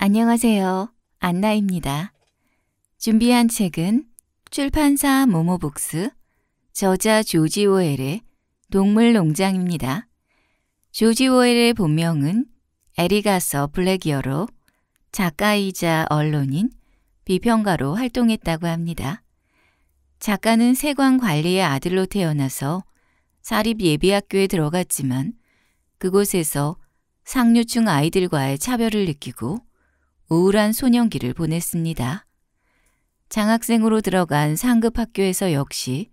안녕하세요. 안나입니다. 준비한 책은 출판사 모모북스, 저자 조지 오웰의 동물 농장입니다. 조지 오웰의 본명은 에리가서 블랙이어로 작가이자 언론인, 비평가로 활동했다고 합니다. 작가는 세관 관리의 아들로 태어나서 사립 예비학교에 들어갔지만 그곳에서 상류층 아이들과의 차별을 느끼고 우울한 소년기를 보냈습니다. 장학생으로 들어간 상급 학교에서 역시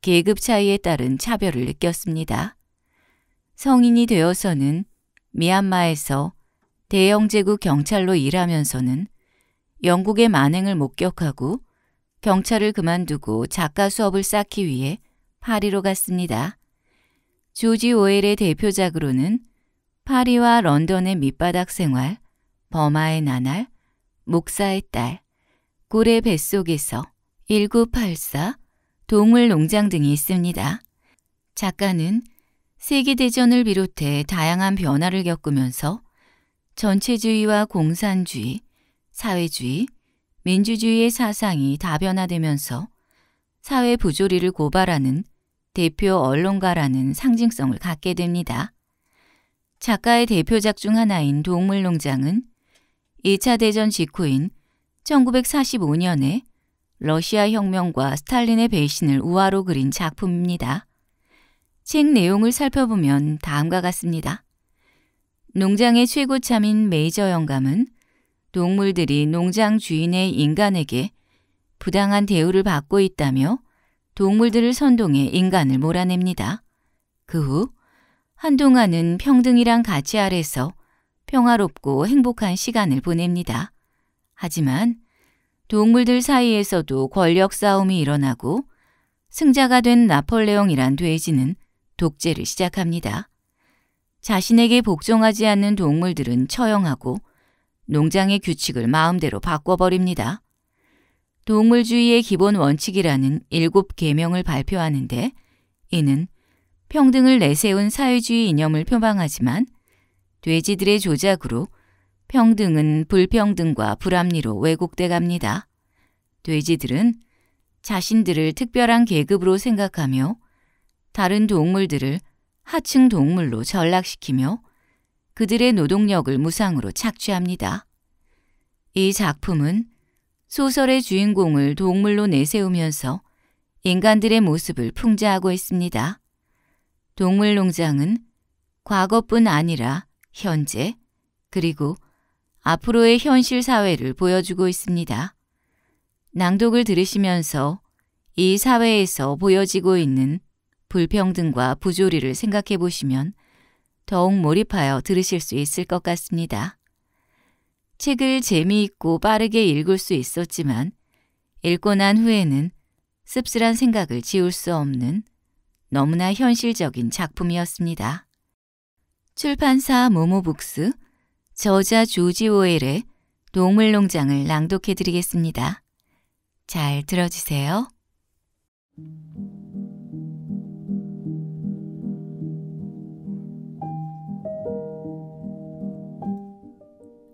계급 차이에 따른 차별을 느꼈습니다. 성인이 되어서는 미얀마에서 대영제국 경찰로 일하면서는 영국의 만행을 목격하고 경찰을 그만두고 작가 수업을 쌓기 위해 파리로 갔습니다. 조지 오웰의 대표작으로는 파리와 런던의 밑바닥 생활, 버마의 나날, 목사의 딸, 꿀의 뱃속에서 1984, 동물농장 등이 있습니다. 작가는 세계대전을 비롯해 다양한 변화를 겪으면서 전체주의와 공산주의, 사회주의, 민주주의의 사상이 다변화되면서 사회 부조리를 고발하는 대표 언론가라는 상징성을 갖게 됩니다. 작가의 대표작 중 하나인 동물농장은 2차 대전 직후인 1945년에 러시아 혁명과 스탈린의 배신을 우화로 그린 작품입니다. 책 내용을 살펴보면 다음과 같습니다. 농장의 최고참인 메이저 영감은 동물들이 농장 주인의 인간에게 부당한 대우를 받고 있다며 동물들을 선동해 인간을 몰아냅니다. 그 후 한동안은 평등이란 가치 아래서 평화롭고 행복한 시간을 보냅니다. 하지만 동물들 사이에서도 권력 싸움이 일어나고 승자가 된 나폴레옹이란 돼지는 독재를 시작합니다. 자신에게 복종하지 않는 동물들은 처형하고 농장의 규칙을 마음대로 바꿔버립니다. 동물주의의 기본 원칙이라는 일곱 계명을 발표하는데 이는 평등을 내세운 사회주의 이념을 표방하지만 돼지들의 조작으로 평등은 불평등과 불합리로 왜곡돼 갑니다. 돼지들은 자신들을 특별한 계급으로 생각하며 다른 동물들을 하층 동물로 전락시키며 그들의 노동력을 무상으로 착취합니다. 이 작품은 소설의 주인공을 동물로 내세우면서 인간들의 모습을 풍자하고 있습니다. 동물농장은 과거뿐 아니라 현재, 그리고 앞으로의 현실 사회를 보여주고 있습니다. 낭독을 들으시면서 이 사회에서 보여지고 있는 불평등과 부조리를 생각해 보시면 더욱 몰입하여 들으실 수 있을 것 같습니다. 책을 재미있고 빠르게 읽을 수 있었지만 읽고 난 후에는 씁쓸한 생각을 지울 수 없는 너무나 현실적인 작품이었습니다. 출판사 모모북스 저자 조지 오웰의 동물농장을 낭독해 드리겠습니다. 잘 들어주세요.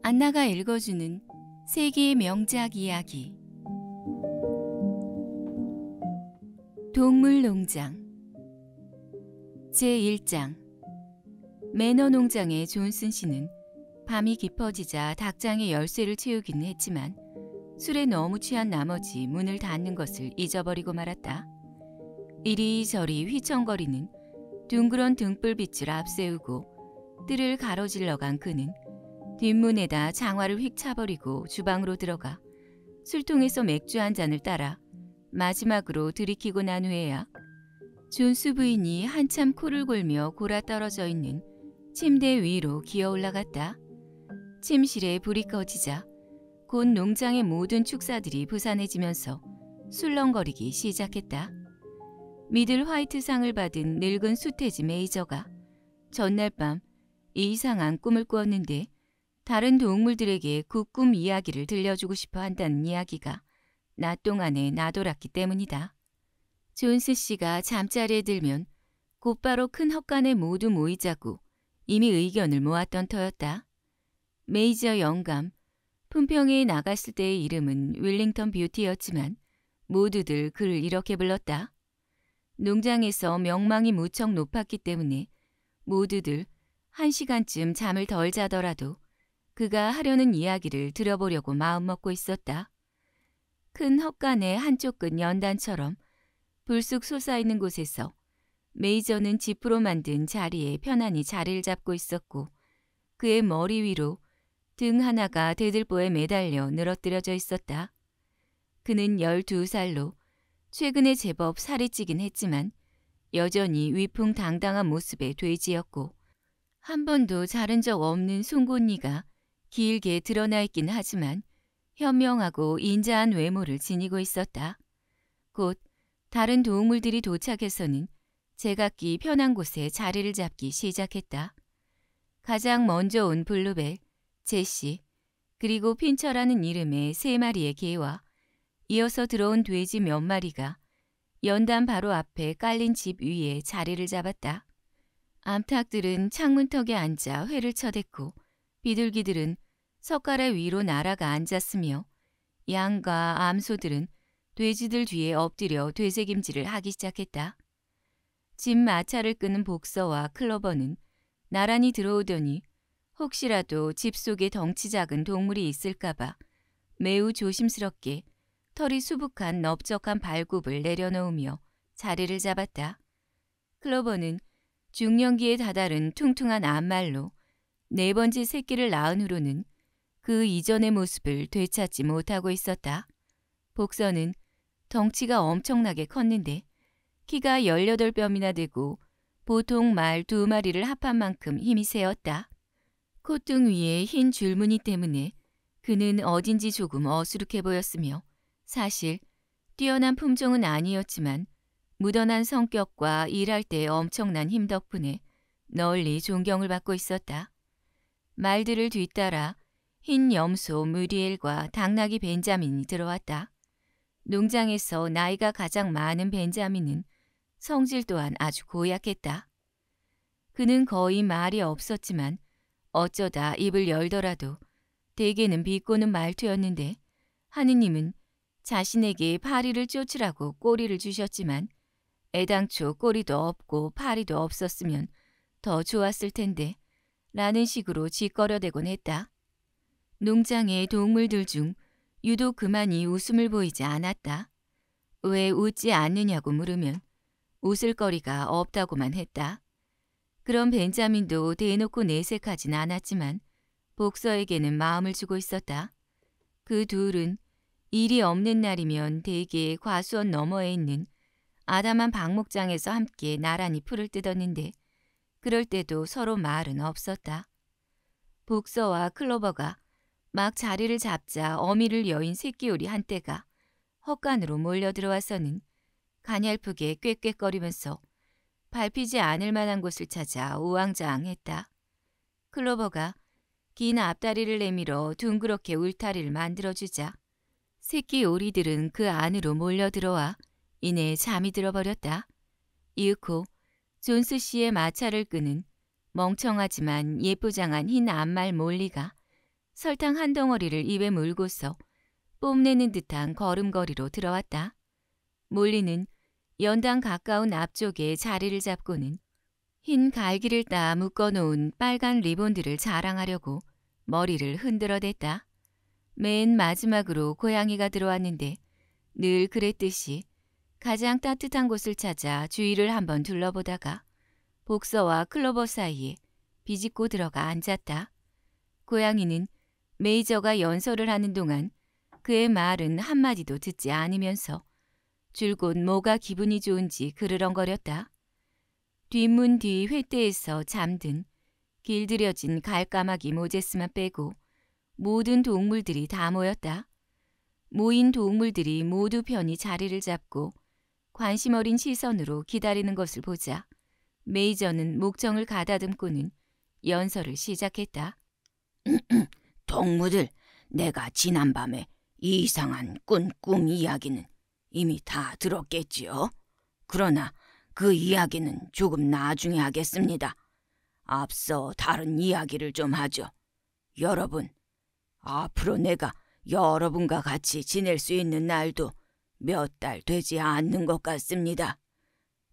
안나가 읽어주는 세계의 명작 이야기 동물농장 제1장 매너 농장의 존슨 씨는 밤이 깊어지자 닭장의 열쇠를 채우긴 했지만 술에 너무 취한 나머지 문을 닫는 것을 잊어버리고 말았다. 이리저리 휘청거리는 둥그런 등불빛을 앞세우고 뜰을 가로질러 간 그는 뒷문에다 장화를 휙 차버리고 주방으로 들어가 술통에서 맥주 한 잔을 따라 마지막으로 들이키고 난 후에야 준수 부인이 한참 코를 골며 골아 떨어져 있는 침대 위로 기어 올라갔다. 침실에 불이 꺼지자 곧 농장의 모든 축사들이 부산해지면서 술렁거리기 시작했다. 미들 화이트상을 받은 늙은 수태지 메이저가 전날 밤 이상한 꿈을 꾸었는데 다른 동물들에게 그 꿈 이야기를 들려주고 싶어 한다는 이야기가 낮 동안에 나돌았기 때문이다. 존스 씨가 잠자리에 들면 곧바로 큰 헛간에 모두 모이자고 이미 의견을 모았던 터였다. 메이저 영감, 품평회에 나갔을 때의 이름은 윌링턴 뷰티였지만 모두들 그를 이렇게 불렀다. 농장에서 명망이 무척 높았기 때문에 모두들 한 시간쯤 잠을 덜 자더라도 그가 하려는 이야기를 들어보려고 마음먹고 있었다. 큰 헛간의 한쪽 끝 연단처럼 불쑥 솟아있는 곳에서 메이저는 지프로 만든 자리에 편안히 자리를 잡고 있었고 그의 머리 위로 등 하나가 대들보에 매달려 늘어뜨려져 있었다. 그는 12살로 최근에 제법 살이 찌긴 했지만 여전히 위풍당당한 모습의 돼지였고 한 번도 자른 적 없는 송곳니가 길게 드러나 있긴 하지만 현명하고 인자한 외모를 지니고 있었다. 곧 다른 동물들이 도착해서는 제각기 편한 곳에 자리를 잡기 시작했다. 가장 먼저 온 블루벨, 제시, 그리고 핀처라는 이름의 세 마리의 개와 이어서 들어온 돼지 몇 마리가 연단 바로 앞에 깔린 집 위에 자리를 잡았다. 암탉들은 창문턱에 앉아 회를 쳐댔고 비둘기들은 석가래 위로 날아가 앉았으며 양과 암소들은 돼지들 뒤에 엎드려 돼새김질을 하기 시작했다. 짐 마차를 끄는 복서와 클로버는 나란히 들어오더니 혹시라도 집 속에 덩치 작은 동물이 있을까봐 매우 조심스럽게 털이 수북한 넓적한 발굽을 내려놓으며 자리를 잡았다. 클로버는 중년기에 다다른 퉁퉁한 암말로 네 번째 새끼를 낳은 후로는 그 이전의 모습을 되찾지 못하고 있었다. 복서는 덩치가 엄청나게 컸는데 키가 18뼘이나 되고 보통 말 두 마리를 합한 만큼 힘이 세었다. 콧등 위에 흰 줄무늬 때문에 그는 어딘지 조금 어수룩해 보였으며 사실 뛰어난 품종은 아니었지만 무던한 성격과 일할 때 엄청난 힘 덕분에 널리 존경을 받고 있었다. 말들을 뒤따라 흰 염소 무리엘과 당나귀 벤자민이 들어왔다. 농장에서 나이가 가장 많은 벤자민은 성질 또한 아주 고약했다. 그는 거의 말이 없었지만 어쩌다 입을 열더라도 대개는 비꼬는 말투였는데 하느님은 자신에게 파리를 쫓으라고 꼬리를 주셨지만 애당초 꼬리도 없고 파리도 없었으면 더 좋았을 텐데 라는 식으로 짓거려대곤 했다. 농장의 동물들 중 유독 그만이 웃음을 보이지 않았다. 왜 웃지 않느냐고 물으면 웃을 거리가 없다고만 했다. 그럼 벤자민도 대놓고 내색하진 않았지만 복서에게는 마음을 주고 있었다. 그 둘은 일이 없는 날이면 대개 과수원 너머에 있는 아담한 방목장에서 함께 나란히 풀을 뜯었는데 그럴 때도 서로 말은 없었다. 복서와 클로버가 막 자리를 잡자 어미를 여인 새끼오리 한때가 헛간으로 몰려들어와서는 가냘프게 꾀꽥거리면서 밟히지 않을 만한 곳을 찾아 우왕좌왕했다. 클로버가 긴 앞다리를 내밀어 둥그렇게 울타리를 만들어주자 새끼 오리들은 그 안으로 몰려들어와 이내 잠이 들어버렸다. 이윽고 존스 씨의 마차를 끄는 멍청하지만 예쁘장한 흰앞말 몰리가 설탕 한 덩어리를 입에 물고서 뽐내는 듯한 걸음걸이로 들어왔다. 몰리는 연당 가까운 앞쪽에 자리를 잡고는 흰 갈기를 따 묶어놓은 빨간 리본들을 자랑하려고 머리를 흔들어댔다. 맨 마지막으로 고양이가 들어왔는데 늘 그랬듯이 가장 따뜻한 곳을 찾아 주위를 한번 둘러보다가 복서와 클로버 사이에 비집고 들어가 앉았다. 고양이는 메이저가 연설을 하는 동안 그의 말은 한마디도 듣지 않으면서 줄곧 뭐가 기분이 좋은지 그르렁거렸다. 뒷문 뒤 횃대에서 잠든 길들여진 갈까마귀 모제스만 빼고 모든 동물들이 다 모였다. 모인 동물들이 모두 편히 자리를 잡고 관심 어린 시선으로 기다리는 것을 보자 메이저는 목청을 가다듬고는 연설을 시작했다. 동무들, 내가 지난밤에 이상한 꾼꿈 이야기는 이미 다 들었겠지요. 그러나 그 이야기는 조금 나중에 하겠습니다. 앞서 다른 이야기를 좀 하죠. 여러분, 앞으로 내가 여러분과 같이 지낼 수 있는 날도 몇 달 되지 않는 것 같습니다.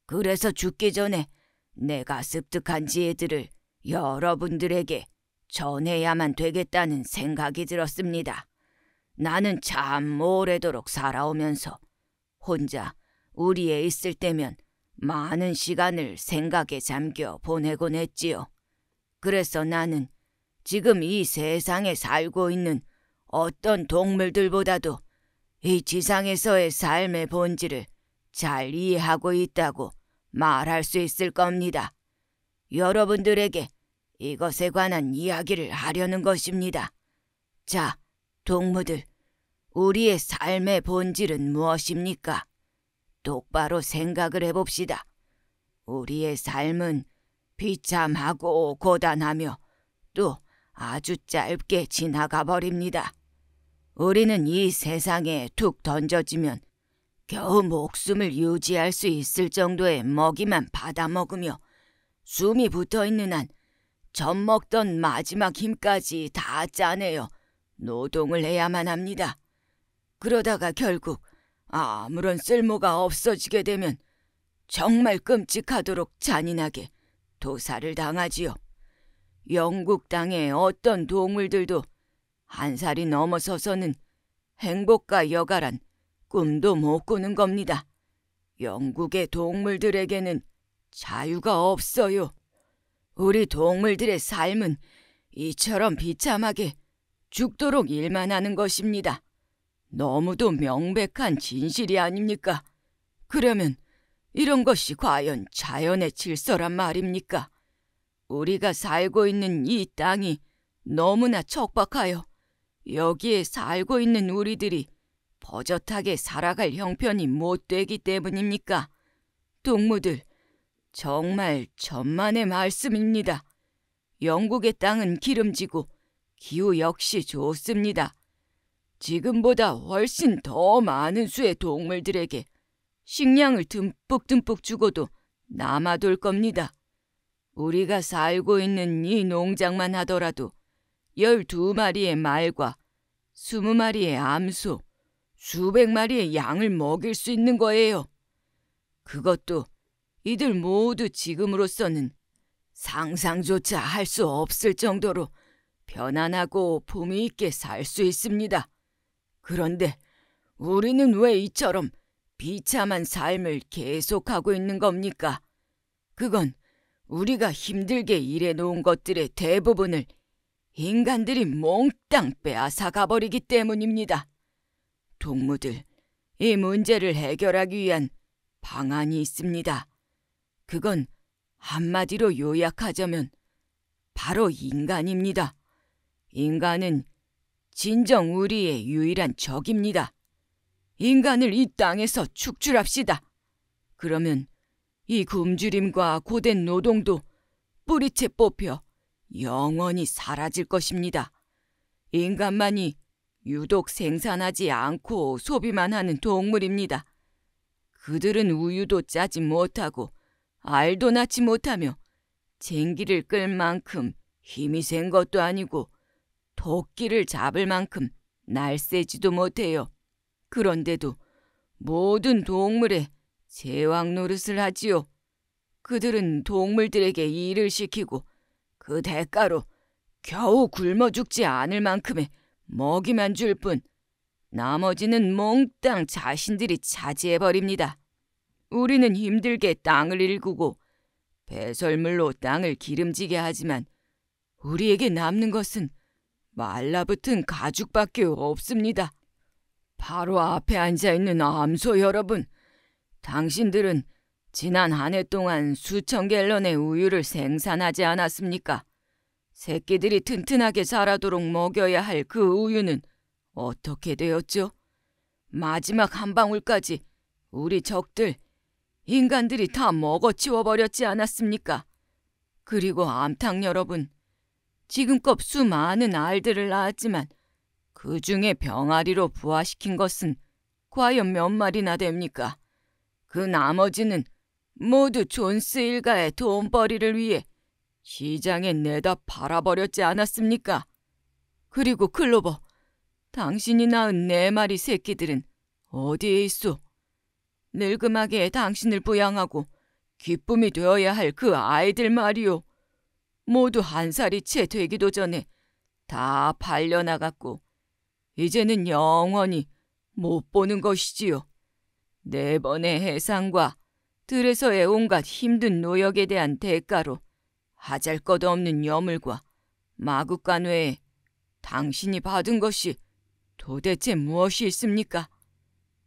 그래서 죽기 전에 내가 습득한 지혜들을 여러분들에게 전해야만 되겠다는 생각이 들었습니다. 나는 참 오래도록 살아오면서 혼자 우리에 있을 때면 많은 시간을 생각에 잠겨 보내곤 했지요. 그래서 나는 지금 이 세상에 살고 있는 어떤 동물들보다도 이 지상에서의 삶의 본질을 잘 이해하고 있다고 말할 수 있을 겁니다. 여러분들에게 이것에 관한 이야기를 하려는 것입니다. 자, 동무들, 우리의 삶의 본질은 무엇입니까? 똑바로 생각을 해봅시다. 우리의 삶은 비참하고 고단하며 또 아주 짧게 지나가 버립니다. 우리는 이 세상에 툭 던져지면 겨우 목숨을 유지할 수 있을 정도의 먹이만 받아 먹으며 숨이 붙어 있는 한 젖먹던 마지막 힘까지 다 짜내어 노동을 해야만 합니다. 그러다가 결국 아무런 쓸모가 없어지게 되면 정말 끔찍하도록 잔인하게 도살을 당하지요. 영국 땅의 어떤 동물들도 한 살이 넘어서서는 행복과 여가란 꿈도 못 꾸는 겁니다. 영국의 동물들에게는 자유가 없어요. 우리 동물들의 삶은 이처럼 비참하게 죽도록 일만 하는 것입니다. 너무도 명백한 진실이 아닙니까? 그러면 이런 것이 과연 자연의 질서란 말입니까? 우리가 살고 있는 이 땅이 너무나 척박하여 여기에 살고 있는 우리들이 버젓하게 살아갈 형편이 못 되기 때문입니까? 동무들, 정말 천만의 말씀입니다. 영국의 땅은 기름지고 기후 역시 좋습니다. 지금보다 훨씬 더 많은 수의 동물들에게 식량을 듬뿍듬뿍 주고도 남아돌 겁니다. 우리가 살고 있는 이 농장만 하더라도 12마리의 말과 20마리의 암소, 수백 마리의 양을 먹일 수 있는 거예요. 그것도 이들 모두 지금으로서는 상상조차 할 수 없을 정도로 편안하고 품위 있게 살 수 있습니다. 그런데 우리는 왜 이처럼 비참한 삶을 계속하고 있는 겁니까? 그건 우리가 힘들게 일해놓은 것들의 대부분을 인간들이 몽땅 빼앗아 가버리기 때문입니다. 동무들, 이 문제를 해결하기 위한 방안이 있습니다. 그건 한마디로 요약하자면 바로 인간입니다. 인간은 진정 우리의 유일한 적입니다. 인간을 이 땅에서 축출합시다. 그러면 이 굶주림과 고된 노동도 뿌리채 뽑혀 영원히 사라질 것입니다. 인간만이 유독 생산하지 않고 소비만 하는 동물입니다. 그들은 우유도 짜지 못하고 알도 낳지 못하며 쟁기를 끌 만큼 힘이 센 것도 아니고 토끼를 잡을 만큼 날쌔지도 못해요. 그런데도 모든 동물의 제왕 노릇을 하지요. 그들은 동물들에게 일을 시키고 그 대가로 겨우 굶어 죽지 않을 만큼의 먹이만 줄 뿐 나머지는 몽땅 자신들이 차지해버립니다. 우리는 힘들게 땅을 일구고 배설물로 땅을 기름지게 하지만 우리에게 남는 것은 말라붙은 가죽밖에 없습니다. 바로 앞에 앉아 있는 암소 여러분, 당신들은 지난 한 해 동안 수천 갤런의 우유를 생산하지 않았습니까? 새끼들이 튼튼하게 자라도록 먹여야 할 그 우유는 어떻게 되었죠? 마지막 한 방울까지 우리 적들, 인간들이 다 먹어치워버렸지 않았습니까? 그리고 암탉 여러분, 지금껏 수많은 알들을 낳았지만 그 중에 병아리로 부화시킨 것은 과연 몇 마리나 됩니까? 그 나머지는 모두 존스 일가의 돈벌이를 위해 시장에 내다 팔아버렸지 않았습니까? 그리고 클로버, 당신이 낳은 네 마리 새끼들은 어디에 있소? 늙음하게 당신을 부양하고 기쁨이 되어야 할 그 아이들 말이오. 모두 한 살이 채 되기도 전에 다 팔려나갔고 이제는 영원히 못 보는 것이지요. 네 번의 해상과 들에서의 온갖 힘든 노역에 대한 대가로 하잘것없는 여물과 마구간 외에 당신이 받은 것이 도대체 무엇이 있습니까?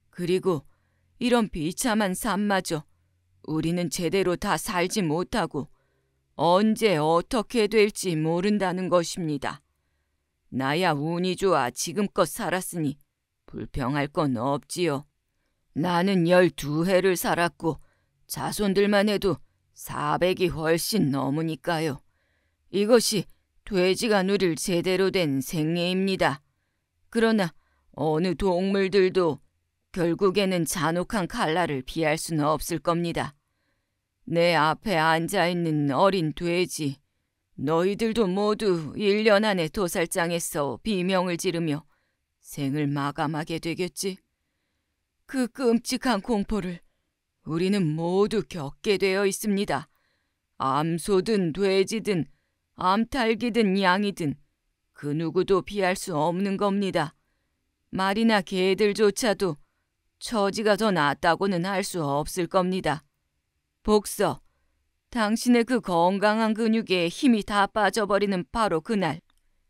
그리고 이런 비참한 삶마저 우리는 제대로 다 살지 못하고 언제 어떻게 될지 모른다는 것입니다. 나야 운이 좋아 지금껏 살았으니 불평할 건 없지요. 나는 열두 해를 살았고 자손들만 해도 사백이 훨씬 넘으니까요. 이것이 돼지가 누릴 제대로 된 생애입니다. 그러나 어느 동물들도 결국에는 잔혹한 칼날을 피할 수는 없을 겁니다. 내 앞에 앉아있는 어린 돼지. 너희들도 모두 1년 안에 도살장에서 비명을 지르며 생을 마감하게 되겠지. 그 끔찍한 공포를 우리는 모두 겪게 되어 있습니다. 암소든 돼지든 암탈기든 양이든 그 누구도 피할 수 없는 겁니다. 말이나 개들조차도 처지가 더 낫다고는 할 수 없을 겁니다. 복서, 당신의 그 건강한 근육에 힘이 다 빠져버리는 바로 그날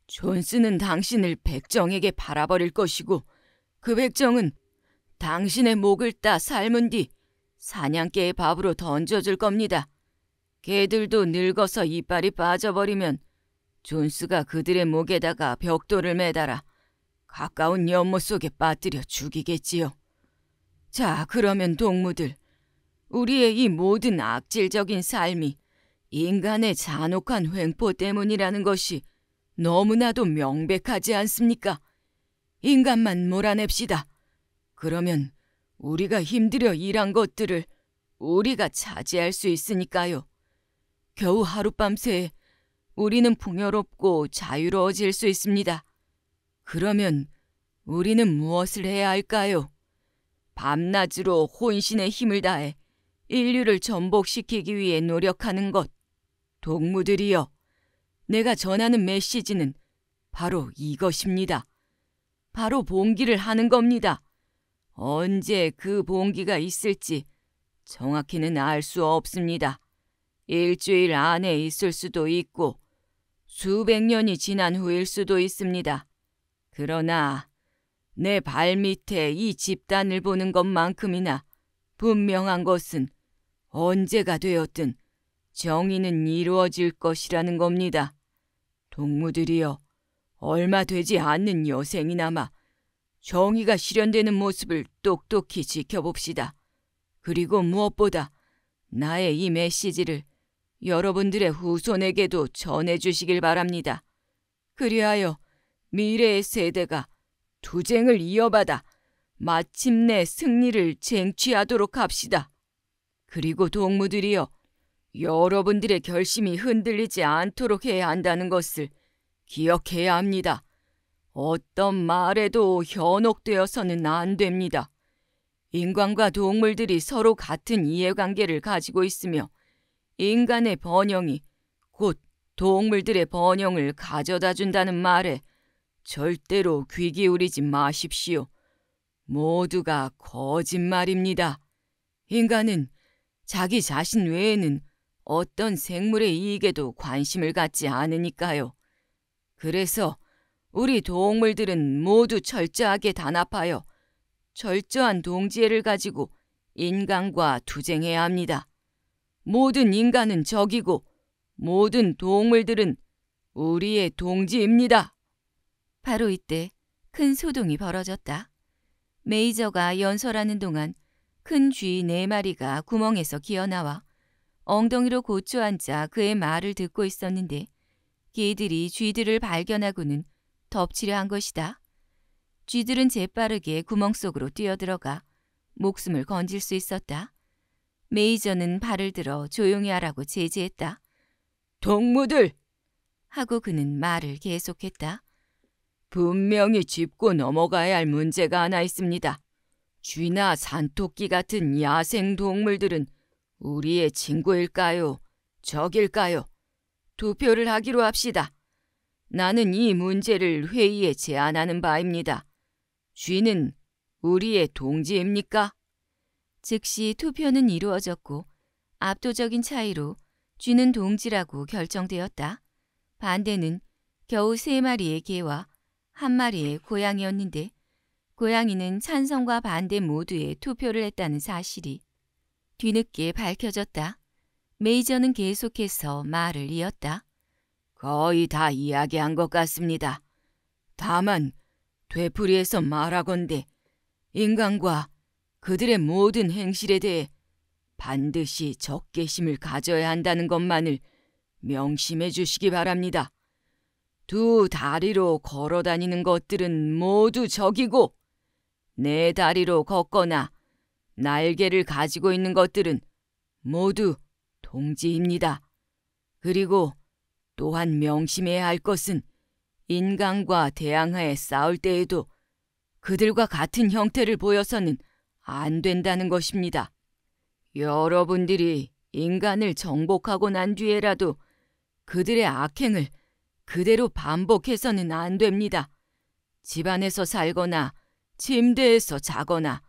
존스는 당신을 백정에게 팔아버릴 것이고 그 백정은 당신의 목을 따 삶은 뒤 사냥개의 밥으로 던져줄 겁니다. 개들도 늙어서 이빨이 빠져버리면 존스가 그들의 목에다가 벽돌을 매달아 가까운 연못 속에 빠뜨려 죽이겠지요. 자, 그러면 동무들, 우리의 이 모든 악질적인 삶이 인간의 잔혹한 횡포 때문이라는 것이 너무나도 명백하지 않습니까? 인간만 몰아냅시다. 그러면 우리가 힘들여 일한 것들을 우리가 차지할 수 있으니까요. 겨우 하룻밤 새에 우리는 풍요롭고 자유로워질 수 있습니다. 그러면 우리는 무엇을 해야 할까요? 밤낮으로 혼신의 힘을 다해 인류를 전복시키기 위해 노력하는 것. 동무들이여, 내가 전하는 메시지는 바로 이것입니다. 바로 봉기를 하는 겁니다. 언제 그 봉기가 있을지 정확히는 알 수 없습니다. 일주일 안에 있을 수도 있고 수백 년이 지난 후일 수도 있습니다. 그러나 내 발밑에 이 집단을 보는 것만큼이나 분명한 것은 언제가 되었든 정의는 이루어질 것이라는 겁니다. 동무들이여 얼마 되지 않는 여생이나마 정의가 실현되는 모습을 똑똑히 지켜봅시다. 그리고 무엇보다 나의 이 메시지를 여러분들의 후손에게도 전해주시길 바랍니다. 그리하여 미래의 세대가 투쟁을 이어받아 마침내 승리를 쟁취하도록 합시다. 그리고 동무들이여 여러분들의 결심이 흔들리지 않도록 해야 한다는 것을 기억해야 합니다. 어떤 말에도 현혹되어서는 안 됩니다. 인간과 동물들이 서로 같은 이해관계를 가지고 있으며 인간의 번영이 곧 동물들의 번영을 가져다 준다는 말에 절대로 귀 기울이지 마십시오. 모두가 거짓말입니다. 인간은 자기 자신 외에는 어떤 생물의 이익에도 관심을 갖지 않으니까요. 그래서 우리 동물들은 모두 철저하게 단합하여 철저한 동지애를 가지고 인간과 투쟁해야 합니다. 모든 인간은 적이고 모든 동물들은 우리의 동지입니다. 바로 이때 큰 소동이 벌어졌다. 메이저가 연설하는 동안 큰쥐네 마리가 구멍에서 기어나와 엉덩이로 고추 앉아 그의 말을 듣고 있었는데 개들이 쥐들을 발견하고는 덮치려 한 것이다. 쥐들은 재빠르게 구멍 속으로 뛰어들어가 목숨을 건질 수 있었다. 메이저는 발을 들어 조용히 하라고 제지했다. 동무들! 하고 그는 말을 계속했다. 분명히 짚고 넘어가야 할 문제가 하나 있습니다. 쥐나 산토끼 같은 야생 동물들은 우리의 친구일까요? 적일까요? 투표를 하기로 합시다. 나는 이 문제를 회의에 제안하는 바입니다. 쥐는 우리의 동지입니까? 즉시 투표는 이루어졌고 압도적인 차이로 쥐는 동지라고 결정되었다. 반대는 겨우 세 마리의 개와 한 마리의 고양이였는데 고양이는 찬성과 반대 모두에 투표를 했다는 사실이 뒤늦게 밝혀졌다. 메이저는 계속해서 말을 이었다. 거의 다 이야기한 것 같습니다. 다만 되풀이해서 말하건대 인간과 그들의 모든 행실에 대해 반드시 적개심을 가져야 한다는 것만을 명심해 주시기 바랍니다. 두 다리로 걸어 다니는 것들은 모두 적이고 내 다리로 걷거나 날개를 가지고 있는 것들은 모두 동지입니다. 그리고 또한 명심해야 할 것은 인간과 대항하에 싸울 때에도 그들과 같은 형태를 보여서는 안 된다는 것입니다. 여러분들이 인간을 정복하고 난 뒤에라도 그들의 악행을 그대로 반복해서는 안 됩니다. 집안에서 살거나 침대에서 자거나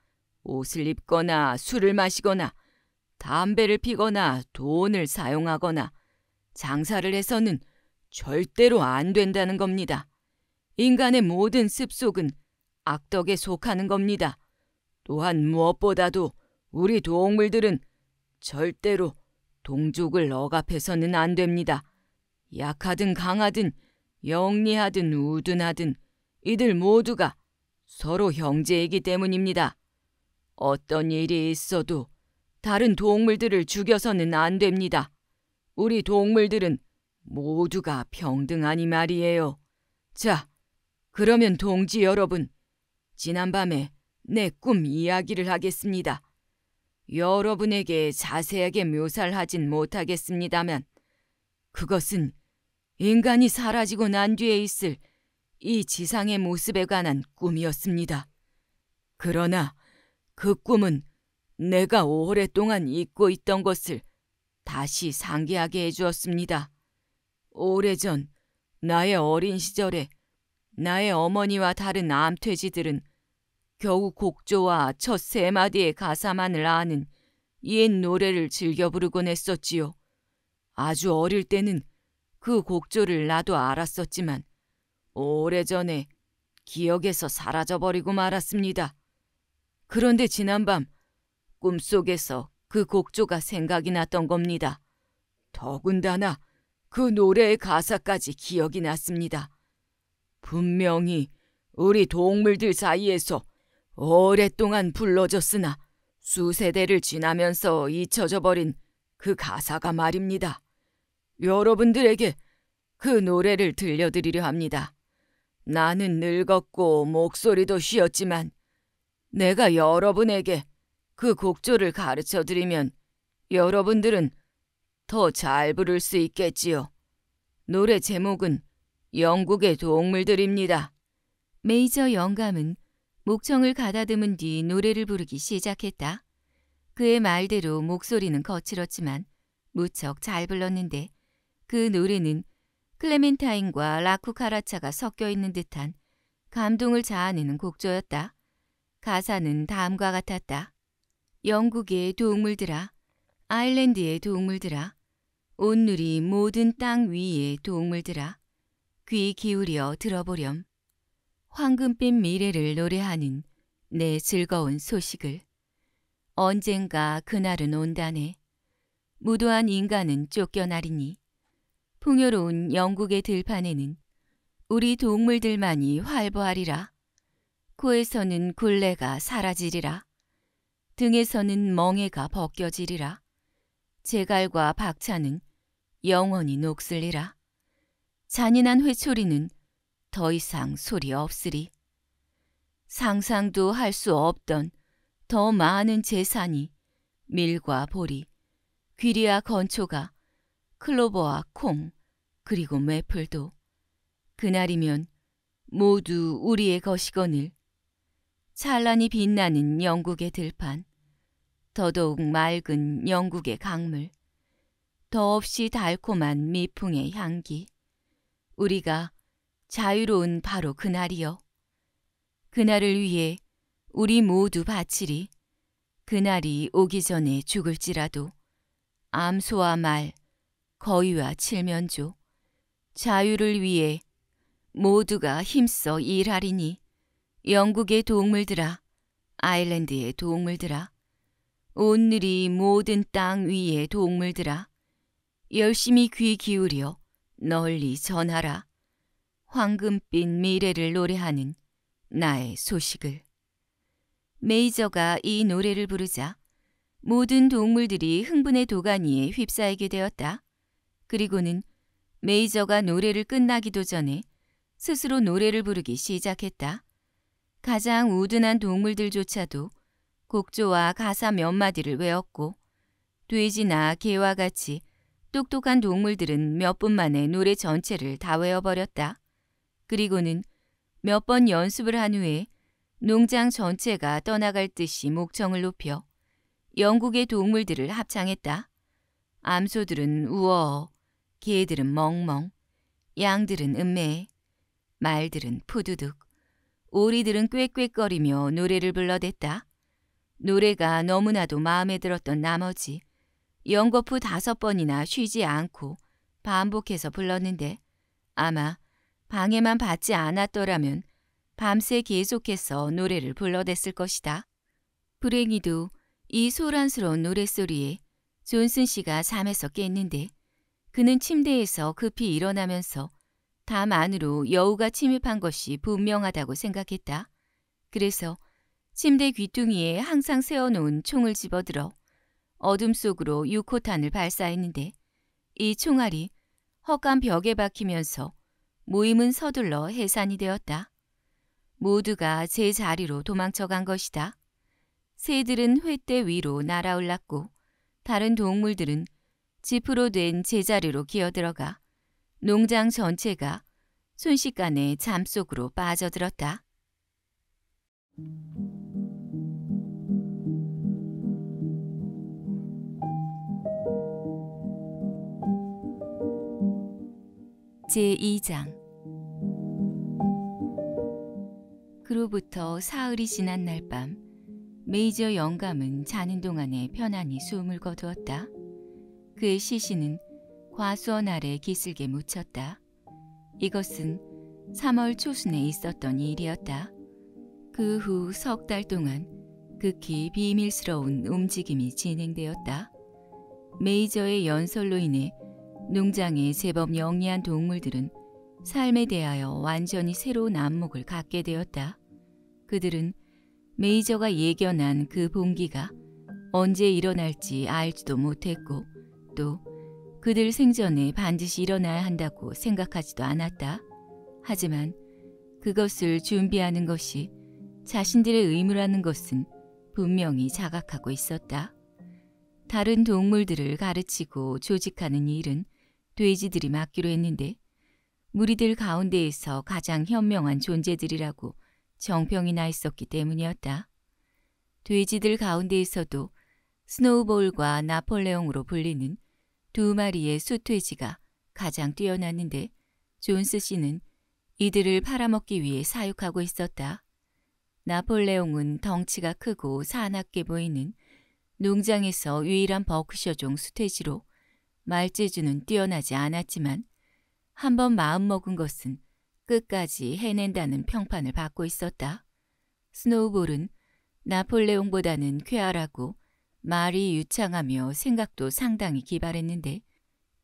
옷을 입거나 술을 마시거나 담배를 피거나 돈을 사용하거나 장사를 해서는 절대로 안 된다는 겁니다. 인간의 모든 습속은 악덕에 속하는 겁니다. 또한 무엇보다도 우리 동물들은 절대로 동족을 억압해서는 안 됩니다. 약하든 강하든 영리하든 우둔하든 이들 모두가 서로 형제이기 때문입니다. 어떤 일이 있어도 다른 동물들을 죽여서는 안 됩니다. 우리 동물들은 모두가 평등하니 말이에요. 자, 그러면 동지 여러분, 지난밤에 내 꿈 이야기를 하겠습니다. 여러분에게 자세하게 묘사를 하진 못하겠습니다만, 그것은 인간이 사라지고 난 뒤에 있을 이 지상의 모습에 관한 꿈이었습니다. 그러나 그 꿈은 내가 오랫동안 잊고 있던 것을 다시 상기하게 해주었습니다. 오래전 나의 어린 시절에 나의 어머니와 다른 암퇴지들은 겨우 곡조와 첫 세 마디의 가사만을 아는 옛 노래를 즐겨 부르곤 했었지요. 아주 어릴 때는 그 곡조를 나도 알았었지만 오래전에 기억에서 사라져버리고 말았습니다. 그런데 지난밤 꿈속에서 그 곡조가 생각이 났던 겁니다. 더군다나 그 노래의 가사까지 기억이 났습니다. 분명히 우리 동물들 사이에서 오랫동안 불러졌으나 수세대를 지나면서 잊혀져 버린 그 가사가 말입니다. 여러분들에게 그 노래를 들려드리려 합니다. 나는 늙었고 목소리도 쉬었지만 내가 여러분에게 그 곡조를 가르쳐 드리면 여러분들은 더 잘 부를 수 있겠지요. 노래 제목은 영국의 동물들입니다. 메이저 영감은 목청을 가다듬은 뒤 노래를 부르기 시작했다. 그의 말대로 목소리는 거칠었지만 무척 잘 불렀는데 그 노래는 클레멘타인과 라쿠카라차가 섞여 있는 듯한 감동을 자아내는 곡조였다. 가사는 다음과 같았다. 영국의 동물들아, 아일랜드의 동물들아, 온누리 모든 땅 위의 동물들아, 귀 기울여 들어보렴. 황금빛 미래를 노래하는 내 즐거운 소식을. 언젠가 그날은 온다네. 무도한 인간은 쫓겨나리니. 풍요로운 영국의 들판에는 우리 동물들만이 활보하리라. 코에서는 굴레가 사라지리라. 등에서는 멍해가 벗겨지리라. 제갈과 박차는 영원히 녹슬리라. 잔인한 회초리는 더 이상 소리 없으리. 상상도 할 수 없던 더 많은 재산이 밀과 보리, 귀리와 건초가 클로버와 콩, 그리고 매플도 그날이면 모두 우리의 것이거늘 찬란히 빛나는 영국의 들판 더더욱 맑은 영국의 강물 더없이 달콤한 미풍의 향기 우리가 자유로운 바로 그날이요 그날을 위해 우리 모두 바치리 그날이 오기 전에 죽을지라도 암소와 말 거위와 칠면조 자유를 위해 모두가 힘써 일하리니 영국의 동물들아 아일랜드의 동물들아 온누리 모든 땅 위의 동물들아 열심히 귀 기울여 널리 전하라 황금빛 미래를 노래하는 나의 소식을 메이저가 이 노래를 부르자 모든 동물들이 흥분의 도가니에 휩싸이게 되었다. 그리고는 메이저가 노래를 끝나기도 전에 스스로 노래를 부르기 시작했다. 가장 우둔한 동물들조차도 곡조와 가사 몇 마디를 외웠고 돼지나 개와 같이 똑똑한 동물들은 몇 분 만에 노래 전체를 다 외워버렸다. 그리고는 몇 번 연습을 한 후에 농장 전체가 떠나갈 듯이 목청을 높여 영국의 동물들을 합창했다. 암소들은 우어, 개들은 멍멍, 양들은 음매, 말들은 푸두둑, 오리들은 꽥꽥거리며 노래를 불러댔다. 노래가 너무나도 마음에 들었던 나머지 연거푸 다섯 번이나 쉬지 않고 반복해서 불렀는데 아마 방해만 받지 않았더라면 밤새 계속해서 노래를 불러댔을 것이다. 불행히도 이 소란스러운 노랫소리에 존슨 씨가 잠에서 깼는데 그는 침대에서 급히 일어나면서 담 안으로 여우가 침입한 것이 분명하다고 생각했다. 그래서 침대 귀퉁이에 항상 세워놓은 총을 집어들어 어둠 속으로 유코탄을 발사했는데 이 총알이 헛간 벽에 박히면서 모임은 서둘러 해산이 되었다. 모두가 제 자리로 도망쳐 간 것이다. 새들은 횃대 위로 날아올랐고 다른 동물들은 지프로 된 제자리로 기어들어가 농장 전체가 순식간에 잠 속으로 빠져들었다. 제2장 그로부터 사흘이 지난 날밤 메이저 영감은 자는 동안에 편안히 숨을 거두었다. 그의 시신은 과수원 아래 기슭에 묻혔다. 이것은 3월 초순에 있었던 일이었다. 그 후 석 달 동안 극히 비밀스러운 움직임이 진행되었다. 메이저의 연설로 인해 농장에 제법 영리한 동물들은 삶에 대하여 완전히 새로운 안목을 갖게 되었다. 그들은 메이저가 예견한 그 봉기가 언제 일어날지 알지도 못했고 것도 그들 생전에 반드시 일어나야 한다고 생각하지도 않았다. 하지만 그것을 준비하는 것이 자신들의 의무라는 것은 분명히 자각하고 있었다. 다른 동물들을 가르치고 조직하는 일은 돼지들이 맡기로 했는데 무리들 가운데에서 가장 현명한 존재들이라고 정평이 나 있었기 때문이었다. 돼지들 가운데에서도 스노우볼과 나폴레옹으로 불리는 두 마리의 수퇴지가 가장 뛰어났는데 존스 씨는 이들을 팔아먹기 위해 사육하고 있었다. 나폴레옹은 덩치가 크고 사납게 보이는 농장에서 유일한 버크셔종 수퇴지로 말재주는 뛰어나지 않았지만 한 번 마음먹은 것은 끝까지 해낸다는 평판을 받고 있었다. 스노우볼은 나폴레옹보다는 쾌활하고 말이 유창하며 생각도 상당히 기발했는데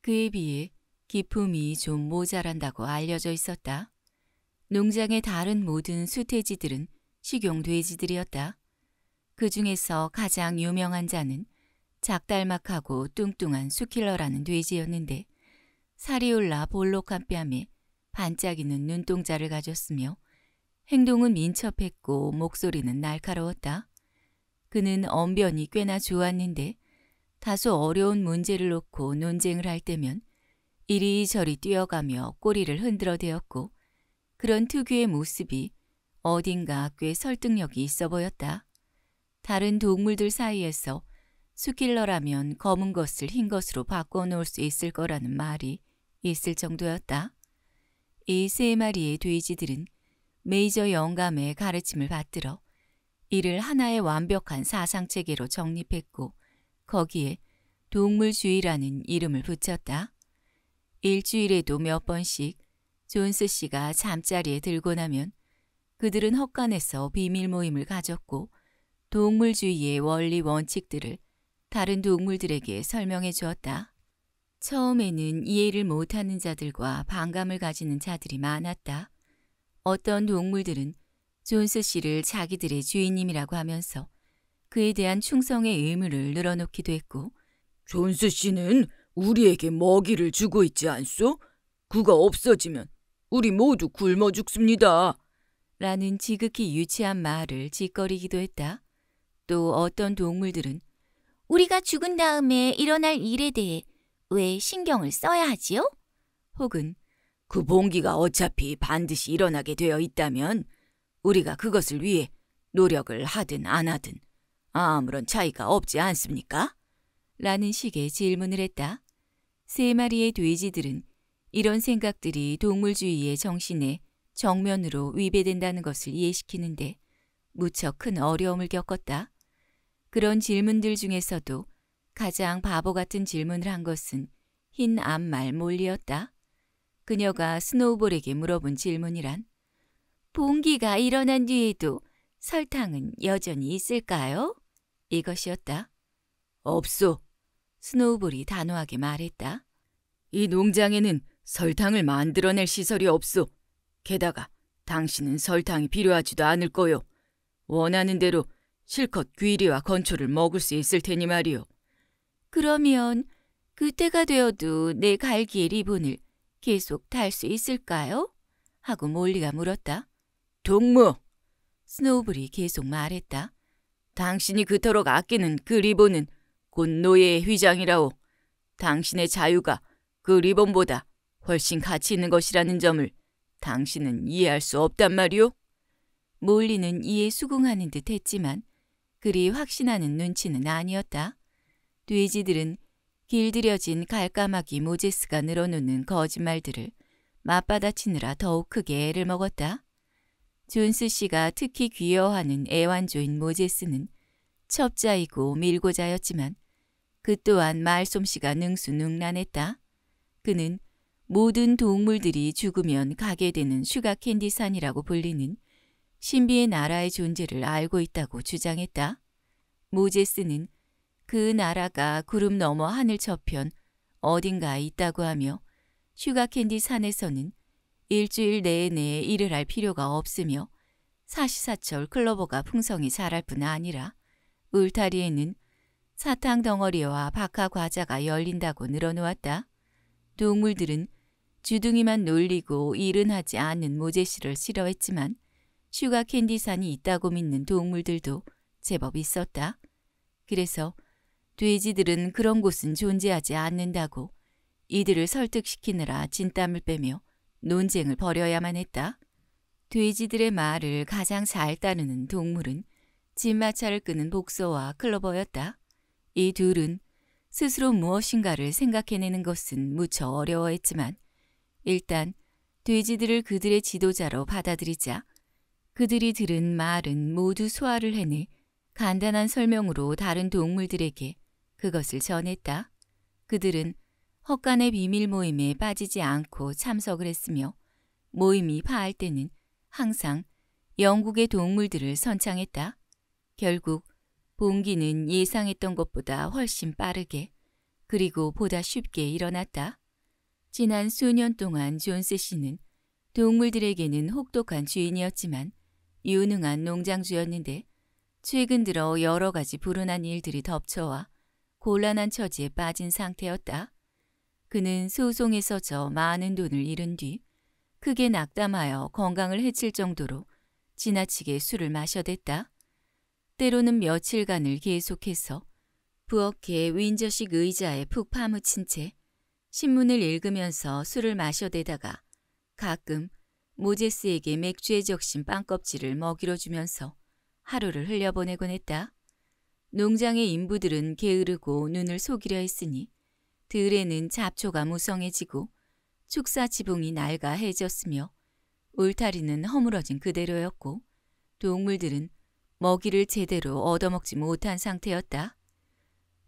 그에 비해 기품이 좀 모자란다고 알려져 있었다. 농장의 다른 모든 수태지들은 식용돼지들이었다. 그 중에서 가장 유명한 자는 작달막하고 뚱뚱한 수킬러라는 돼지였는데 살이 올라 볼록한 뺨에 반짝이는 눈동자를 가졌으며 행동은 민첩했고 목소리는 날카로웠다. 그는 언변이 꽤나 좋았는데 다소 어려운 문제를 놓고 논쟁을 할 때면 이리저리 뛰어가며 꼬리를 흔들어 대었고 그런 특유의 모습이 어딘가 꽤 설득력이 있어 보였다. 다른 동물들 사이에서 수킬러라면 검은 것을 흰 것으로 바꿔놓을 수 있을 거라는 말이 있을 정도였다. 이 세 마리의 돼지들은 메이저 영감의 가르침을 받들어 이를 하나의 완벽한 사상체계로 정립했고 거기에 동물주의라는 이름을 붙였다. 일주일에도 몇 번씩 존스 씨가 잠자리에 들고 나면 그들은 헛간에서 비밀 모임을 가졌고 동물주의의 원리 원칙들을 다른 동물들에게 설명해 주었다. 처음에는 이해를 못하는 자들과 반감을 가지는 자들이 많았다. 어떤 동물들은 존스 씨를 자기들의 주인님이라고 하면서 그에 대한 충성의 의무를 늘어놓기도 했고 존스 씨는 우리에게 먹이를 주고 있지 않소? 그가 없어지면 우리 모두 굶어 죽습니다. 라는 지극히 유치한 말을 짓거리기도 했다. 또 어떤 동물들은 우리가 죽은 다음에 일어날 일에 대해 왜 신경을 써야 하지요? 혹은 그 봉기가 어차피 반드시 일어나게 되어 있다면 우리가 그것을 위해 노력을 하든 안 하든 아무런 차이가 없지 않습니까? 라는 식의 질문을 했다. 세 마리의 돼지들은 이런 생각들이 동물주의의 정신에 정면으로 위배된다는 것을 이해시키는데 무척 큰 어려움을 겪었다. 그런 질문들 중에서도 가장 바보 같은 질문을 한 것은 흰 암말 몰리였다. 그녀가 스노우볼에게 물어본 질문이란 봉기가 일어난 뒤에도 설탕은 여전히 있을까요? 이것이었다. 없소. 스노우볼이 단호하게 말했다. 이 농장에는 설탕을 만들어낼 시설이 없소. 게다가 당신은 설탕이 필요하지도 않을 거요. 원하는 대로 실컷 귀리와 건초를 먹을 수 있을 테니 말이오 그러면 그때가 되어도 내 갈기의 리본을 계속 달 수 있을까요? 하고 몰리가 물었다. 동무! 스노우블이 계속 말했다. 당신이 그토록 아끼는 그 리본은 곧 노예의 휘장이라오. 당신의 자유가 그 리본보다 훨씬 가치 있는 것이라는 점을 당신은 이해할 수 없단 말이오? 몰리는 이에 수긍하는 듯 했지만 그리 확신하는 눈치는 아니었다. 돼지들은 길들여진 갈까마귀 모제스가 늘어놓는 거짓말들을 맞받아치느라 더욱 크게 애를 먹었다. 존스 씨가 특히 귀여워하는 애완조인 모제스는 첩자이고 밀고자였지만 그 또한 말솜씨가 능수능란했다. 그는 모든 동물들이 죽으면 가게 되는 슈가캔디산이라고 불리는 신비의 나라의 존재를 알고 있다고 주장했다. 모제스는 그 나라가 구름 너머 하늘 저편 어딘가에 있다고 하며 슈가캔디 산에서는 일주일 내내 일을 할 필요가 없으며 사시사철 클로버가 풍성히 자랄 뿐 아니라 울타리에는 사탕 덩어리와 박하 과자가 열린다고 늘어놓았다. 동물들은 주둥이만 놀리고 일은 하지 않는 모제씨를 싫어했지만 슈가 캔디산이 있다고 믿는 동물들도 제법 있었다. 그래서 돼지들은 그런 곳은 존재하지 않는다고 이들을 설득시키느라 진땀을 빼며 논쟁을 벌여야만 했다. 돼지들의 말을 가장 잘 따르는 동물은 진마차를 끄는 복서와 클로버였다. 이 둘은 스스로 무엇인가를 생각해내는 것은 무척 어려워했지만 일단 돼지들을 그들의 지도자로 받아들이자 그들이 들은 말은 모두 소화를 해내 간단한 설명으로 다른 동물들에게 그것을 전했다. 그들은 헛간의 비밀 모임에 빠지지 않고 참석을 했으며 모임이 파할 때는 항상 영국의 동물들을 선창했다. 결국 봉기는 예상했던 것보다 훨씬 빠르게 그리고 보다 쉽게 일어났다. 지난 수년 동안 존스 씨는 동물들에게는 혹독한 주인이었지만 유능한 농장주였는데 최근 들어 여러 가지 불운한 일들이 덮쳐와 곤란한 처지에 빠진 상태였다. 그는 소송에서 저 많은 돈을 잃은 뒤 크게 낙담하여 건강을 해칠 정도로 지나치게 술을 마셔댔다. 때로는 며칠간을 계속해서 부엌에 윈저식 의자에 푹 파묻힌 채 신문을 읽으면서 술을 마셔대다가 가끔 모제스에게 맥주에 적신 빵껍질을 먹이로 주면서 하루를 흘려보내곤 했다. 농장의 인부들은 게으르고 눈을 속이려 했으니 들에는 잡초가 무성해지고 축사 지붕이 낡아해졌으며 울타리는 허물어진 그대로였고 동물들은 먹이를 제대로 얻어먹지 못한 상태였다.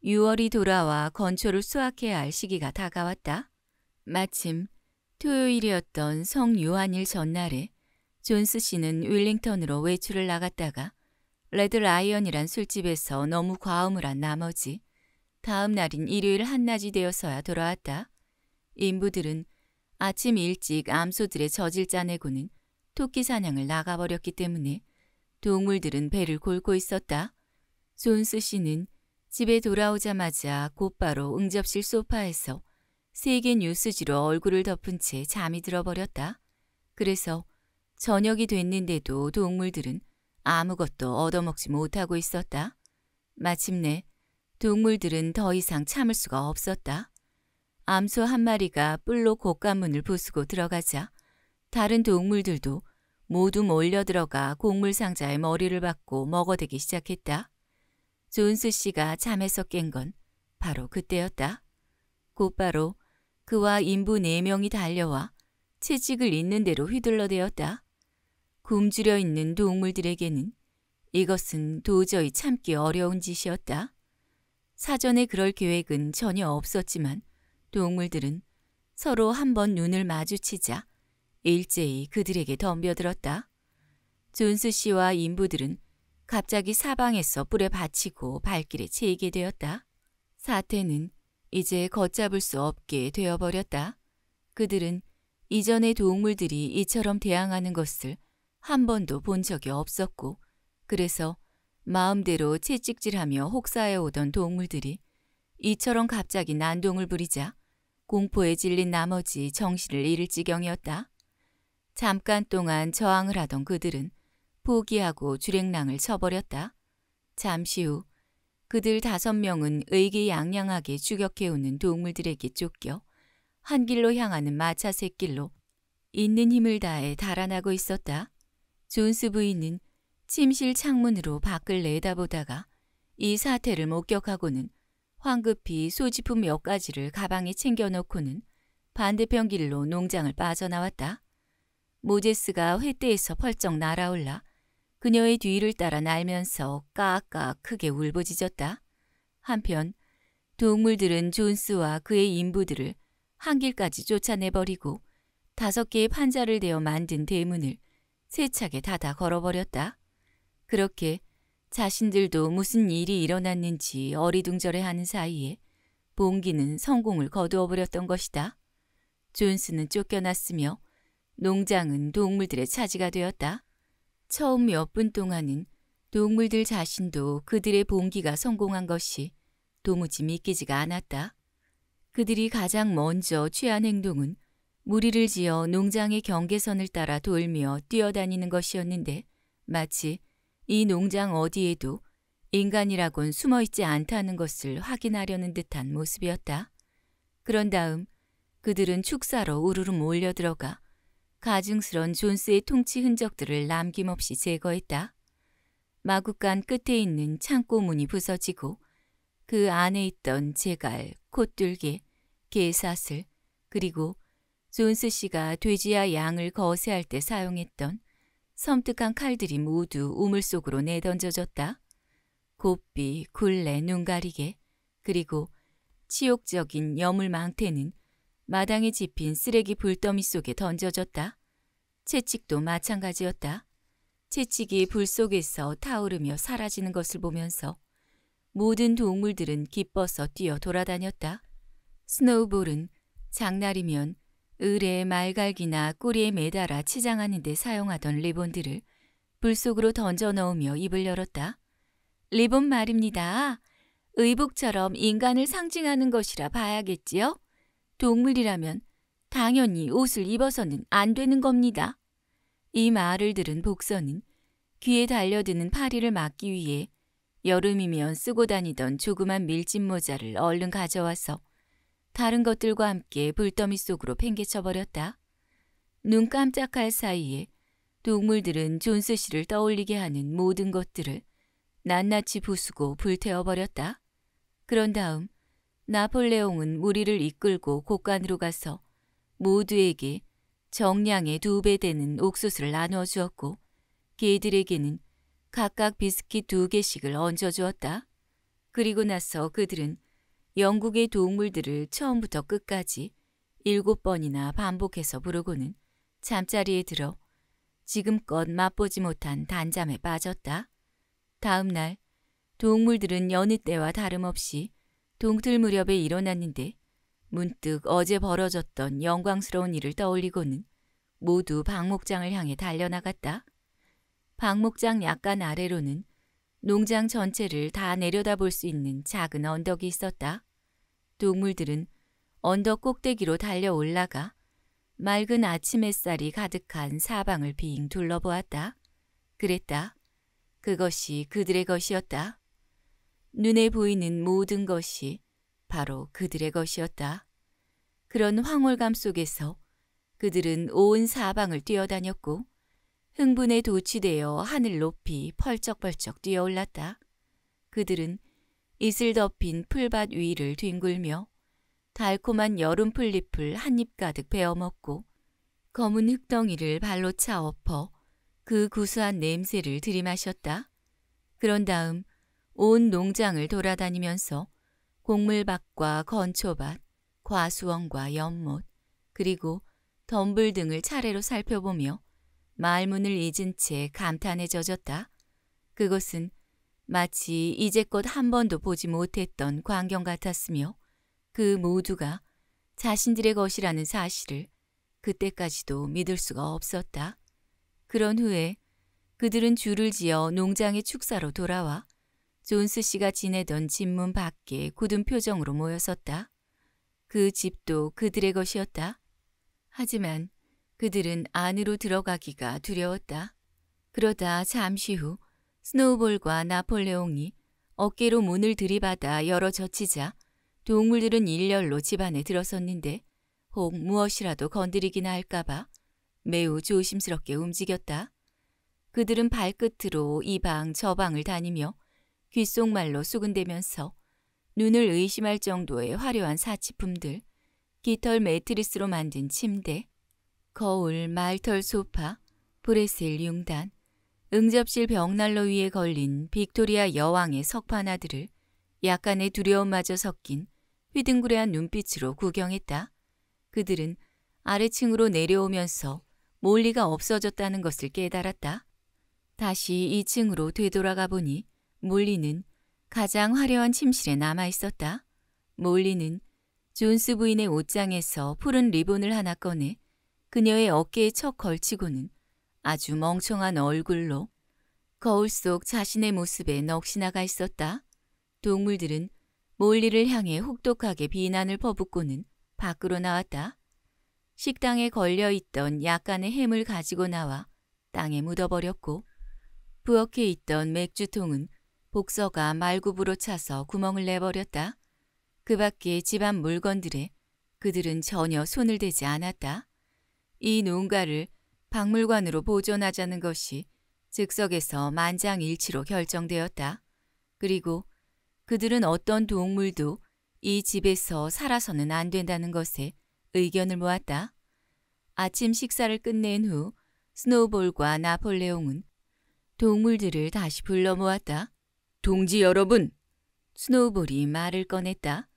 6월이 돌아와 건초를 수확해야 할 시기가 다가왔다. 마침 토요일이었던 성유한일 전날에 존스 씨는 윌링턴으로 외출을 나갔다가 레드 라이언이란 술집에서 너무 과음을 한 나머지 다음 날인 일요일 한낮이 되어서야 돌아왔다. 인부들은 아침 일찍 암소들의 젖을 짜내고는 토끼 사냥을 나가버렸기 때문에 동물들은 배를 골고 있었다. 존스 씨는 집에 돌아오자마자 곧바로 응접실 소파에서 세개 뉴스지로 얼굴을 덮은 채 잠이 들어버렸다. 그래서 저녁이 됐는데도 동물들은 아무것도 얻어먹지 못하고 있었다. 마침내 동물들은 더 이상 참을 수가 없었다. 암소 한 마리가 뿔로 곡간문을 부수고 들어가자 다른 동물들도 모두 몰려 들어가 곡물 상자에 머리를 박고 먹어대기 시작했다. 존스 씨가 잠에서 깬 건 바로 그때였다. 곧바로 그와 인부 네 명이 달려와 채찍을 있는 대로 휘둘러대었다. 굶주려 있는 동물들에게는 이것은 도저히 참기 어려운 짓이었다. 사전에 그럴 계획은 전혀 없었지만 동물들은 서로 한 번 눈을 마주치자 일제히 그들에게 덤벼들었다. 존스 씨와 인부들은 갑자기 사방에서 뿔에 받치고 발길에 채이게 되었다. 사태는 이제 걷잡을 수 없게 되어버렸다. 그들은 이전의 동물들이 이처럼 대항하는 것을 한 번도 본 적이 없었고 그래서 마음대로 채찍질하며 혹사해 오던 동물들이 이처럼 갑자기 난동을 부리자 공포에 질린 나머지 정신을 잃을 지경이었다. 잠깐 동안 저항을 하던 그들은 포기하고 주랭랑을 쳐버렸다. 잠시 후 그들 다섯 명은 의기양양하게 추격해오는 동물들에게 쫓겨 한 길로 향하는 마차 샛길로 있는 힘을 다해 달아나고 있었다. 존스 부인은 침실 창문으로 밖을 내다보다가 이 사태를 목격하고는 황급히 소지품 몇 가지를 가방에 챙겨놓고는 반대편 길로 농장을 빠져나왔다. 모제스가 횃대에서 펄쩍 날아올라 그녀의 뒤를 따라 날면서 까까 크게 울부짖었다. 한편 동물들은 존스와 그의 인부들을 한길까지 쫓아내버리고 다섯 개의 판자를 대어 만든 대문을 세차게 닫아 걸어버렸다. 그렇게 자신들도 무슨 일이 일어났는지 어리둥절해하는 사이에 봉기는 성공을 거두어 버렸던 것이다. 존스는 쫓겨났으며 농장은 동물들의 차지가 되었다. 처음 몇 분 동안은 동물들 자신도 그들의 봉기가 성공한 것이 도무지 믿기지가 않았다. 그들이 가장 먼저 취한 행동은 무리를 지어 농장의 경계선을 따라 돌며 뛰어다니는 것이었는데 마치 이 농장 어디에도 인간이라곤 숨어 있지 않다는 것을 확인하려는 듯한 모습이었다. 그런 다음 그들은 축사로 우르르 몰려 들어가 가증스런 존스의 통치 흔적들을 남김없이 제거했다. 마구간 끝에 있는 창고 문이 부서지고 그 안에 있던 제갈, 콧둘개, 게사슬, 그리고 존스 씨가 돼지와 양을 거세할 때 사용했던 섬뜩한 칼들이 모두 우물 속으로 내던져졌다. 곱비, 굴레, 눈가리개, 그리고 치욕적인 여물망태는 마당에 집힌 쓰레기 불더미 속에 던져졌다. 채찍도 마찬가지였다. 채찍이 불 속에서 타오르며 사라지는 것을 보면서 모든 동물들은 기뻐서 뛰어 돌아다녔다. 스노우볼은 장날이면 을의 말갈기나 꼬리에 매달아 치장하는 데 사용하던 리본들을 불속으로 던져 넣으며 입을 열었다. 리본 말입니다. 의복처럼 인간을 상징하는 것이라 봐야겠지요? 동물이라면 당연히 옷을 입어서는 안 되는 겁니다. 이 말을 들은 복선은 귀에 달려드는 파리를 막기 위해 여름이면 쓰고 다니던 조그만 밀짚 모자를 얼른 가져와서 다른 것들과 함께 불더미 속으로 팽개쳐버렸다. 눈 깜짝할 사이에 동물들은 존스 씨를 떠올리게 하는 모든 것들을 낱낱이 부수고 불태워버렸다. 그런 다음 나폴레옹은 무리를 이끌고 곳간으로 가서 모두에게 정량의 두 배 되는 옥수수를 나누어 주었고 개들에게는 각각 비스킷 두 개씩을 얹어 주었다. 그리고 나서 그들은 영국의 동물들을 처음부터 끝까지 일곱 번이나 반복해서 부르고는 잠자리에 들어 지금껏 맛보지 못한 단잠에 빠졌다. 다음 날 동물들은 여느 때와 다름없이 동틀 무렵에 일어났는데 문득 어제 벌어졌던 영광스러운 일을 떠올리고는 모두 박목장을 향해 달려나갔다. 박목장 약간 아래로는 농장 전체를 다 내려다볼 수 있는 작은 언덕이 있었다. 동물들은 언덕 꼭대기로 달려 올라가 맑은 아침 햇살이 가득한 사방을 빙 둘러보았다. 그랬다. 그것이 그들의 것이었다. 눈에 보이는 모든 것이 바로 그들의 것이었다. 그런 황홀감 속에서 그들은 온 사방을 뛰어다녔고 흥분에 도취되어 하늘 높이 펄쩍펄쩍 뛰어올랐다. 그들은 이슬 덮인 풀밭 위를 뒹굴며 달콤한 여름 풀잎을 한 입 가득 베어먹고 검은 흙덩이를 발로 차엎어 그 구수한 냄새를 들이마셨다. 그런 다음 온 농장을 돌아다니면서 곡물밭과 건초밭, 과수원과 연못, 그리고 덤불 등을 차례로 살펴보며 말문을 잊은 채 감탄에 젖었다. 그것은 마치 이제껏 한 번도 보지 못했던 광경 같았으며 그 모두가 자신들의 것이라는 사실을 그때까지도 믿을 수가 없었다. 그런 후에 그들은 줄을 지어 농장의 축사로 돌아와 존스 씨가 지내던 집문 밖에 굳은 표정으로 모여섰다. 그 집도 그들의 것이었다. 하지만 그들은 안으로 들어가기가 두려웠다. 그러다 잠시 후 스노우볼과 나폴레옹이 어깨로 문을 들이받아 열어 젖히자 동물들은 일렬로 집안에 들어섰는데 혹 무엇이라도 건드리기나 할까봐 매우 조심스럽게 움직였다. 그들은 발끝으로 이 방 저 방을 다니며 귓속말로 수근대면서 눈을 의심할 정도의 화려한 사치품들, 깃털 매트리스로 만든 침대, 거울, 말털 소파, 브레셀 융단, 응접실 벽난로 위에 걸린 빅토리아 여왕의 석판 아들을 약간의 두려움마저 섞인 휘둥그레한 눈빛으로 구경했다. 그들은 아래층으로 내려오면서 몰리가 없어졌다는 것을 깨달았다. 다시 2층으로 되돌아가 보니 몰리는 가장 화려한 침실에 남아 있었다. 몰리는 존스 부인의 옷장에서 푸른 리본을 하나 꺼내 그녀의 어깨에 척 걸치고는 아주 멍청한 얼굴로 거울 속 자신의 모습에 넋이나가 있었다. 동물들은 몰리를 향해 혹독하게 비난을 퍼붓고는 밖으로 나왔다. 식당에 걸려있던 약간의 햄을 가지고 나와 땅에 묻어버렸고 부엌에 있던 맥주통은 복서가 말굽으로 차서 구멍을 내버렸다. 그 밖에 집안 물건들에 그들은 전혀 손을 대지 않았다. 이 농가를 박물관으로 보존하자는 것이 즉석에서 만장일치로 결정되었다. 그리고 그들은 어떤 동물도 이 집에서 살아서는 안 된다는 것에 의견을 모았다. 아침 식사를 끝낸 후 스노볼과 나폴레옹은 동물들을 다시 불러 모았다. 동지 여러분! 스노볼이 말을 꺼냈다.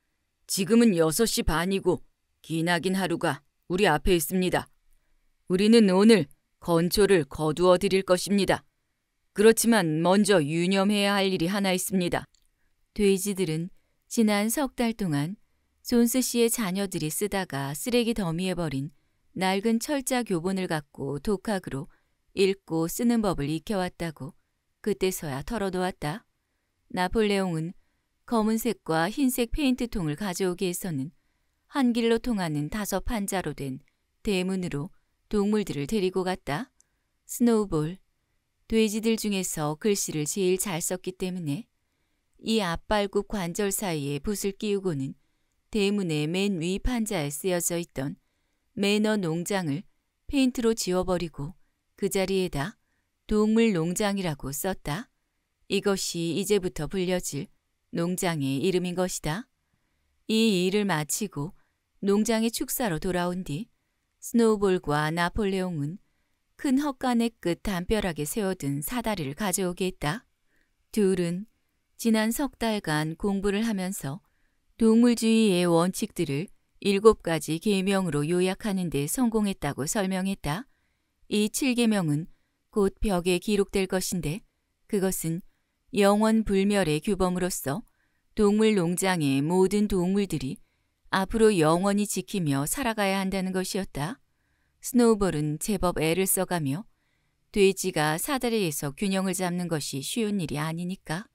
지금은 6시 반이고 기나긴 하루가 우리 앞에 있습니다. 우리는 오늘 건초를 거두어 드릴 것입니다. 그렇지만 먼저 유념해야 할 일이 하나 있습니다. 돼지들은 지난 석 달 동안 존스 씨의 자녀들이 쓰다가 쓰레기 더미에 버린 낡은 철자 교본을 갖고 독학으로 읽고 쓰는 법을 익혀왔다고 그때서야 털어놓았다. 나폴레옹은 검은색과 흰색 페인트통을 가져오게 해서는 한 길로 통하는 다섯 판자로 된 대문으로 동물들을 데리고 갔다. 스노우볼, 돼지들 중에서 글씨를 제일 잘 썼기 때문에 이 앞발굽 관절 사이에 붓을 끼우고는 대문의 맨 위 판자에 쓰여져 있던 매너 농장을 페인트로 지워버리고 그 자리에다 동물 농장이라고 썼다. 이것이 이제부터 불려질 농장의 이름인 것이다. 이 일을 마치고 농장의 축사로 돌아온 뒤 스노우볼과 나폴레옹은 큰 헛간의 끝 담벼락에 세워둔 사다리를 가져오게 했다. 둘은 지난 석 달간 공부를 하면서 동물주의의 원칙들을 일곱 가지 계명으로 요약하는 데 성공했다고 설명했다. 이 7계명은 곧 벽에 기록될 것인데 그것은 영원 불멸의 규범으로서 동물 농장의 모든 동물들이 앞으로 영원히 지키며 살아가야 한다는 것이었다. 스노우볼은 제법 애를 써가며 돼지가 사다리에서 균형을 잡는 것이 쉬운 일이 아니니까.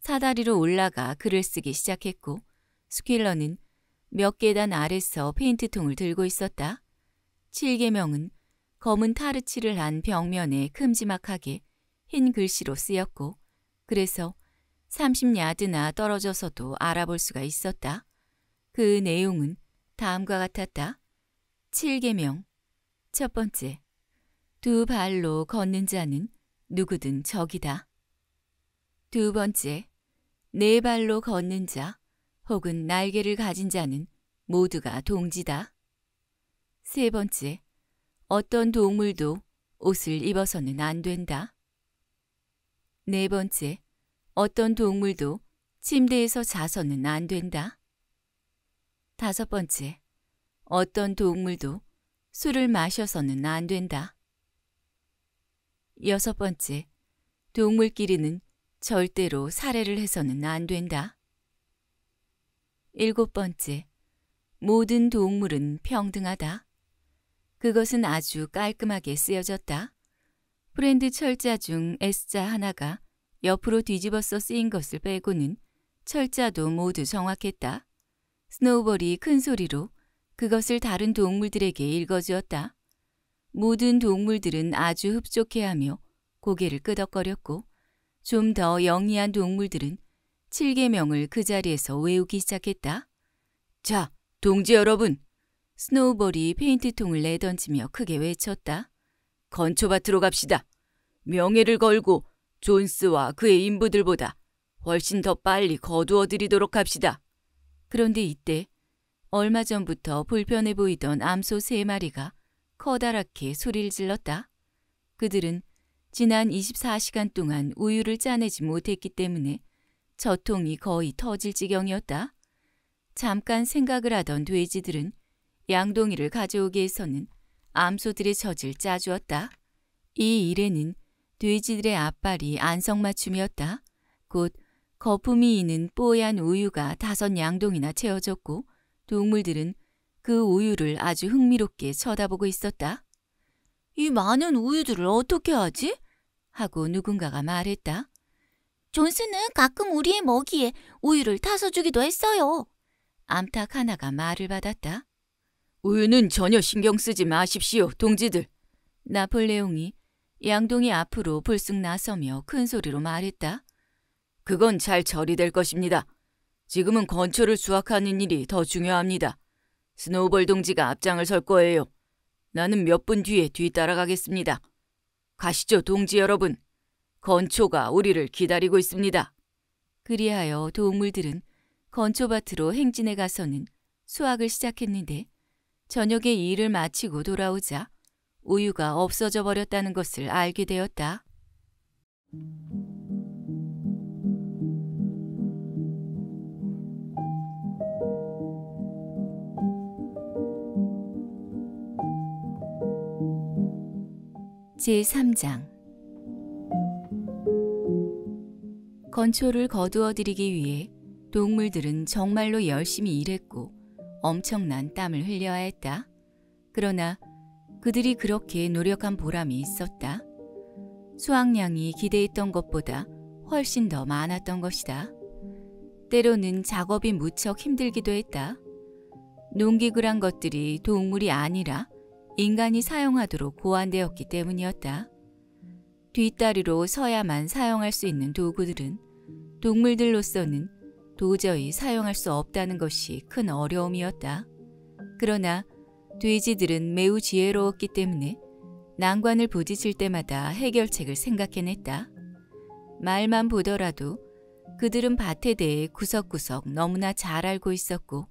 사다리로 올라가 글을 쓰기 시작했고 스퀼러는몇 계단 아래서 페인트통을 들고 있었다. 7계명은 검은 타르치를 한 벽면에 큼지막하게 흰 글씨로 쓰였고 그래서 30야드나 떨어져서도 알아볼 수가 있었다. 그 내용은 다음과 같았다. 7개명첫 번째, 두 발로 걷는 자는 누구든 적이다. 두 번째, 네 발로 걷는 자 혹은 날개를 가진 자는 모두가 동지다. 세 번째, 어떤 동물도 옷을 입어서는 안 된다. 네 번째, 어떤 동물도 침대에서 자서는 안 된다. 다섯 번째, 어떤 동물도 술을 마셔서는 안 된다. 여섯 번째, 동물끼리는 절대로 살해를 해서는 안 된다. 일곱 번째, 모든 동물은 평등하다. 그것은 아주 깔끔하게 쓰여졌다. 프렌드 철자 중 S자 하나가 옆으로 뒤집어서 쓰인 것을 빼고는 철자도 모두 정확했다. 스노우볼이 큰 소리로 그것을 다른 동물들에게 읽어주었다. 모든 동물들은 아주 흡족해하며 고개를 끄덕거렸고 좀 더 영리한 동물들은 7계명을 그 자리에서 외우기 시작했다. 자, 동지 여러분! 스노우볼이 페인트통을 내던지며 크게 외쳤다. 건초밭으로 갑시다. 명예를 걸고 존스와 그의 인부들보다 훨씬 더 빨리 거두어드리도록 합시다. 그런데 이때 얼마 전부터 불편해 보이던 암소 세 마리가 커다랗게 소리를 질렀다. 그들은 지난 24시간 동안 우유를 짜내지 못했기 때문에 저통이 거의 터질 지경이었다. 잠깐 생각을 하던 돼지들은 양동이를 가져오기위 해서는 암소들의 젖을 짜주었다. 이 일에는 돼지들의 앞발이 안성맞춤이었다. 곧 거품이 있는 뽀얀 우유가 다섯 양동이나 채워졌고 동물들은 그 우유를 아주 흥미롭게 쳐다보고 있었다. 이 많은 우유들을 어떻게 하지? 하고 누군가가 말했다. 존슨은 가끔 우리의 먹이에 우유를 타서 주기도 했어요. 암탉 하나가 말을 받았다. 우유는 전혀 신경 쓰지 마십시오, 동지들. 나폴레옹이 양동이 앞으로 불쑥 나서며 큰 소리로 말했다. 그건 잘 처리될 것입니다. 지금은 건초를 수확하는 일이 더 중요합니다. 스노우볼 동지가 앞장을 설 거예요. 나는 몇 분 뒤에 뒤따라가겠습니다. 가시죠, 동지 여러분. 건초가 우리를 기다리고 있습니다. 그리하여 동물들은 건초밭으로 행진해 가서는 수확을 시작했는데 저녁에 일을 마치고 돌아오자 우유가 없어져 버렸다는 것을 알게 되었다. 제3장 건초를 거두어 드리기 위해 동물들은 정말로 열심히 일했고 엄청난 땀을 흘려야 했다. 그러나 그들이 그렇게 노력한 보람이 있었다. 수확량이 기대했던 것보다 훨씬 더 많았던 것이다. 때로는 작업이 무척 힘들기도 했다. 농기구란 것들이 동물이 아니라 인간이 사용하도록 보완되었기 때문이었다. 뒷다리로 서야만 사용할 수 있는 도구들은 동물들로서는 도저히 사용할 수 없다는 것이 큰 어려움이었다. 그러나 돼지들은 매우 지혜로웠기 때문에 난관을 부딪힐 때마다 해결책을 생각해냈다. 말만 보더라도 그들은 밭에 대해 구석구석 너무나 잘 알고 있었고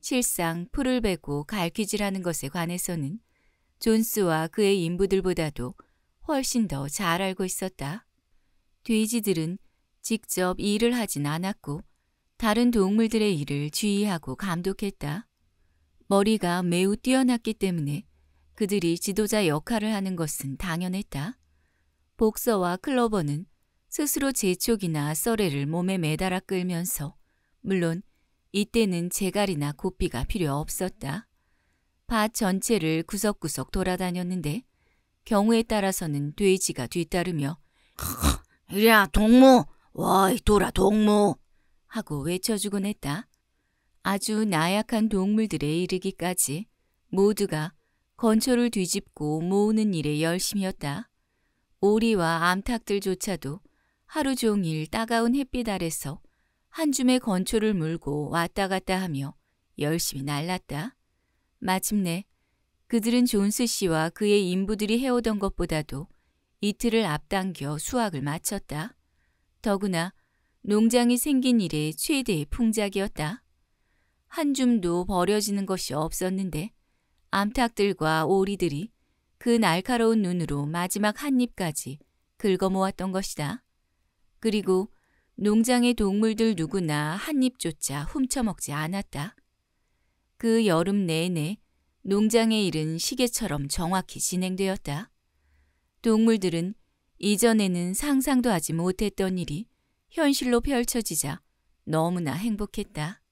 실상 풀을 베고 갈퀴질하는 것에 관해서는 존스와 그의 인부들보다도 훨씬 더 잘 알고 있었다. 돼지들은 직접 일을 하진 않았고 다른 동물들의 일을 주의하고 감독했다. 머리가 매우 뛰어났기 때문에 그들이 지도자 역할을 하는 것은 당연했다. 복서와 클로버는 스스로 재촉이나 썰레를 몸에 매달아 끌면서 물론 이때는 제갈이나 고삐가 필요 없었다. 밭 전체를 구석구석 돌아다녔는데 경우에 따라서는 돼지가 뒤따르며 이리야 동무! 와이 돌아 동무! 하고 외쳐주곤 했다. 아주 나약한 동물들에 이르기까지 모두가 건초를 뒤집고 모으는 일에 열심이었다. 오리와 암탉들조차도 하루 종일 따가운 햇빛 아래서 한 줌의 건초를 물고 왔다 갔다 하며 열심히 날랐다. 마침내 그들은 존스 씨와 그의 인부들이 해오던 것보다도 이틀을 앞당겨 수확을 마쳤다. 더구나 농장이 생긴 일의 최대의 풍작이었다. 한 줌도 버려지는 것이 없었는데 암탉들과 오리들이 그 날카로운 눈으로 마지막 한 입까지 긁어모았던 것이다. 그리고 농장의 동물들 누구나 한 입조차 훔쳐먹지 않았다. 그 여름 내내 농장의 일은 시계처럼 정확히 진행되었다. 동물들은 이전에는 상상도 하지 못했던 일이 현실로 펼쳐지자 너무나 행복했다.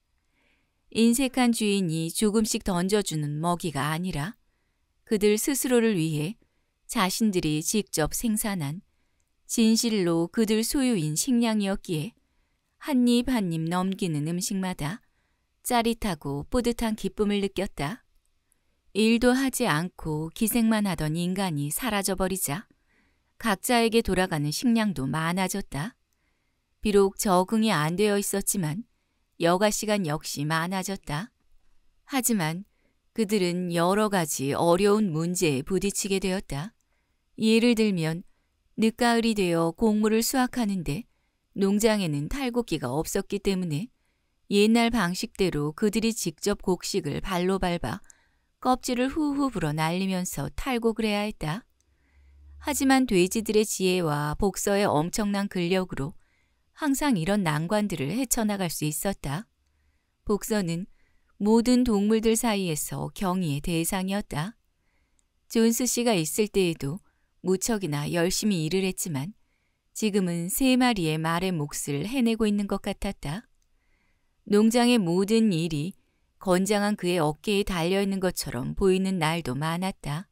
인색한 주인이 조금씩 던져주는 먹이가 아니라 그들 스스로를 위해 자신들이 직접 생산한 진실로 그들 소유인 식량이었기에 한 입 한 입 넘기는 음식마다 짜릿하고 뿌듯한 기쁨을 느꼈다. 일도 하지 않고 기생만 하던 인간이 사라져버리자 각자에게 돌아가는 식량도 많아졌다. 비록 적응이 안 되어 있었지만 여가 시간 역시 많아졌다. 하지만 그들은 여러 가지 어려운 문제에 부딪히게 되었다. 예를 들면 늦가을이 되어 곡물을 수확하는데 농장에는 탈곡기가 없었기 때문에 옛날 방식대로 그들이 직접 곡식을 발로 밟아 껍질을 후후 불어 날리면서 탈곡을 해야 했다. 하지만 돼지들의 지혜와 복서의 엄청난 근력으로 항상 이런 난관들을 헤쳐나갈 수 있었다. 복서는 모든 동물들 사이에서 경의의 대상이었다. 존스 씨가 있을 때에도 무척이나 열심히 일을 했지만 지금은 세 마리의 말의 몫을 해내고 있는 것 같았다. 농장의 모든 일이 건장한 그의 어깨에 달려있는 것처럼 보이는 날도 많았다.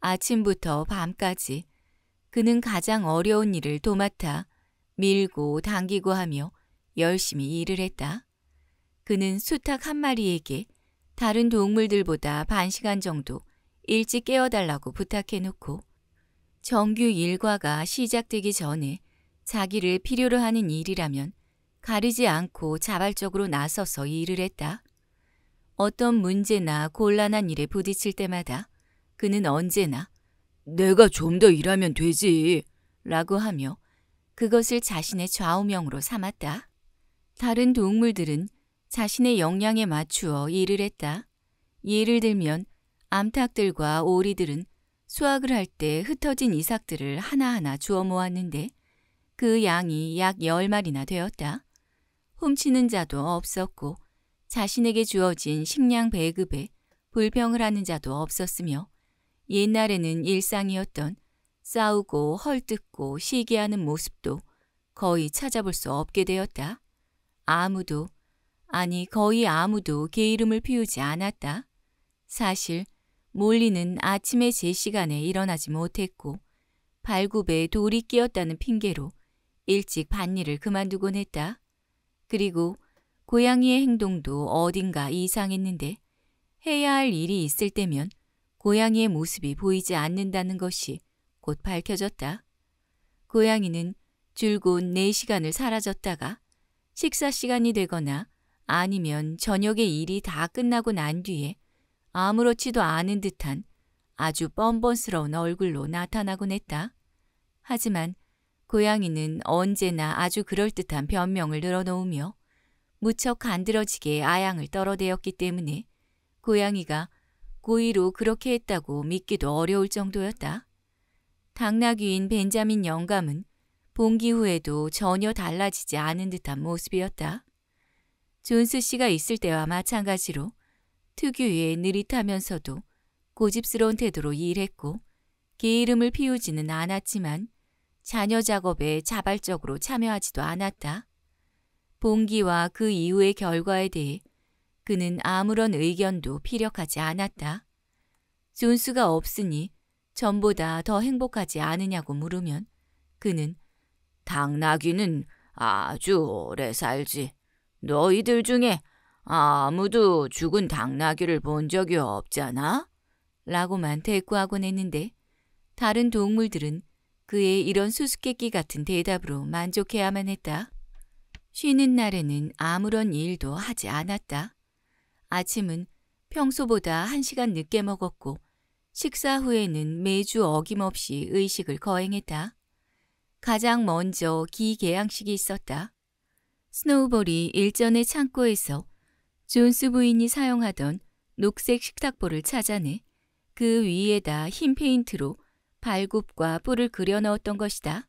아침부터 밤까지 그는 가장 어려운 일을 도맡아 밀고 당기고 하며 열심히 일을 했다. 그는 수탉 한 마리에게 다른 동물들보다 반 시간 정도 일찍 깨어달라고 부탁해놓고 정규 일과가 시작되기 전에 자기를 필요로 하는 일이라면 가리지 않고 자발적으로 나서서 일을 했다. 어떤 문제나 곤란한 일에 부딪힐 때마다 그는 언제나 내가 좀 더 일하면 되지 라고 하며 그것을 자신의 좌우명으로 삼았다. 다른 동물들은 자신의 역량에 맞추어 일을 했다. 예를 들면 암탉들과 오리들은 수확을 할 때 흩어진 이삭들을 하나하나 주워 모았는데 그 양이 약 열마리나 되었다. 훔치는 자도 없었고 자신에게 주어진 식량 배급에 불평을 하는 자도 없었으며 옛날에는 일상이었던 싸우고 헐뜯고 시기하는 모습도 거의 찾아볼 수 없게 되었다. 아무도 아니 거의 아무도 게으름을 피우지 않았다. 사실 몰리는 아침의 제 시간에 일어나지 못했고 발굽에 돌이 끼었다는 핑계로 일찍 밭일을 그만두곤 했다. 그리고 고양이의 행동도 어딘가 이상했는데 해야 할 일이 있을 때면 고양이의 모습이 보이지 않는다는 것이 곧 밝혀졌다. 고양이는 줄곧 4시간을 사라졌다가 식사 시간이 되거나 아니면 저녁의 일이 다 끝나고 난 뒤에 아무렇지도 않은 듯한 아주 뻔뻔스러운 얼굴로 나타나곤 했다. 하지만 고양이는 언제나 아주 그럴듯한 변명을 늘어놓으며 무척 간드러지게 아양을 떨어대었기 때문에 고양이가 고의로 그렇게 했다고 믿기도 어려울 정도였다. 당나귀인 벤자민 영감은 봉기 후에도 전혀 달라지지 않은 듯한 모습이었다. 존스 씨가 있을 때와 마찬가지로 특유의 느릿하면서도 고집스러운 태도로 일했고 게으름을 피우지는 않았지만 자녀 작업에 자발적으로 참여하지도 않았다. 봉기와 그 이후의 결과에 대해 그는 아무런 의견도 피력하지 않았다. 존수가 없으니 전보다 더 행복하지 않으냐고 물으면 그는 당나귀는 아주 오래 살지. 너희들 중에 아무도 죽은 당나귀를 본 적이 없잖아? 라고만 대꾸하곤 했는데 다른 동물들은 그의 이런 수수께끼 같은 대답으로 만족해야만 했다. 쉬는 날에는 아무런 일도 하지 않았다. 아침은 평소보다 한시간 늦게 먹었고 식사 후에는 매주 어김없이 의식을 거행했다. 가장 먼저 기계양식이 있었다. 스노우볼이 일전의 창고에서 존스 부인이 사용하던 녹색 식탁보를 찾아내 그 위에다 흰 페인트로 발굽과 뿔을 그려 넣었던 것이다.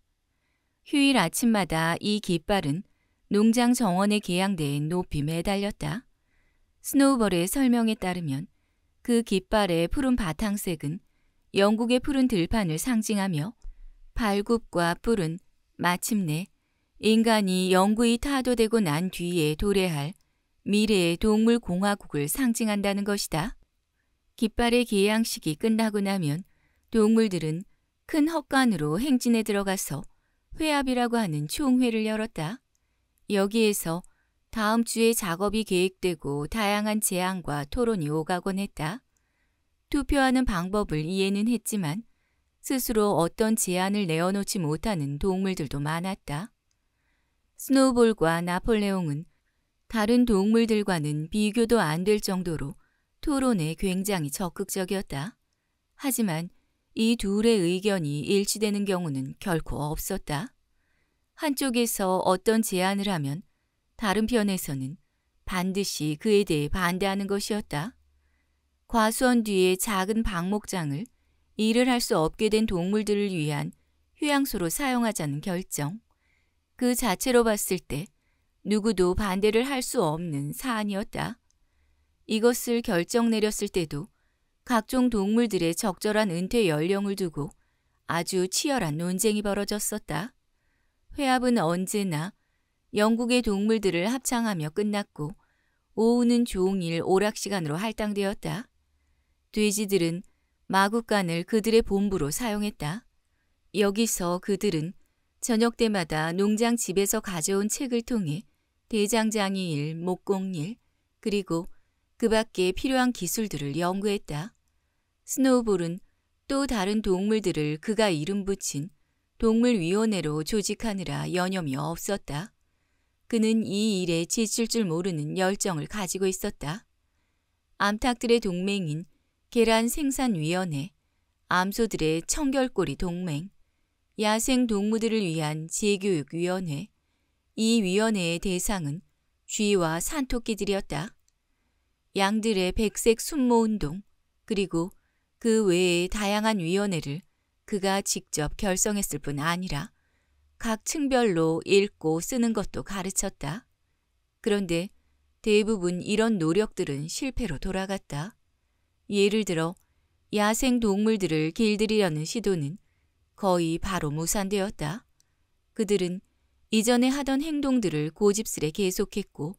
휴일 아침마다 이 깃발은 농장 정원에 개양된 높임에 달렸다. 스노우볼의 설명에 따르면 그 깃발의 푸른 바탕색은 영국의 푸른 들판을 상징하며 발굽과 뿔은 마침내 인간이 영구히 타도되고 난 뒤에 도래할 미래의 동물공화국을 상징한다는 것이다. 깃발의 개양식이 끝나고 나면 동물들은 큰 헛간으로 행진에 들어가서 회합이라고 하는 총회를 열었다. 여기에서 다음 주에 작업이 계획되고 다양한 제안과 토론이 오가곤 했다. 투표하는 방법을 이해는 했지만 스스로 어떤 제안을 내어놓지 못하는 동물들도 많았다. 스노볼과 우 나폴레옹은 다른 동물들과는 비교도 안 될 정도로 토론에 굉장히 적극적이었다. 하지만 이 둘의 의견이 일치되는 경우는 결코 없었다. 한쪽에서 어떤 제안을 하면 다른 편에서는 반드시 그에 대해 반대하는 것이었다. 과수원 뒤에 작은 방목장을 일을 할 수 없게 된 동물들을 위한 휴양소로 사용하자는 결정. 그 자체로 봤을 때 누구도 반대를 할 수 없는 사안이었다. 이것을 결정 내렸을 때도 각종 동물들의 적절한 은퇴 연령을 두고 아주 치열한 논쟁이 벌어졌었다. 회합은 언제나 영국의 동물들을 합창하며 끝났고 오후는 종일 오락 시간으로 할당되었다. 돼지들은 마구간을 그들의 본부로 사용했다. 여기서 그들은 저녁 때마다 농장 집에서 가져온 책을 통해 대장장이 일, 목공 일, 그리고 그 밖에 필요한 기술들을 연구했다. 스노우볼은 또 다른 동물들을 그가 이름 붙인 동물위원회로 조직하느라 여념이 없었다. 그는 이 일에 지칠 줄 모르는 열정을 가지고 있었다. 암탉들의 동맹인 계란 생산위원회, 암소들의 청결꼬리 동맹, 야생 동무들을 위한 재교육위원회, 이 위원회의 대상은 쥐와 산토끼들이었다. 양들의 백색 순모운동, 그리고 그 외에 다양한 위원회를 그가 직접 결성했을 뿐 아니라 각 층별로 읽고 쓰는 것도 가르쳤다. 그런데 대부분 이런 노력들은 실패로 돌아갔다. 예를 들어 야생 동물들을 길들이려는 시도는 거의 바로 무산되었다. 그들은 이전에 하던 행동들을 고집스레 계속했고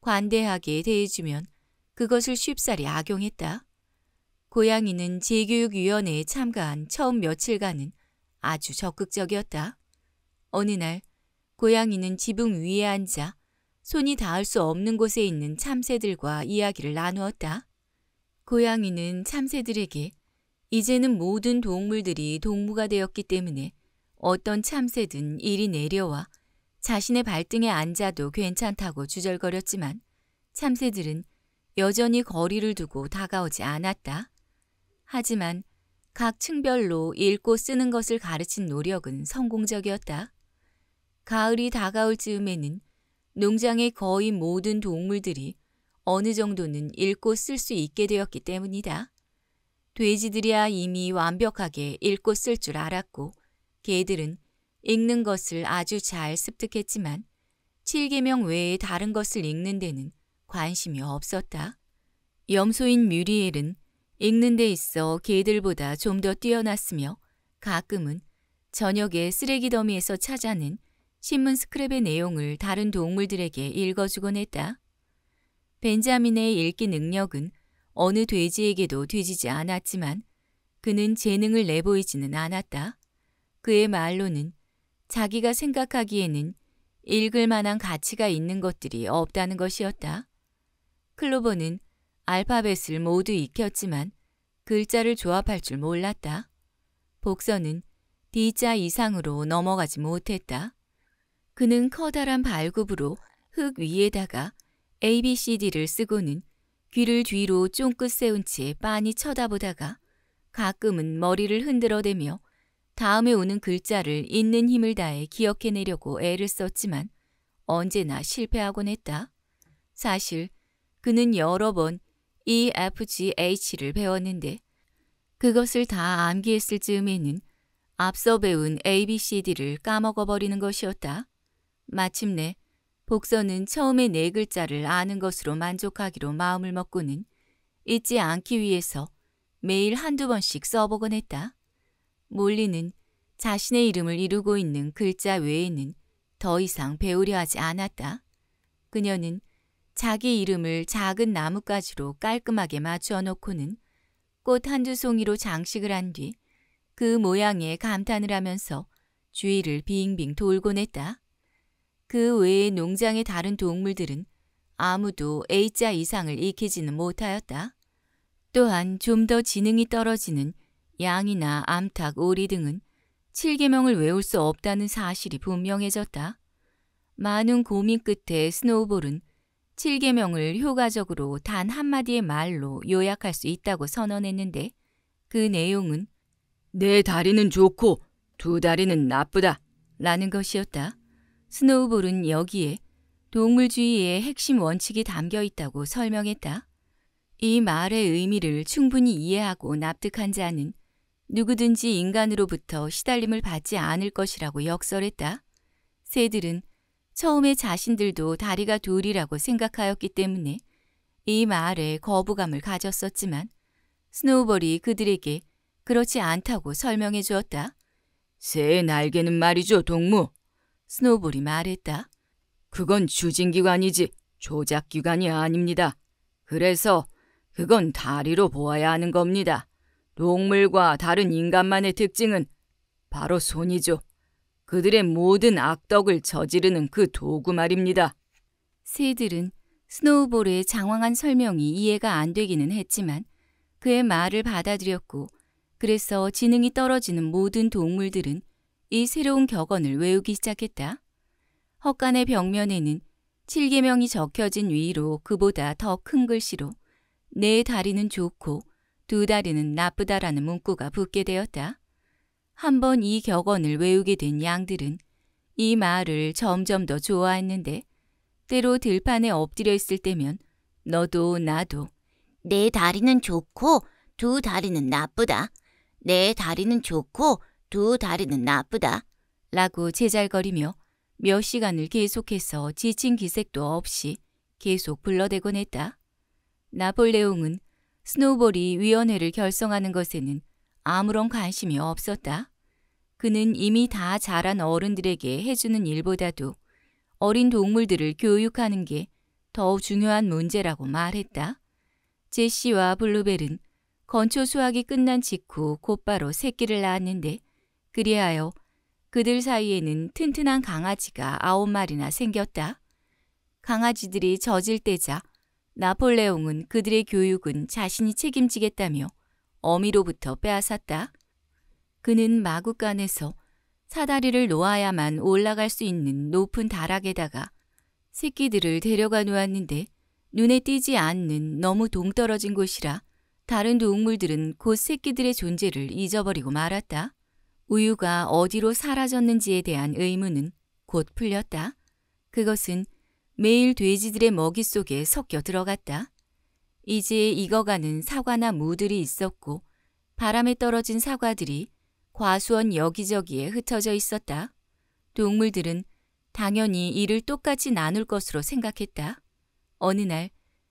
관대하게 대해주면 그것을 쉽사리 악용했다. 고양이는 재교육위원회에 참가한 처음 며칠간은 아주 적극적이었다. 어느 날 고양이는 지붕 위에 앉아 손이 닿을 수 없는 곳에 있는 참새들과 이야기를 나누었다. 고양이는 참새들에게 이제는 모든 동물들이 동무가 되었기 때문에 어떤 참새든 이리 내려와 자신의 발등에 앉아도 괜찮다고 주절거렸지만 참새들은 여전히 거리를 두고 다가오지 않았다. 하지만 각 층별로 읽고 쓰는 것을 가르친 노력은 성공적이었다. 가을이 다가올 즈음에는 농장의 거의 모든 동물들이 어느 정도는 읽고 쓸 수 있게 되었기 때문이다. 돼지들이야 이미 완벽하게 읽고 쓸 줄 알았고 개들은 읽는 것을 아주 잘 습득했지만 7계명 외에 다른 것을 읽는 데는 관심이 없었다. 염소인 뮤리엘은 읽는 데 있어 개들보다 좀 더 뛰어났으며 가끔은 저녁에 쓰레기 더미에서 찾아낸 신문 스크랩의 내용을 다른 동물들에게 읽어주곤 했다. 벤자민의 읽기 능력은 어느 돼지에게도 뒤지지 않았지만 그는 재능을 내보이지는 않았다. 그의 말로는 자기가 생각하기에는 읽을 만한 가치가 있는 것들이 없다는 것이었다. 클로버는 알파벳을 모두 익혔지만 글자를 조합할 줄 몰랐다. 복선은 D자 이상으로 넘어가지 못했다. 그는 커다란 발굽으로 흙 위에다가 ABCD를 쓰고는 귀를 뒤로 쫑긋 세운 채 빤히 쳐다보다가 가끔은 머리를 흔들어대며 다음에 오는 글자를 있는 힘을 다해 기억해내려고 애를 썼지만 언제나 실패하곤 했다. 사실 그는 여러 번 EFGH를 배웠는데 그것을 다 암기했을 즈음에는 앞서 배운 ABCD를 까먹어버리는 것이었다. 마침내 복서는 처음에 네 글자를 아는 것으로 만족하기로 마음을 먹고는 잊지 않기 위해서 매일 한두 번씩 써보곤 했다. 몰리는 자신의 이름을 이루고 있는 글자 외에는 더 이상 배우려 하지 않았다. 그녀는 자기 이름을 작은 나뭇가지로 깔끔하게 맞추어 놓고는 꽃 한두 송이로 장식을 한 뒤 그 모양에 감탄을 하면서 주위를 빙빙 돌곤 했다. 그 외에 농장의 다른 동물들은 아무도 A자 이상을 익히지는 못하였다. 또한 좀 더 지능이 떨어지는 양이나 암탉, 오리 등은 7계명을 외울 수 없다는 사실이 분명해졌다. 많은 고민 끝에 스노우볼은 7계명을 효과적으로 단 한마디의 말로 요약할 수 있다고 선언했는데 그 내용은 내 다리는 좋고 두 다리는 나쁘다 라는 것이었다. 스노우볼은 여기에 동물주의의 핵심 원칙이 담겨 있다고 설명했다. 이 말의 의미를 충분히 이해하고 납득한 자는 누구든지 인간으로부터 시달림을 받지 않을 것이라고 역설했다. 새들은 처음에 자신들도 다리가 둘이라고 생각하였기 때문에 이 말에 거부감을 가졌었지만 스노우볼이 그들에게 그렇지 않다고 설명해 주었다. 새 날개는 말이죠, 동무. 스노우볼이 말했다. 그건 추진기관이지 조작기관이 아닙니다. 그래서 그건 다리로 보아야 하는 겁니다. 동물과 다른 인간만의 특징은 바로 손이죠. 그들의 모든 악덕을 저지르는 그 도구 말입니다. 새들은 스노우볼의 장황한 설명이 이해가 안 되기는 했지만 그의 말을 받아들였고 그래서 지능이 떨어지는 모든 동물들은 이 새로운 격언을 외우기 시작했다. 헛간의 벽면에는 7계명이 적혀진 위로 그보다 더 큰 글씨로 내 네 다리는 좋고 두 다리는 나쁘다라는 문구가 붙게 되었다. 한번 이 격언을 외우게 된 양들은 이말을을 점점 더 좋아했는데 때로 들판에 엎드려 있을 때면 너도 나도 내 다리는 좋고 두 다리는 나쁘다. 내 다리는 좋고 두 다리는 나쁘다. 라고 제잘거리며 몇 시간을 계속해서 지친 기색도 없이 계속 불러대곤 했다. 나폴레옹은 스노볼이 위원회를 결성하는 것에는 아무런 관심이 없었다. 그는 이미 다 자란 어른들에게 해주는 일보다도 어린 동물들을 교육하는 게 더 중요한 문제라고 말했다. 제시와 블루벨은 건초 수확이 끝난 직후 곧바로 새끼를 낳았는데 그리하여 그들 사이에는 튼튼한 강아지가 아홉 마리나 생겼다. 강아지들이 젖을 때자 나폴레옹은 그들의 교육은 자신이 책임지겠다며 어미로부터 빼앗았다. 그는 마구간에서 사다리를 놓아야만 올라갈 수 있는 높은 다락에다가 새끼들을 데려가 놓았는데 눈에 띄지 않는 너무 동떨어진 곳이라 다른 동물들은 곧 새끼들의 존재를 잊어버리고 말았다. 우유가 어디로 사라졌는지에 대한 의문은 곧 풀렸다. 그것은 매일 돼지들의 먹이 속에 섞여 들어갔다. 이제 익어가는 사과나 무들이 있었고 바람에 떨어진 사과들이 과수원 여기저기에 흩어져 있었다. 동물들은 당연히 이를 똑같이 나눌 것으로 생각했다. 어느 날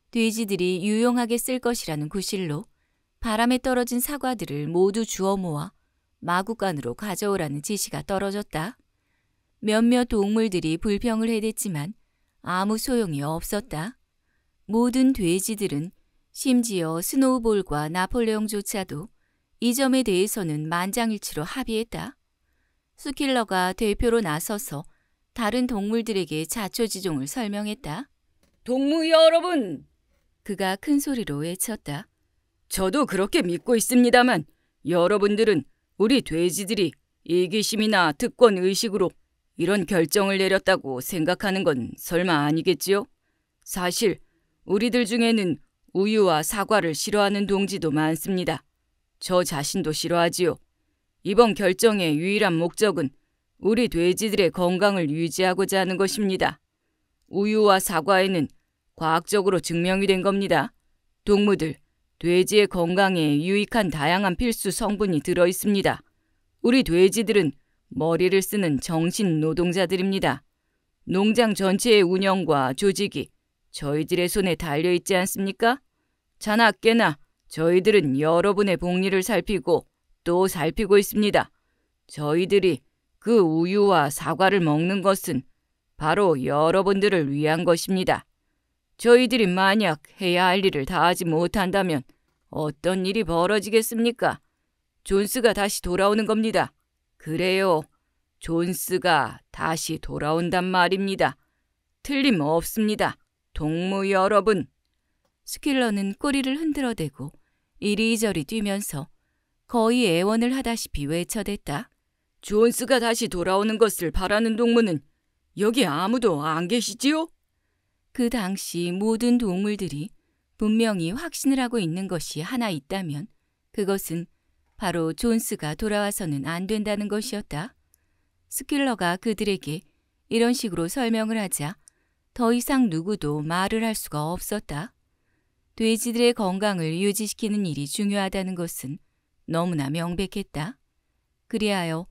돼지들이 유용하게 쓸 것이라는 구실로 바람에 떨어진 사과들을 모두 주워 모아 마구간으로 가져오라는 지시가 떨어졌다. 몇몇 동물들이 불평을 해댔지만 아무 소용이 없었다. 모든 돼지들은 심지어 스노우볼과 나폴레옹조차도 이 점에 대해서는 만장일치로 합의했다. 스킬러가 대표로 나서서 다른 동물들에게 자초지종을 설명했다. 동무 여러분! 그가 큰 소리로 외쳤다. 저도 그렇게 믿고 있습니다만 여러분들은 우리 돼지들이 이기심이나 특권 의식으로 이런 결정을 내렸다고 생각하는 건 설마 아니겠지요? 사실 우리들 중에는 우유와 사과를 싫어하는 동지도 많습니다. 저 자신도 싫어하지요. 이번 결정의 유일한 목적은 우리 돼지들의 건강을 유지하고자 하는 것입니다. 우유와 사과에는 과학적으로 증명이 된 겁니다. 동무들, 돼지의 건강에 유익한 다양한 필수 성분이 들어 있습니다. 우리 돼지들은 머리를 쓰는 정신 노동자들입니다. 농장 전체의 운영과 조직이 저희들의 손에 달려 있지 않습니까? 자나 깨나 저희들은 여러분의 복리를 살피고 또 살피고 있습니다. 저희들이 그 우유와 사과를 먹는 것은 바로 여러분들을 위한 것입니다. 저희들이 만약 해야 할 일을 다하지 못한다면 어떤 일이 벌어지겠습니까? 존스가 다시 돌아오는 겁니다. 그래요. 존스가 다시 돌아온단 말입니다. 틀림없습니다. 동무 여러분. 스킬러는 꼬리를 흔들어대고 이리저리 뛰면서 거의 애원을 하다시피 외쳐댔다. 존스가 다시 돌아오는 것을 바라는 동무는 여기 아무도 안 계시지요? 그 당시 모든 동물들이 분명히 확신을 하고 있는 것이 하나 있다면 그것은 바로 존스가 돌아와서는 안 된다는 것이었다. 스킬러가 그들에게 이런 식으로 설명을 하자 더 이상 누구도 말을 할 수가 없었다. 돼지들의 건강을 유지시키는 일이 중요하다는 것은 너무나 명백했다. 그리하여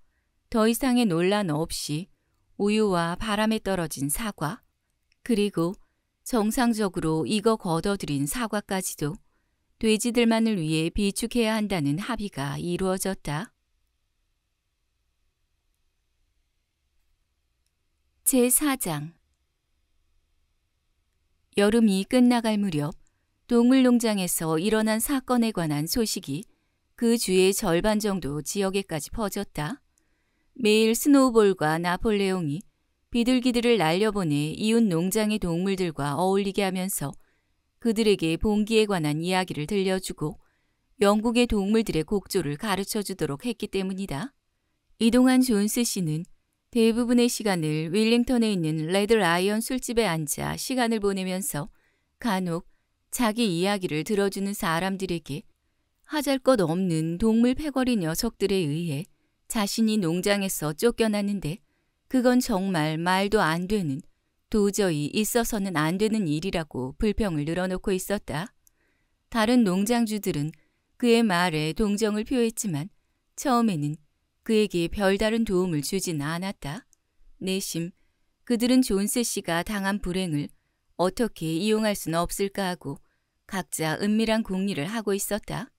더 이상의 논란 없이 우유와 바람에 떨어진 사과, 그리고 정상적으로 익어 걷어들인 사과까지도 돼지들만을 위해 비축해야 한다는 합의가 이루어졌다. 제4장 여름이 끝나갈 무렵 동물농장에서 일어난 사건에 관한 소식이 그 주의 절반 정도 지역에까지 퍼졌다. 매일 스노우볼과 나폴레옹이 비둘기들을 날려보내 이웃 농장의 동물들과 어울리게 하면서 그들에게 봉기에 관한 이야기를 들려주고 영국의 동물들의 곡조를 가르쳐 주도록 했기 때문이다. 이동한 존스 씨는 대부분의 시간을 윌링턴에 있는 레드 라이언 술집에 앉아 시간을 보내면서 간혹 자기 이야기를 들어주는 사람들에게 하잘 것 없는 동물 패거리 녀석들에 의해 자신이 농장에서 쫓겨났는데 그건 정말 말도 안 되는 도저히 있어서는 안 되는 일이라고 불평을 늘어놓고 있었다. 다른 농장주들은 그의 말에 동정을 표했지만 처음에는 그에게 별다른 도움을 주진 않았다. 내심 그들은 존세 씨가 당한 불행을 어떻게 이용할 수는 없을까 하고 각자 은밀한 공리를 하고 있었다.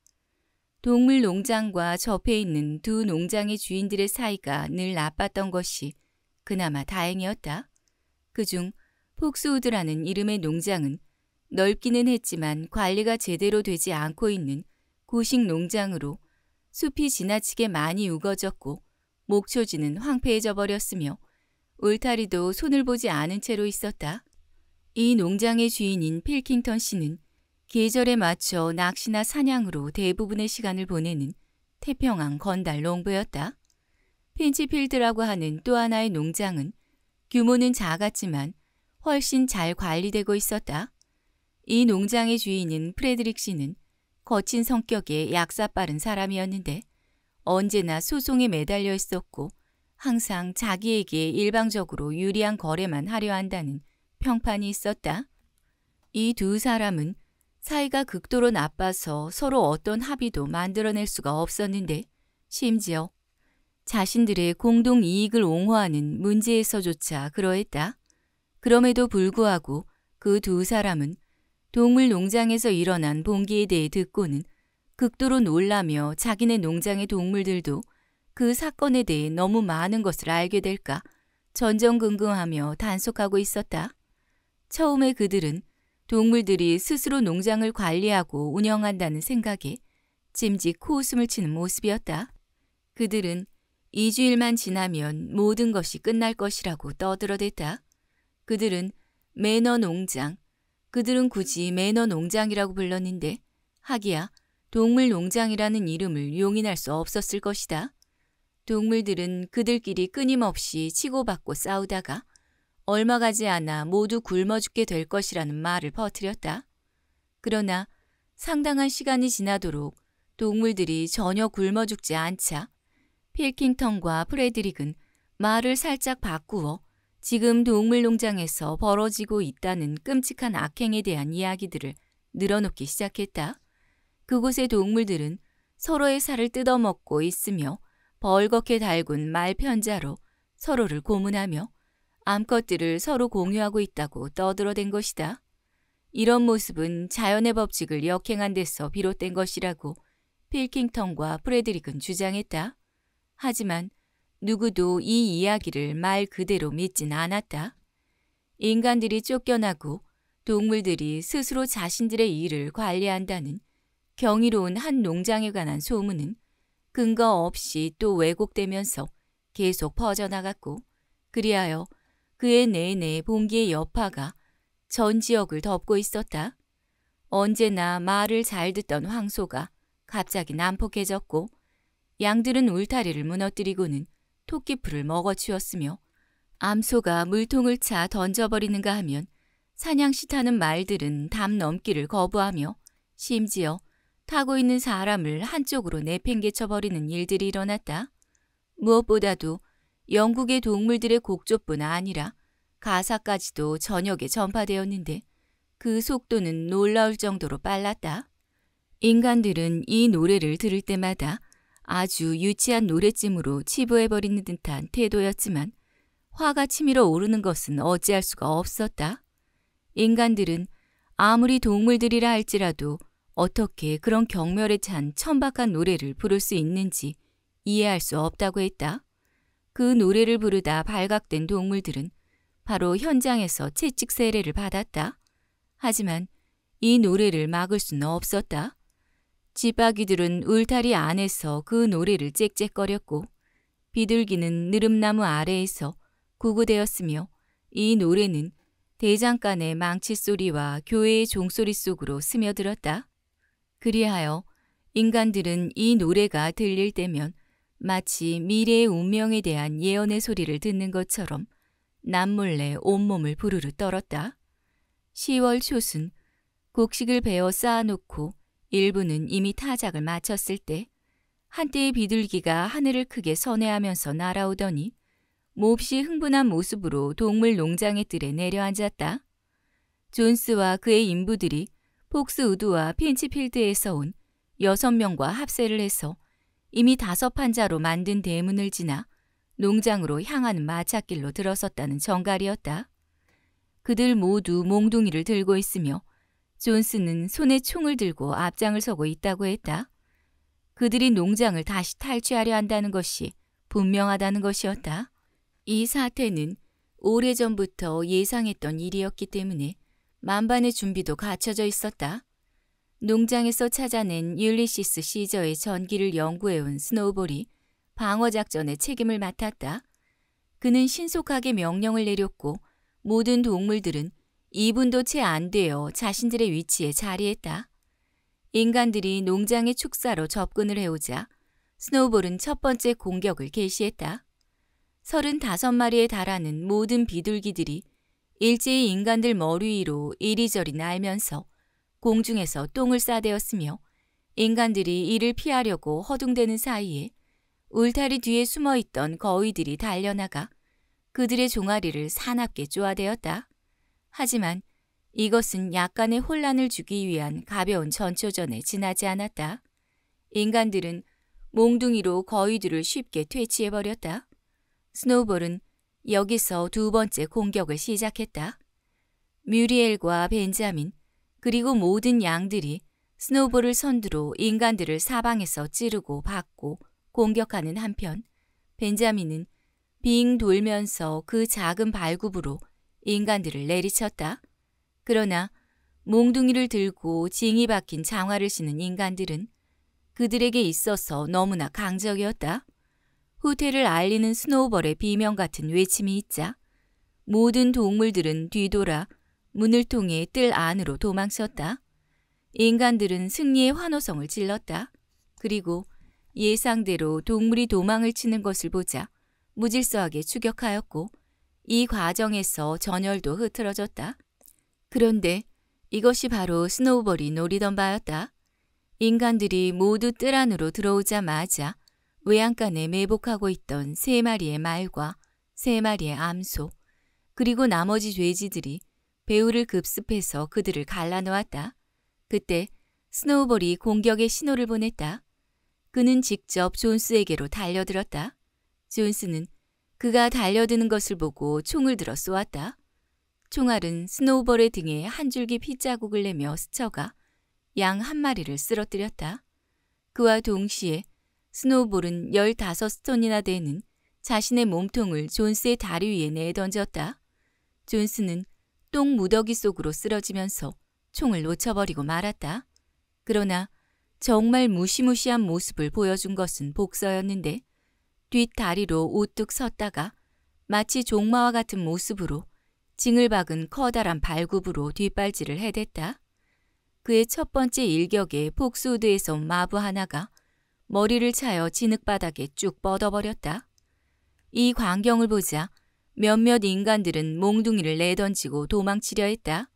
동물 농장과 접해 있는 두 농장의 주인들의 사이가 늘 나빴던 것이 그나마 다행이었다. 그 중 폭스우드라는 이름의 농장은 넓기는 했지만 관리가 제대로 되지 않고 있는 고식 농장으로 숲이 지나치게 많이 우거졌고 목초지는 황폐해져 버렸으며 울타리도 손을 보지 않은 채로 있었다. 이 농장의 주인인 필킹턴 씨는 계절에 맞춰 낚시나 사냥으로 대부분의 시간을 보내는 태평양 건달 농부였다. 핀치필드라고 하는 또 하나의 농장은 규모는 작았지만 훨씬 잘 관리되고 있었다. 이 농장의 주인인 프레드릭 씨는 거친 성격의 약사 빠른 사람이었는데 언제나 소송에 매달려 있었고 항상 자기에게 일방적으로 유리한 거래만 하려 한다는 평판이 있었다. 이 두 사람은 사이가 극도로 나빠서 서로 어떤 합의도 만들어낼 수가 없었는데 심지어 자신들의 공동 이익을 옹호하는 문제에서조차 그러했다. 그럼에도 불구하고 그 두 사람은 동물 농장에서 일어난 봉기에 대해 듣고는 극도로 놀라며 자기네 농장의 동물들도 그 사건에 대해 너무 많은 것을 알게 될까 전전긍긍하며 단속하고 있었다. 처음에 그들은 동물들이 스스로 농장을 관리하고 운영한다는 생각에 찜직 코웃음을 치는 모습이었다. 그들은 2주일만 지나면 모든 것이 끝날 것이라고 떠들어댔다. 그들은 매너 농장, 그들은 굳이 매너 농장이라고 불렀는데 하기야 동물 농장이라는 이름을 용인할 수 없었을 것이다. 동물들은 그들끼리 끊임없이 치고받고 싸우다가 얼마 가지 않아 모두 굶어 죽게 될 것이라는 말을 퍼뜨렸다. 그러나 상당한 시간이 지나도록 동물들이 전혀 굶어 죽지 않자 필킹턴과 프레드릭은 말을 살짝 바꾸어 지금 동물농장에서 벌어지고 있다는 끔찍한 악행에 대한 이야기들을 늘어놓기 시작했다. 그곳의 동물들은 서로의 살을 뜯어먹고 있으며 벌겋게 달군 말편자로 서로를 고문하며 암컷들을 서로 공유하고 있다고 떠들어댄 것이다. 이런 모습은 자연의 법칙을 역행한 데서 비롯된 것이라고 필킹턴과 프레드릭은 주장했다. 하지만 누구도 이 이야기를 말 그대로 믿진 않았다. 인간들이 쫓겨나고 동물들이 스스로 자신들의 일을 관리한다는 경이로운 한 농장에 관한 소문은 근거 없이 또 왜곡되면서 계속 퍼져나갔고 그리하여 그의 내내 봉기의 여파가 전 지역을 덮고 있었다. 언제나 말을 잘 듣던 황소가 갑자기 난폭해졌고 양들은 울타리를 무너뜨리고는 토끼풀을 먹어치웠으며 암소가 물통을 차 던져버리는가 하면 사냥시 타는 말들은 담 넘기를 거부하며 심지어 타고 있는 사람을 한쪽으로 내팽개쳐버리는 일들이 일어났다. 무엇보다도 영국의 동물들의 곡조뿐 아니라 가사까지도 저녁에 전파되었는데 그 속도는 놀라울 정도로 빨랐다. 인간들은 이 노래를 들을 때마다 아주 유치한 노래찜으로 치부해버리는 듯한 태도였지만 화가 치밀어 오르는 것은 어찌할 수가 없었다. 인간들은 아무리 동물들이라 할지라도 어떻게 그런 경멸에 찬 천박한 노래를 부를 수 있는지 이해할 수 없다고 했다. 그 노래를 부르다 발각된 동물들은 바로 현장에서 채찍 세례를 받았다. 하지만 이 노래를 막을 수는 없었다. 쥐바기들은 울타리 안에서 그 노래를 짹짹거렸고 비둘기는 느릅나무 아래에서 구구대었으며 이 노래는 대장간의 망치 소리와 교회의 종소리 속으로 스며들었다. 그리하여 인간들은 이 노래가 들릴 때면 마치 미래의 운명에 대한 예언의 소리를 듣는 것처럼 남몰래 온몸을 부르르 떨었다. 10월 초순 곡식을 베어 쌓아놓고 일부는 이미 타작을 마쳤을 때 한때의 비둘기가 하늘을 크게 선회하면서 날아오더니 몹시 흥분한 모습으로 동물 농장의 뜰에 내려앉았다. 존스와 그의 인부들이 폭스 우드와 핀치필드에서 온 여섯 명과 합세를 해서 이미 다섯 판자로 만든 대문을 지나 농장으로 향하는 마찻길로 들어섰다는 정갈이었다. 그들 모두 몽둥이를 들고 있으며 존슨은 손에 총을 들고 앞장을 서고 있다고 했다. 그들이 농장을 다시 탈취하려 한다는 것이 분명하다는 것이었다. 이 사태는 오래전부터 예상했던 일이었기 때문에 만반의 준비도 갖춰져 있었다. 농장에서 찾아낸 율리시스 시저의 전기를 연구해온 스노우볼이 방어작전의 책임을 맡았다. 그는 신속하게 명령을 내렸고 모든 동물들은 2분도 채 안 되어 자신들의 위치에 자리했다. 인간들이 농장의 축사로 접근을 해오자 스노우볼은 첫 번째 공격을 개시했다. 35마리에 달하는 모든 비둘기들이 일제히 인간들 머리 위로 이리저리 날면서 공중에서 똥을 싸대었으며 인간들이 이를 피하려고 허둥대는 사이에 울타리 뒤에 숨어있던 거위들이 달려나가 그들의 종아리를 사납게 쪼아대었다. 하지만 이것은 약간의 혼란을 주기 위한 가벼운 전초전에 지나지 않았다. 인간들은 몽둥이로 거위들을 쉽게 퇴치해버렸다. 스노우볼은 여기서 두 번째 공격을 시작했다. 뮤리엘과 벤자민, 그리고 모든 양들이 스노볼을 선두로 인간들을 사방에서 찌르고 박고 공격하는 한편 벤자민은 빙 돌면서 그 작은 발굽으로 인간들을 내리쳤다. 그러나 몽둥이를 들고 징이 박힌 장화를 신은 인간들은 그들에게 있어서 너무나 강적이었다. 후퇴를 알리는 스노우볼의 비명 같은 외침이 있자 모든 동물들은 뒤돌아 문을 통해 뜰 안으로 도망쳤다. 인간들은 승리의 환호성을 질렀다. 그리고 예상대로 동물이 도망을 치는 것을 보자 무질서하게 추격하였고 이 과정에서 전열도 흐트러졌다. 그런데 이것이 바로 스노우볼이 노리던 바였다. 인간들이 모두 뜰 안으로 들어오자마자 외양간에 매복하고 있던 세 마리의 말과 세 마리의 암소 그리고 나머지 돼지들이 배우를 급습해서 그들을 갈라놓았다. 그때 스노우볼이 공격의 신호를 보냈다. 그는 직접 존스에게로 달려들었다. 존스는 그가 달려드는 것을 보고 총을 들어 쏘았다. 총알은 스노우볼의 등에 한 줄기 핏자국을 내며 스쳐가 양 한 마리를 쓰러뜨렸다. 그와 동시에 스노우볼은 15스톤이나 되는 자신의 몸통을 존스의 다리 위에 내던졌다. 존스는 똥 무더기 속으로 쓰러지면서 총을 놓쳐버리고 말았다. 그러나 정말 무시무시한 모습을 보여준 것은 복서였는데 뒷다리로 우뚝 섰다가 마치 종마와 같은 모습으로 징을 박은 커다란 발굽으로 뒷발질을 해댔다. 그의 첫 번째 일격에 복수우드에서 마부 하나가 머리를 차여 진흙바닥에 쭉 뻗어버렸다. 이 광경을 보자 몇몇 인간들은 몽둥이를 내던지고 도망치려 했다.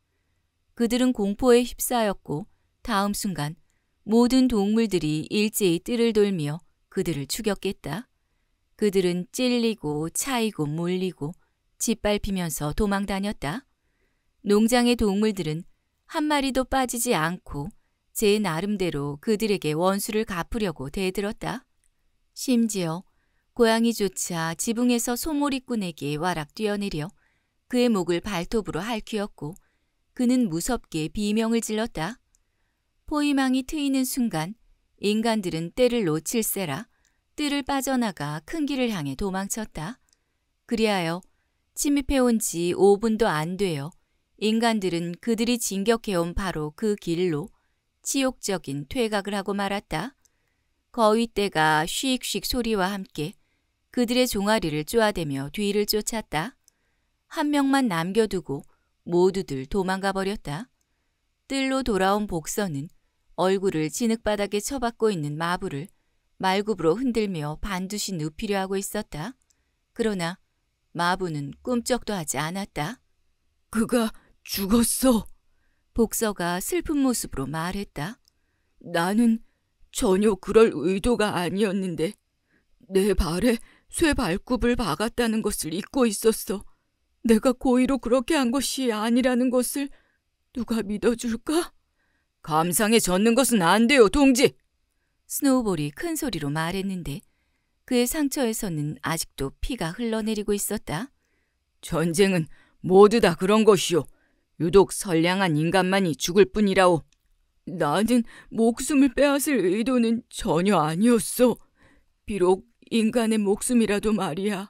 그들은 공포에 휩싸였고 다음 순간 모든 동물들이 일제히 뜰을 돌며 그들을 추격했다. 그들은 찔리고 차이고 몰리고 짓밟히면서 도망 다녔다. 농장의 동물들은 한 마리도 빠지지 않고 제 나름대로 그들에게 원수를 갚으려고 대들었다. 심지어 고양이조차 지붕에서 소몰이꾼에게 와락 뛰어내려 그의 목을 발톱으로 할퀴었고 그는 무섭게 비명을 질렀다. 포위망이 트이는 순간 인간들은 때를 놓칠세라 뜰을 빠져나가 큰 길을 향해 도망쳤다. 그리하여 침입해온 지 5분도 안 되어 인간들은 그들이 진격해온 바로 그 길로 치욕적인 퇴각을 하고 말았다. 거위떼가 쉬익쉬익 소리와 함께 그들의 종아리를 쪼아대며 뒤를 쫓았다. 한 명만 남겨두고 모두들 도망가 버렸다. 뜰로 돌아온 복선은 얼굴을 진흙바닥에 쳐박고 있는 마부를 말굽으로 흔들며 반드시 눕히려 하고 있었다. 그러나 마부는 꿈쩍도 하지 않았다. 그가 죽었어. 복서가 슬픈 모습으로 말했다. 나는 전혀 그럴 의도가 아니었는데 내 발에 쇠 발굽을 박았다는 것을 잊고 있었어. 내가 고의로 그렇게 한 것이 아니라는 것을 누가 믿어줄까? 감상에 젖는 것은 안 돼요, 동지! 스노우볼이 큰 소리로 말했는데 그의 상처에서는 아직도 피가 흘러내리고 있었다. 전쟁은 모두 다 그런 것이요. 유독 선량한 인간만이 죽을 뿐이라오. 나는 목숨을 빼앗을 의도는 전혀 아니었어. 비록 인간의 목숨이라도 말이야.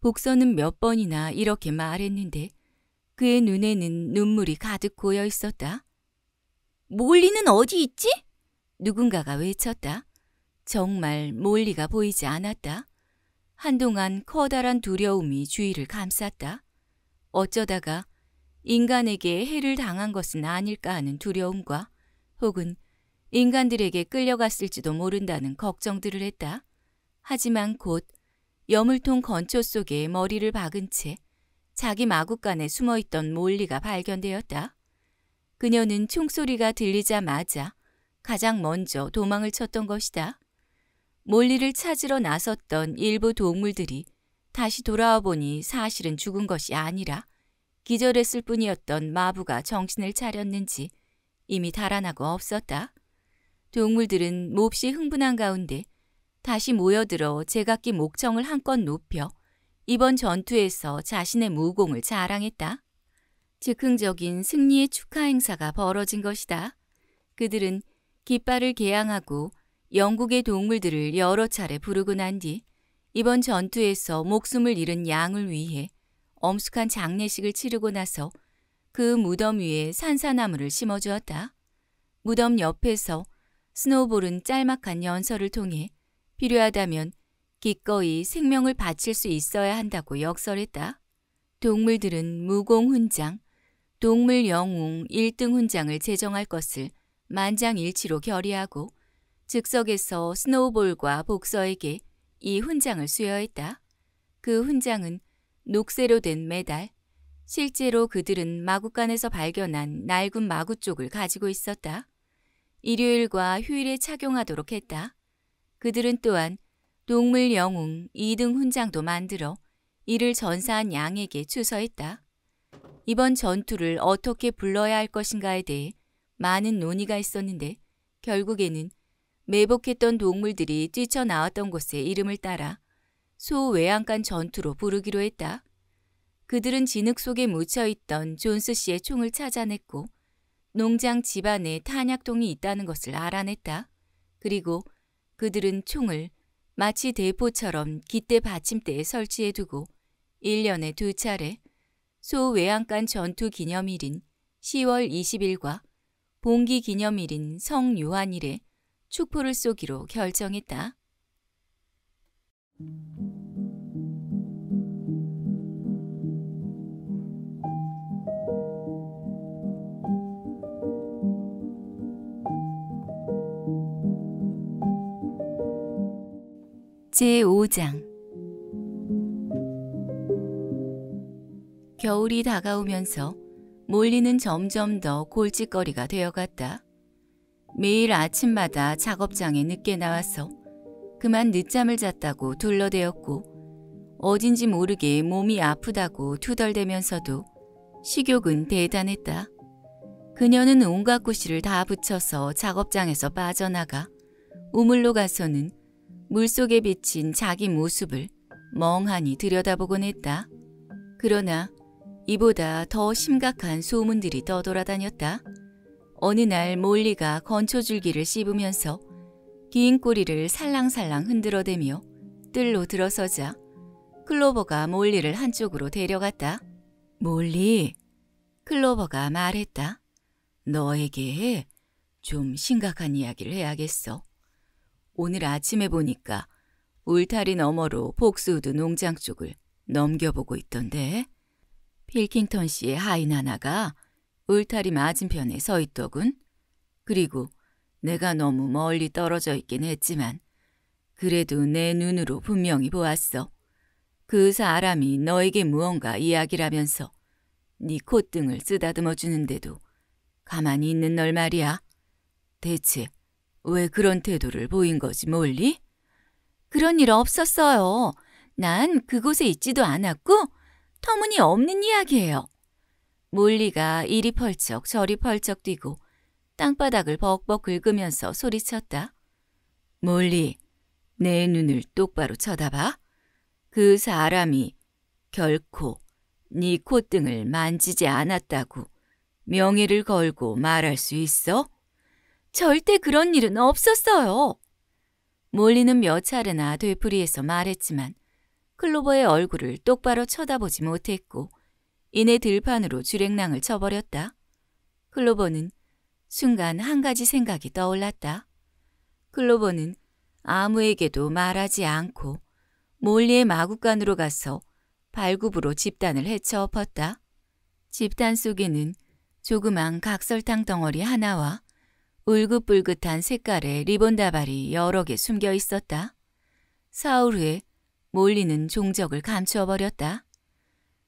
복선은몇 번이나 이렇게 말했는데 그의 눈에는 눈물이 가득 고여 있었다. 몰리는 어디 있지? 누군가가 외쳤다. 정말 몰리가 보이지 않았다. 한동안 커다란 두려움이 주위를 감쌌다. 어쩌다가 인간에게 해를 당한 것은 아닐까 하는 두려움과 혹은 인간들에게 끌려갔을지도 모른다는 걱정들을 했다. 하지만 곧 여물통 건초 속에 머리를 박은 채 자기 마구간에 숨어있던 몰리가 발견되었다. 그녀는 총소리가 들리자마자 가장 먼저 도망을 쳤던 것이다. 몰리를 찾으러 나섰던 일부 동물들이 다시 돌아와 보니 사실은 죽은 것이 아니라 기절했을 뿐이었던 마부가 정신을 차렸는지 이미 달아나고 없었다. 동물들은 몹시 흥분한 가운데 다시 모여들어 제각기 목청을 한껏 높여 이번 전투에서 자신의 무공을 자랑했다. 즉흥적인 승리의 축하 행사가 벌어진 것이다. 그들은 깃발을 개양하고 영국의 동물들을 여러 차례 부르고 난 뒤 이번 전투에서 목숨을 잃은 양을 위해 엄숙한 장례식을 치르고 나서 그 무덤 위에 산사나무를 심어주었다. 무덤 옆에서 스노볼은 짤막한 연설을 통해 필요하다면 기꺼이 생명을 바칠 수 있어야 한다고 역설했다. 동물들은 무공훈장, 동물영웅 1등 훈장을 제정할 것을 만장일치로 결의하고 즉석에서 스노우볼과 복서에게 이 훈장을 수여했다. 그 훈장은 녹색으로된 메달, 실제로 그들은 마구간에서 발견한 낡은 마구 쪽을 가지고 있었다. 일요일과 휴일에 착용하도록 했다. 그들은 또한 동물 영웅 2등 훈장도 만들어 이를 전사한 양에게 추서했다. 이번 전투를 어떻게 불러야 할 것인가에 대해 많은 논의가 있었는데 결국에는 매복했던 동물들이 뛰쳐나왔던 곳의 이름을 따라 소외양간 전투로 부르기로 했다. 그들은 진흙 속에 묻혀있던 존스 씨의 총을 찾아냈고 농장 집안에 탄약통이 있다는 것을 알아냈다. 그리고 그들은 총을 마치 대포처럼 기대 받침대에 설치해 두고 1년에 두 차례 소외양간 전투 기념일인 10월 20일과 봉기 기념일인 성요한일에 축포를 쏘기로 결정했다. 제5장 겨울이 다가오면서 몰리는 점점 더 골칫거리가 되어갔다. 매일 아침마다 작업장에 늦게 나와서 그만 늦잠을 잤다고 둘러대었고 어딘지 모르게 몸이 아프다고 투덜대면서도 식욕은 대단했다. 그녀는 온갖 구실을 다 붙여서 작업장에서 빠져나가 우물로 가서는 물속에 비친 자기 모습을 멍하니 들여다보곤 했다. 그러나 이보다 더 심각한 소문들이 떠돌아다녔다. 어느 날 몰리가 건초줄기를 씹으면서 긴 꼬리를 살랑살랑 흔들어대며 뜰로 들어서자 클로버가 몰리를 한쪽으로 데려갔다. 몰리, 클로버가 말했다. 너에게 좀 심각한 이야기를 해야겠어. 오늘 아침에 보니까 울타리 너머로 폭스우드 농장 쪽을 넘겨보고 있던데 필킹턴 씨의 하인 하나가 울타리 맞은편에 서 있더군. 그리고 내가 너무 멀리 떨어져 있긴 했지만 그래도 내 눈으로 분명히 보았어. 그 사람이 너에게 무언가 이야기라면서 네 콧등을 쓰다듬어 주는데도 가만히 있는 널 말이야. 대체 왜 그런 태도를 보인 거지, 몰리? 그런 일 없었어요. 난 그곳에 있지도 않았고 터무니없는 이야기예요. 몰리가 이리 펄쩍 저리 펄쩍 뛰고 땅바닥을 벅벅 긁으면서 소리쳤다. 몰리, 내 눈을 똑바로 쳐다봐. 그 사람이 결코 네 콧등을 만지지 않았다고 명예를 걸고 말할 수 있어? 절대 그런 일은 없었어요. 몰리는 몇 차례나 되풀이해서 말했지만 클로버의 얼굴을 똑바로 쳐다보지 못했고 이내 들판으로 주랭낭을 쳐버렸다. 클로버는 순간 한 가지 생각이 떠올랐다. 클로버는 아무에게도 말하지 않고 몰리의 마구간으로 가서 발굽으로 집단을 헤쳐 엎었다. 집단 속에는 조그만 각설탕 덩어리 하나와 울긋불긋한 색깔의 리본 다발이 여러 개 숨겨 있었다. 사흘 후에 몰리는 종적을 감추어버렸다.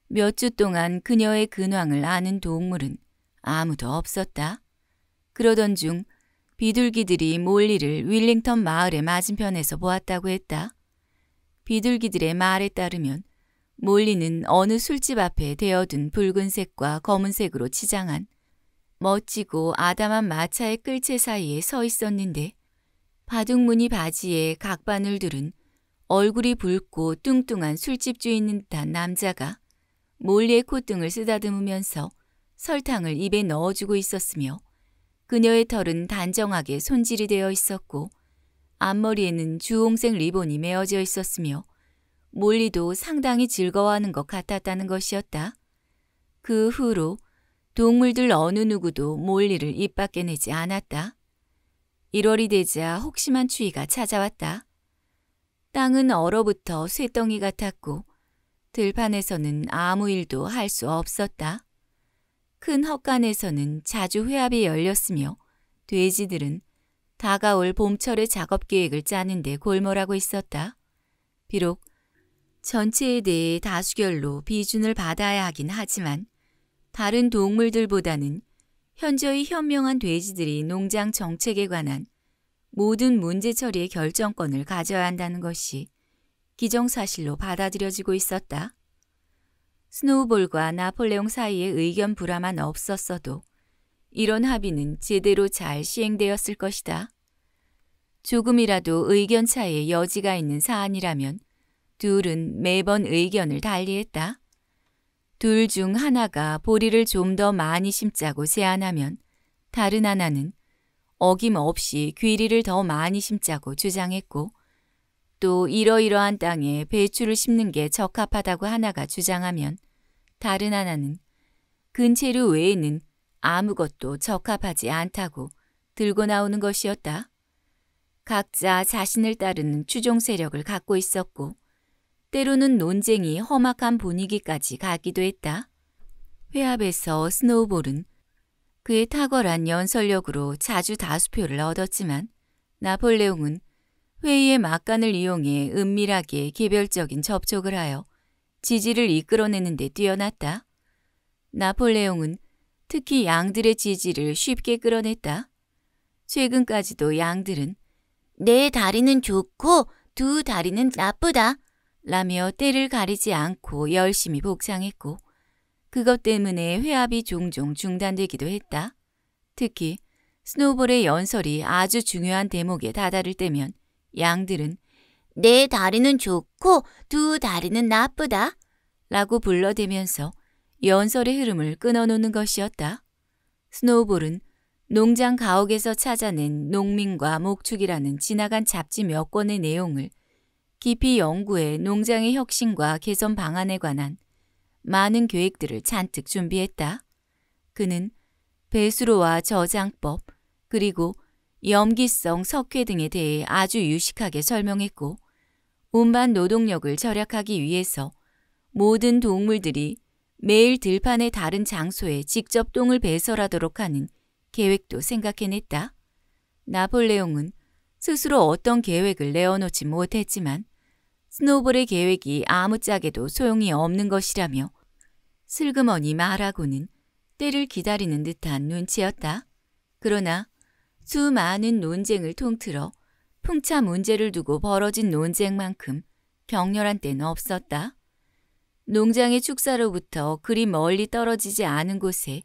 몇 주 동안 그녀의 근황을 아는 동물은 아무도 없었다. 그러던 중 비둘기들이 몰리를 윌링턴 마을의 맞은편에서 보았다고 했다. 비둘기들의 말에 따르면 몰리는 어느 술집 앞에 대어둔 붉은색과 검은색으로 치장한 멋지고 아담한 마차의 끌채 사이에 서 있었는데 바둑무늬 바지에 각바늘 들은 얼굴이 붉고 뚱뚱한 술집 주인 듯한 남자가 몰리의 콧등을 쓰다듬으면서 설탕을 입에 넣어주고 있었으며 그녀의 털은 단정하게 손질이 되어 있었고 앞머리에는 주홍색 리본이 메어져 있었으며 몰리도 상당히 즐거워하는 것 같았다는 것이었다. 그 후로 동물들 어느 누구도 몰리를 입 밖에 내지 않았다. 1월이 되자 혹심한 추위가 찾아왔다. 땅은 얼어붙어 쇠덩이 같았고 들판에서는 아무 일도 할 수 없었다. 큰 헛간에서는 자주 회합이 열렸으며 돼지들은 다가올 봄철의 작업 계획을 짜는데 골몰하고 있었다. 비록 전체에 대해 다수결로 비준을 받아야 하긴 하지만 다른 동물들보다는 현저히 현명한 돼지들이 농장 정책에 관한 모든 문제 처리의 결정권을 가져야 한다는 것이 기정사실로 받아들여지고 있었다. 스노우볼과 나폴레옹 사이의 의견 불화만 없었어도 이런 합의는 제대로 잘 시행되었을 것이다. 조금이라도 의견 차이의 여지가 있는 사안이라면 둘은 매번 의견을 달리했다. 둘중 하나가 보리를 좀 더 많이 심자고 제안하면 다른 하나는 어김없이 귀리를 더 많이 심자고 주장했고 또 이러이러한 땅에 배추를 심는 게 적합하다고 하나가 주장하면 다른 하나는 근체류 외에는 아무것도 적합하지 않다고 들고 나오는 것이었다. 각자 자신을 따르는 추종 세력을 갖고 있었고 때로는 논쟁이 험악한 분위기까지 가기도 했다. 회합에서 스노우볼은 그의 탁월한 연설력으로 자주 다수표를 얻었지만 나폴레옹은 회의의 막간을 이용해 은밀하게 개별적인 접촉을 하여 지지를 이끌어내는 데 뛰어났다. 나폴레옹은 특히 양들의 지지를 쉽게 끌어냈다. 최근까지도 양들은 내 다리는 좋고 두 다리는 나쁘다. 라며 때를 가리지 않고 열심히 복장했고 그것 때문에 회합이 종종 중단되기도 했다. 특히 스노볼의 연설이 아주 중요한 대목에 다다를 때면 양들은 내 다리는 좋고 두 다리는 나쁘다 라고 불러대면서 연설의 흐름을 끊어놓는 것이었다. 스노볼은 우 농장 가옥에서 찾아낸 농민과 목축이라는 지나간 잡지 몇 권의 내용을 깊이 연구해 농장의 혁신과 개선 방안에 관한 많은 계획들을 잔뜩 준비했다. 그는 배수로와 저장법 그리고 염기성 석회 등에 대해 아주 유식하게 설명했고 운반 노동력을 절약하기 위해서 모든 동물들이 매일 들판의 다른 장소에 직접 똥을 배설하도록 하는 계획도 생각해냈다. 나폴레옹은 스스로 어떤 계획을 내어놓지 못했지만 스노볼의 계획이 아무짝에도 소용이 없는 것이라며 슬그머니 말하고는 때를 기다리는 듯한 눈치였다. 그러나 수많은 논쟁을 통틀어 풍차 문제를 두고 벌어진 논쟁만큼 격렬한 때는 없었다. 농장의 축사로부터 그리 멀리 떨어지지 않은 곳에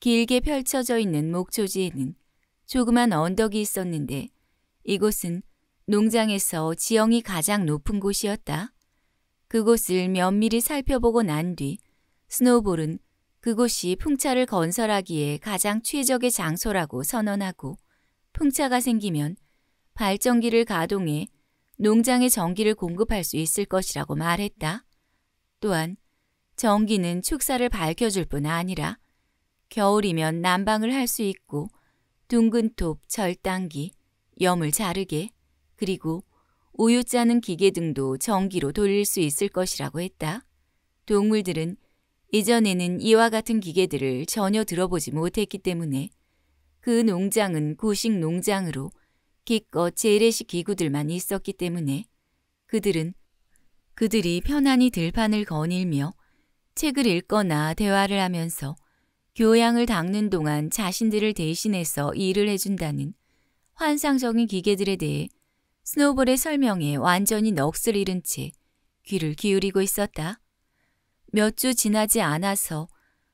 길게 펼쳐져 있는 목초지에는 조그만 언덕이 있었는데 이곳은 농장에서 지형이 가장 높은 곳이었다. 그곳을 면밀히 살펴보고 난 뒤 스노볼은 그곳이 풍차를 건설하기에 가장 최적의 장소라고 선언하고 풍차가 생기면 발전기를 가동해 농장에 전기를 공급할 수 있을 것이라고 말했다. 또한 전기는 축사를 밝혀줄 뿐 아니라 겨울이면 난방을 할 수 있고 둥근 톱, 절단기, 염을 자르게, 그리고 우유 짜는 기계 등도 전기로 돌릴 수 있을 것이라고 했다. 동물들은 이전에는 이와 같은 기계들을 전혀 들어보지 못했기 때문에 그 농장은 구식 농장으로 기껏 재래식 기구들만 있었기 때문에 그들은 그들이 편안히 들판을 거닐며 책을 읽거나 대화를 하면서 교양을 닦는 동안 자신들을 대신해서 일을 해준다는 환상적인 기계들에 대해 스노볼의 설명에 완전히 넋을 잃은 채 귀를 기울이고 있었다. 몇 주 지나지 않아서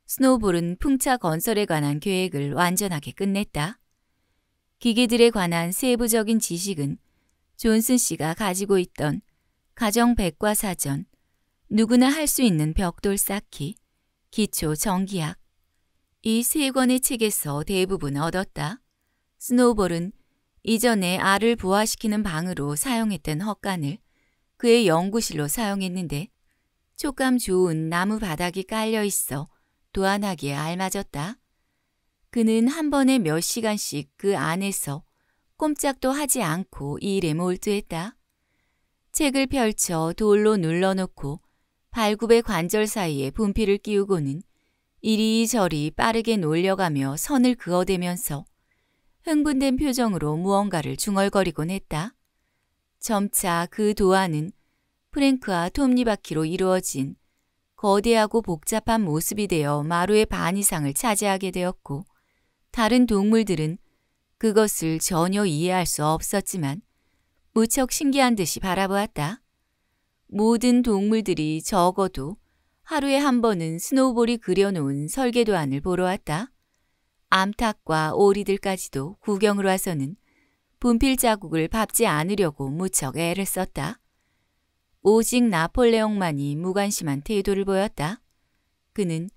스노볼은 풍차 건설에 관한 계획을 완전하게 끝냈다. 기계들에 관한 세부적인 지식은 존슨 씨가 가지고 있던 가정 백과사전, 누구나 할 수 있는 벽돌 쌓기, 기초 전기학 이 세 권의 책에서 대부분 얻었다. 스노볼은 이전에 알을 부화시키는 방으로 사용했던 헛간을 그의 연구실로 사용했는데 촉감 좋은 나무 바닥이 깔려 있어 도안하기에 알맞았다. 그는 한 번에 몇 시간씩 그 안에서 꼼짝도 하지 않고 이 일에 몰두했다. 책을 펼쳐 돌로 눌러놓고 발굽의 관절 사이에 분필을 끼우고는 이리저리 빠르게 놀려가며 선을 그어대면서 흥분된 표정으로 무언가를 중얼거리곤 했다. 점차 그 도안은 프랭크와 톱니바퀴로 이루어진 거대하고 복잡한 모습이 되어 마루의 반 이상을 차지하게 되었고 다른 동물들은 그것을 전혀 이해할 수 없었지만 무척 신기한 듯이 바라보았다. 모든 동물들이 적어도 하루에 한 번은 스노우볼이 그려놓은 설계도안을 보러 왔다. 암탉과 오리들까지도 구경을 와서는 분필 자국을 밟지 않으려고 무척 애를 썼다. 오직 나폴레옹만이 무관심한 태도를 보였다. 그는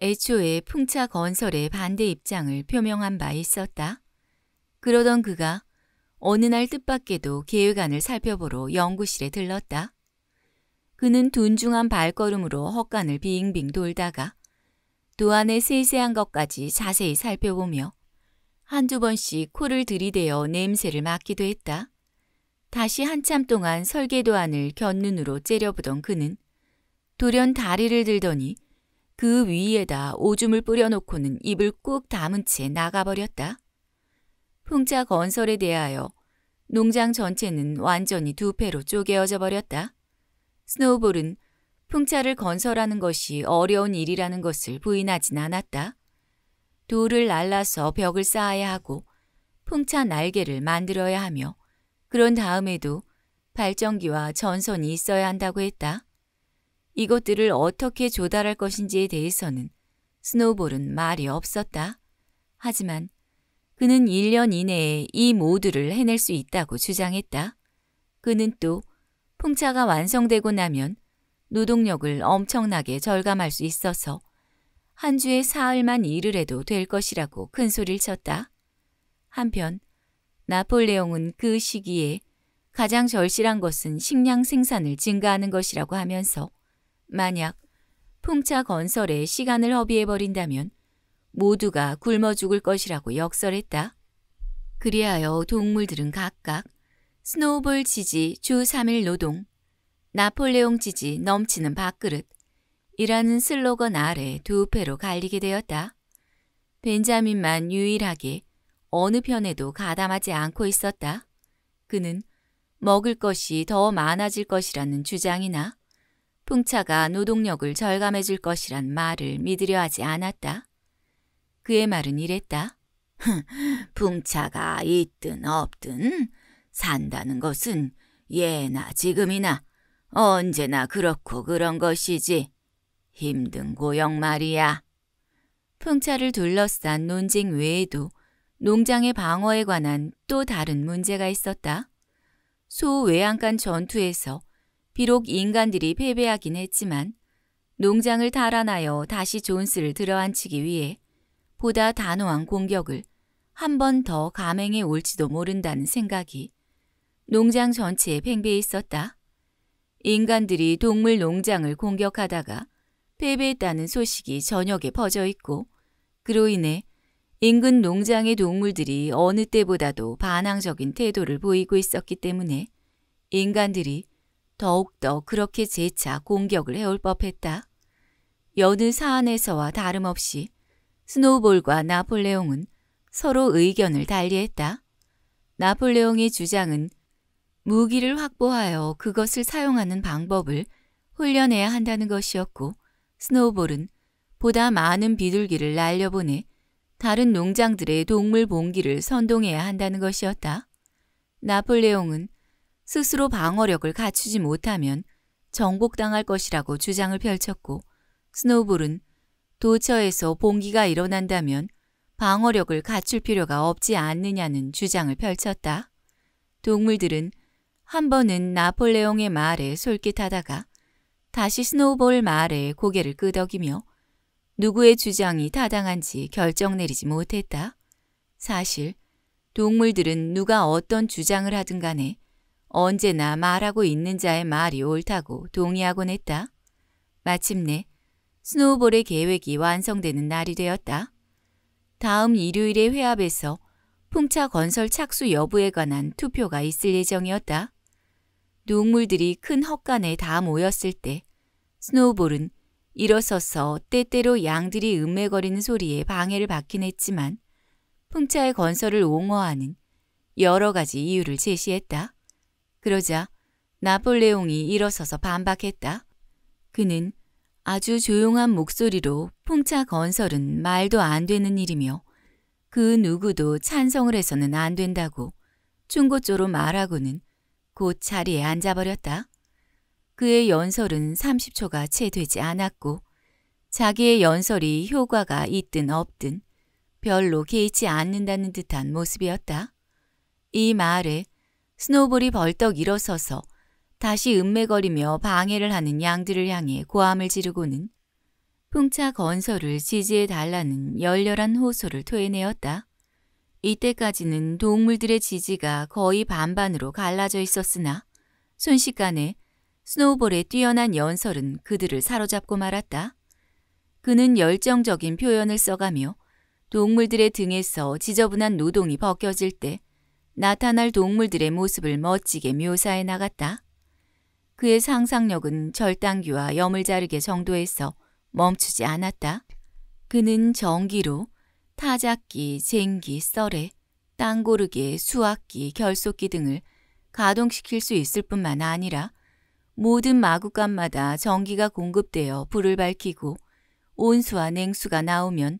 애초에 풍차 건설의 반대 입장을 표명한 바 있었다. 그러던 그가 어느 날 뜻밖에도 계획안을 살펴보러 연구실에 들렀다. 그는 둔중한 발걸음으로 헛간을 빙빙 돌다가 도안의 세세한 것까지 자세히 살펴보며 한두 번씩 코를 들이대어 냄새를 맡기도 했다. 다시 한참 동안 설계도안을 곁눈으로 째려보던 그는 돌연 다리를 들더니 그 위에다 오줌을 뿌려놓고는 입을 꾹 담은 채 나가버렸다. 풍차 건설에 대하여 농장 전체는 완전히 두 패로 쪼개어져 버렸다. 스노우볼은 풍차를 건설하는 것이 어려운 일이라는 것을 부인하진 않았다. 돌을 날라서 벽을 쌓아야 하고 풍차 날개를 만들어야 하며 그런 다음에도 발전기와 전선이 있어야 한다고 했다. 이것들을 어떻게 조달할 것인지에 대해서는 스노볼은 말이 없었다. 하지만 그는 1년 이내에 이 모두를 해낼 수 있다고 주장했다. 그는 또 풍차가 완성되고 나면 노동력을 엄청나게 절감할 수 있어서 한 주에 사흘만 일을 해도 될 것이라고 큰소리를 쳤다. 한편 나폴레옹은 그 시기에 가장 절실한 것은 식량 생산을 증가하는 것이라고 하면서 만약 풍차 건설에 시간을 허비해버린다면 모두가 굶어 죽을 것이라고 역설했다. 그리하여 동물들은 각각 스노우볼 지지 주 3일 노동, 나폴레옹 지지 넘치는 밥그릇 이라는 슬로건 아래 두 패로 갈리게 되었다. 벤자민만 유일하게 어느 편에도 가담하지 않고 있었다. 그는 먹을 것이 더 많아질 것이라는 주장이나 풍차가 노동력을 절감해 줄 것이란 말을 믿으려 하지 않았다. 그의 말은 이랬다. 풍차가 있든 없든 산다는 것은 예나 지금이나 언제나 그렇고 그런 것이지. 힘든 고역 말이야. 풍차를 둘러싼 논쟁 외에도 농장의 방어에 관한 또 다른 문제가 있었다. 소 외양간 전투에서 비록 인간들이 패배하긴 했지만 농장을 탈환하여 다시 존스를 들어앉히기 위해 보다 단호한 공격을 한 번 더 감행해 올지도 모른다는 생각이 농장 전체에 팽배해 있었다. 인간들이 동물 농장을 공격하다가 패배했다는 소식이 저녁에 퍼져 있고 그로 인해 인근 농장의 동물들이 어느 때보다도 반항적인 태도를 보이고 있었기 때문에 인간들이 더욱더 그렇게 재차 공격을 해올 법했다. 여느 사안에서와 다름없이 스노우볼과 나폴레옹은 서로 의견을 달리했다. 나폴레옹의 주장은 무기를 확보하여 그것을 사용하는 방법을 훈련해야 한다는 것이었고 스노우볼은 보다 많은 비둘기를 날려보내 다른 농장들의 동물 봉기를 선동해야 한다는 것이었다. 나폴레옹은 스스로 방어력을 갖추지 못하면 정복당할 것이라고 주장을 펼쳤고 스노우볼은 도처에서 봉기가 일어난다면 방어력을 갖출 필요가 없지 않느냐는 주장을 펼쳤다. 동물들은 한 번은 나폴레옹의 말에 솔깃하다가 다시 스노우볼 말에 고개를 끄덕이며 누구의 주장이 타당한지 결정 내리지 못했다. 사실 동물들은 누가 어떤 주장을 하든 간에 언제나 말하고 있는 자의 말이 옳다고 동의하곤 했다. 마침내 스노우볼의 계획이 완성되는 날이 되었다. 다음 일요일의 회합에서 풍차 건설 착수 여부에 관한 투표가 있을 예정이었다. 동물들이 큰 헛간에 다 모였을 때 스노우볼은 일어서서 때때로 양들이 음매거리는 소리에 방해를 받긴 했지만 풍차의 건설을 옹호하는 여러 가지 이유를 제시했다. 그러자 나폴레옹이 일어서서 반박했다. 그는 아주 조용한 목소리로 풍차 건설은 말도 안 되는 일이며 그 누구도 찬성을 해서는 안 된다고 충고조로 말하고는 곧 자리에 앉아버렸다. 그의 연설은 30초가 채 되지 않았고 자기의 연설이 효과가 있든 없든 별로 개의치 않는다는 듯한 모습이었다. 이 말에 스노볼이 벌떡 일어서서 다시 음매거리며 방해를 하는 양들을 향해 고함을 지르고는 풍차 건설을 지지해달라는 열렬한 호소를 토해내었다. 이때까지는 동물들의 지지가 거의 반반으로 갈라져 있었으나 순식간에 스노우볼의 뛰어난 연설은 그들을 사로잡고 말았다. 그는 열정적인 표현을 써가며 동물들의 등에서 지저분한 노동이 벗겨질 때 나타날 동물들의 모습을 멋지게 묘사해 나갔다. 그의 상상력은 절단기와 염을 자르게 정도에서 멈추지 않았다. 그는 전기로 타작기, 쟁기, 썰에, 땅 고르기, 수확기, 결속기 등을 가동시킬 수 있을 뿐만 아니라 모든 마구간마다 전기가 공급되어 불을 밝히고 온수와 냉수가 나오면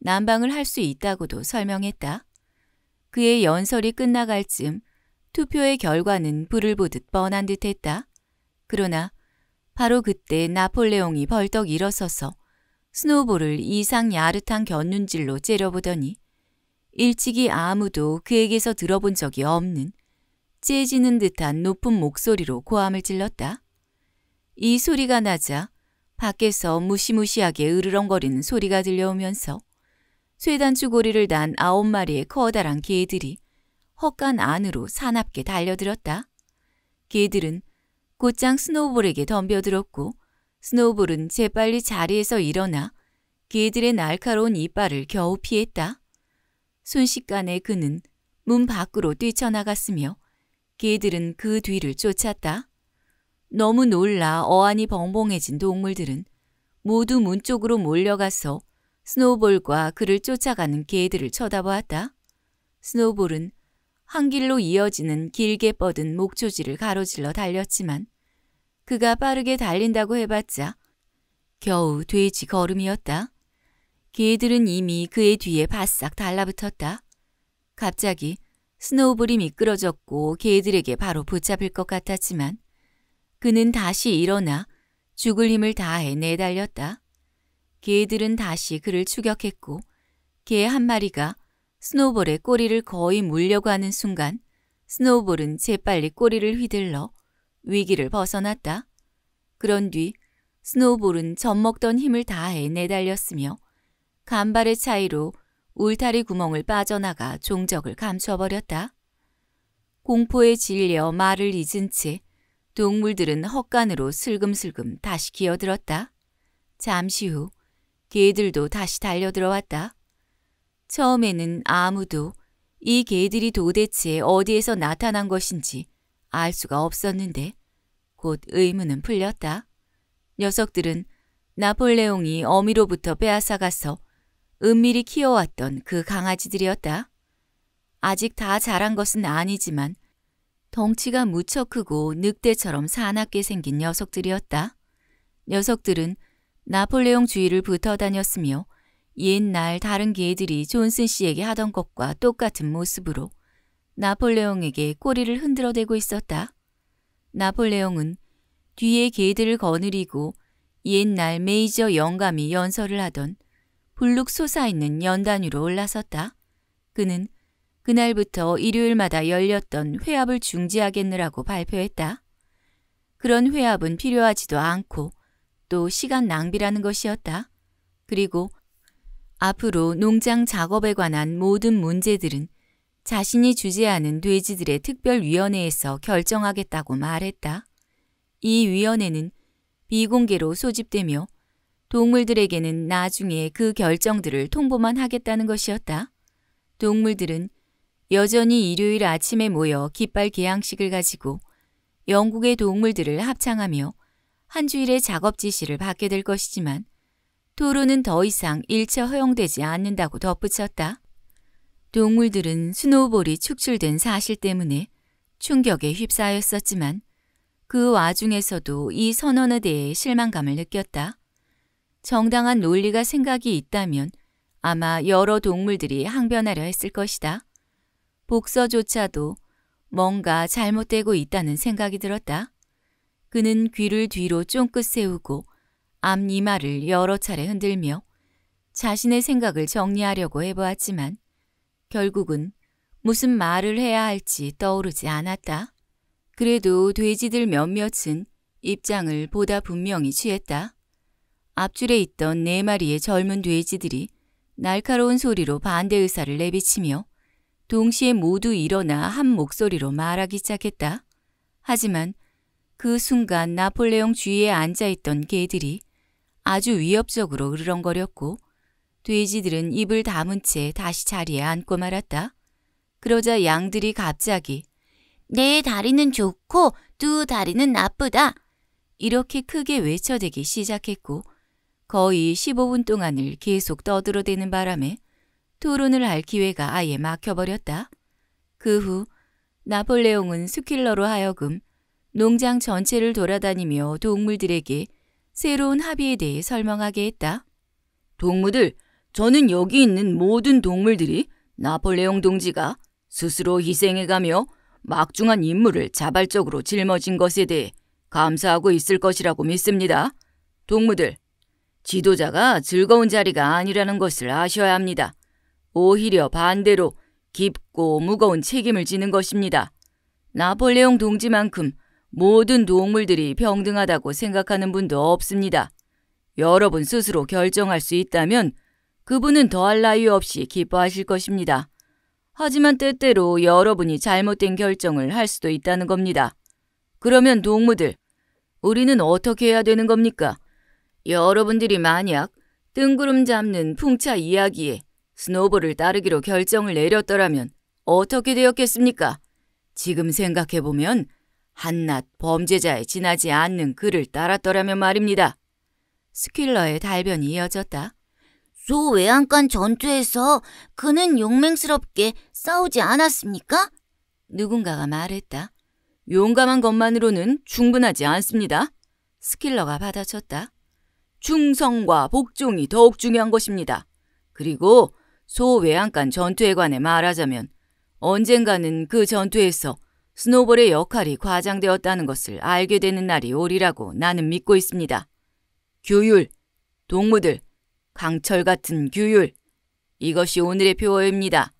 난방을 할 수 있다고도 설명했다. 그의 연설이 끝나갈 즈음 투표의 결과는 불을 보듯 뻔한 듯했다. 그러나 바로 그때 나폴레옹이 벌떡 일어서서 스노볼을 우 이상 야릇한 견눈질로 째려보더니 일찍이 아무도 그에게서 들어본 적이 없는 째지는 듯한 높은 목소리로 고함을 질렀다. 이 소리가 나자 밖에서 무시무시하게 으르렁거리는 소리가 들려오면서 쇠단추고리를 단 아홉 마리의 커다란 개들이 헛간 안으로 사납게 달려들었다. 개들은 곧장 스노우볼에게 덤벼들었고 스노우볼은 재빨리 자리에서 일어나 개들의 날카로운 이빨을 겨우 피했다. 순식간에 그는 문 밖으로 뛰쳐나갔으며 개들은 그 뒤를 쫓았다. 너무 놀라 어안이 벙벙해진 동물들은 모두 문 쪽으로 몰려가서 스노우볼과 그를 쫓아가는 개들을 쳐다보았다. 스노우볼은 한 길로 이어지는 길게 뻗은 목초지를 가로질러 달렸지만 그가 빠르게 달린다고 해봤자 겨우 돼지 걸음이었다. 개들은 이미 그의 뒤에 바싹 달라붙었다. 갑자기 스노우볼이 미끄러졌고 개들에게 바로 붙잡힐 것 같았지만 그는 다시 일어나 죽을 힘을 다해 내달렸다. 개들은 다시 그를 추격했고 개 한 마리가 스노볼의 우 꼬리를 거의 물려고 하는 순간 스노볼은 우 재빨리 꼬리를 휘둘러 위기를 벗어났다. 그런 뒤 스노볼은 젖먹던 힘을 다해 내달렸으며 간발의 차이로 울타리 구멍을 빠져나가 종적을 감춰버렸다. 공포에 질려 말을 잊은 채 동물들은 헛간으로 슬금슬금 다시 기어들었다. 잠시 후 개들도 다시 달려들어왔다. 처음에는 아무도 이 개들이 도대체 어디에서 나타난 것인지 알 수가 없었는데 곧 의문은 풀렸다. 녀석들은 나폴레옹이 어미로부터 빼앗아가서 은밀히 키워왔던 그 강아지들이었다. 아직 다 자란 것은 아니지만 덩치가 무척 크고 늑대처럼 사납게 생긴 녀석들이었다. 녀석들은 나폴레옹 주위를 붙어 다녔으며 옛날 다른 개들이 존슨 씨에게 하던 것과 똑같은 모습으로 나폴레옹에게 꼬리를 흔들어대고 있었다. 나폴레옹은 뒤에 개들을 거느리고 옛날 메이저 영감이 연설을 하던 불룩 솟아있는 연단 위로 올라섰다. 그는 그날부터 일요일마다 열렸던 회합을 중지하겠느라고 발표했다. 그런 회합은 필요하지도 않고 또 시간 낭비라는 것이었다. 그리고 앞으로 농장 작업에 관한 모든 문제들은 자신이 주재하는 돼지들의 특별위원회에서 결정하겠다고 말했다. 이 위원회는 비공개로 소집되며 동물들에게는 나중에 그 결정들을 통보만 하겠다는 것이었다. 동물들은 여전히 일요일 아침에 모여 깃발 개양식을 가지고 영국의 동물들을 합창하며 한 주일의 작업 지시를 받게 될 것이지만 토론은 더 이상 일체 허용되지 않는다고 덧붙였다. 동물들은 스노우볼이 축출된 사실 때문에 충격에 휩싸였었지만 그 와중에서도 이 선언에 대해 실망감을 느꼈다. 정당한 논리가 생각이 있다면 아마 여러 동물들이 항변하려 했을 것이다. 복서조차도 뭔가 잘못되고 있다는 생각이 들었다. 그는 귀를 뒤로 쫑긋 세우고 앞 이마를 여러 차례 흔들며 자신의 생각을 정리하려고 해보았지만 결국은 무슨 말을 해야 할지 떠오르지 않았다. 그래도 돼지들 몇몇은 입장을 보다 분명히 취했다. 앞줄에 있던 네 마리의 젊은 돼지들이 날카로운 소리로 반대 의사를 내비치며 동시에 모두 일어나 한 목소리로 말하기 시작했다. 하지만 그 순간 나폴레옹 주위에 앉아있던 개들이 아주 위협적으로 으르렁거렸고 돼지들은 입을 다문 채 다시 자리에 앉고 말았다. 그러자 양들이 갑자기 내 다리는 좋고 두 다리는 나쁘다. 이렇게 크게 외쳐대기 시작했고 거의 15분 동안을 계속 떠들어대는 바람에 토론을 할 기회가 아예 막혀버렸다. 그 후 나폴레옹은 스킬러로 하여금 농장 전체를 돌아다니며 동물들에게 새로운 합의에 대해 설명하게 했다. 동물들, 저는 여기 있는 모든 동물들이 나폴레옹 동지가 스스로 희생해가며 막중한 임무를 자발적으로 짊어진 것에 대해 감사하고 있을 것이라고 믿습니다. 동무들, 지도자가 즐거운 자리가 아니라는 것을 아셔야 합니다. 오히려 반대로 깊고 무거운 책임을 지는 것입니다. 나폴레옹 동지만큼 모든 동물들이 평등하다고 생각하는 분도 없습니다. 여러분 스스로 결정할 수 있다면 그분은 더할 나위 없이 기뻐하실 것입니다. 하지만 때때로 여러분이 잘못된 결정을 할 수도 있다는 겁니다. 그러면 동무들, 우리는 어떻게 해야 되는 겁니까? 여러분들이 만약 뜬구름 잡는 풍차 이야기에 스노보를 따르기로 결정을 내렸더라면 어떻게 되었겠습니까? 지금 생각해보면 한낱 범죄자에 지나지 않는 그를 따랐더라면 말입니다. 스킬러의 달변이 이어졌다. 소 외양간 전투에서 그는 용맹스럽게 싸우지 않았습니까? 누군가가 말했다. 용감한 것만으로는 충분하지 않습니다. 스킬러가 받아쳤다. 충성과 복종이 더욱 중요한 것입니다. 그리고 소외양간 전투에 관해 말하자면 언젠가는 그 전투에서 스노볼의 역할이 과장되었다는 것을 알게 되는 날이 오리라고 나는 믿고 있습니다. 규율, 동무들, 강철 같은 규율. 이것이 오늘의 표어입니다.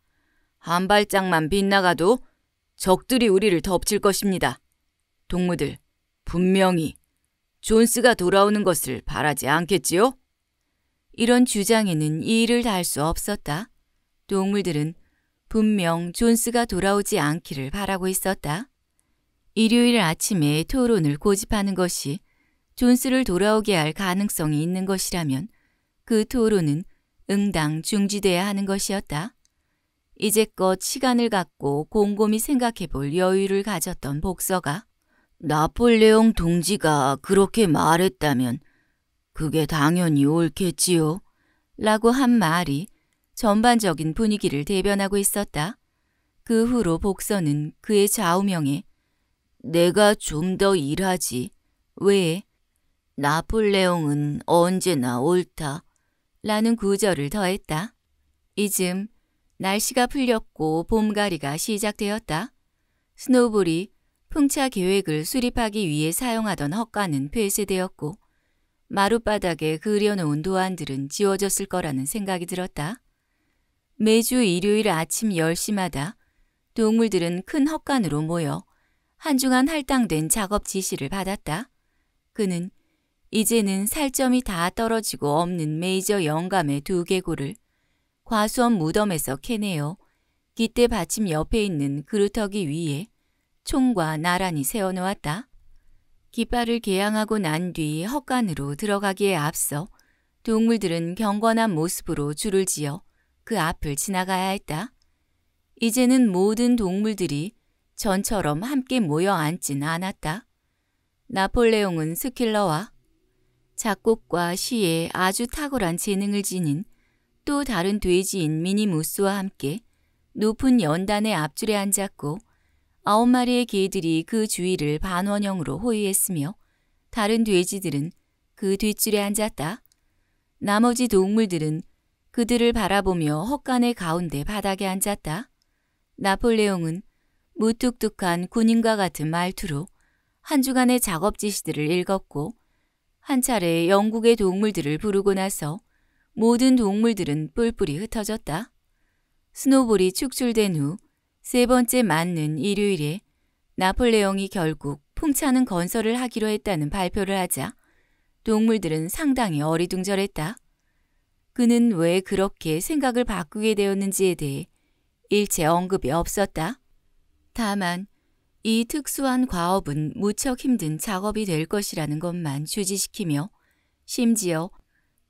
한 발짝만 빗나가도 적들이 우리를 덮칠 것입니다. 동무들, 분명히 존스가 돌아오는 것을 바라지 않겠지요? 이런 주장에는 이의를 다할 수 없었다. 동물들은 분명 존스가 돌아오지 않기를 바라고 있었다. 일요일 아침에 토론을 고집하는 것이 존스를 돌아오게 할 가능성이 있는 것이라면 그 토론은 응당 중지돼야 하는 것이었다. 이제껏 시간을 갖고 곰곰이 생각해 볼 여유를 가졌던 복서가 나폴레옹 동지가 그렇게 말했다면 그게 당연히 옳겠지요. 라고 한 말이 전반적인 분위기를 대변하고 있었다. 그 후로 복서는 그의 좌우명에 내가 좀 더 일하지. 왜? 나폴레옹은 언제나 옳다. 라는 구절을 더했다. 이쯤 날씨가 풀렸고 봄가리가 시작되었다. 스노볼이 풍차 계획을 수립하기 위해 사용하던 헛간은 폐쇄되었고 마룻바닥에 그려놓은 도안들은 지워졌을 거라는 생각이 들었다. 매주 일요일 아침 10시마다 동물들은 큰 헛간으로 모여 한중한 할당된 작업 지시를 받았다. 그는 이제는 살점이 다 떨어지고 없는 메이저 영감의 두 개골을 과수원 무덤에서 캐내어 기대 받침 옆에 있는 그루터기 위에 총과 나란히 세워놓았다. 깃발을 개양하고 난 뒤 헛간으로 들어가기에 앞서 동물들은 경건한 모습으로 줄을 지어 그 앞을 지나가야 했다. 이제는 모든 동물들이 전처럼 함께 모여 앉진 않았다. 나폴레옹은 스킬러와 작곡과 시에 아주 탁월한 재능을 지닌 또 다른 돼지인 미니무스와 함께 높은 연단의 앞줄에 앉았고 아홉 마리의 개들이 그 주위를 반원형으로 호위했으며 다른 돼지들은 그 뒷줄에 앉았다. 나머지 동물들은 그들을 바라보며 헛간의 가운데 바닥에 앉았다. 나폴레옹은 무뚝뚝한 군인과 같은 말투로 한 주간의 작업 지시들을 읽었고 한 차례 영국의 동물들을 부르고 나서 모든 동물들은 뿔뿔이 흩어졌다. 스노볼이 축출된 후 세 번째 맞는 일요일에 나폴레옹이 결국 풍차는 건설을 하기로 했다는 발표를 하자 동물들은 상당히 어리둥절했다. 그는 왜 그렇게 생각을 바꾸게 되었는지에 대해 일체 언급이 없었다. 다만 이 특수한 과업은 무척 힘든 작업이 될 것이라는 것만 주지시키며 심지어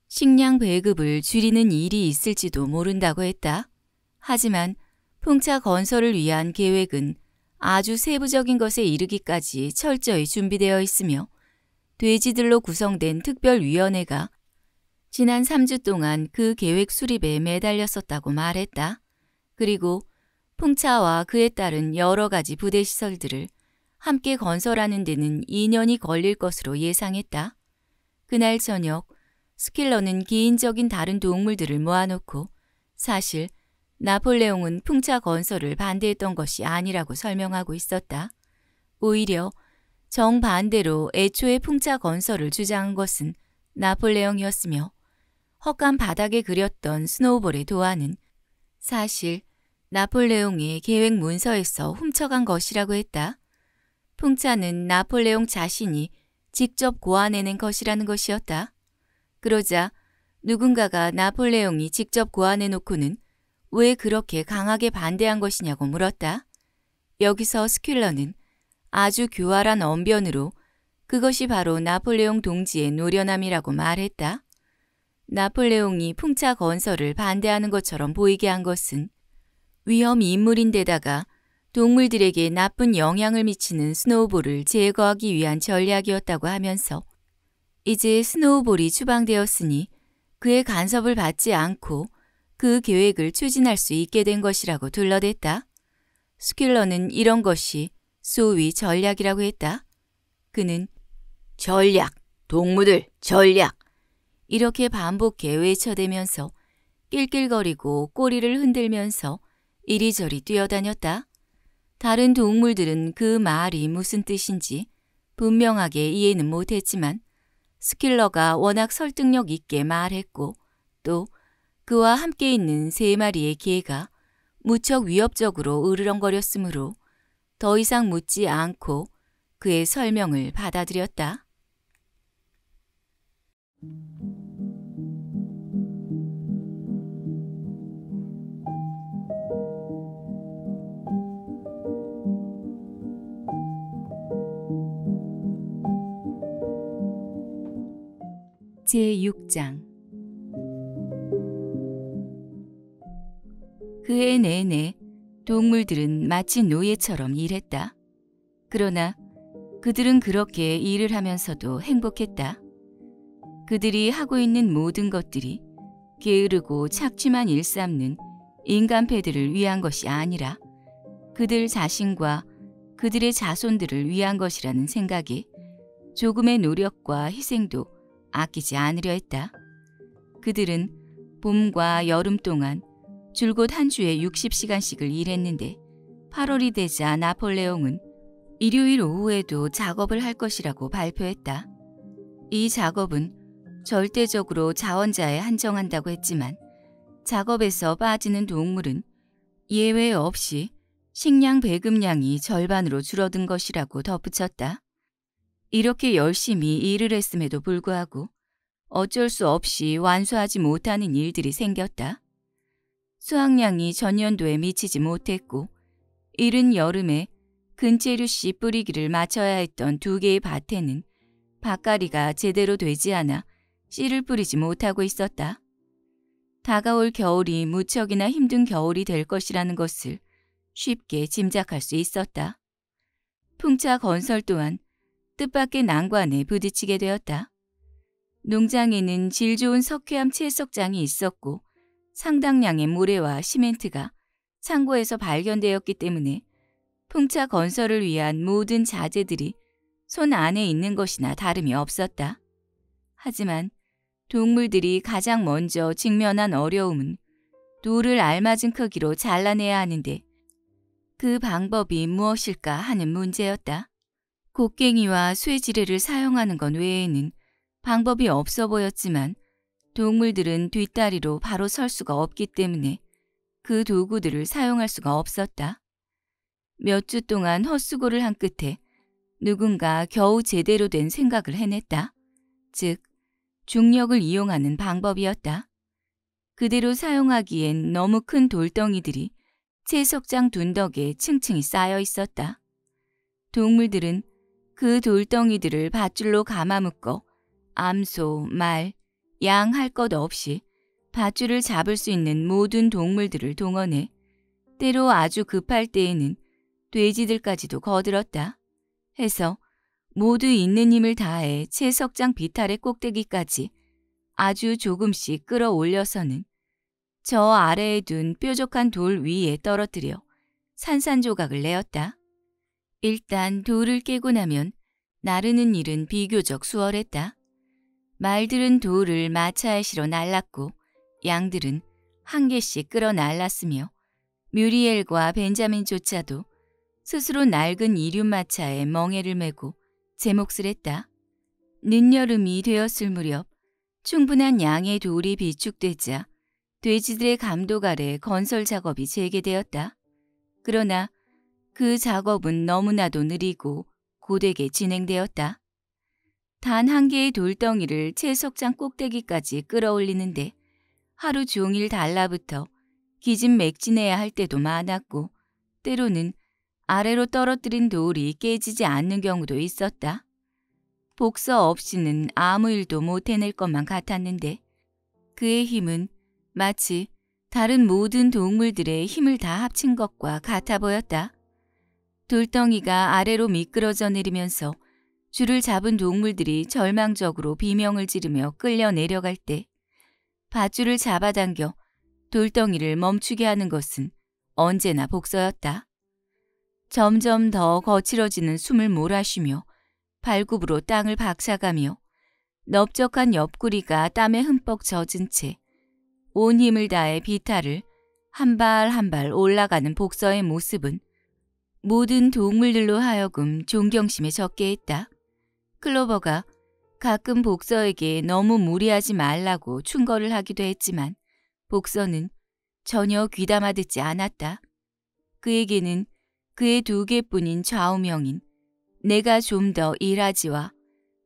식량 배급을 줄이는 일이 있을지도 모른다고 했다. 하지만 풍차 건설을 위한 계획은 아주 세부적인 것에 이르기까지 철저히 준비되어 있으며 돼지들로 구성된 특별위원회가 지난 3주 동안 그 계획 수립에 매달렸었다고 말했다. 그리고 풍차와 그에 따른 여러 가지 부대 시설들을 함께 건설하는 데는 2년이 걸릴 것으로 예상했다. 그날 저녁 스킬러는 개인적인 다른 동물들을 모아놓고 사실 나폴레옹은 풍차 건설을 반대했던 것이 아니라고 설명하고 있었다. 오히려 정반대로 애초에 풍차 건설을 주장한 것은 나폴레옹이었으며 헛간 바닥에 그렸던 스노우볼의 도안은 사실 나폴레옹이 계획 문서에서 훔쳐간 것이라고 했다. 풍차는 나폴레옹 자신이 직접 고안해낸 것이라는 것이었다. 그러자 누군가가 나폴레옹이 직접 고안해놓고는 왜 그렇게 강하게 반대한 것이냐고 물었다. 여기서 스퀼러는 아주 교활한 언변으로 그것이 바로 나폴레옹 동지의 노련함이라고 말했다. 나폴레옹이 풍차 건설을 반대하는 것처럼 보이게 한 것은 위험 인물인데다가 동물들에게 나쁜 영향을 미치는 스노우볼을 제거하기 위한 전략이었다고 하면서 이제 스노우볼이 추방되었으니 그의 간섭을 받지 않고 그 계획을 추진할 수 있게 된 것이라고 둘러댔다. 스킬러는 이런 것이 소위 전략이라고 했다. 그는 전략, 동무들 전략 이렇게 반복해 외쳐대면서 낄낄거리고 꼬리를 흔들면서 이리저리 뛰어다녔다. 다른 동물들은 그 말이 무슨 뜻인지 분명하게 이해는 못했지만 스킬러가 워낙 설득력 있게 말했고 또 그와 함께 있는 세 마리의 개가 무척 위협적으로 으르렁거렸으므로 더 이상 묻지 않고 그의 설명을 받아들였다. 제6장 그해 내내 동물들은 마치 노예처럼 일했다. 그러나 그들은 그렇게 일을 하면서도 행복했다. 그들이 하고 있는 모든 것들이 게으르고 착취만 일삼는 인간패들을 위한 것이 아니라 그들 자신과 그들의 자손들을 위한 것이라는 생각이 조금의 노력과 희생도 아끼지 않으려 했다. 그들은 봄과 여름 동안 줄곧 한 주에 60시간씩을 일했는데 8월이 되자 나폴레옹은 일요일 오후에도 작업을 할 것이라고 발표했다. 이 작업은 절대적으로 자원자에 한정한다고 했지만 작업에서 빠지는 동물은 예외 없이 식량 배급량이 절반으로 줄어든 것이라고 덧붙였다. 이렇게 열심히 일을 했음에도 불구하고 어쩔 수 없이 완수하지 못하는 일들이 생겼다. 수확량이 전년도에 미치지 못했고 이른 여름에 근체류씨 뿌리기를 맞춰야 했던 두 개의 밭에는 밭갈이가 제대로 되지 않아 씨를 뿌리지 못하고 있었다. 다가올 겨울이 무척이나 힘든 겨울이 될 것이라는 것을 쉽게 짐작할 수 있었다. 풍차 건설 또한 뜻밖의 난관에 부딪히게 되었다. 농장에는 질 좋은 석회암 채석장이 있었고 상당량의 모래와 시멘트가 창고에서 발견되었기 때문에 풍차 건설을 위한 모든 자재들이 손 안에 있는 것이나 다름이 없었다. 하지만 동물들이 가장 먼저 직면한 어려움은 돌을 알맞은 크기로 잘라내야 하는데 그 방법이 무엇일까 하는 문제였다. 곡괭이와 쇠지레를 사용하는 것 외에는 방법이 없어 보였지만 동물들은 뒷다리로 바로 설 수가 없기 때문에 그 도구들을 사용할 수가 없었다. 몇 주 동안 헛수고를 한 끝에 누군가 겨우 제대로 된 생각을 해냈다. 즉, 중력을 이용하는 방법이었다. 그대로 사용하기엔 너무 큰 돌덩이들이 채석장 둔덕에 층층이 쌓여 있었다. 동물들은 그 돌덩이들을 밧줄로 감아묶어 암소, 말, 양 할 것 없이 밧줄을 잡을 수 있는 모든 동물들을 동원해 때로 아주 급할 때에는 돼지들까지도 거들었다. 해서 모두 있는 힘을 다해 채석장 비탈의 꼭대기까지 아주 조금씩 끌어올려서는 저 아래에 둔 뾰족한 돌 위에 떨어뜨려 산산조각을 내었다. 일단 돌을 깨고 나면 나르는 일은 비교적 수월했다. 말들은 돌을 마차에 실어 날랐고 양들은 한 개씩 끌어 날랐으며 뮤리엘과 벤자민조차도 스스로 낡은 이륜마차에 멍해를 메고 제 몫을 했다. 늦여름이 되었을 무렵 충분한 양의 돌이 비축되자 돼지들의 감독 아래 건설 작업이 재개되었다. 그러나 그 작업은 너무나도 느리고 고되게 진행되었다. 단 한 개의 돌덩이를 채석장 꼭대기까지 끌어올리는데 하루 종일 달라붙어 기진맥진해야 할 때도 많았고 때로는 아래로 떨어뜨린 돌이 깨지지 않는 경우도 있었다. 복서 없이는 아무 일도 못 해낼 것만 같았는데 그의 힘은 마치 다른 모든 동물들의 힘을 다 합친 것과 같아 보였다. 돌덩이가 아래로 미끄러져 내리면서 줄을 잡은 동물들이 절망적으로 비명을 지르며 끌려 내려갈 때 밧줄을 잡아당겨 돌덩이를 멈추게 하는 것은 언제나 복서였다. 점점 더 거칠어지는 숨을 몰아쉬며 발굽으로 땅을 박차가며 넓적한 옆구리가 땀에 흠뻑 젖은 채 온 힘을 다해 비타를 한 발 한 발 올라가는 복서의 모습은 모든 동물들로 하여금 존경심에 적게 했다. 클로버가 가끔 복서에게 너무 무리하지 말라고 충고를 하기도 했지만 복서는 전혀 귀담아 듣지 않았다. 그에게는 그의 두 개뿐인 좌우명인 내가 좀 더 일하지와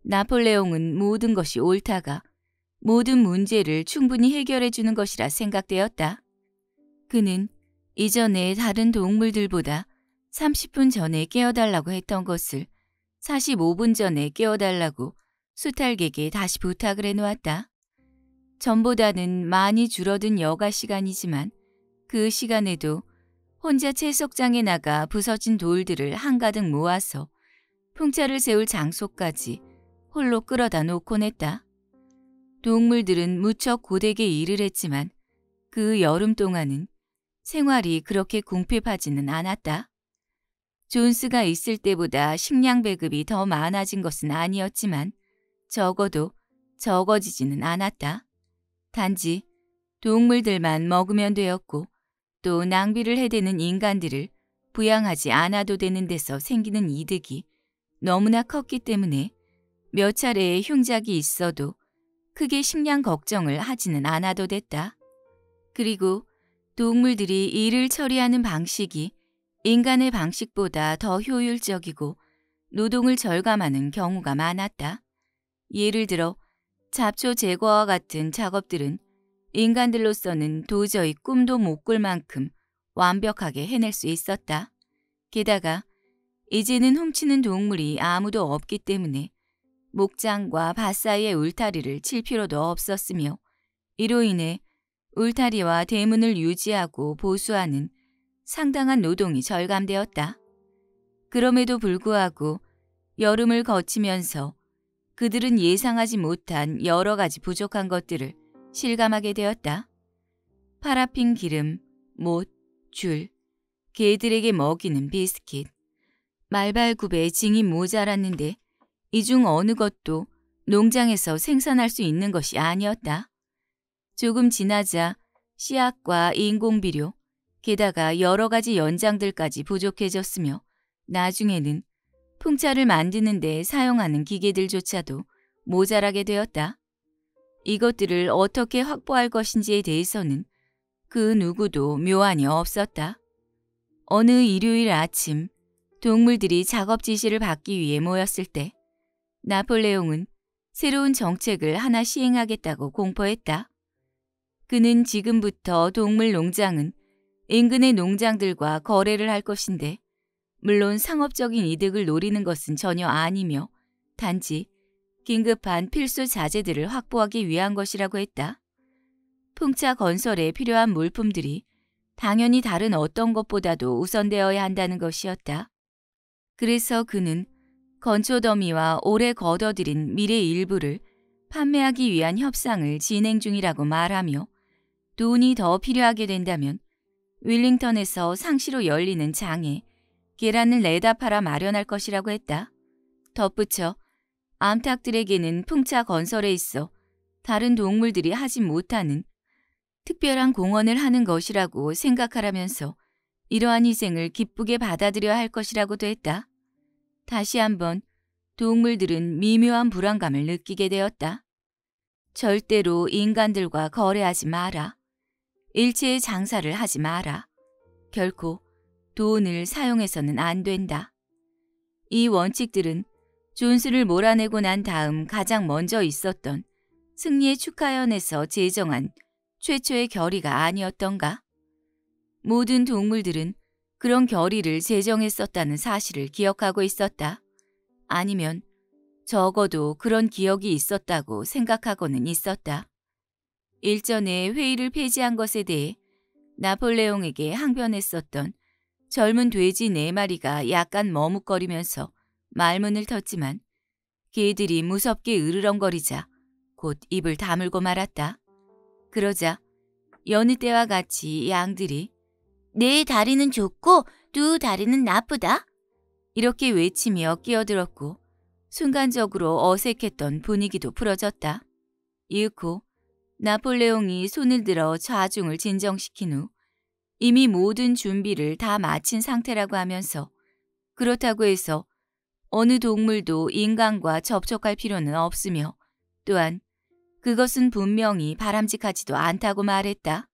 나폴레옹은 모든 것이 옳다가 모든 문제를 충분히 해결해 주는 것이라 생각되었다. 그는 이전에 다른 동물들보다 30분 전에 깨워달라고 했던 것을 45분 전에 깨워달라고 수탈객에 다시 부탁을 해놓았다. 전보다는 많이 줄어든 여가 시간이지만 그 시간에도 혼자 채석장에 나가 부서진 돌들을 한가득 모아서 풍차를 세울 장소까지 홀로 끌어다 놓곤 했다. 동물들은 무척 고되게 일을 했지만 그 여름 동안은 생활이 그렇게 궁핍하지는 않았다. 존스가 있을 때보다 식량 배급이 더 많아진 것은 아니었지만 적어도 적어지지는 않았다. 단지 동물들만 먹으면 되었고 또 낭비를 해대는 인간들을 부양하지 않아도 되는 데서 생기는 이득이 너무나 컸기 때문에 몇 차례의 흉작이 있어도 크게 식량 걱정을 하지는 않아도 됐다. 그리고 동물들이 일을 처리하는 방식이 인간의 방식보다 더 효율적이고 노동을 절감하는 경우가 많았다. 예를 들어 잡초 제거와 같은 작업들은 인간들로서는 도저히 꿈도 못 꿀 만큼 완벽하게 해낼 수 있었다. 게다가 이제는 훔치는 동물이 아무도 없기 때문에 목장과 밭 사이의 울타리를 칠 필요도 없었으며 이로 인해 울타리와 대문을 유지하고 보수하는 상당한 노동이 절감되었다. 그럼에도 불구하고 여름을 거치면서 그들은 예상하지 못한 여러 가지 부족한 것들을 실감하게 되었다. 파라핀 기름, 못, 줄, 개들에게 먹이는 비스킷, 말발굽에 징이 모자랐는데 이 중 어느 것도 농장에서 생산할 수 있는 것이 아니었다. 조금 지나자 씨앗과 인공비료, 게다가 여러 가지 연장들까지 부족해졌으며 나중에는 풍차를 만드는 데 사용하는 기계들조차도 모자라게 되었다. 이것들을 어떻게 확보할 것인지에 대해서는 그 누구도 묘안이 없었다. 어느 일요일 아침 동물들이 작업 지시를 받기 위해 모였을 때 나폴레옹은 새로운 정책을 하나 시행하겠다고 공포했다. 그는 지금부터 동물 농장은 인근의 농장들과 거래를 할 것인데 물론 상업적인 이득을 노리는 것은 전혀 아니며 단지 긴급한 필수 자재들을 확보하기 위한 것이라고 했다. 풍차 건설에 필요한 물품들이 당연히 다른 어떤 것보다도 우선되어야 한다는 것이었다. 그래서 그는 건초 더미와 오래 걷어들인 미래 일부를 판매하기 위한 협상을 진행 중이라고 말하며 돈이 더 필요하게 된다면 윌링턴에서 상시로 열리는 장에 계란을 내다 팔아 마련할 것이라고 했다. 덧붙여 암탉들에게는 풍차 건설에 있어 다른 동물들이 하지 못하는 특별한 공헌을 하는 것이라고 생각하라면서 이러한 희생을 기쁘게 받아들여야 할 것이라고도 했다. 다시 한번 동물들은 미묘한 불안감을 느끼게 되었다. 절대로 인간들과 거래하지 마라. 일체의 장사를 하지 마라. 결코 돈을 사용해서는 안 된다. 이 원칙들은 존스를 몰아내고 난 다음 가장 먼저 있었던 승리의 축하연에서 제정한 최초의 결의가 아니었던가? 모든 동물들은 그런 결의를 제정했었다는 사실을 기억하고 있었다. 아니면 적어도 그런 기억이 있었다고 생각하고는 있었다. 일전에 회의를 폐지한 것에 대해 나폴레옹에게 항변했었던 젊은 돼지 네 마리가 약간 머뭇거리면서 말문을 텄지만 개들이 무섭게 으르렁거리자 곧 입을 다물고 말았다. 그러자 여느 때와 같이 양들이 네 다리는 좋고 두 다리는 나쁘다. 이렇게 외치며 끼어들었고 순간적으로 어색했던 분위기도 풀어졌다. 이윽고 나폴레옹이 손을 들어 좌중을 진정시킨 후 이미 모든 준비를 다 마친 상태라고 하면서 그렇다고 해서 어느 동물도 인간과 접촉할 필요는 없으며 또한 그것은 분명히 바람직하지도 않다고 말했다.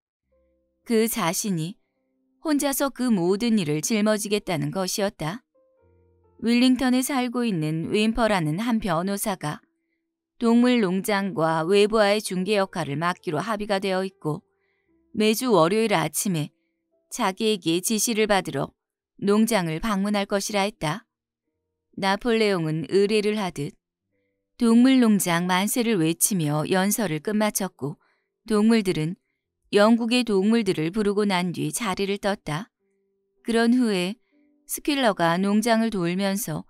그 자신이 혼자서 그 모든 일을 짊어지겠다는 것이었다. 윌링턴에 살고 있는 윈퍼라는 한 변호사가 동물 농장과 외부와의 중개 역할을 맡기로 합의가 되어 있고 매주 월요일 아침에 자기에게 지시를 받으러 농장을 방문할 것이라 했다. 나폴레옹은 의뢰를 하듯 동물 농장 만세를 외치며 연설을 끝마쳤고 동물들은 영국의 동물들을 부르고 난 뒤 자리를 떴다. 그런 후에 스킬러가 농장을 돌면서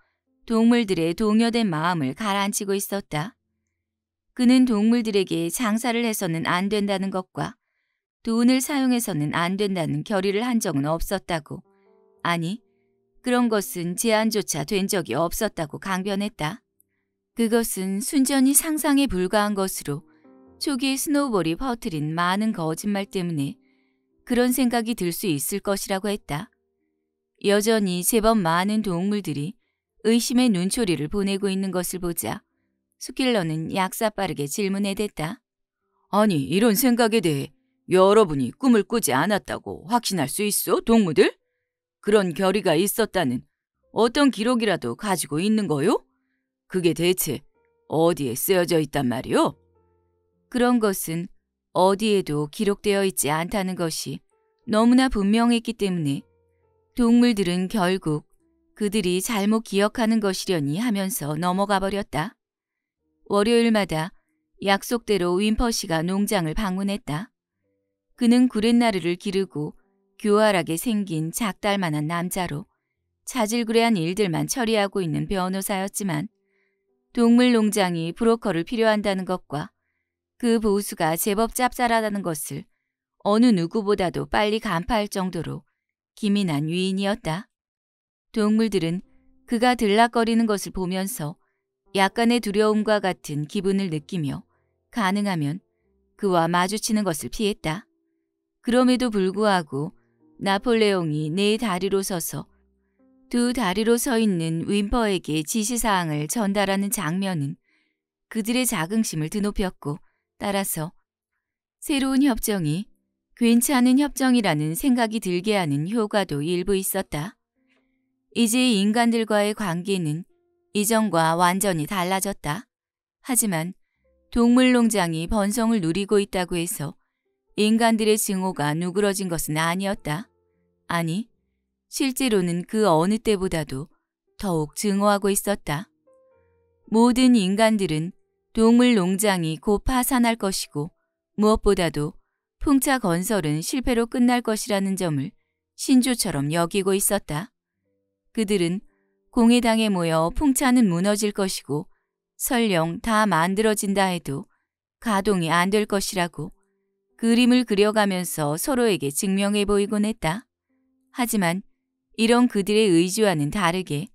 동물들의 동요된 마음을 가라앉히고 있었다. 그는 동물들에게 장사를 해서는 안 된다는 것과 돈을 사용해서는 안 된다는 결의를 한 적은 없었다고 아니 그런 것은 제안조차 된 적이 없었다고 강변했다. 그것은 순전히 상상에 불과한 것으로 초기 스노우볼이 퍼뜨린 많은 거짓말 때문에 그런 생각이 들 수 있을 것이라고 했다. 여전히 제법 많은 동물들이 의심의 눈초리를 보내고 있는 것을 보자 스킬러는 약사 빠르게 질문해 댔다. 아니 이런 생각에 대해 여러분이 꿈을 꾸지 않았다고 확신할 수 있어 동무들? 그런 결의가 있었다는 어떤 기록이라도 가지고 있는 거요? 그게 대체 어디에 쓰여져 있단 말이요? 그런 것은 어디에도 기록되어 있지 않다는 것이 너무나 분명했기 때문에 동물들은 결국 그들이 잘못 기억하는 것이려니 하면서 넘어가 버렸다. 월요일마다 약속대로 윈퍼 씨가 농장을 방문했다. 그는 구렛나루를 기르고 교활하게 생긴 작달만한 남자로 자질구레한 일들만 처리하고 있는 변호사였지만 동물 농장이 브로커를 필요한다는 것과 그 보수가 제법 짭짤하다는 것을 어느 누구보다도 빨리 간파할 정도로 기민한 위인이었다. 동물들은 그가 들락거리는 것을 보면서 약간의 두려움과 같은 기분을 느끼며 가능하면 그와 마주치는 것을 피했다. 그럼에도 불구하고 나폴레옹이 내 네 다리로 서서 두 다리로 서 있는 윈퍼에게 지시사항을 전달하는 장면은 그들의 자긍심을 드높였고 따라서 새로운 협정이 괜찮은 협정이라는 생각이 들게 하는 효과도 일부 있었다. 이제 인간들과의 관계는 이전과 완전히 달라졌다. 하지만 동물농장이 번성을 누리고 있다고 해서 인간들의 증오가 누그러진 것은 아니었다. 아니, 실제로는 그 어느 때보다도 더욱 증오하고 있었다. 모든 인간들은 동물농장이 곧 파산할 것이고 무엇보다도 풍차 건설은 실패로 끝날 것이라는 점을 신조처럼 여기고 있었다. 그들은 공회당에 모여 풍차는 무너질 것이고 설령 다 만들어진다 해도 가동이 안 될 것이라고 그림을 그려가면서 서로에게 증명해 보이곤 했다. 하지만 이런 그들의 의지와는 다르게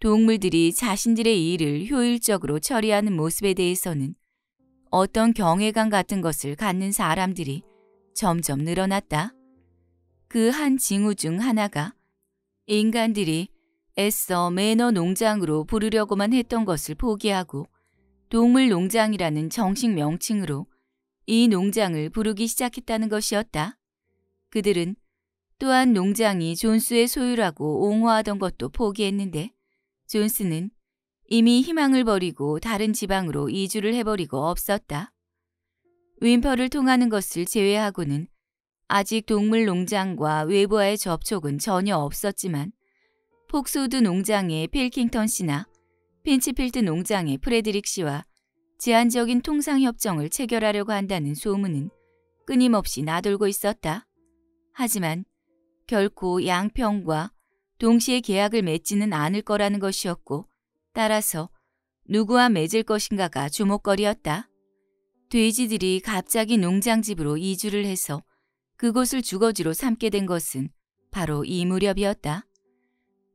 동물들이 자신들의 일을 효율적으로 처리하는 모습에 대해서는 어떤 경외감 같은 것을 갖는 사람들이 점점 늘어났다. 그 한 징후 중 하나가 인간들이 애써 매너 농장으로 부르려고만 했던 것을 포기하고 동물 농장이라는 정식 명칭으로 이 농장을 부르기 시작했다는 것이었다. 그들은 또한 농장이 존스의 소유라고 옹호하던 것도 포기했는데 존스는 이미 희망을 버리고 다른 지방으로 이주를 해버리고 없었다. 윈퍼를 통하는 것을 제외하고는 아직 동물 농장과 외부와의 접촉은 전혀 없었지만 폭소우드 농장의 필킹턴 씨나 핀치필드 농장의 프레드릭 씨와 제한적인 통상협정을 체결하려고 한다는 소문은 끊임없이 나돌고 있었다. 하지만 결코 양평과 동시에 계약을 맺지는 않을 거라는 것이었고 따라서 누구와 맺을 것인가가 주목거리였다. 돼지들이 갑자기 농장집으로 이주를 해서 그곳을 주거지로 삼게 된 것은 바로 이 무렵이었다.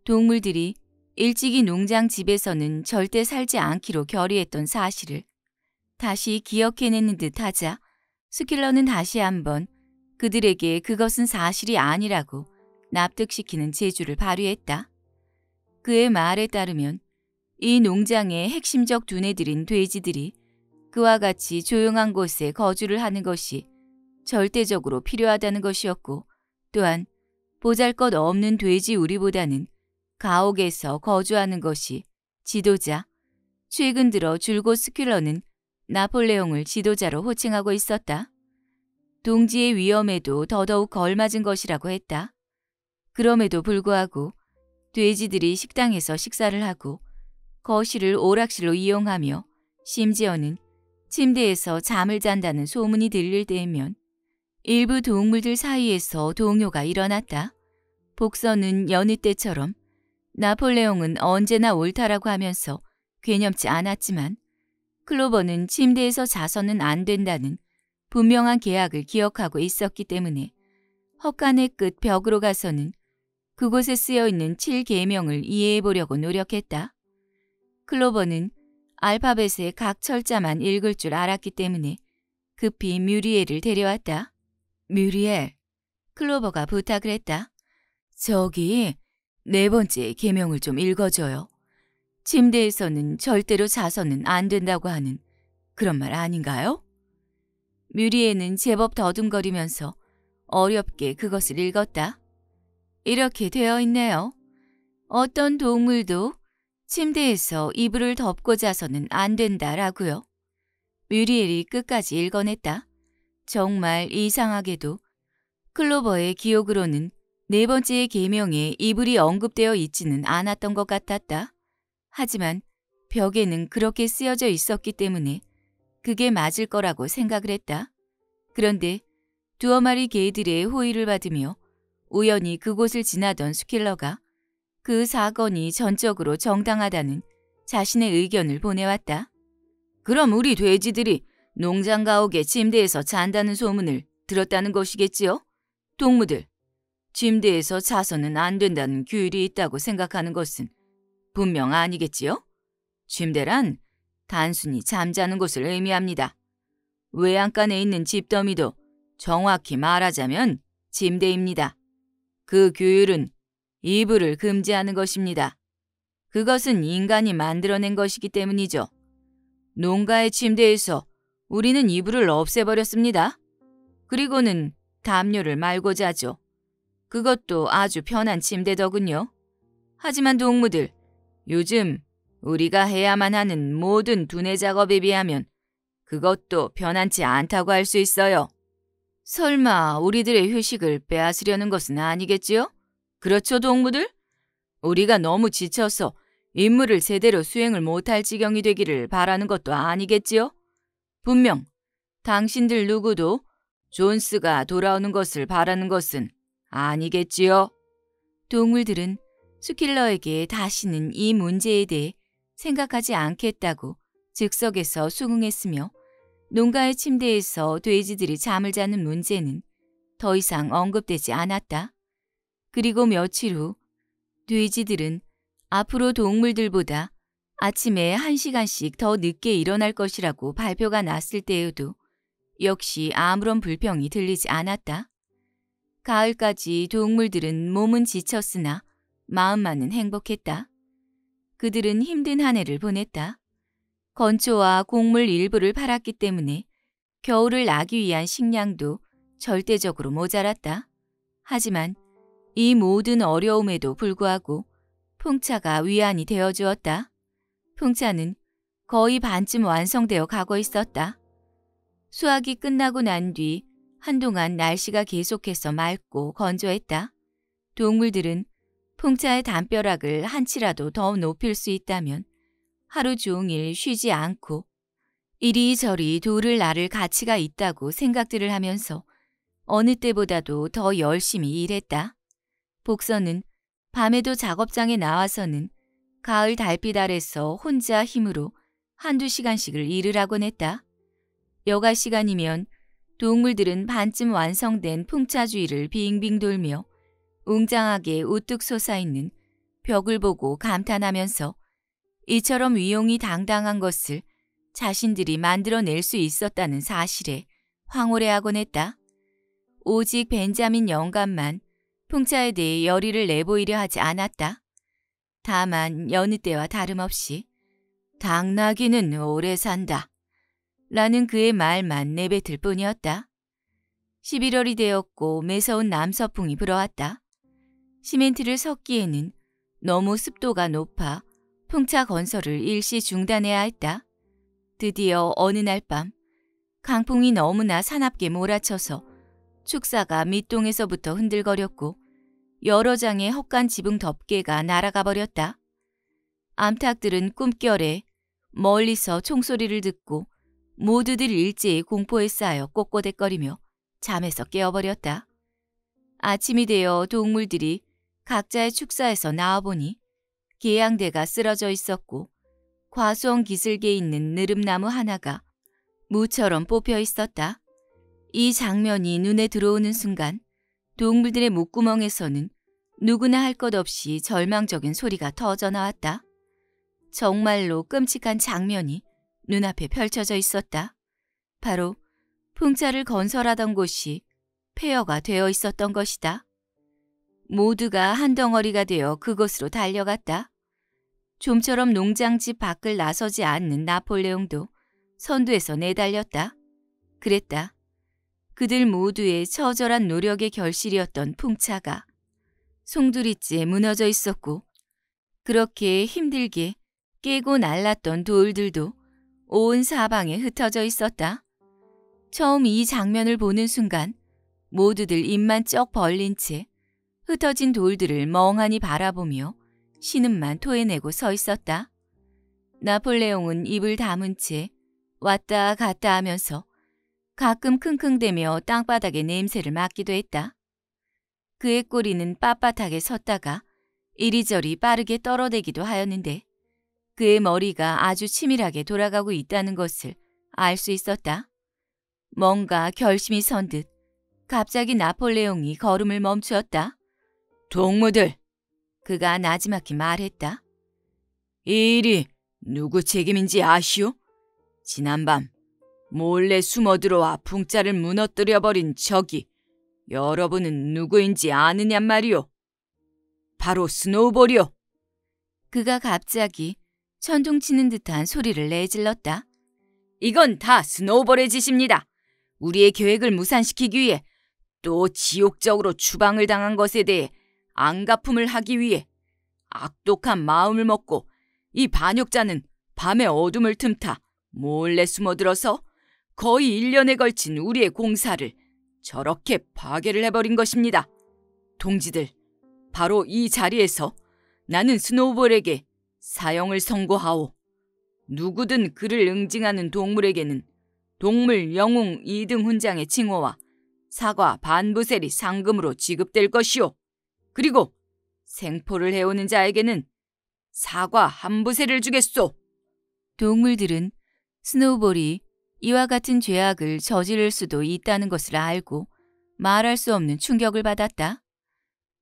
동물들이 일찍이 농장 집에서는 절대 살지 않기로 결의했던 사실을 다시 기억해내는 듯 하자 스킬러는 다시 한번 그들에게 그것은 사실이 아니라고 납득시키는 재주를 발휘했다. 그의 말에 따르면 이 농장의 핵심적 두뇌들인 돼지들이 그와 같이 조용한 곳에 거주를 하는 것이 절대적으로 필요하다는 것이었고 또한 보잘것 없는 돼지 우리보다는 가옥에서 거주하는 것이 지도자. 최근 들어 줄곧 스퀴러는 나폴레옹을 지도자로 호칭하고 있었다. 동지의 위험에도 더더욱 걸맞은 것이라고 했다. 그럼에도 불구하고 돼지들이 식당에서 식사를 하고 거실을 오락실로 이용하며 심지어는 침대에서 잠을 잔다는 소문이 들릴 때면 일부 동물들 사이에서 동요가 일어났다. 복선은 여느 때처럼 나폴레옹은 언제나 옳다라고 하면서 괴념치 않았지만 클로버는 침대에서 자서는 안 된다는 분명한 계약을 기억하고 있었기 때문에 헛간의 끝 벽으로 가서는 그곳에 쓰여 있는 7계명을 이해해 보려고 노력했다. 클로버는 알파벳의 각 철자만 읽을 줄 알았기 때문에 급히 뮤리엘을 데려왔다. 뮤리엘, 클로버가 부탁을 했다. 저기 네 번째 계명을 좀 읽어줘요. 침대에서는 절대로 자서는 안 된다고 하는 그런 말 아닌가요? 뮤리에는 제법 더듬거리면서 어렵게 그것을 읽었다. 이렇게 되어 있네요. 어떤 동물도 침대에서 이불을 덮고 자서는 안 된다라고요. 뮤리엘이 끝까지 읽어냈다. 정말 이상하게도 클로버의 기억으로는 네 번째의 계명에 이불이 언급되어 있지는 않았던 것 같았다. 하지만 벽에는 그렇게 쓰여져 있었기 때문에 그게 맞을 거라고 생각을 했다. 그런데 두어 마리 개들의 호의를 받으며 우연히 그곳을 지나던 스킬러가 그 사건이 전적으로 정당하다는 자신의 의견을 보내왔다. 그럼 우리 돼지들이 농장 가옥의 침대에서 잔다는 소문을 들었다는 것이겠지요? 동무들, 침대에서 자서는 안 된다는 규율이 있다고 생각하는 것은 분명 아니겠지요? 침대란 단순히 잠자는 곳을 의미합니다. 외양간에 있는 집더미도 정확히 말하자면 침대입니다. 그 규율은 이불을 금지하는 것입니다. 그것은 인간이 만들어낸 것이기 때문이죠. 농가의 침대에서 우리는 이불을 없애버렸습니다. 그리고는 담요를 말고 자죠. 그것도 아주 편한 침대더군요. 하지만 동무들, 요즘 우리가 해야만 하는 모든 두뇌 작업에 비하면 그것도 편한치 않다고 할 수 있어요. 설마 우리들의 휴식을 빼앗으려는 것은 아니겠지요? 그렇죠, 동무들? 우리가 너무 지쳐서 임무를 제대로 수행을 못할 지경이 되기를 바라는 것도 아니겠지요? 분명 당신들 누구도 존스가 돌아오는 것을 바라는 것은 아니겠지요? 동물들은 수킬러에게 다시는 이 문제에 대해 생각하지 않겠다고 즉석에서 수긍했으며 농가의 침대에서 돼지들이 잠을 자는 문제는 더 이상 언급되지 않았다. 그리고 며칠 후 돼지들은 앞으로 동물들보다 아침에 1시간씩 더 늦게 일어날 것이라고 발표가 났을 때에도 역시 아무런 불평이 들리지 않았다. 가을까지 동물들은 몸은 지쳤으나 마음만은 행복했다. 그들은 힘든 한 해를 보냈다. 건초와 곡물 일부를 팔았기 때문에 겨울을 나기 위한 식량도 절대적으로 모자랐다. 하지만 이 모든 어려움에도 불구하고 풍차가 위안이 되어 주었다. 풍차는 거의 반쯤 완성되어 가고 있었다. 수학이 끝나고 난뒤 한동안 날씨가 계속해서 맑고 건조했다. 동물들은 풍차의 담벼락을 한치라도 더 높일 수 있다면 하루 종일 쉬지 않고 이리저리 돌을 나를 가치가 있다고 생각들을 하면서 어느 때보다도 더 열심히 일했다. 복선은 밤에도 작업장에 나와서는 가을 달빛 아래서 혼자 힘으로 한두 시간씩을 일을 하곤 했다. 여가 시간이면 동물들은 반쯤 완성된 풍차 주위를 빙빙 돌며 웅장하게 우뚝 솟아있는 벽을 보고 감탄하면서 이처럼 위용이 당당한 것을 자신들이 만들어낼 수 있었다는 사실에 황홀해하곤 했다. 오직 벤자민 영감만 풍차에 대해 열의를 내보이려 하지 않았다. 다만 여느 때와 다름없이 당나귀는 오래 산다. 라는 그의 말만 내뱉을 뿐이었다. 11월이 되었고 매서운 남서풍이 불어왔다. 시멘트를 섞기에는 너무 습도가 높아 풍차 건설을 일시 중단해야 했다. 드디어 어느 날 밤 강풍이 너무나 사납게 몰아쳐서 축사가 밑동에서부터 흔들거렸고 여러 장의 헛간 지붕 덮개가 날아가 버렸다. 암탉들은 꿈결에 멀리서 총소리를 듣고 모두들 일제히 공포에 쌓여 꼬꼬댁거리며 잠에서 깨어버렸다. 아침이 되어 동물들이 각자의 축사에서 나와보니 계양대가 쓰러져 있었고 과수원 기슭에 있는 느릅나무 하나가 무처럼 뽑혀 있었다. 이 장면이 눈에 들어오는 순간 동물들의 목구멍에서는 누구나 할 것 없이 절망적인 소리가 터져나왔다. 정말로 끔찍한 장면이 눈앞에 펼쳐져 있었다. 바로 풍차를 건설하던 곳이 폐허가 되어 있었던 것이다. 모두가 한 덩어리가 되어 그곳으로 달려갔다. 좀처럼 농장집 밖을 나서지 않는 나폴레옹도 선두에서 내달렸다. 그랬다. 그들 모두의 처절한 노력의 결실이었던 풍차가 송두리째 무너져 있었고 그렇게 힘들게 깨고 날랐던 돌들도 온 사방에 흩어져 있었다. 처음 이 장면을 보는 순간 모두들 입만 쩍 벌린 채 흩어진 돌들을 멍하니 바라보며 신음만 토해내고 서 있었다. 나폴레옹은 입을 다문 채 왔다 갔다 하면서 가끔 킁킁대며 땅바닥에 냄새를 맡기도 했다. 그의 꼬리는 빳빳하게 섰다가 이리저리 빠르게 떨어대기도 하였는데 그의 머리가 아주 치밀하게 돌아가고 있다는 것을 알 수 있었다. 뭔가 결심이 선 듯 갑자기 나폴레옹이 걸음을 멈추었다. 동무들! 그가 나지막히 말했다. 이 일이 누구 책임인지 아시오? 지난밤 몰래 숨어 들어와 풍자를 무너뜨려버린 적이 여러분은 누구인지 아느냔 말이오. 바로 스노우볼이오. 그가 갑자기 천둥치는 듯한 소리를 내질렀다. 이건 다 스노우볼의 짓입니다. 우리의 계획을 무산시키기 위해 또 지옥적으로 추방을 당한 것에 대해 안가품을 하기 위해 악독한 마음을 먹고 이 반역자는 밤의 어둠을 틈타 몰래 숨어들어서 거의 1년에 걸친 우리의 공사를 저렇게 파괴를 해버린 것입니다. 동지들, 바로 이 자리에서 나는 스노우볼에게 사형을 선고하오. 누구든 그를 응징하는 동물에게는 동물 영웅 2등 훈장의 칭호와 사과 반부세리 상금으로 지급될 것이오. 그리고 생포를 해오는 자에게는 사과 한부세를 주겠소. 동물들은 스노우볼이 이와 같은 죄악을 저지를 수도 있다는 것을 알고 말할 수 없는 충격을 받았다.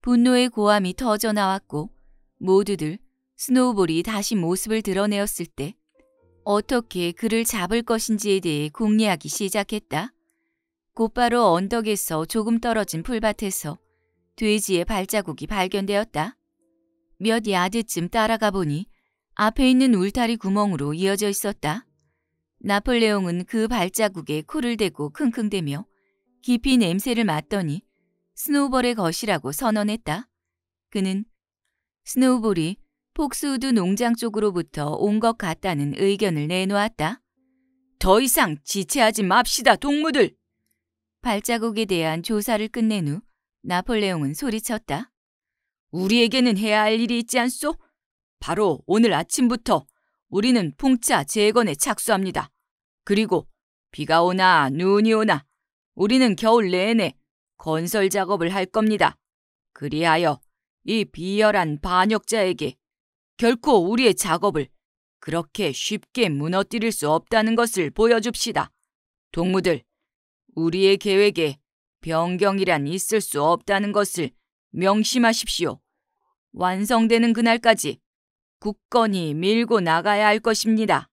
분노의 고함이 터져 나왔고 모두들 스노우볼이 다시 모습을 드러내었을 때 어떻게 그를 잡을 것인지에 대해 궁리하기 시작했다. 곧바로 언덕에서 조금 떨어진 풀밭에서 돼지의 발자국이 발견되었다. 몇 야드쯤 따라가 보니 앞에 있는 울타리 구멍으로 이어져 있었다. 나폴레옹은 그 발자국에 코를 대고 킁킁대며 깊이 냄새를 맡더니 스노우볼의 것이라고 선언했다. 그는 스노우볼이 폭스우드 농장 쪽으로부터 온 것 같다는 의견을 내놓았다. 더 이상 지체하지 맙시다, 동무들! 발자국에 대한 조사를 끝낸 후 나폴레옹은 소리쳤다. 우리에게는 해야 할 일이 있지 않소? 바로 오늘 아침부터 우리는 풍차 재건에 착수합니다. 그리고 비가 오나 눈이 오나 우리는 겨울 내내 건설 작업을 할 겁니다. 그리하여 이 비열한 반역자에게 결코 우리의 작업을 그렇게 쉽게 무너뜨릴 수 없다는 것을 보여줍시다. 동무들, 우리의 계획에 변경이란 있을 수 없다는 것을 명심하십시오. 완성되는 그날까지 굳건히 밀고 나가야 할 것입니다.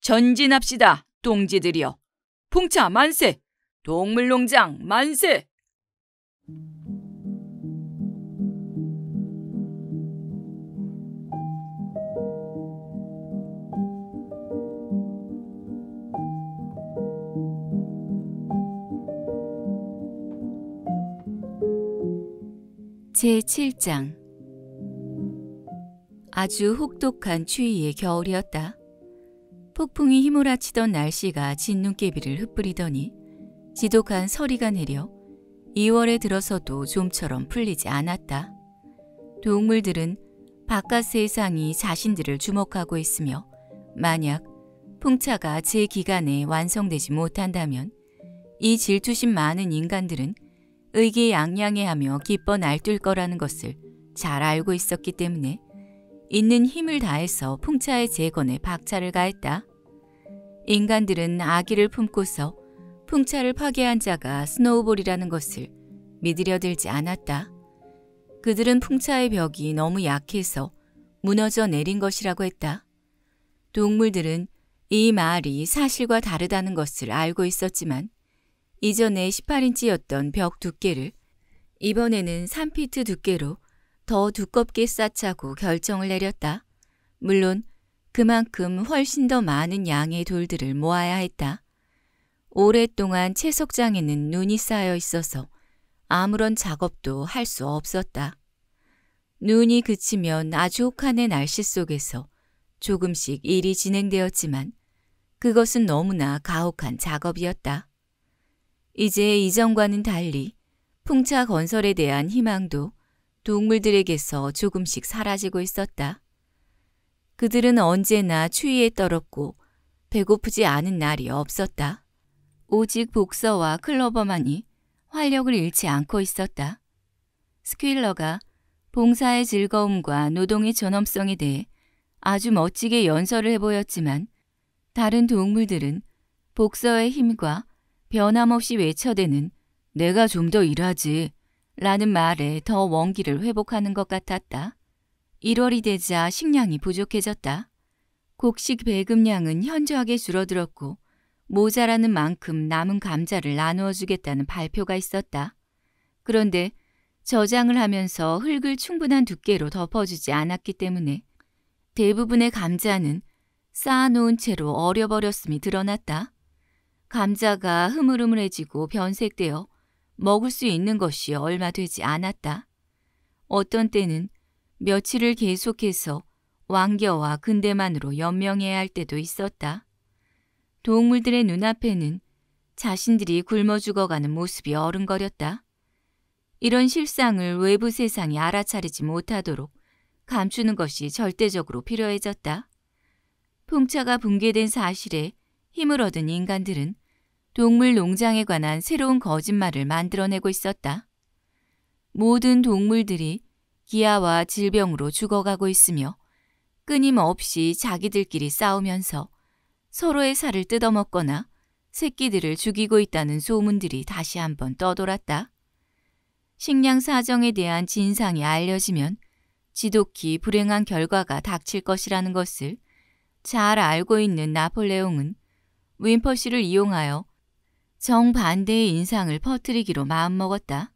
전진합시다, 동지들이여. 풍차 만세! 동물농장 만세! 제7장 아주 혹독한 추위의 겨울이었다. 폭풍이 휘몰아치던 날씨가 진눈깨비를 흩뿌리더니 지독한 서리가 내려 2월에 들어서도 좀처럼 풀리지 않았다. 동물들은 바깥 세상이 자신들을 주목하고 있으며 만약 풍차가 제 기간에 완성되지 못한다면 이 질투심 많은 인간들은 의기양양해하며 기뻐 날뛸 거라는 것을 잘 알고 있었기 때문에 있는 힘을 다해서 풍차의 재건에 박차를 가했다. 인간들은 아기를 품고서 풍차를 파괴한 자가 스노우볼이라는 것을 믿으려 들지 않았다. 그들은 풍차의 벽이 너무 약해서 무너져 내린 것이라고 했다. 동물들은 이 말이 사실과 다르다는 것을 알고 있었지만 이전에 18인치였던 벽 두께를 이번에는 3피트 두께로 더 두껍게 쌓자고 결정을 내렸다. 물론 그만큼 훨씬 더 많은 양의 돌들을 모아야 했다. 오랫동안 채석장에는 눈이 쌓여 있어서 아무런 작업도 할 수 없었다. 눈이 그치면 아주 혹한의 날씨 속에서 조금씩 일이 진행되었지만 그것은 너무나 가혹한 작업이었다. 이제 이전과는 달리 풍차 건설에 대한 희망도 동물들에게서 조금씩 사라지고 있었다. 그들은 언제나 추위에 떨었고 배고프지 않은 날이 없었다. 오직 복서와 클로버만이 활력을 잃지 않고 있었다. 스퀼러가 봉사의 즐거움과 노동의 존엄성에 대해 아주 멋지게 연설을 해보였지만 다른 동물들은 복서의 힘과 변함없이 외쳐대는 내가 좀 더 일하지 라는 말에 더 원기를 회복하는 것 같았다. 1월이 되자 식량이 부족해졌다. 곡식 배급량은 현저하게 줄어들었고 모자라는 만큼 남은 감자를 나누어 주겠다는 발표가 있었다. 그런데 저장을 하면서 흙을 충분한 두께로 덮어주지 않았기 때문에 대부분의 감자는 쌓아놓은 채로 얼어버렸음이 드러났다. 감자가 흐물흐물해지고 변색되어 먹을 수 있는 것이 얼마 되지 않았다. 어떤 때는 며칠을 계속해서 왕겨와 근대만으로 연명해야 할 때도 있었다. 동물들의 눈앞에는 자신들이 굶어 죽어가는 모습이 어른거렸다. 이런 실상을 외부 세상이 알아차리지 못하도록 감추는 것이 절대적으로 필요해졌다. 풍차가 붕괴된 사실에 힘을 얻은 인간들은 동물 농장에 관한 새로운 거짓말을 만들어내고 있었다. 모든 동물들이 기아와 질병으로 죽어가고 있으며 끊임없이 자기들끼리 싸우면서 서로의 살을 뜯어먹거나 새끼들을 죽이고 있다는 소문들이 다시 한번 떠돌았다. 식량 사정에 대한 진상이 알려지면 지독히 불행한 결과가 닥칠 것이라는 것을 잘 알고 있는 나폴레옹은 윈퍼시를 이용하여 정반대의 인상을 퍼뜨리기로 마음먹었다.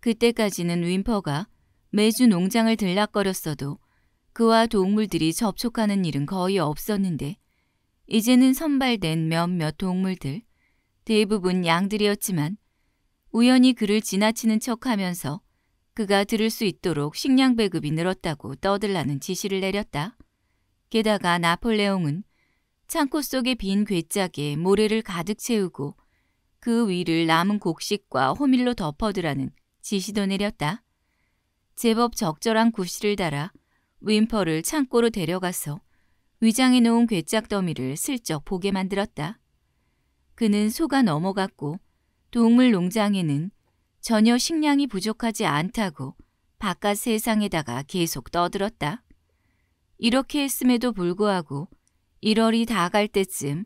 그때까지는 윈퍼가 매주 농장을 들락거렸어도 그와 동물들이 접촉하는 일은 거의 없었는데 이제는 선발된 몇몇 동물들, 대부분 양들이었지만 우연히 그를 지나치는 척하면서 그가 들을 수 있도록 식량 배급이 늘었다고 떠들라는 지시를 내렸다. 게다가 나폴레옹은 창고 속의 빈 괴짝에 모래를 가득 채우고 그 위를 남은 곡식과 호밀로 덮어두라는 지시도 내렸다. 제법 적절한 구실을 달아 윈퍼를 창고로 데려가서 위장에 놓은 괴짝 더미를 슬쩍 보게 만들었다. 그는 소가 넘어갔고 동물 농장에는 전혀 식량이 부족하지 않다고 바깥 세상에다가 계속 떠들었다. 이렇게 했음에도 불구하고 1월이 다 갈 때쯤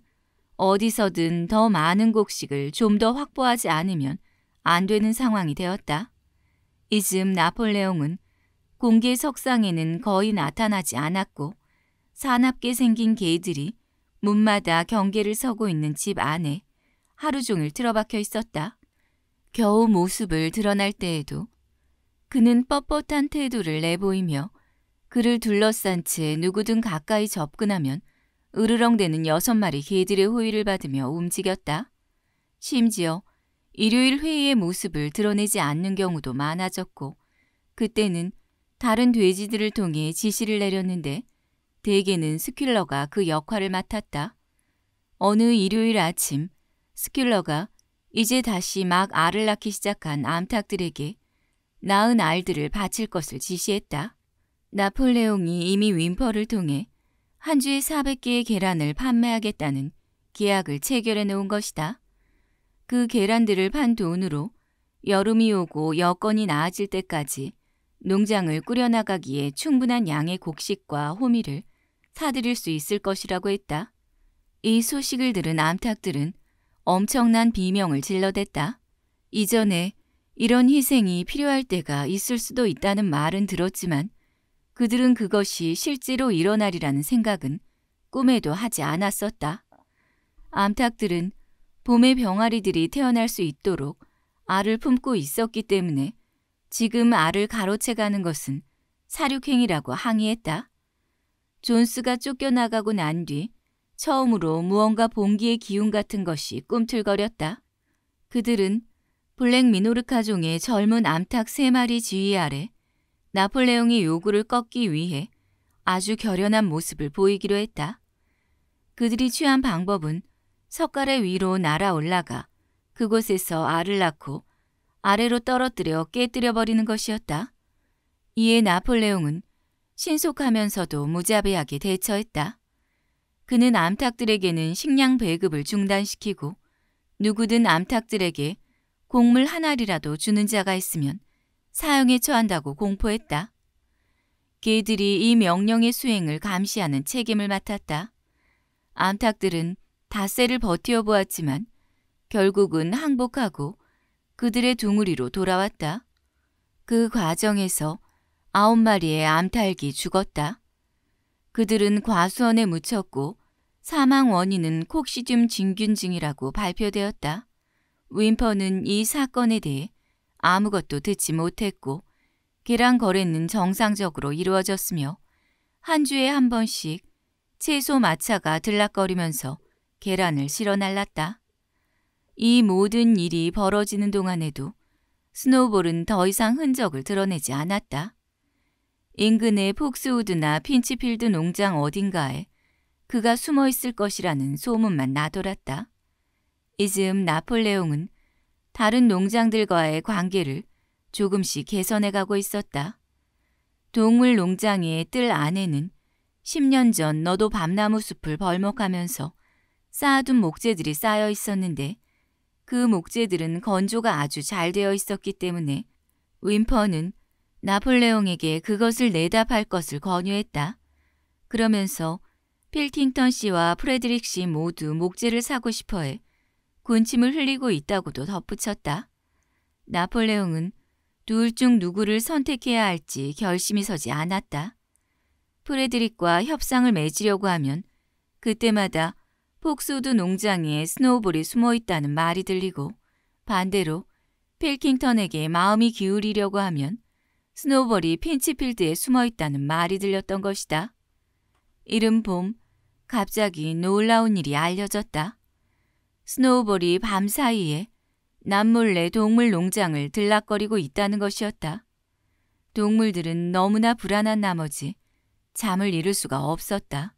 어디서든 더 많은 곡식을 좀 더 확보하지 않으면 안 되는 상황이 되었다. 이즘 나폴레옹은 공개 석상에는 거의 나타나지 않았고 사납게 생긴 개들이 문마다 경계를 서고 있는 집 안에 하루 종일 틀어박혀 있었다. 겨우 모습을 드러날 때에도 그는 뻣뻣한 태도를 내보이며 그를 둘러싼 채 누구든 가까이 접근하면 으르렁대는 여섯 마리 개들의 호의를 받으며 움직였다. 심지어 일요일 회의의 모습을 드러내지 않는 경우도 많아졌고 그때는 다른 돼지들을 통해 지시를 내렸는데 대개는 스킬러가 그 역할을 맡았다. 어느 일요일 아침 스킬러가 이제 다시 막 알을 낳기 시작한 암탉들에게 낳은 알들을 바칠 것을 지시했다. 나폴레옹이 이미 윈퍼를 통해 한 주에 400개의 계란을 판매하겠다는 계약을 체결해 놓은 것이다. 그 계란들을 판 돈으로 여름이 오고 여건이 나아질 때까지 농장을 꾸려나가기에 충분한 양의 곡식과 호미를 사들일 수 있을 것이라고 했다. 이 소식을 들은 암탉들은 엄청난 비명을 질러댔다. 이전에 이런 희생이 필요할 때가 있을 수도 있다는 말은 들었지만 그들은 그것이 실제로 일어나리라는 생각은 꿈에도 하지 않았었다. 암탉들은 봄의 병아리들이 태어날 수 있도록 알을 품고 있었기 때문에 지금 알을 가로채가는 것은 사륙행위라고 항의했다. 존스가 쫓겨나가고 난 뒤 처음으로 무언가 봉기의 기운 같은 것이 꿈틀거렸다. 그들은 블랙 미노르카종의 젊은 암탉 세마리 지휘 아래 나폴레옹이 요구를 꺾기 위해 아주 결연한 모습을 보이기로 했다. 그들이 취한 방법은 석가래 위로 날아 올라가 그곳에서 알을 낳고 아래로 떨어뜨려 깨뜨려버리는 것이었다. 이에 나폴레옹은 신속하면서도 무자비하게 대처했다. 그는 암탉들에게는 식량 배급을 중단시키고 누구든 암탉들에게 곡물 한 알이라도 주는 자가 있으면 사형에 처한다고 공포했다. 개들이 이 명령의 수행을 감시하는 책임을 맡았다. 암탉들은 닷새를 버티어 보았지만 결국은 항복하고 그들의 둥우리로 돌아왔다. 그 과정에서 아홉 마리의 암탉이 죽었다. 그들은 과수원에 묻혔고 사망 원인은 콕시듐 진균증이라고 발표되었다. 윈퍼는 이 사건에 대해 아무것도 듣지 못했고 계란 거래는 정상적으로 이루어졌으며 한 주에 한 번씩 채소 마차가 들락거리면서 계란을 실어 날랐다. 이 모든 일이 벌어지는 동안에도 스노볼은 더 이상 흔적을 드러내지 않았다. 인근의 폭스우드나 핀치필드 농장 어딘가에 그가 숨어 있을 것이라는 소문만 나돌았다. 이즈음 나폴레옹은 다른 농장들과의 관계를 조금씩 개선해 가고 있었다. 동물 농장의 뜰 안에는 10년 전 너도 밤나무 숲을 벌목하면서 쌓아둔 목재들이 쌓여 있었는데 그 목재들은 건조가 아주 잘 되어 있었기 때문에 윈퍼는 나폴레옹에게 그것을 내다 팔 것을 권유했다. 그러면서 필킹턴 씨와 프레드릭 씨 모두 목재를 사고 싶어해 군침을 흘리고 있다고도 덧붙였다. 나폴레옹은 둘 중 누구를 선택해야 할지 결심이 서지 않았다. 프레드릭과 협상을 맺으려고 하면 그때마다 폭소드 농장에 스노우볼이 숨어 있다는 말이 들리고 반대로 필킹턴에게 마음이 기울이려고 하면 스노우볼이 핀치필드에 숨어 있다는 말이 들렸던 것이다. 이른 봄 갑자기 놀라운 일이 알려졌다. 스노우볼이 밤 사이에 남몰래 동물 농장을 들락거리고 있다는 것이었다. 동물들은 너무나 불안한 나머지 잠을 이룰 수가 없었다.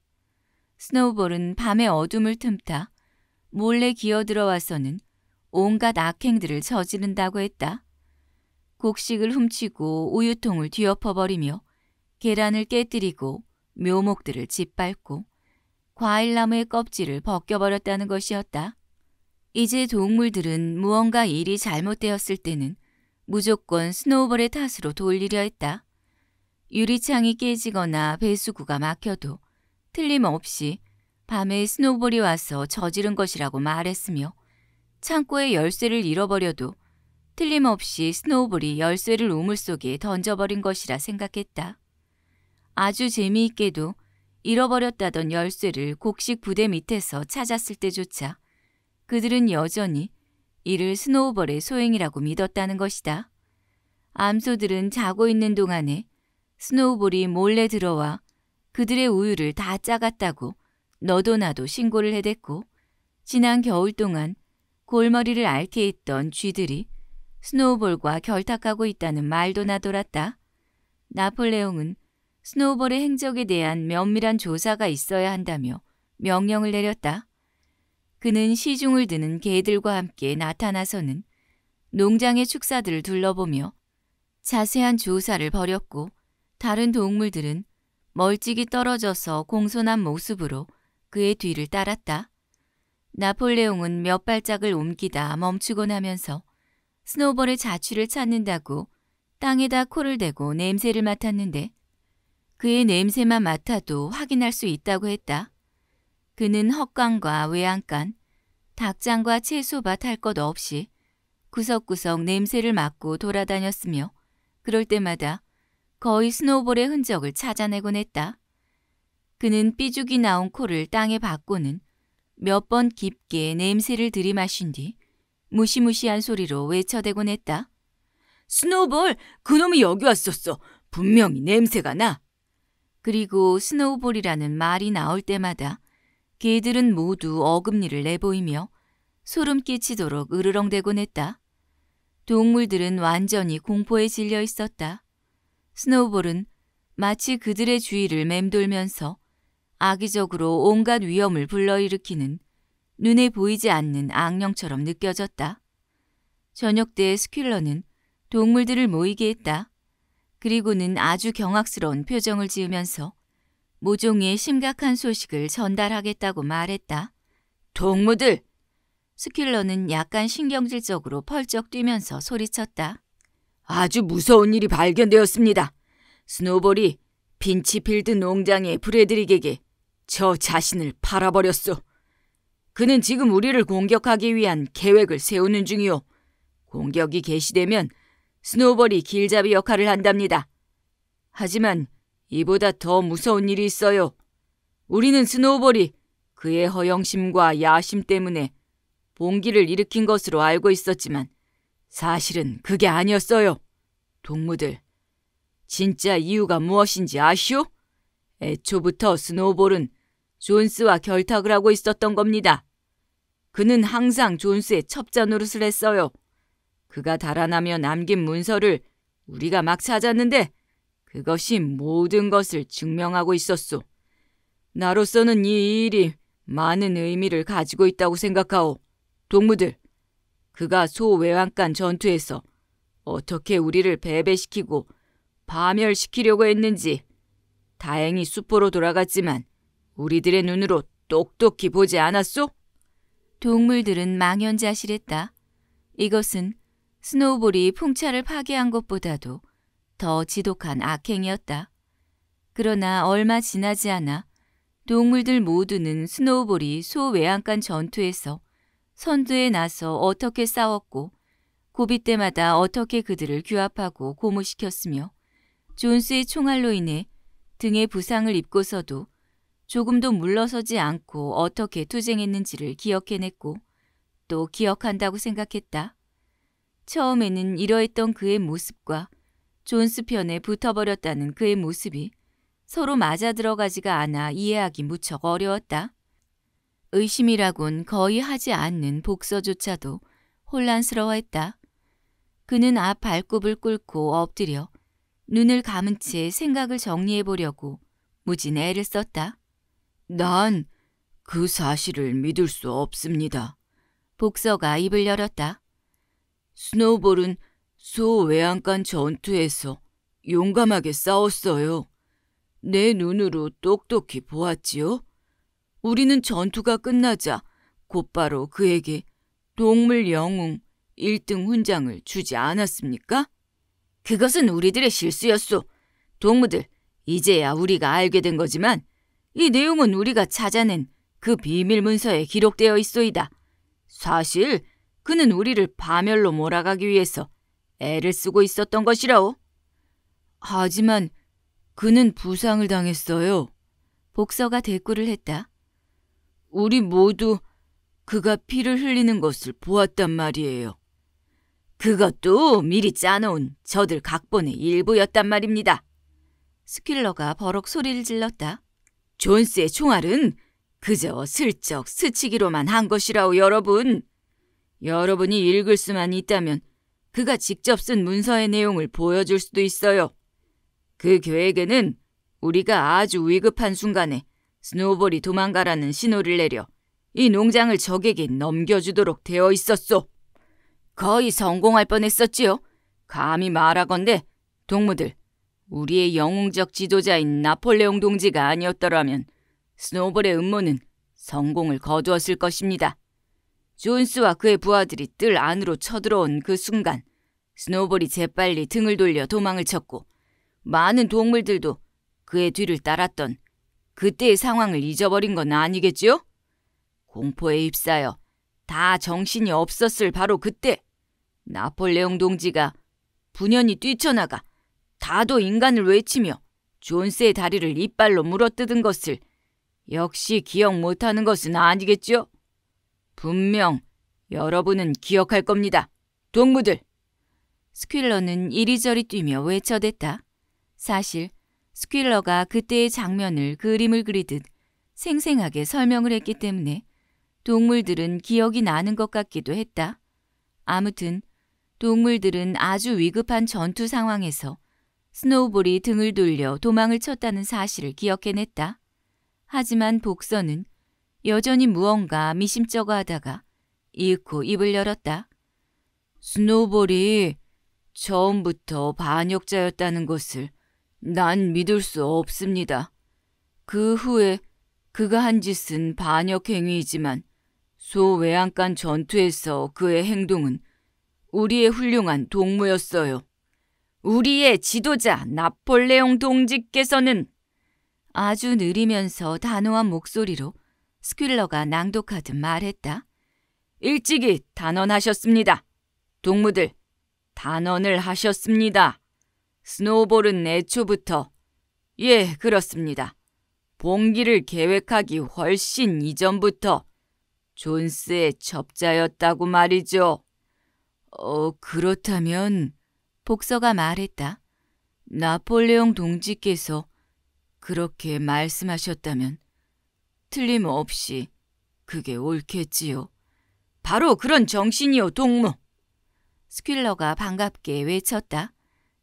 스노우볼은 밤의 어둠을 틈타 몰래 기어들어와서는 온갖 악행들을 저지른다고 했다. 곡식을 훔치고 우유통을 뒤엎어버리며 계란을 깨뜨리고 묘목들을 짓밟고 과일나무의 껍질을 벗겨버렸다는 것이었다. 이제 동물들은 무언가 일이 잘못되었을 때는 무조건 스노우볼의 탓으로 돌리려 했다. 유리창이 깨지거나 배수구가 막혀도 틀림없이 밤에 스노볼이 우 와서 저지른 것이라고 말했으며 창고에 열쇠를 잃어버려도 틀림없이 스노볼이 우 열쇠를 우물 속에 던져버린 것이라 생각했다. 아주 재미있게도 잃어버렸다던 열쇠를 곡식 부대 밑에서 찾았을 때조차 그들은 여전히 이를 스노우볼의 소행이라고 믿었다는 것이다. 암소들은 자고 있는 동안에 스노우볼이 몰래 들어와 그들의 우유를 다 짜갔다고 너도 나도 신고를 해댔고 지난 겨울 동안 골머리를 앓게 했던 쥐들이 스노우볼과 결탁하고 있다는 말도 나돌았다. 나폴레옹은 스노우볼의 행적에 대한 면밀한 조사가 있어야 한다며 명령을 내렸다. 그는 시중을 드는 개들과 함께 나타나서는 농장의 축사들을 둘러보며 자세한 조사를 벌였고 다른 동물들은 멀찍이 떨어져서 공손한 모습으로 그의 뒤를 따랐다. 나폴레옹은 몇 발짝을 옮기다 멈추곤 하면서 스노볼의 자취를 찾는다고 땅에다 코를 대고 냄새를 맡았는데 그의 냄새만 맡아도 확인할 수 있다고 했다. 그는 헛간과 외양간, 닭장과 채소밭 할 것 없이 구석구석 냄새를 맡고 돌아다녔으며 그럴 때마다 거의 스노볼의 흔적을 찾아내곤 했다. 그는 삐죽이 나온 코를 땅에 박고는 몇 번 깊게 냄새를 들이마신 뒤 무시무시한 소리로 외쳐대곤 했다. 스노볼! 그놈이 여기 왔었어! 분명히 냄새가 나! 그리고 스노볼이라는 우 말이 나올 때마다 개들은 모두 어금니를 내보이며 소름 끼치도록 으르렁대곤 했다. 동물들은 완전히 공포에 질려 있었다. 스노우볼은 마치 그들의 주위를 맴돌면서 악의적으로 온갖 위험을 불러일으키는 눈에 보이지 않는 악령처럼 느껴졌다. 저녁 때 스퀼러는 동물들을 모이게 했다. 그리고는 아주 경악스러운 표정을 지으면서 모종의 심각한 소식을 전달하겠다고 말했다. 동무들! 스킬러는 약간 신경질적으로 펄쩍 뛰면서 소리쳤다. 아주 무서운 일이 발견되었습니다. 스노볼이 빈치필드 농장의 브레드릭에게 저 자신을 팔아버렸소. 그는 지금 우리를 공격하기 위한 계획을 세우는 중이오. 공격이 개시되면 스노볼이 길잡이 역할을 한답니다. 하지만 이보다 더 무서운 일이 있어요. 우리는 스노우볼이 그의 허영심과 야심 때문에 봉기를 일으킨 것으로 알고 있었지만 사실은 그게 아니었어요. 동무들, 진짜 이유가 무엇인지 아시오? 애초부터 스노우볼은 존스와 결탁을 하고 있었던 겁니다. 그는 항상 존스의 첩자 노릇을 했어요. 그가 달아나며 남긴 문서를 우리가 막 찾았는데 그것이 모든 것을 증명하고 있었소. 나로서는 이 일이 많은 의미를 가지고 있다고 생각하오. 동무들, 그가 소외환간 전투에서 어떻게 우리를 배배시키고 파멸시키려고 했는지 다행히 수포로 돌아갔지만 우리들의 눈으로 똑똑히 보지 않았소? 동물들은 망연자실했다. 이것은 스노우볼이 풍차를 파괴한 것보다도 더 지독한 악행이었다. 그러나 얼마 지나지 않아 동물들 모두는 스노우볼이 소외양간 전투에서 선두에 나서 어떻게 싸웠고 고비 때마다 어떻게 그들을 규합하고 고무시켰으며 존스의 총알로 인해 등에 부상을 입고서도 조금도 물러서지 않고 어떻게 투쟁했는지를 기억해냈고 또 기억한다고 생각했다. 처음에는 이러했던 그의 모습과 존스 편에 붙어버렸다는 그의 모습이 서로 맞아 들어가지가 않아 이해하기 무척 어려웠다. 의심이라곤 거의 하지 않는 복서조차도 혼란스러워했다. 그는 앞 발굽을 꿇고 엎드려 눈을 감은 채 생각을 정리해보려고 무진 애를 썼다. 난 그 사실을 믿을 수 없습니다. 복서가 입을 열었다. 스노볼은 소외양간 전투에서 용감하게 싸웠어요. 내 눈으로 똑똑히 보았지요. 우리는 전투가 끝나자 곧바로 그에게 동물 영웅 1등 훈장을 주지 않았습니까? 그것은 우리들의 실수였소. 동무들, 이제야 우리가 알게 된 거지만 이 내용은 우리가 찾아낸 그 비밀 문서에 기록되어 있소이다. 사실 그는 우리를 파멸로 몰아가기 위해서 애를 쓰고 있었던 것이라오. 하지만 그는 부상을 당했어요. 복서가 대꾸를 했다. 우리 모두 그가 피를 흘리는 것을 보았단 말이에요. 그것도 미리 짜놓은 저들 각본의 일부였단 말입니다. 스킬러가 버럭 소리를 질렀다. 존스의 총알은 그저 슬쩍 스치기로만 한 것이라오 여러분. 여러분이 읽을 수만 있다면 그가 직접 쓴 문서의 내용을 보여줄 수도 있어요. 그 계획에는 우리가 아주 위급한 순간에 스노볼이 우 도망가라는 신호를 내려 이 농장을 적에게 넘겨주도록 되어 있었소. 거의 성공할 뻔했었지요. 감히 말하건대 동무들 우리의 영웅적 지도자인 나폴레옹 동지가 아니었더라면 스노볼의 음모는 성공을 거두었을 것입니다. 존스와 그의 부하들이 뜰 안으로 쳐들어온 그 순간 스노볼이 재빨리 등을 돌려 도망을 쳤고 많은 동물들도 그의 뒤를 따랐던 그때의 상황을 잊어버린 건 아니겠지요? 공포에 휩싸여 다 정신이 없었을 바로 그때 나폴레옹 동지가 분연히 뛰쳐나가 다도 인간을 외치며 존스의 다리를 이빨로 물어뜯은 것을 역시 기억 못하는 것은 아니겠지요? 분명 여러분은 기억할 겁니다. 동무들! 스퀼러는 이리저리 뛰며 외쳐댔다. 사실 스퀼러가 그때의 장면을 그림을 그리듯 생생하게 설명을 했기 때문에 동물들은 기억이 나는 것 같기도 했다. 아무튼 동물들은 아주 위급한 전투 상황에서 스노우볼이 등을 돌려 도망을 쳤다는 사실을 기억해냈다. 하지만 복선은 여전히 무언가 미심쩍어하다가 잃고 입을 열었다. 스노볼이 처음부터 반역자였다는 것을 난 믿을 수 없습니다. 그 후에 그가 한 짓은 반역행위이지만 소외양간 전투에서 그의 행동은 우리의 훌륭한 동무였어요. 우리의 지도자 나폴레옹 동지께서는 아주 느리면서 단호한 목소리로 스퀼러가 낭독하듯 말했다. 일찍이 단언하셨습니다. 동무들, 단언을 하셨습니다. 스노볼은 우 애초부터 예, 그렇습니다. 봉기를 계획하기 훨씬 이전부터 존스의 접자였다고 말이죠. 어, 그렇다면 복서가 말했다. 나폴레옹 동지께서 그렇게 말씀하셨다면 틀림없이 그게 옳겠지요. 바로 그런 정신이요 동무. 스퀼러가 반갑게 외쳤다.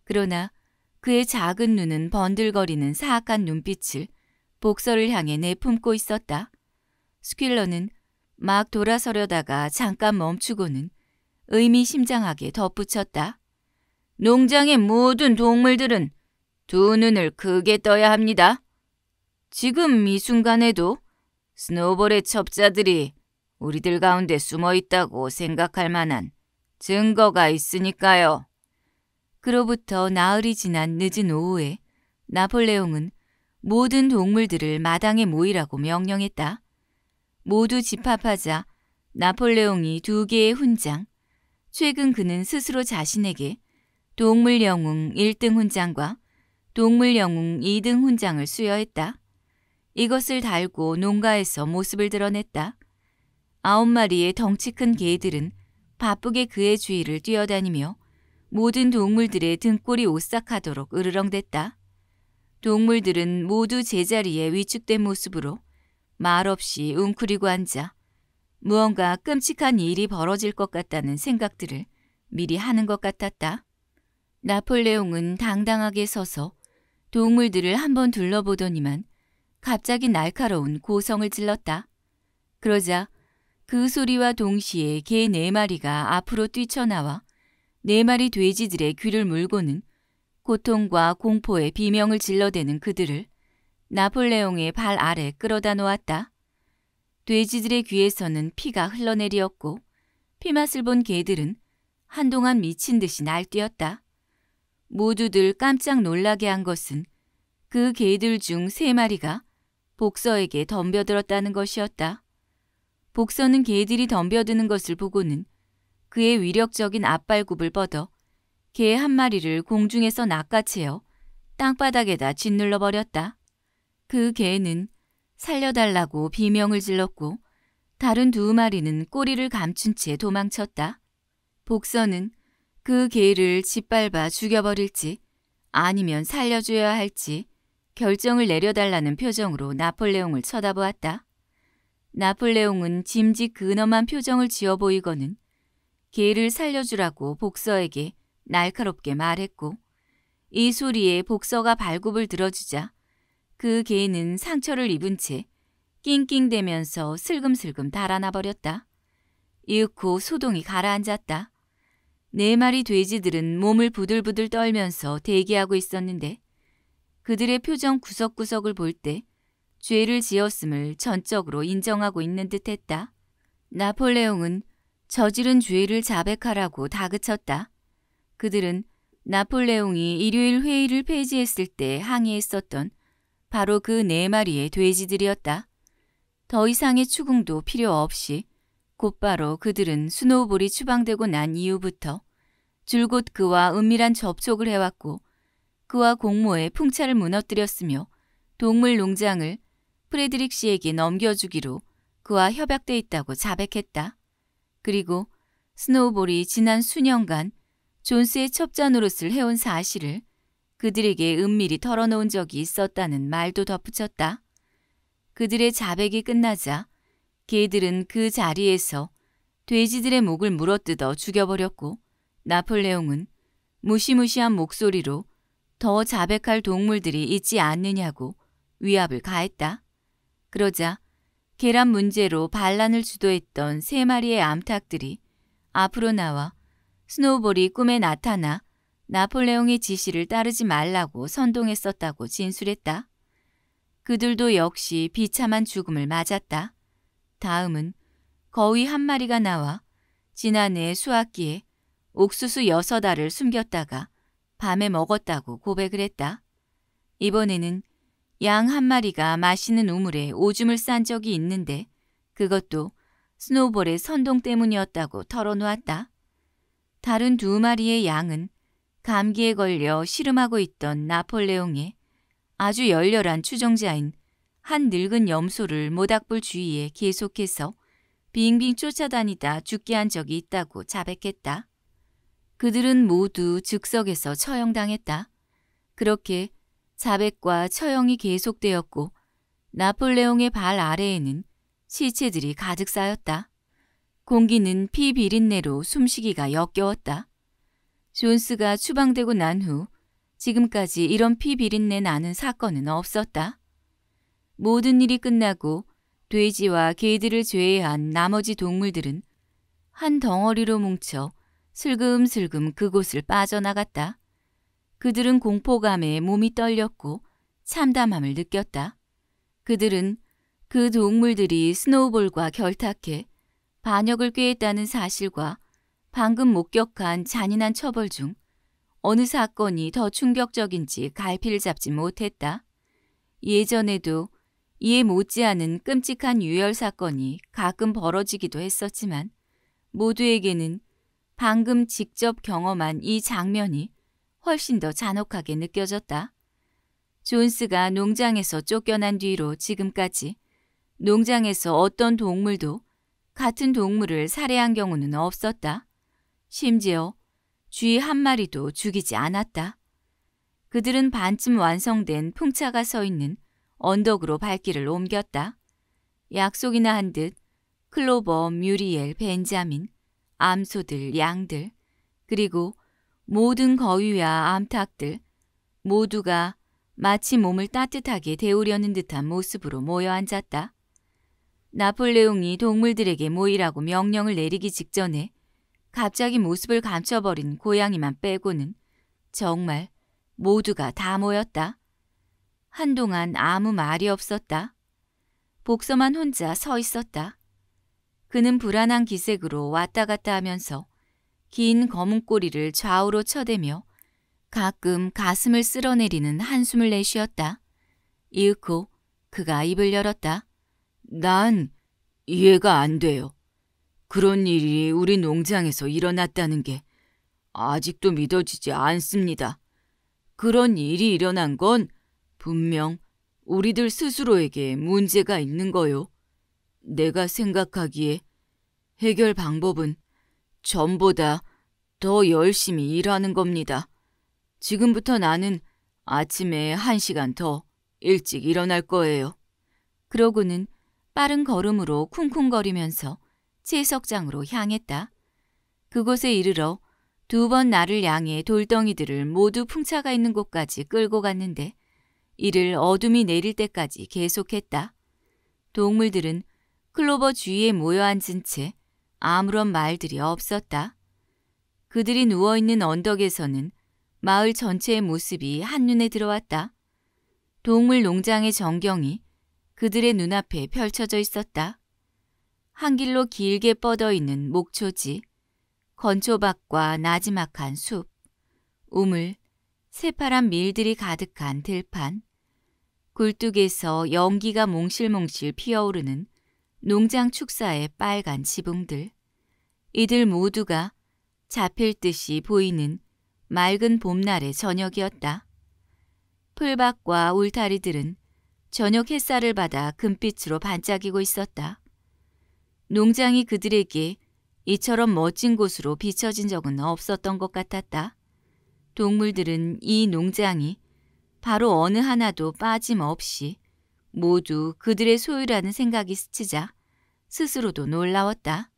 그러나 그의 작은 눈은 번들거리는 사악한 눈빛을 복서를 향해 내품고 있었다. 스퀼러는 막 돌아서려다가 잠깐 멈추고는 의미심장하게 덧붙였다. 농장의 모든 동물들은 두 눈을 크게 떠야 합니다. 지금 이 순간에도 스노볼의 첩자들이 우리들 가운데 숨어 있다고 생각할 만한 증거가 있으니까요. 그로부터 나흘이 지난 늦은 오후에 나폴레옹은 모든 동물들을 마당에 모이라고 명령했다. 모두 집합하자 나폴레옹이 두 개의 훈장, 최근 그는 스스로 자신에게 동물 영웅 1등 훈장과 동물 영웅 2등 훈장을 수여했다. 이것을 달고 농가에서 모습을 드러냈다. 아홉 마리의 덩치 큰 개들은 바쁘게 그의 주위를 뛰어다니며 모든 동물들의 등골이 오싹하도록 으르렁댔다. 동물들은 모두 제자리에 위축된 모습으로 말없이 웅크리고 앉아 무언가 끔찍한 일이 벌어질 것 같다는 생각들을 미리 하는 것 같았다. 나폴레옹은 당당하게 서서 동물들을 한번 둘러보더니만 갑자기 날카로운 고성을 질렀다. 그러자 그 소리와 동시에 개 네 마리가 앞으로 뛰쳐나와 네 마리 돼지들의 귀를 물고는 고통과 공포의 비명을 질러대는 그들을 나폴레옹의 발 아래 끌어다 놓았다. 돼지들의 귀에서는 피가 흘러내리었고 피맛을 본 개들은 한동안 미친 듯이 날뛰었다. 모두들 깜짝 놀라게 한 것은 그 개들 중 세 마리가 복서에게 덤벼들었다는 것이었다. 복서는 개들이 덤벼드는 것을 보고는 그의 위력적인 앞발굽을 뻗어 개 한 마리를 공중에서 낚아채어 땅바닥에다 짓눌러 버렸다. 그 개는 살려달라고 비명을 질렀고 다른 두 마리는 꼬리를 감춘 채 도망쳤다. 복서는 그 개를 짓밟아 죽여버릴지 아니면 살려줘야 할지 결정을 내려달라는 표정으로 나폴레옹을 쳐다보았다. 나폴레옹은 짐짓 근엄한 표정을 지어 보이거는 개를 살려주라고 복서에게 날카롭게 말했고 이 소리에 복서가 발굽을 들어주자 그 개는 상처를 입은 채 낑낑대면서 슬금슬금 달아나버렸다. 이윽고 소동이 가라앉았다. 네 마리 돼지들은 몸을 부들부들 떨면서 대기하고 있었는데 그들의 표정 구석구석을 볼 때 죄를 지었음을 전적으로 인정하고 있는 듯했다. 나폴레옹은 저지른 죄를 자백하라고 다그쳤다. 그들은 나폴레옹이 일요일 회의를 폐지했을 때 항의했었던 바로 그 네 마리의 돼지들이었다. 더 이상의 추궁도 필요 없이 곧바로 그들은 스노우볼이 추방되고 난 이후부터 줄곧 그와 은밀한 접촉을 해왔고 그와 공모의 풍차를 무너뜨렸으며 동물 농장을 프레드릭 씨에게 넘겨주기로 그와 협약돼 있다고 자백했다. 그리고 스노우볼이 지난 수년간 존스의 첩자 노릇을 해온 사실을 그들에게 은밀히 털어놓은 적이 있었다는 말도 덧붙였다. 그들의 자백이 끝나자 개들은 그 자리에서 돼지들의 목을 물어뜯어 죽여버렸고 나폴레옹은 무시무시한 목소리로 더 자백할 동물들이 있지 않느냐고 위압을 가했다. 그러자 계란 문제로 반란을 주도했던 세 마리의 암탉들이 앞으로 나와 스노우볼이 꿈에 나타나 나폴레옹의 지시를 따르지 말라고 선동했었다고 진술했다. 그들도 역시 비참한 죽음을 맞았다. 다음은 거위 한 마리가 나와 지난해 수학기에 옥수수 여섯 알을 숨겼다가 밤에 먹었다고 고백을 했다. 이번에는 양 한 마리가 마시는 우물에 오줌을 싼 적이 있는데 그것도 스노볼의 선동 때문이었다고 털어놓았다. 다른 두 마리의 양은 감기에 걸려 시름하고 있던 나폴레옹의 아주 열렬한 추종자인 한 늙은 염소를 모닥불 주위에 계속해서 빙빙 쫓아다니다 죽게 한 적이 있다고 자백했다. 그들은 모두 즉석에서 처형당했다. 그렇게 자백과 처형이 계속되었고 나폴레옹의 발 아래에는 시체들이 가득 쌓였다. 공기는 피 비린내로 숨쉬기가 역겨웠다. 존스가 추방되고 난 후 지금까지 이런 피 비린내 나는 사건은 없었다. 모든 일이 끝나고 돼지와 개들을 죄외한 나머지 동물들은 한 덩어리로 뭉쳐 슬금슬금 그곳을 빠져나갔다. 그들은 공포감에 몸이 떨렸고 참담함을 느꼈다. 그들은 그 동물들이 스노우볼과 결탁해 반역을 꾀했다는 사실과 방금 목격한 잔인한 처벌 중 어느 사건이 더 충격적인지 갈피를 잡지 못했다. 예전에도 이에 못지않은 끔찍한 유혈 사건이 가끔 벌어지기도 했었지만 모두에게는 방금 직접 경험한 이 장면이 훨씬 더 잔혹하게 느껴졌다. 존스가 농장에서 쫓겨난 뒤로 지금까지 농장에서 어떤 동물도 같은 동물을 살해한 경우는 없었다. 심지어 쥐 한 마리도 죽이지 않았다. 그들은 반쯤 완성된 풍차가 서 있는 언덕으로 발길을 옮겼다. 약속이나 한 듯 클로버, 뮤리엘, 벤자민, 암소들, 양들, 그리고 모든 거위와 암탉들 모두가 마치 몸을 따뜻하게 데우려는 듯한 모습으로 모여 앉았다. 나폴레옹이 동물들에게 모이라고 명령을 내리기 직전에 갑자기 모습을 감춰버린 고양이만 빼고는 정말 모두가 다 모였다. 한동안 아무 말이 없었다. 복서만 혼자 서 있었다. 그는 불안한 기색으로 왔다 갔다 하면서 긴 검은 꼬리를 좌우로 쳐대며 가끔 가슴을 쓸어내리는 한숨을 내쉬었다. 이윽고 그가 입을 열었다. 난 이해가 안 돼요. 그런 일이 우리 농장에서 일어났다는 게 아직도 믿어지지 않습니다. 그런 일이 일어난 건 분명 우리들 스스로에게 문제가 있는 거요. 내가 생각하기에 해결 방법은 전보다 더 열심히 일하는 겁니다. 지금부터 나는 아침에 한 시간 더 일찍 일어날 거예요. 그러고는 빠른 걸음으로 쿵쿵거리면서 채석장으로 향했다. 그곳에 이르러 두 번 나를 향해 돌덩이들을 모두 풍차가 있는 곳까지 끌고 갔는데 이를 어둠이 내릴 때까지 계속했다. 동물들은 클로버 주위에 모여 앉은 채 아무런 말들이 없었다. 그들이 누워있는 언덕에서는 마을 전체의 모습이 한눈에 들어왔다. 동물 농장의 전경이 그들의 눈앞에 펼쳐져 있었다. 한 길로 길게 뻗어 있는 목초지, 건초밭과 나지막한 숲, 우물, 새파란 밀들이 가득한 들판, 굴뚝에서 연기가 몽실몽실 피어오르는 농장 축사의 빨간 지붕들, 이들 모두가 잡힐 듯이 보이는 맑은 봄날의 저녁이었다. 풀밭과 울타리들은 저녁 햇살을 받아 금빛으로 반짝이고 있었다. 농장이 그들에게 이처럼 멋진 곳으로 비춰진 적은 없었던 것 같았다. 동물들은 이 농장이 바로 어느 하나도 빠짐없이 모두 그들의 소유라는 생각이 스치자 스스로도 놀라웠다.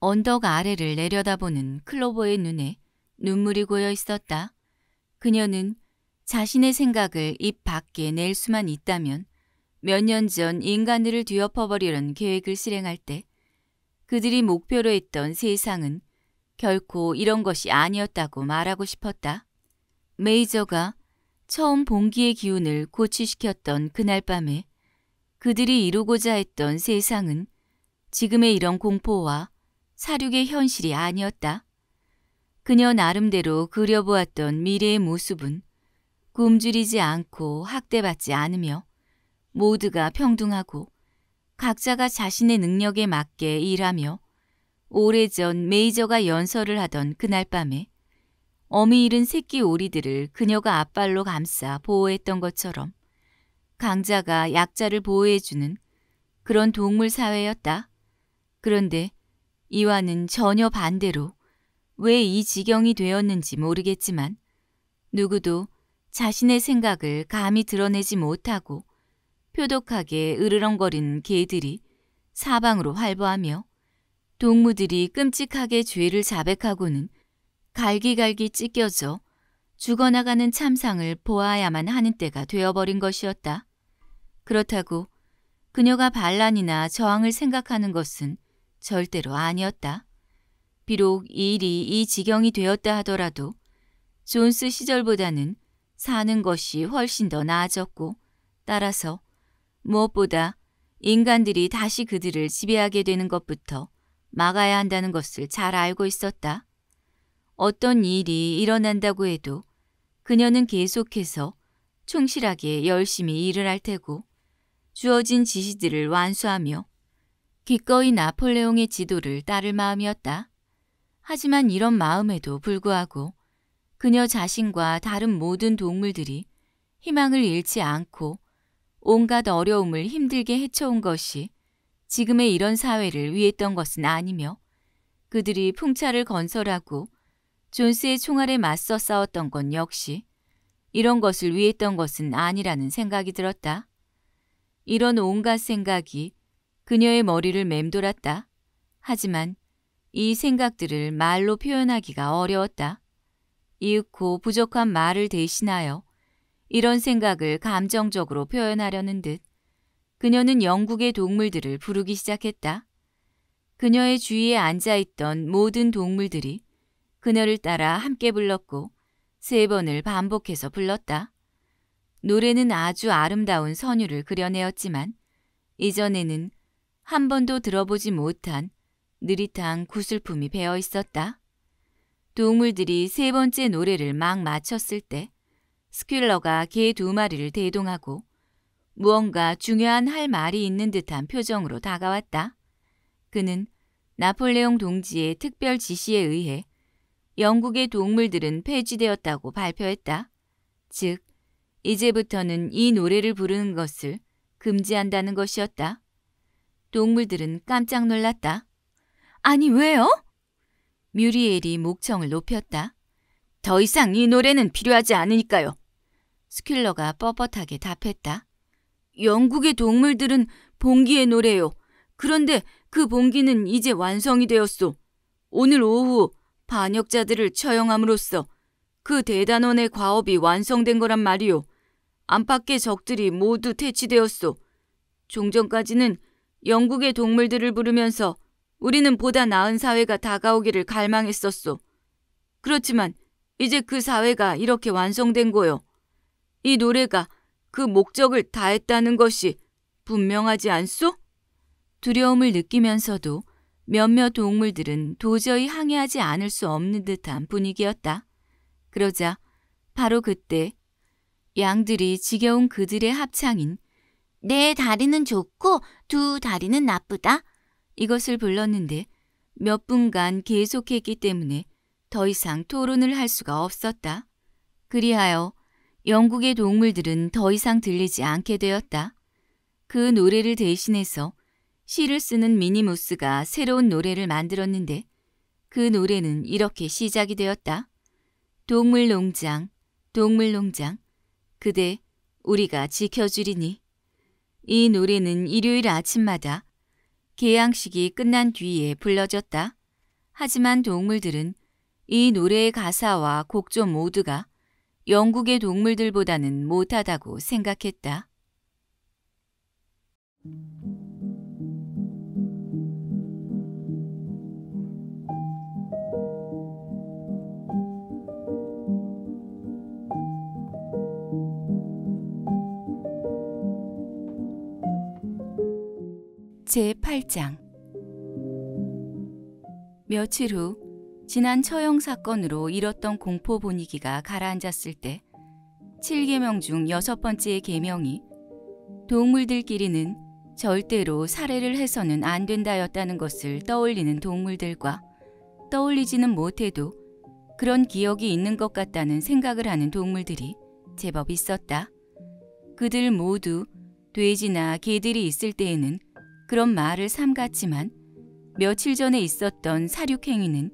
언덕 아래를 내려다보는 클로버의 눈에 눈물이 고여 있었다. 그녀는 자신의 생각을 입 밖에 낼 수만 있다면 몇 년 전 인간들을 뒤엎어버리는 계획을 실행할 때 그들이 목표로 했던 세상은 결코 이런 것이 아니었다고 말하고 싶었다. 메이저가 처음 봉기의 기운을 고취시켰던 그날 밤에 그들이 이루고자 했던 세상은 지금의 이런 공포와 사륙의 현실이 아니었다. 그녀 나름대로 그려보았던 미래의 모습은 굶주리지 않고 학대받지 않으며 모두가 평등하고 각자가 자신의 능력에 맞게 일하며 오래전 메이저가 연설을 하던 그날 밤에 어미 잃은 새끼 오리들을 그녀가 앞발로 감싸 보호했던 것처럼 강자가 약자를 보호해주는 그런 동물 사회였다. 그런데 이와는 전혀 반대로 왜 이 지경이 되었는지 모르겠지만 누구도 자신의 생각을 감히 드러내지 못하고 표독하게 으르렁거린 개들이 사방으로 활보하며 동무들이 끔찍하게 죄를 자백하고는 갈기갈기 찢겨져 죽어나가는 참상을 보아야만 하는 때가 되어버린 것이었다. 그렇다고 그녀가 반란이나 저항을 생각하는 것은 절대로 아니었다. 비록 일이 이 지경이 되었다 하더라도 존스 시절보다는 사는 것이 훨씬 더 나아졌고 따라서 무엇보다 인간들이 다시 그들을 지배하게 되는 것부터 막아야 한다는 것을 잘 알고 있었다. 어떤 일이 일어난다고 해도 그녀는 계속해서 충실하게 열심히 일을 할 테고 주어진 지시들을 완수하며 기꺼이 나폴레옹의 지도를 따를 마음이었다. 하지만 이런 마음에도 불구하고 그녀 자신과 다른 모든 동물들이 희망을 잃지 않고 온갖 어려움을 힘들게 헤쳐온 것이 지금의 이런 사회를 위했던 것은 아니며 그들이 풍차를 건설하고 존스의 총알에 맞서 싸웠던 건 역시 이런 것을 위했던 것은 아니라는 생각이 들었다. 이런 온갖 생각이 그녀의 머리를 맴돌았다. 하지만 이 생각들을 말로 표현하기가 어려웠다. 이윽고 부족한 말을 대신하여 이런 생각을 감정적으로 표현하려는 듯 그녀는 영국의 동물들을 부르기 시작했다. 그녀의 주위에 앉아있던 모든 동물들이 그녀를 따라 함께 불렀고 세 번을 반복해서 불렀다. 노래는 아주 아름다운 선율을 그려내었지만 이전에는 한 번도 들어보지 못한 느릿한 구슬품이 배어 있었다. 동물들이 세 번째 노래를 막 마쳤을 때 스퀼러가 개 두 마리를 대동하고 무언가 중요한 할 말이 있는 듯한 표정으로 다가왔다. 그는 나폴레옹 동지의 특별 지시에 의해 영국의 동물들은 폐지되었다고 발표했다. 즉, 이제부터는 이 노래를 부르는 것을 금지한다는 것이었다. 동물들은 깜짝 놀랐다. 아니 왜요? 뮤리엘이 목청을 높였다. 더 이상 이 노래는 필요하지 않으니까요. 스킬러가 뻣뻣하게 답했다. 영국의 동물들은 봉기의 노래요. 그런데 그 봉기는 이제 완성이 되었소. 오늘 오후 반역자들을 처형함으로써 그 대단원의 과업이 완성된 거란 말이오. 안팎의 적들이 모두 퇴치되었소. 종전까지는 영국의 동물들을 부르면서 우리는 보다 나은 사회가 다가오기를 갈망했었소. 그렇지만 이제 그 사회가 이렇게 완성된 거요. 이 노래가 그 목적을 다했다는 것이 분명하지 않소? 두려움을 느끼면서도 몇몇 동물들은 도저히 항해하지 않을 수 없는 듯한 분위기였다. 그러자 바로 그때 양들이 지겨운 그들의 합창인 내 다리는 좋고 두 다리는 나쁘다 이것을 불렀는데 몇 분간 계속했기 때문에 더 이상 토론을 할 수가 없었다. 그리하여 영국의 동물들은 더 이상 들리지 않게 되었다. 그 노래를 대신해서 시를 쓰는 미니무스가 새로운 노래를 만들었는데 그 노래는 이렇게 시작이 되었다. 동물농장, 동물농장, 그대 우리가 지켜주리니. 이 노래는 일요일 아침마다 개양식이 끝난 뒤에 불려졌다. 하지만 동물들은 이 노래의 가사와 곡조 모두가 영국의 동물들보다는 못하다고 생각했다. 제8장 며칠 후 지난 처형 사건으로 잃었던 공포 분위기가 가라앉았을 때 7계명 중 여섯 번째 계명이 동물들끼리는 절대로 살해를 해서는 안 된다였다는 것을 떠올리는 동물들과 떠올리지는 못해도 그런 기억이 있는 것 같다는 생각을 하는 동물들이 제법 있었다. 그들 모두 돼지나 개들이 있을 때에는 그런 말을 삼갔지만 며칠 전에 있었던 사륙행위는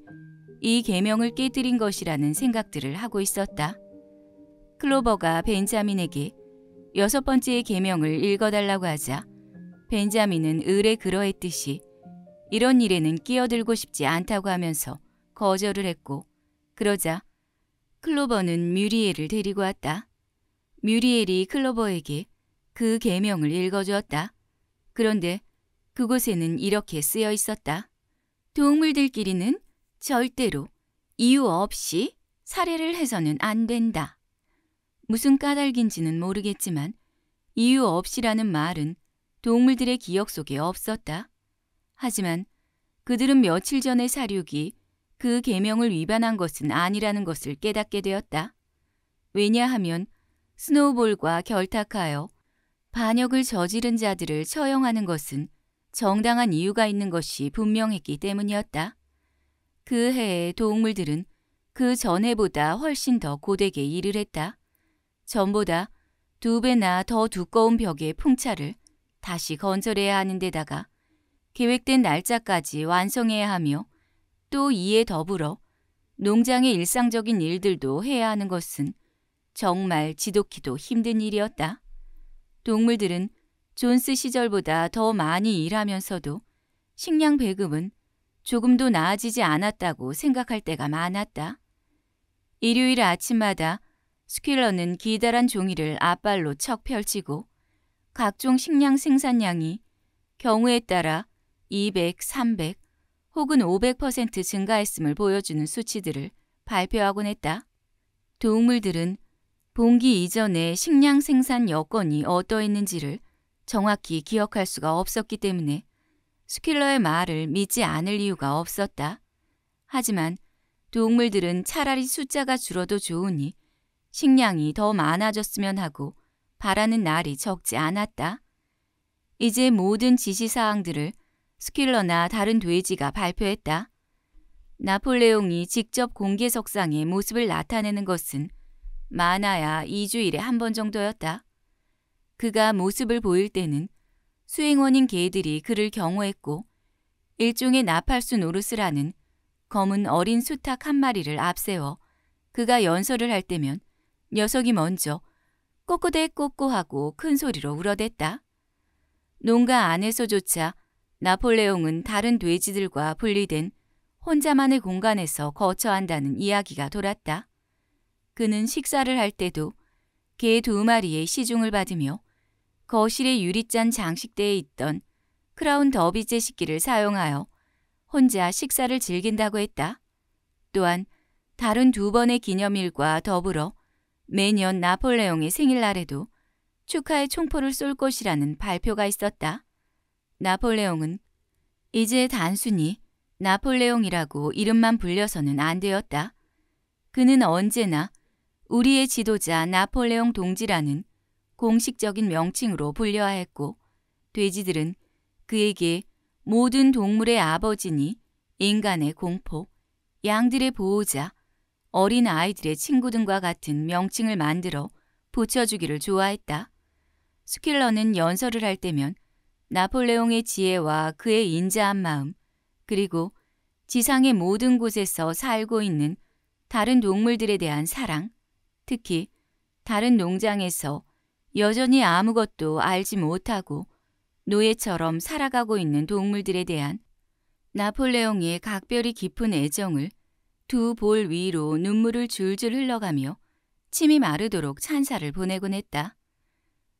이 계명을 깨뜨린 것이라는 생각들을 하고 있었다. 클로버가 벤자민에게 여섯 번째 의 계명을 읽어달라고 하자 벤자민은 을에 그러했듯이 이런 일에는 끼어들고 싶지 않다고 하면서 거절을 했고 그러자 클로버는 뮤리엘을 데리고 왔다. 뮤리엘이 클로버에게 그 계명을 읽어주었다. 그런데 그곳에는 이렇게 쓰여 있었다. 동물들끼리는 절대로 이유 없이 살해를 해서는 안 된다. 무슨 까닭인지는 모르겠지만 이유 없이라는 말은 동물들의 기억 속에 없었다. 하지만 그들은 며칠 전의 사륙이 그 계명을 위반한 것은 아니라는 것을 깨닫게 되었다. 왜냐하면 스노우볼과 결탁하여 반역을 저지른 자들을 처형하는 것은 정당한 이유가 있는 것이 분명했기 때문이었다. 그해에 동물들은 그 전해보다 훨씬 더 고되게 일을 했다. 전보다 두 배나 더 두꺼운 벽의 풍차를 다시 건설해야 하는 데다가 계획된 날짜까지 완성해야 하며 또 이에 더불어 농장의 일상적인 일들도 해야 하는 것은 정말 지독히도 힘든 일이었다. 동물들은 존스 시절보다 더 많이 일하면서도 식량 배급은 조금도 나아지지 않았다고 생각할 때가 많았다. 일요일 아침마다 스퀼러는 기다란 종이를 앞발로 척 펼치고 각종 식량 생산량이 경우에 따라 200, 300 혹은 500% 증가했음을 보여주는 수치들을 발표하곤 했다. 동물들은 봉기 이전에 식량 생산 여건이 어떠했는지를 정확히 기억할 수가 없었기 때문에 스킬러의 말을 믿지 않을 이유가 없었다. 하지만 동물들은 차라리 숫자가 줄어도 좋으니 식량이 더 많아졌으면 하고 바라는 날이 적지 않았다. 이제 모든 지시사항들을 스킬러나 다른 돼지가 발표했다. 나폴레옹이 직접 공개석상의 모습을 나타내는 것은 많아야 2주일에 한 번 정도였다. 그가 모습을 보일 때는 수행원인 개들이 그를 경호했고 일종의 나팔수 노릇스라는 검은 어린 수탉 한 마리를 앞세워 그가 연설을 할 때면 녀석이 먼저 꼬꼬대꼬꼬 하고 큰 소리로 울어댔다. 농가 안에서조차 나폴레옹은 다른 돼지들과 분리된 혼자만의 공간에서 거처한다는 이야기가 돌았다. 그는 식사를 할 때도 개 두 마리의 시중을 받으며 거실의 유리잔 장식대에 있던 크라운 더비제 식기를 사용하여 혼자 식사를 즐긴다고 했다. 또한 다른 두 번의 기념일과 더불어 매년 나폴레옹의 생일날에도 축하의 총포를 쏠 것이라는 발표가 있었다. 나폴레옹은 이제 단순히 나폴레옹이라고 이름만 불려서는 안 되었다. 그는 언제나 우리의 지도자 나폴레옹 동지라는 공식적인 명칭으로 불려하했고 돼지들은 그에게 모든 동물의 아버지니 인간의 공포, 양들의 보호자, 어린 아이들의 친구 등과 같은 명칭을 만들어 붙여주기를 좋아했다. 스킬러는 연설을 할 때면 나폴레옹의 지혜와 그의 인자한 마음, 그리고 지상의 모든 곳에서 살고 있는 다른 동물들에 대한 사랑, 특히 다른 농장에서 여전히 아무것도 알지 못하고 노예처럼 살아가고 있는 동물들에 대한 나폴레옹의 각별히 깊은 애정을 두 볼 위로 눈물을 줄줄 흘러가며 침이 마르도록 찬사를 보내곤 했다.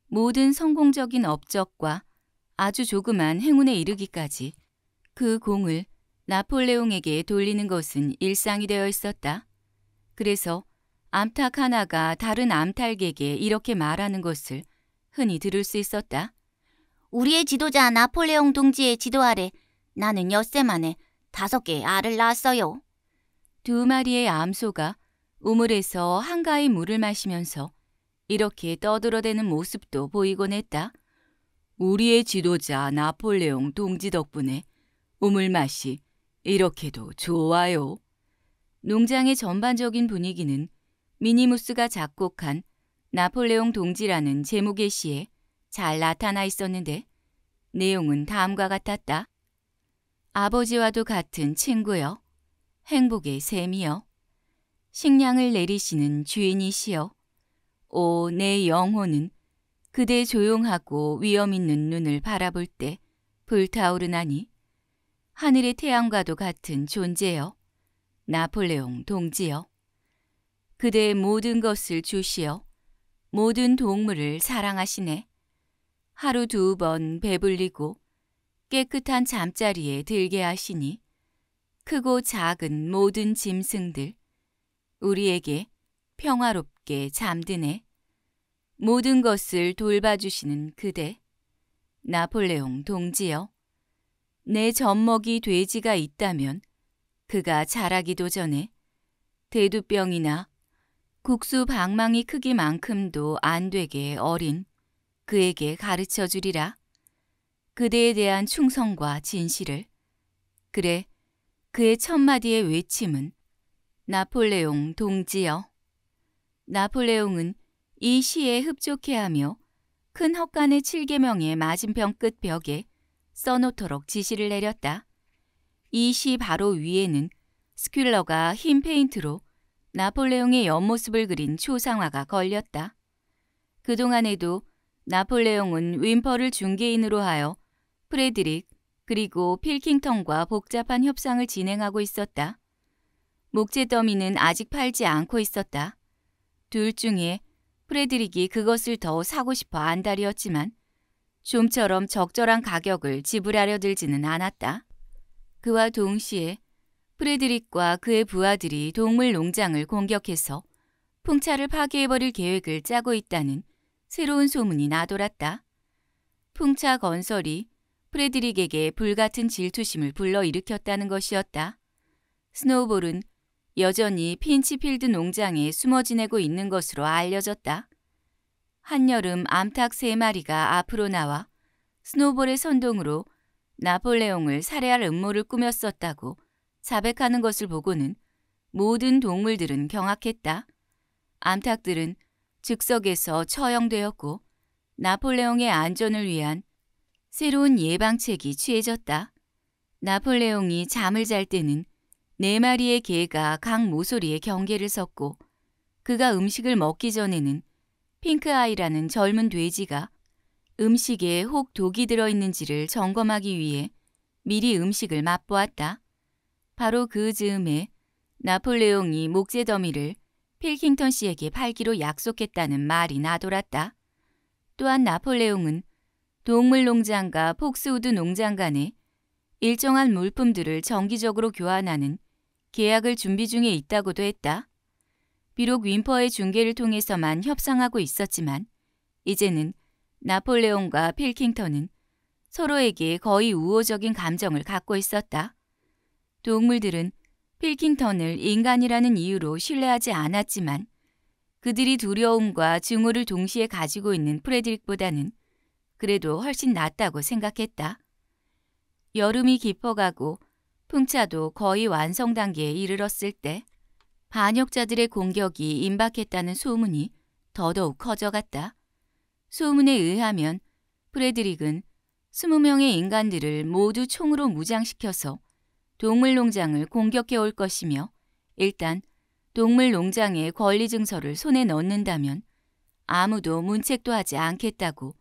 모든 성공적인 업적과 아주 조그만 행운에 이르기까지 그 공을 나폴레옹에게 돌리는 것은 일상이 되어 있었다. 그래서 암탉 하나가 다른 암탉에게 이렇게 말하는 것을 흔히 들을 수 있었다. 우리의 지도자 나폴레옹 동지의 지도 아래 나는 엿새 만에 다섯 개의 알을 낳았어요. 두 마리의 암소가 우물에서 한가히 물을 마시면서 이렇게 떠들어대는 모습도 보이곤 했다. 우리의 지도자 나폴레옹 동지 덕분에 우물 맛이 이렇게도 좋아요. 농장의 전반적인 분위기는 미니무스가 작곡한 나폴레옹 동지라는 제목의 시에 잘 나타나 있었는데 내용은 다음과 같았다. 아버지와도 같은 친구여, 행복의 셈이여, 식량을 내리시는 주인이시여, 오, 내 영혼은 그대 조용하고 위험 있는 눈을 바라볼 때 불타오르나니 하늘의 태양과도 같은 존재여, 나폴레옹 동지여. 그대의 모든 것을 주시어 모든 동물을 사랑하시네. 하루 두 번 배불리고 깨끗한 잠자리에 들게 하시니 크고 작은 모든 짐승들 우리에게 평화롭게 잠드네. 모든 것을 돌봐주시는 그대 나폴레옹 동지여 내 젖먹이 돼지가 있다면 그가 자라기도 전에 대두병이나 국수 방망이 크기만큼도 안 되게 어린 그에게 가르쳐 주리라. 그대에 대한 충성과 진실을. 그래, 그의 첫마디의 외침은 나폴레옹 동지여. 나폴레옹은 이 시에 흡족해하며 큰 헛간의 7계명의 맞은편 끝 벽에 써놓도록 지시를 내렸다. 이 시 바로 위에는 스큘러가 흰 페인트로 나폴레옹의 옆모습을 그린 초상화가 걸렸다. 그동안에도 나폴레옹은 윈퍼를 중개인으로 하여 프레드릭 그리고 필킹턴과 복잡한 협상을 진행하고 있었다. 목재 더미는 아직 팔지 않고 있었다. 둘 중에 프레드릭이 그것을 더 사고 싶어 안달이었지만 좀처럼 적절한 가격을 지불하려 들지는 않았다. 그와 동시에 프레드릭과 그의 부하들이 동물 농장을 공격해서 풍차를 파괴해버릴 계획을 짜고 있다는 새로운 소문이 나돌았다. 풍차 건설이 프레드릭에게 불같은 질투심을 불러일으켰다는 것이었다. 스노우볼은 여전히 핀치필드 농장에 숨어 지내고 있는 것으로 알려졌다. 한여름 암탉 세마리가 앞으로 나와 스노볼의 우 선동으로 나폴레옹을 살해할 음모를 꾸몄었다고 자백하는 것을 보고는 모든 동물들은 경악했다. 암탉들은 즉석에서 처형되었고 나폴레옹의 안전을 위한 새로운 예방책이 취해졌다. 나폴레옹이 잠을 잘 때는 네 마리의 개가 각 모서리에 경계를 섰고 그가 음식을 먹기 전에는 핑크아이라는 젊은 돼지가 음식에 혹 독이 들어있는지를 점검하기 위해 미리 음식을 맛보았다. 바로 그 즈음에 나폴레옹이 목재 더미를 필킹턴 씨에게 팔기로 약속했다는 말이 나돌았다. 또한 나폴레옹은 동물 농장과 폭스우드 농장 간에 일정한 물품들을 정기적으로 교환하는 계약을 준비 중에 있다고도 했다. 비록 윈퍼의 중계를 통해서만 협상하고 있었지만 이제는 나폴레옹과 필킹턴은 서로에게 거의 우호적인 감정을 갖고 있었다. 동물들은 필킹턴을 인간이라는 이유로 신뢰하지 않았지만 그들이 두려움과 증오를 동시에 가지고 있는 프레드릭보다는 그래도 훨씬 낫다고 생각했다. 여름이 깊어가고 풍차도 거의 완성 단계에 이르렀을 때 반역자들의 공격이 임박했다는 소문이 더더욱 커져갔다. 소문에 의하면 프레드릭은 20명의 인간들을 모두 총으로 무장시켜서 동물 농장을 공격해 올 것이며 일단 동물 농장의 권리 증서를 손에 넣는다면 아무도 문책도 하지 않겠다고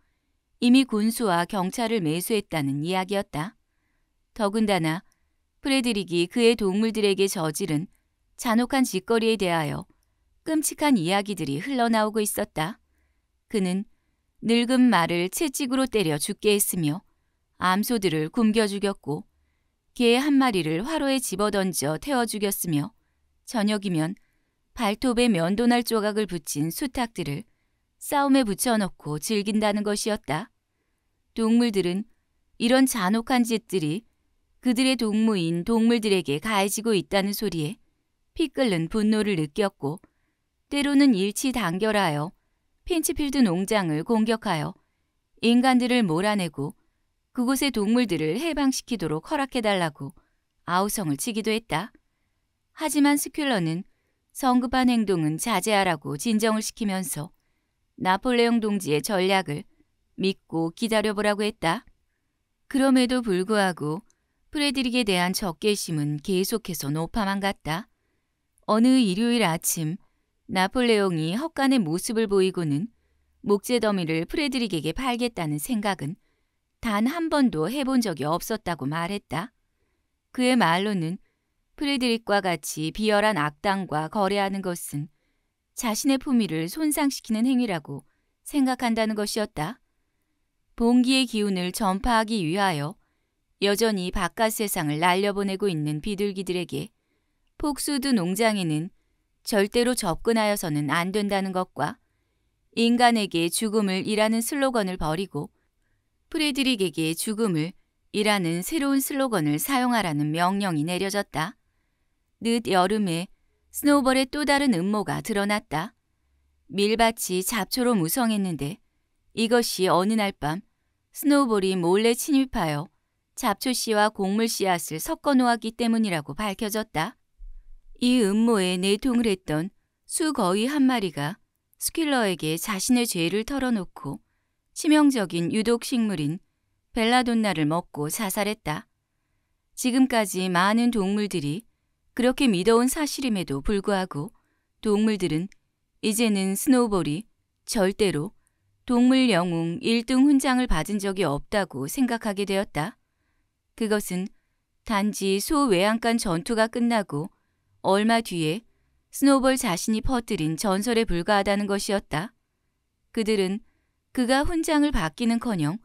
이미 군수와 경찰을 매수했다는 이야기였다. 더군다나 프레드릭이 그의 동물들에게 저지른 잔혹한 짓거리에 대하여 끔찍한 이야기들이 흘러나오고 있었다. 그는 늙은 말을 채찍으로 때려 죽게 했으며 암소들을 굶겨 죽였고 개의 한 마리를 화로에 집어던져 태워 죽였으며 저녁이면 발톱에 면도날 조각을 붙인 수탉들을 싸움에 붙여놓고 즐긴다는 것이었다. 동물들은 이런 잔혹한 짓들이 그들의 동무인 동물들에게 가해지고 있다는 소리에 피 끓는 분노를 느꼈고 때로는 일치 단결하여 핀치필드 농장을 공격하여 인간들을 몰아내고 그곳의 동물들을 해방시키도록 허락해달라고 아우성을 치기도 했다. 하지만 스큘러는 성급한 행동은 자제하라고 진정을 시키면서 나폴레옹 동지의 전략을 믿고 기다려보라고 했다. 그럼에도 불구하고 프레드릭에 대한 적개심은 계속해서 높아만 갔다. 어느 일요일 아침 나폴레옹이 헛간의 모습을 보이고는 목재 더미를 프레드릭에게 팔겠다는 생각은 단한 번도 해본 적이 없었다고 말했다. 그의 말로는 프레드릭과 같이 비열한 악당과 거래하는 것은 자신의 품위를 손상시키는 행위라고 생각한다는 것이었다. 봉기의 기운을 전파하기 위하여 여전히 바깥 세상을 날려보내고 있는 비둘기들에게 폭수드 농장에는 절대로 접근하여서는 안 된다는 것과 인간에게 죽음을 이라는 슬로건을 버리고 프레드릭에게 죽음을 이라는 새로운 슬로건을 사용하라는 명령이 내려졌다. 늦 여름에 스노우볼의 또 다른 음모가 드러났다. 밀밭이 잡초로 무성했는데 이것이 어느 날 밤 스노우볼이 몰래 침입하여 잡초씨와 곡물씨앗을 섞어 놓았기 때문이라고 밝혀졌다. 이 음모에 내통을 했던 수 거의 한 마리가 스킬러에게 자신의 죄를 털어놓고 치명적인 유독식물인 벨라돈나를 먹고 자살했다. 지금까지 많은 동물들이 그렇게 믿어온 사실임에도 불구하고 동물들은 이제는 스노우볼이 절대로 동물 영웅 1등 훈장을 받은 적이 없다고 생각하게 되었다. 그것은 단지 소외양간 전투가 끝나고 얼마 뒤에 스노볼 자신이 퍼뜨린 전설에 불과하다는 것이었다. 그들은 그가 훈장을 바뀌는커녕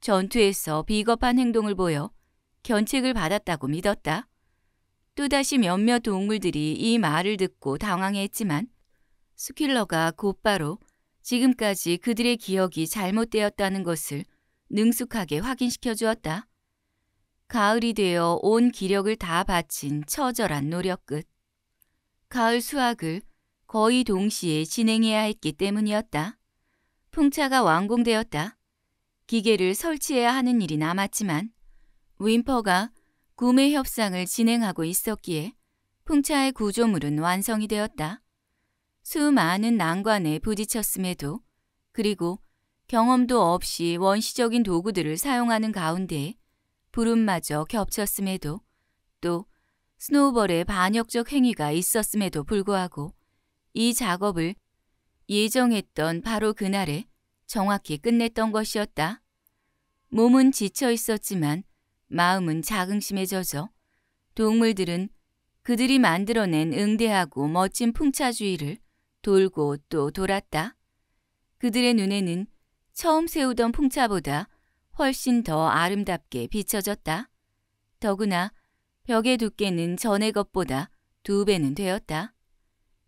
전투에서 비겁한 행동을 보여 견책을 받았다고 믿었다. 또다시 몇몇 동물들이 이 말을 듣고 당황했지만 스킬러가 곧바로 지금까지 그들의 기억이 잘못되었다는 것을 능숙하게 확인시켜 주었다. 가을이 되어 온 기력을 다 바친 처절한 노력 끝. 가을 수학을 거의 동시에 진행해야 했기 때문이었다. 풍차가 완공되었다. 기계를 설치해야 하는 일이 남았지만 윈퍼가 구매 협상을 진행하고 있었기에 풍차의 구조물은 완성이 되었다. 수많은 난관에 부딪혔음에도 그리고 경험도 없이 원시적인 도구들을 사용하는 가운데 불운마저 겹쳤음에도 또 스노우볼의 반역적 행위가 있었음에도 불구하고 이 작업을 예정했던 바로 그날에 정확히 끝냈던 것이었다. 몸은 지쳐 있었지만 마음은 자긍심에 젖어 동물들은 그들이 만들어낸 응대하고 멋진 풍차주의를 돌고 또 돌았다. 그들의 눈에는 처음 세우던 풍차보다 훨씬 더 아름답게 비춰졌다. 더구나 벽의 두께는 전의 것보다 두 배는 되었다.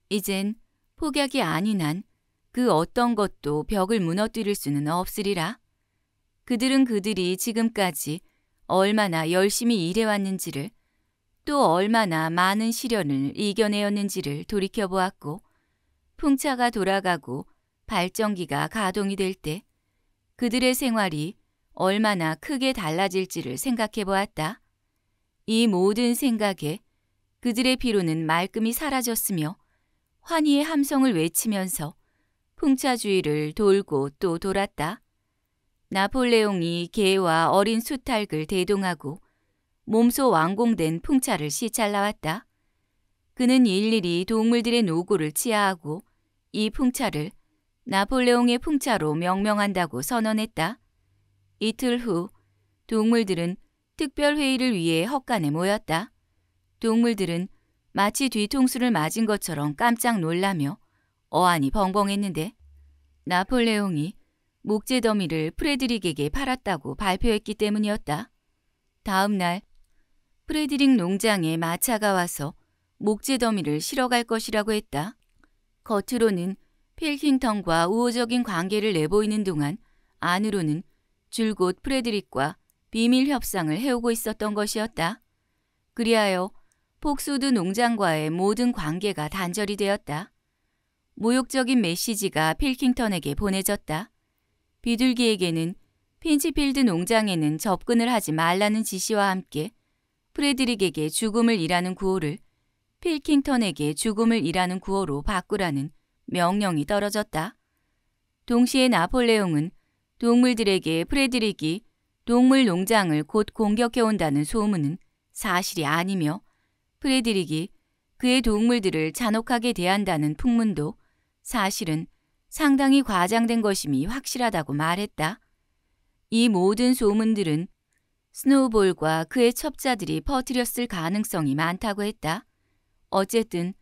이젠 폭약이 아닌 한그 어떤 것도 벽을 무너뜨릴 수는 없으리라. 그들은 그들이 지금까지 얼마나 열심히 일해왔는지를 또 얼마나 많은 시련을 이겨내었는지를 돌이켜보았고 풍차가 돌아가고 발전기가 가동이 될 때 그들의 생활이 얼마나 크게 달라질지를 생각해 보았다. 이 모든 생각에 그들의 피로는 말끔히 사라졌으며 환희의 함성을 외치면서 풍차주의를 돌고 또 돌았다. 나폴레옹이 개와 어린 수탉을 대동하고 몸소 완공된 풍차를 시찰나왔다. 그는 일일이 동물들의 노고를 치하하고 이 풍차를 나폴레옹의 풍차로 명명한다고 선언했다. 이틀 후 동물들은 특별회의를 위해 헛간에 모였다. 동물들은 마치 뒤통수를 맞은 것처럼 깜짝 놀라며 어안이 벙벙했는데 나폴레옹이 목재 더미를 프레드릭에게 팔았다고 발표했기 때문이었다. 다음 날 프레드릭 농장에 마차가 와서 목재 더미를 실어갈 것이라고 했다. 겉으로는 필킹턴과 우호적인 관계를 내보이는 동안 안으로는 줄곧 프레드릭과 비밀 협상을 해오고 있었던 것이었다. 그리하여 폭소드 농장과의 모든 관계가 단절이 되었다. 모욕적인 메시지가 필킹턴에게 보내졌다. 비둘기에게는 핀치필드 농장에는 접근을 하지 말라는 지시와 함께 프레드릭에게 죽음을 일하는 구호를 필킹턴에게 죽음을 일하는 구호로 바꾸라는 명령이 떨어졌다. 동시에 나폴레옹은 동물들에게 프레드릭이 동물 농장을 곧 공격해온다는 소문은 사실이 아니며 프레드릭이 그의 동물들을 잔혹하게 대한다는 풍문도 사실은 상당히 과장된 것임이 확실하다고 말했다. 이 모든 소문들은 스노우볼과 그의 첩자들이 퍼뜨렸을 가능성이 많다고 했다. 어쨌든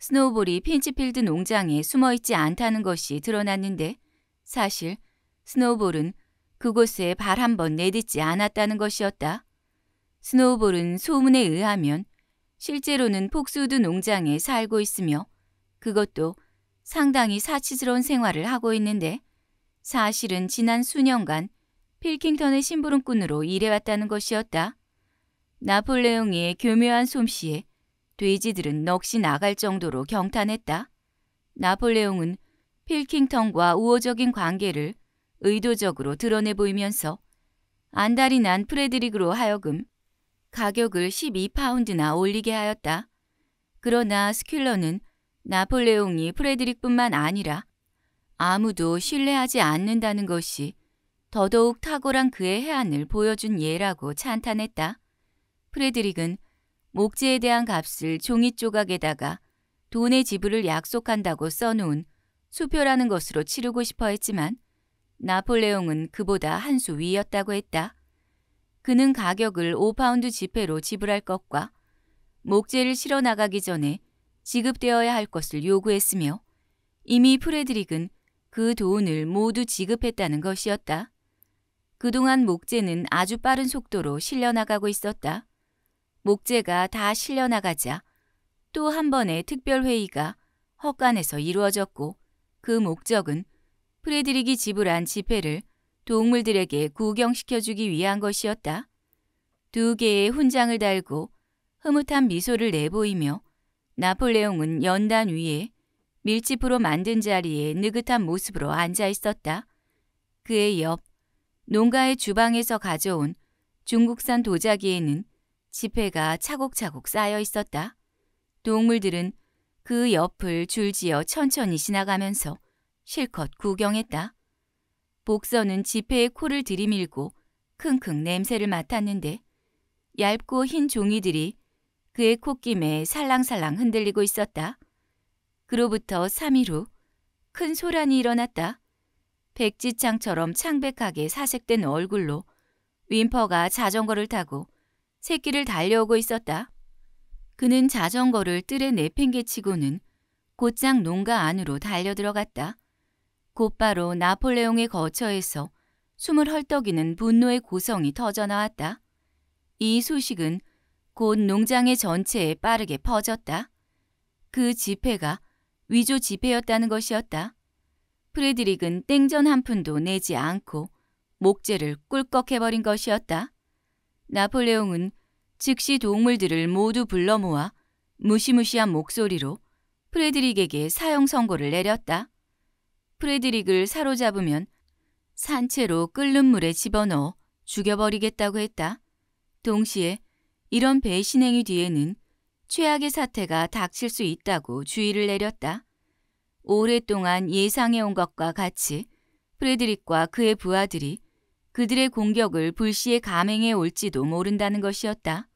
스노우볼이 핀치필드 농장에 숨어있지 않다는 것이 드러났는데 사실 스노우볼은 그곳에 발 한 번 내딛지 않았다는 것이었다. 스노우볼은 소문에 의하면 실제로는 폭스우드 농장에 살고 있으며 그것도 상당히 사치스러운 생활을 하고 있는데 사실은 지난 수년간 필킹턴의 심부름꾼으로 일해왔다는 것이었다. 나폴레옹의 교묘한 솜씨에 돼지들은 넋이 나갈 정도로 경탄했다. 나폴레옹은 필킹턴과 우호적인 관계를 의도적으로 드러내 보이면서 안달이 난 프레드릭으로 하여금 가격을 12파운드나 올리게 하였다. 그러나 스큘러는 나폴레옹이 프레드릭뿐만 아니라 아무도 신뢰하지 않는다는 것이 더더욱 탁월한 그의 해안을 보여준 예라고 찬탄했다. 프레드릭은 목재에 대한 값을 종이 조각에다가 돈의 지불을 약속한다고 써놓은 수표라는 것으로 치르고 싶어 했지만 나폴레옹은 그보다 한 수 위였다고 했다. 그는 가격을 5파운드 지폐로 지불할 것과 목재를 실어 나가기 전에 지급되어야 할 것을 요구했으며 이미 프레드릭은 그 돈을 모두 지급했다는 것이었다. 그동안 목재는 아주 빠른 속도로 실려나가고 있었다. 목재가 다 실려나가자 또 한 번의 특별회의가 헛간에서 이루어졌고 그 목적은 프레드릭이 지불한 지폐를 동물들에게 구경시켜주기 위한 것이었다. 두 개의 훈장을 달고 흐뭇한 미소를 내보이며 나폴레옹은 연단 위에 밀집으로 만든 자리에 느긋한 모습으로 앉아 있었다. 그의 옆 농가의 주방에서 가져온 중국산 도자기에는 지폐가 차곡차곡 쌓여 있었다. 동물들은 그 옆을 줄지어 천천히 지나가면서 실컷 구경했다. 복선은 지폐의 코를 들이밀고 킁킁 냄새를 맡았는데 얇고 흰 종이들이 그의 콧김에 살랑살랑 흔들리고 있었다. 그로부터 3일 후 큰 소란이 일어났다. 백지창처럼 창백하게 사색된 얼굴로 윈퍼가 자전거를 타고 새끼를 달려오고 있었다. 그는 자전거를 뜰에 내팽개치고는 곧장 농가 안으로 달려들어갔다. 곧바로 나폴레옹의 거처에서 숨을 헐떡이는 분노의 고성이 터져나왔다. 이 소식은 곧 농장의 전체에 빠르게 퍼졌다. 그 지폐가 위조 지폐였다는 것이었다. 프레드릭은 땡전 한 푼도 내지 않고 목재를 꿀꺽해버린 것이었다. 나폴레옹은 즉시 동물들을 모두 불러 모아 무시무시한 목소리로 프레드릭에게 사형 선고를 내렸다. 프레드릭을 사로잡으면 산채로 끓는 물에 집어넣어 죽여버리겠다고 했다. 동시에 이런 배신행위 뒤에는 최악의 사태가 닥칠 수 있다고 주의를 내렸다. 오랫동안 예상해온 것과 같이 프레드릭과 그의 부하들이 그들의 공격을 불시에 감행해 올지도 모른다는 것이었다.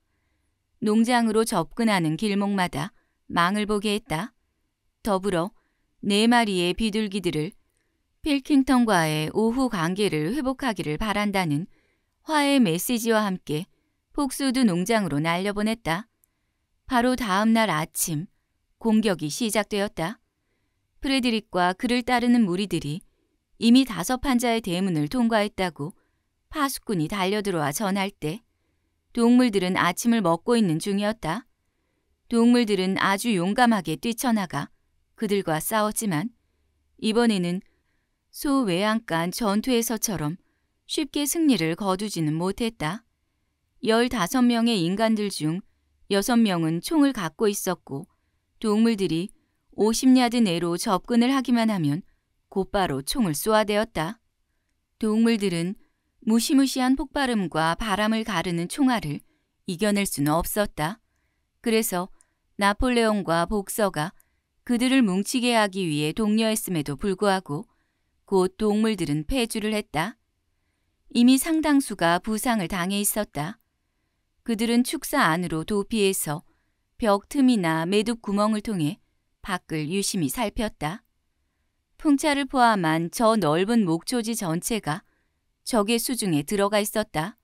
농장으로 접근하는 길목마다 망을 보게 했다. 더불어 네 마리의 비둘기들을 필킹턴과의 오후 관계를 회복하기를 바란다는 화해 메시지와 함께 폭수드 농장으로 날려보냈다. 바로 다음 날 아침 공격이 시작되었다. 프레드릭과 그를 따르는 무리들이 이미 다섯 판자의 대문을 통과했다고 파수꾼이 달려들어와 전할 때 동물들은 아침을 먹고 있는 중이었다. 동물들은 아주 용감하게 뛰쳐나가 그들과 싸웠지만 이번에는 소외양간 전투에서처럼 쉽게 승리를 거두지는 못했다. 15명의 인간들 중 6명은 총을 갖고 있었고 동물들이 50야드 내로 접근을 하기만 하면 곧바로 총을 쏘아대었다. 동물들은 무시무시한 폭발음과 바람을 가르는 총알을 이겨낼 수는 없었다. 그래서 나폴레옹과 복서가 그들을 뭉치게 하기 위해 독려했음에도 불구하고 곧 동물들은 폐주를 했다. 이미 상당수가 부상을 당해 있었다. 그들은 축사 안으로 도피해서 벽 틈이나 매듭 구멍을 통해 밖을 유심히 살폈다. 풍차를 포함한 저 넓은 목초지 전체가 적의 수중에 들어가 있었다.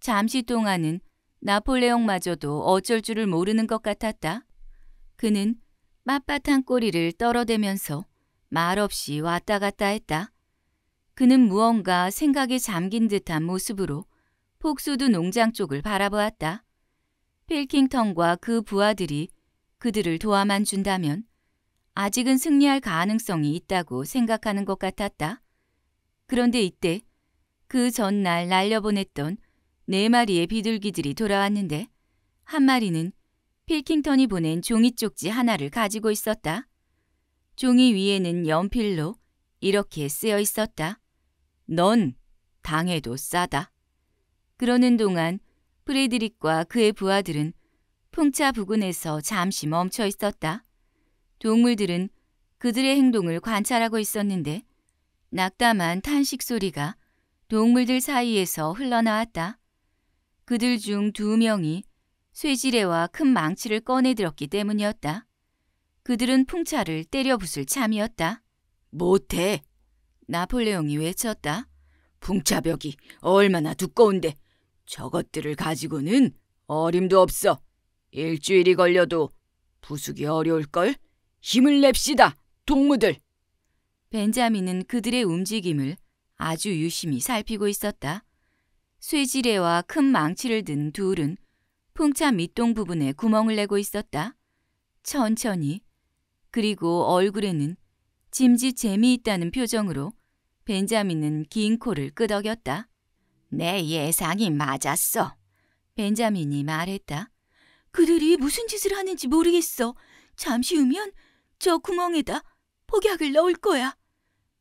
잠시 동안은 나폴레옹마저도 어쩔 줄을 모르는 것 같았다. 그는 빳빳한 꼬리를 떨어대면서 말없이 왔다 갔다 했다. 그는 무언가 생각에 잠긴 듯한 모습으로 폭수두 농장 쪽을 바라보았다. 필킹턴과 그 부하들이 그들을 도와만 준다면 아직은 승리할 가능성이 있다고 생각하는 것 같았다. 그런데 이때 그 전날 날려보냈던 네 마리의 비둘기들이 돌아왔는데 한 마리는 필킹턴이 보낸 종이 쪽지 하나를 가지고 있었다. 종이 위에는 연필로 이렇게 쓰여 있었다. 넌 당해도 싸다. 그러는 동안 프레드릭과 그의 부하들은 풍차 부근에서 잠시 멈춰 있었다. 동물들은 그들의 행동을 관찰하고 있었는데 낙담한 탄식 소리가 동물들 사이에서 흘러나왔다. 그들 중 두 명이 쇠지레와 큰 망치를 꺼내 들었기 때문이었다. 그들은 풍차를 때려 부술 참이었다. 못해! 나폴레옹이 외쳤다. 풍차벽이 얼마나 두꺼운데 저것들을 가지고는 어림도 없어. 일주일이 걸려도 부수기 어려울걸? 힘을 냅시다, 동무들! 벤자민은 그들의 움직임을 아주 유심히 살피고 있었다. 쇠지레와 큰 망치를 든 둘은 풍차 밑동 부분에 구멍을 내고 있었다. 천천히 그리고 얼굴에는 짐짓 재미있다는 표정으로 벤자민은 긴 코를 끄덕였다. 내 예상이 맞았어. 벤자민이 말했다. 그들이 무슨 짓을 하는지 모르겠어. 잠시 후면 저 구멍에다 폭약을 넣을 거야.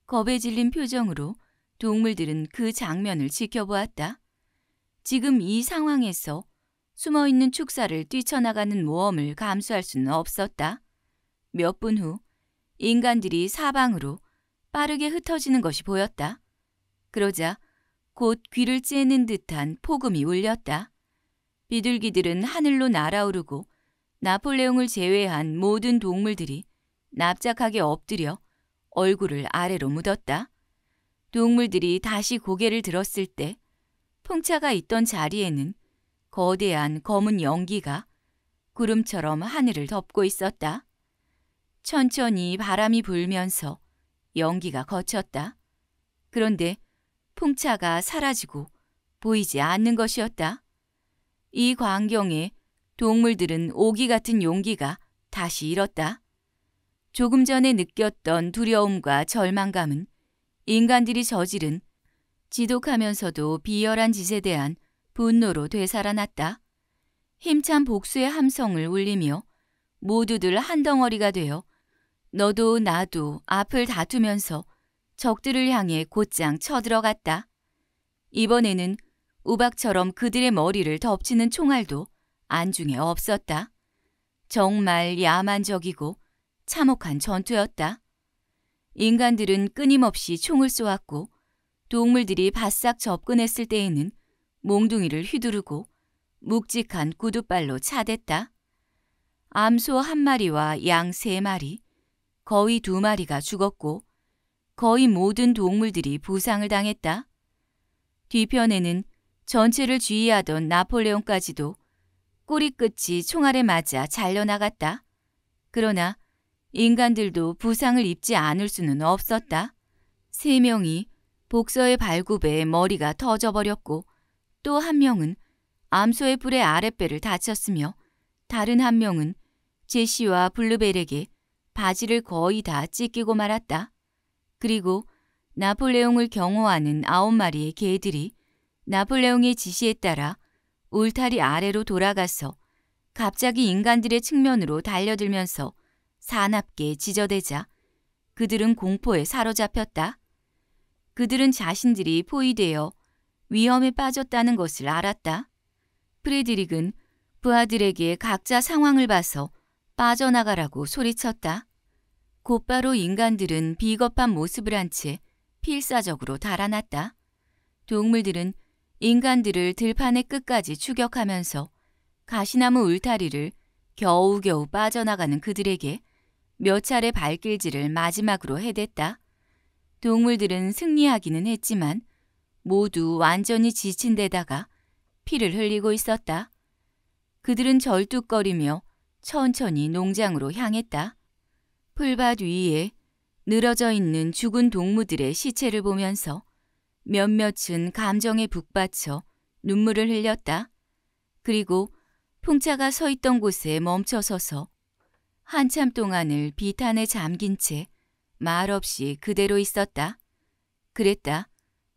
겁에 질린 표정으로 동물들은 그 장면을 지켜보았다. 지금 이 상황에서 숨어있는 축사를 뛰쳐나가는 모험을 감수할 수는 없었다. 몇 분 후 인간들이 사방으로 빠르게 흩어지는 것이 보였다. 그러자 곧 귀를 찌는 듯한 폭음이 울렸다. 비둘기들은 하늘로 날아오르고 나폴레옹을 제외한 모든 동물들이 납작하게 엎드려 얼굴을 아래로 묻었다. 동물들이 다시 고개를 들었을 때 풍차가 있던 자리에는 거대한 검은 연기가 구름처럼 하늘을 덮고 있었다. 천천히 바람이 불면서 연기가 거쳤다. 그런데 풍차가 사라지고 보이지 않는 것이었다. 이 광경에 동물들은 오기 같은 용기가 다시 일었다. 조금 전에 느꼈던 두려움과 절망감은 인간들이 저지른 지독하면서도 비열한 짓에 대한 분노로 되살아났다. 힘찬 복수의 함성을 울리며 모두들 한 덩어리가 되어 너도 나도 앞을 다투면서 적들을 향해 곧장 쳐들어갔다. 이번에는 우박처럼 그들의 머리를 덮치는 총알도 안중에 없었다. 정말 야만적이고 참혹한 전투였다. 인간들은 끊임없이 총을 쏘았고 동물들이 바싹 접근했을 때에는 몽둥이를 휘두르고 묵직한 구두발로 차댔다. 암소 한 마리와 양 세 마리, 거의 두 마리가 죽었고 거의 모든 동물들이 부상을 당했다. 뒤편에는 전체를 주의하던 나폴레옹까지도 꼬리끝이 총알에 맞아 잘려나갔다. 그러나 인간들도 부상을 입지 않을 수는 없었다. 세 명이 복서의 발굽에 머리가 터져버렸고 또 한 명은 암소의 불에 아랫배를 다쳤으며 다른 한 명은 제시와 블루벨에게 바지를 거의 다 찢기고 말았다. 그리고 나폴레옹을 경호하는 아홉 마리의 개들이 나폴레옹의 지시에 따라 울타리 아래로 돌아가서 갑자기 인간들의 측면으로 달려들면서 사납게 지저대자 그들은 공포에 사로잡혔다. 그들은 자신들이 포위되어 위험에 빠졌다는 것을 알았다. 프레드릭은 부하들에게 각자 상황을 봐서 빠져나가라고 소리쳤다. 곧바로 인간들은 비겁한 모습을 한 채 필사적으로 달아났다. 동물들은 인간들을 들판의 끝까지 추격하면서 가시나무 울타리를 겨우겨우 빠져나가는 그들에게 몇 차례 발길질을 마지막으로 해댔다. 동물들은 승리하기는 했지만 모두 완전히 지친 데다가 피를 흘리고 있었다. 그들은 절뚝거리며 천천히 농장으로 향했다. 풀밭 위에 늘어져 있는 죽은 동무들의 시체를 보면서 몇몇은 감정에 북받쳐 눈물을 흘렸다. 그리고 풍차가 서 있던 곳에 멈춰서서 한참 동안을 비탄에 잠긴 채 말없이 그대로 있었다. 그랬다.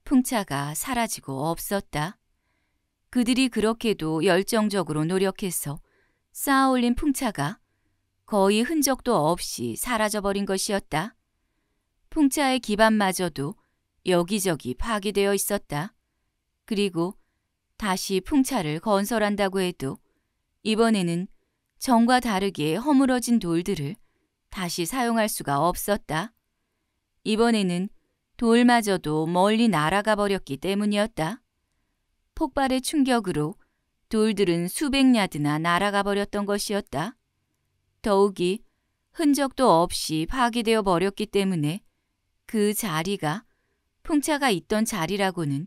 풍차가 사라지고 없었다. 그들이 그렇게도 열정적으로 노력해서 쌓아올린 풍차가 거의 흔적도 없이 사라져버린 것이었다. 풍차의 기반마저도 여기저기 파괴되어 있었다. 그리고 다시 풍차를 건설한다고 해도 이번에는 전과 다르게 허물어진 돌들을 다시 사용할 수가 없었다. 이번에는 돌마저도 멀리 날아가 버렸기 때문이었다. 폭발의 충격으로 돌들은 수백 야드나 날아가 버렸던 것이었다. 더욱이 흔적도 없이 파기되어 버렸기 때문에 그 자리가 풍차가 있던 자리라고는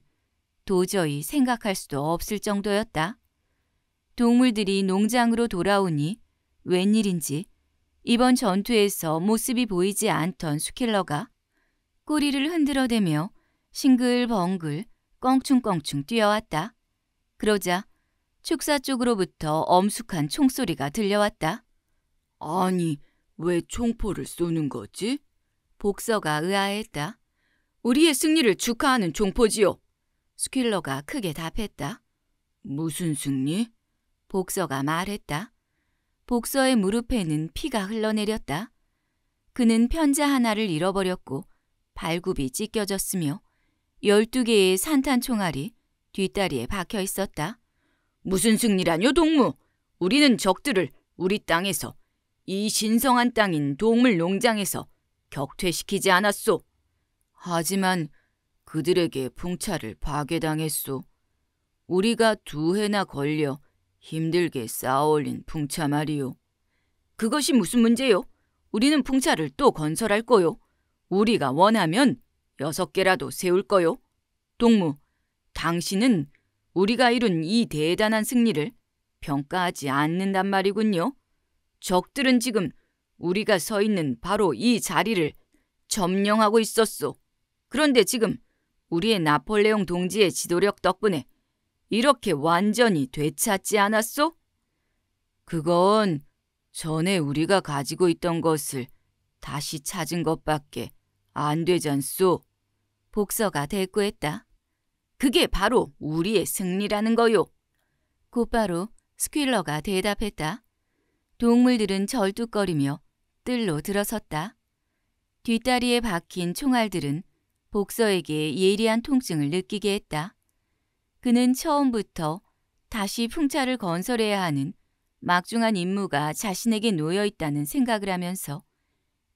도저히 생각할 수도 없을 정도였다. 동물들이 농장으로 돌아오니 웬일인지 이번 전투에서 모습이 보이지 않던 수킬러가 꼬리를 흔들어대며 싱글벙글 껑충껑충 뛰어왔다. 그러자 축사 쪽으로부터 엄숙한 총소리가 들려왔다. 아니, 왜 총포를 쏘는 거지? 복서가 의아했다. 우리의 승리를 축하하는 총포지요. 스킬러가 크게 답했다. 무슨 승리? 복서가 말했다. 복서의 무릎에는 피가 흘러내렸다. 그는 편자 하나를 잃어버렸고 발굽이 찢겨졌으며 열두 개의 산탄 총알이 뒷다리에 박혀 있었다. 무슨 승리라뇨 동무? 우리는 적들을 우리 땅에서 이 신성한 땅인 동물 농장에서 격퇴시키지 않았소. 하지만 그들에게 풍차를 파괴당했소. 우리가 두 해나 걸려 힘들게 쌓아올린 풍차 말이오 그것이 무슨 문제요? 우리는 풍차를 또 건설할 거요. 우리가 원하면 여섯 개라도 세울 거요. 동무, 당신은 우리가 이룬 이 대단한 승리를 평가하지 않는단 말이군요. 적들은 지금 우리가 서 있는 바로 이 자리를 점령하고 있었소. 그런데 지금 우리의 나폴레옹 동지의 지도력 덕분에 이렇게 완전히 되찾지 않았소? 그건 전에 우리가 가지고 있던 것을 다시 찾은 것밖에 안 되잖소. 복서가 대꾸했다. 그게 바로 우리의 승리라는 거요. 곧바로 스퀼러가 대답했다. 동물들은 절뚝거리며 뜰로 들어섰다. 뒷다리에 박힌 총알들은 복서에게 예리한 통증을 느끼게 했다. 그는 처음부터 다시 풍차를 건설해야 하는 막중한 임무가 자신에게 놓여 있다는 생각을 하면서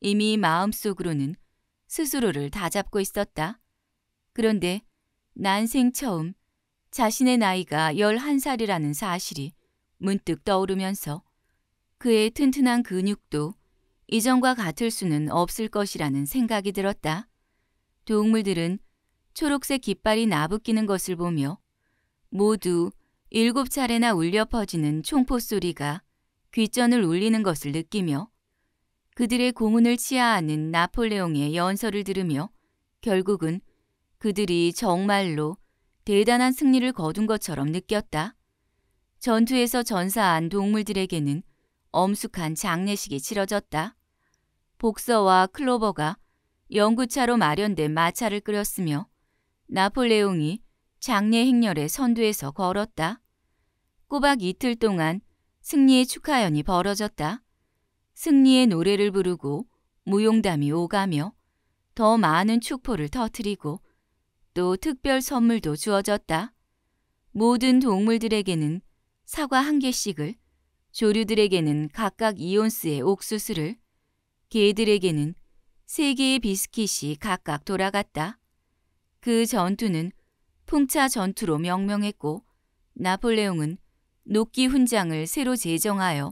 이미 마음속으로는 스스로를 다잡고 있었다. 그런데 난생 처음 자신의 나이가 11살이라는 사실이 문득 떠오르면서 그의 튼튼한 근육도 이전과 같을 수는 없을 것이라는 생각이 들었다. 동물들은 초록색 깃발이 나부끼는 것을 보며 모두 일곱 차례나 울려 퍼지는 총포 소리가 귀전을 울리는 것을 느끼며 그들의 고문을 치하하는 나폴레옹의 연설을 들으며 결국은 그들이 정말로 대단한 승리를 거둔 것처럼 느꼈다. 전투에서 전사한 동물들에게는 엄숙한 장례식이 치러졌다. 복서와 클로버가 연구차로 마련된 마차를 끌었으며 나폴레옹이 장례 행렬의 선두에서 걸었다. 꼬박 이틀 동안 승리의 축하연이 벌어졌다. 승리의 노래를 부르고 무용담이 오가며 더 많은 축포를 터뜨리고 또 특별 선물도 주어졌다. 모든 동물들에게는 사과 한 개씩을 조류들에게는 각각 이온스의 옥수수를, 개들에게는 세 개의 비스킷이 각각 돌아갔다. 그 전투는 풍차 전투로 명명했고 나폴레옹은 녹기 훈장을 새로 제정하여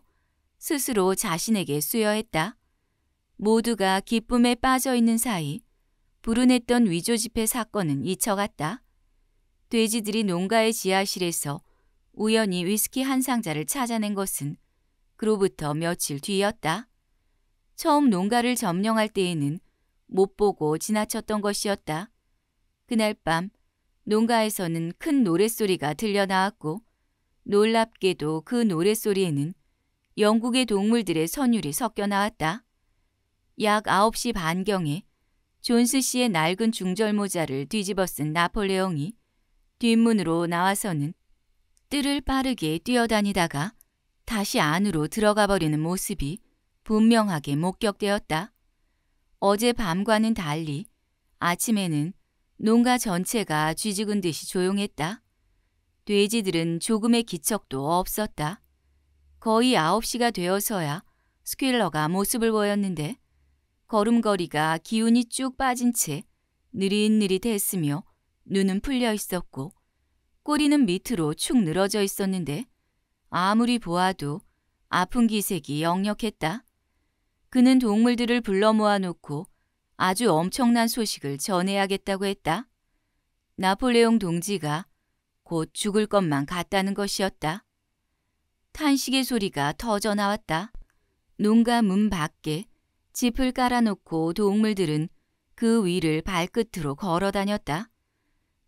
스스로 자신에게 수여했다. 모두가 기쁨에 빠져 있는 사이 불운했던 위조 집회 사건은 잊혀갔다. 돼지들이 농가의 지하실에서 우연히 위스키 한 상자를 찾아낸 것은 그로부터 며칠 뒤였다. 처음 농가를 점령할 때에는 못 보고 지나쳤던 것이었다. 그날 밤 농가에서는 큰 노랫소리가 들려나왔고 놀랍게도 그 노랫소리에는 영국의 동물들의 선율이 섞여 나왔다. 약 9시 반경에 존스 씨의 낡은 중절모자를 뒤집어 쓴 나폴레옹이 뒷문으로 나와서는 뜰을 빠르게 뛰어다니다가 다시 안으로 들어가 버리는 모습이 분명하게 목격되었다. 어제밤과는 달리 아침에는 농가 전체가 쥐죽은 듯이 조용했다. 돼지들은 조금의 기척도 없었다. 거의 9시가 되어서야 스퀼러가 모습을 보였는데 걸음걸이가 기운이 쭉 빠진 채 느릿느릿했으며 눈은 풀려 있었고 꼬리는 밑으로 축 늘어져 있었는데 아무리 보아도 아픈 기색이 역력했다. 그는 동물들을 불러 모아놓고 아주 엄청난 소식을 전해야겠다고 했다. 나폴레옹 동지가 곧 죽을 것만 같다는 것이었다. 탄식의 소리가 터져 나왔다. 농가 문 밖에 짚을 깔아놓고 동물들은 그 위를 발끝으로 걸어 다녔다.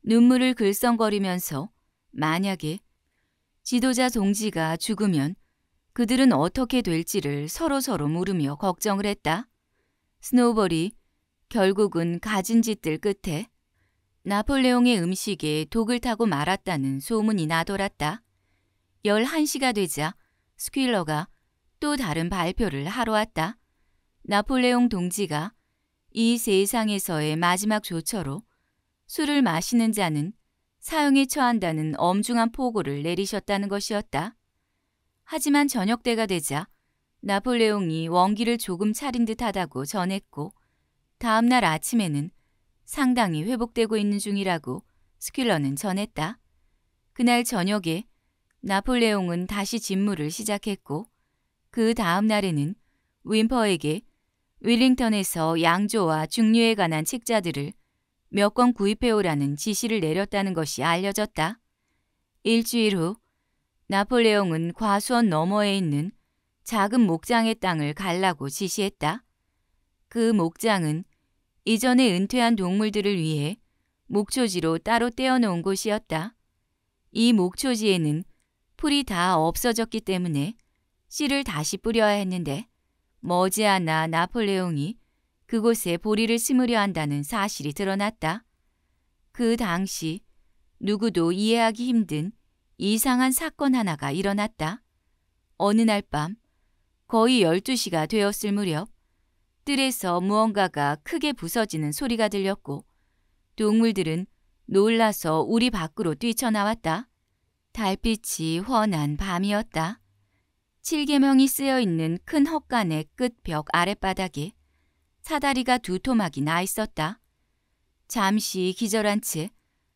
눈물을 글썽거리면서 만약에 지도자 동지가 죽으면 그들은 어떻게 될지를 서로서로 물으며 걱정을 했다. 스노우볼이 결국은 가진 짓들 끝에 나폴레옹의 음식에 독을 타고 말았다는 소문이 나돌았다. 11시가 되자 스퀼러가또 다른 발표를 하러 왔다. 나폴레옹 동지가 이 세상에서의 마지막 조처로 술을 마시는 자는 사형에 처한다는 엄중한 포고를 내리셨다는 것이었다. 하지만 저녁 때가 되자 나폴레옹이 원기를 조금 차린 듯하다고 전했고 다음 날 아침에는 상당히 회복되고 있는 중이라고 스킬러는 전했다. 그날 저녁에 나폴레옹은 다시 진무를 시작했고 그 다음 날에는 윈퍼에게 윌링턴에서 양조와 중류에 관한 책자들을 몇권 구입해오라는 지시를 내렸다는 것이 알려졌다. 일주일 후 나폴레옹은 과수원 너머에 있는 작은 목장의 땅을 갈라고 지시했다. 그 목장은 이전에 은퇴한 동물들을 위해 목초지로 따로 떼어놓은 곳이었다. 이 목초지에는 풀이 다 없어졌기 때문에 씨를 다시 뿌려야 했는데 머지않아 나폴레옹이 그곳에 보리를 심으려 한다는 사실이 드러났다. 그 당시 누구도 이해하기 힘든 이상한 사건 하나가 일어났다. 어느 날 밤 거의 12시가 되었을 무렵 뜰에서 무언가가 크게 부서지는 소리가 들렸고 동물들은 놀라서 우리 밖으로 뛰쳐나왔다. 달빛이 훤한 밤이었다. 칠계명이 쓰여 있는 큰 헛간의 끝 벽 아랫바닥에 사다리가 두 토막이 나 있었다. 잠시 기절한 채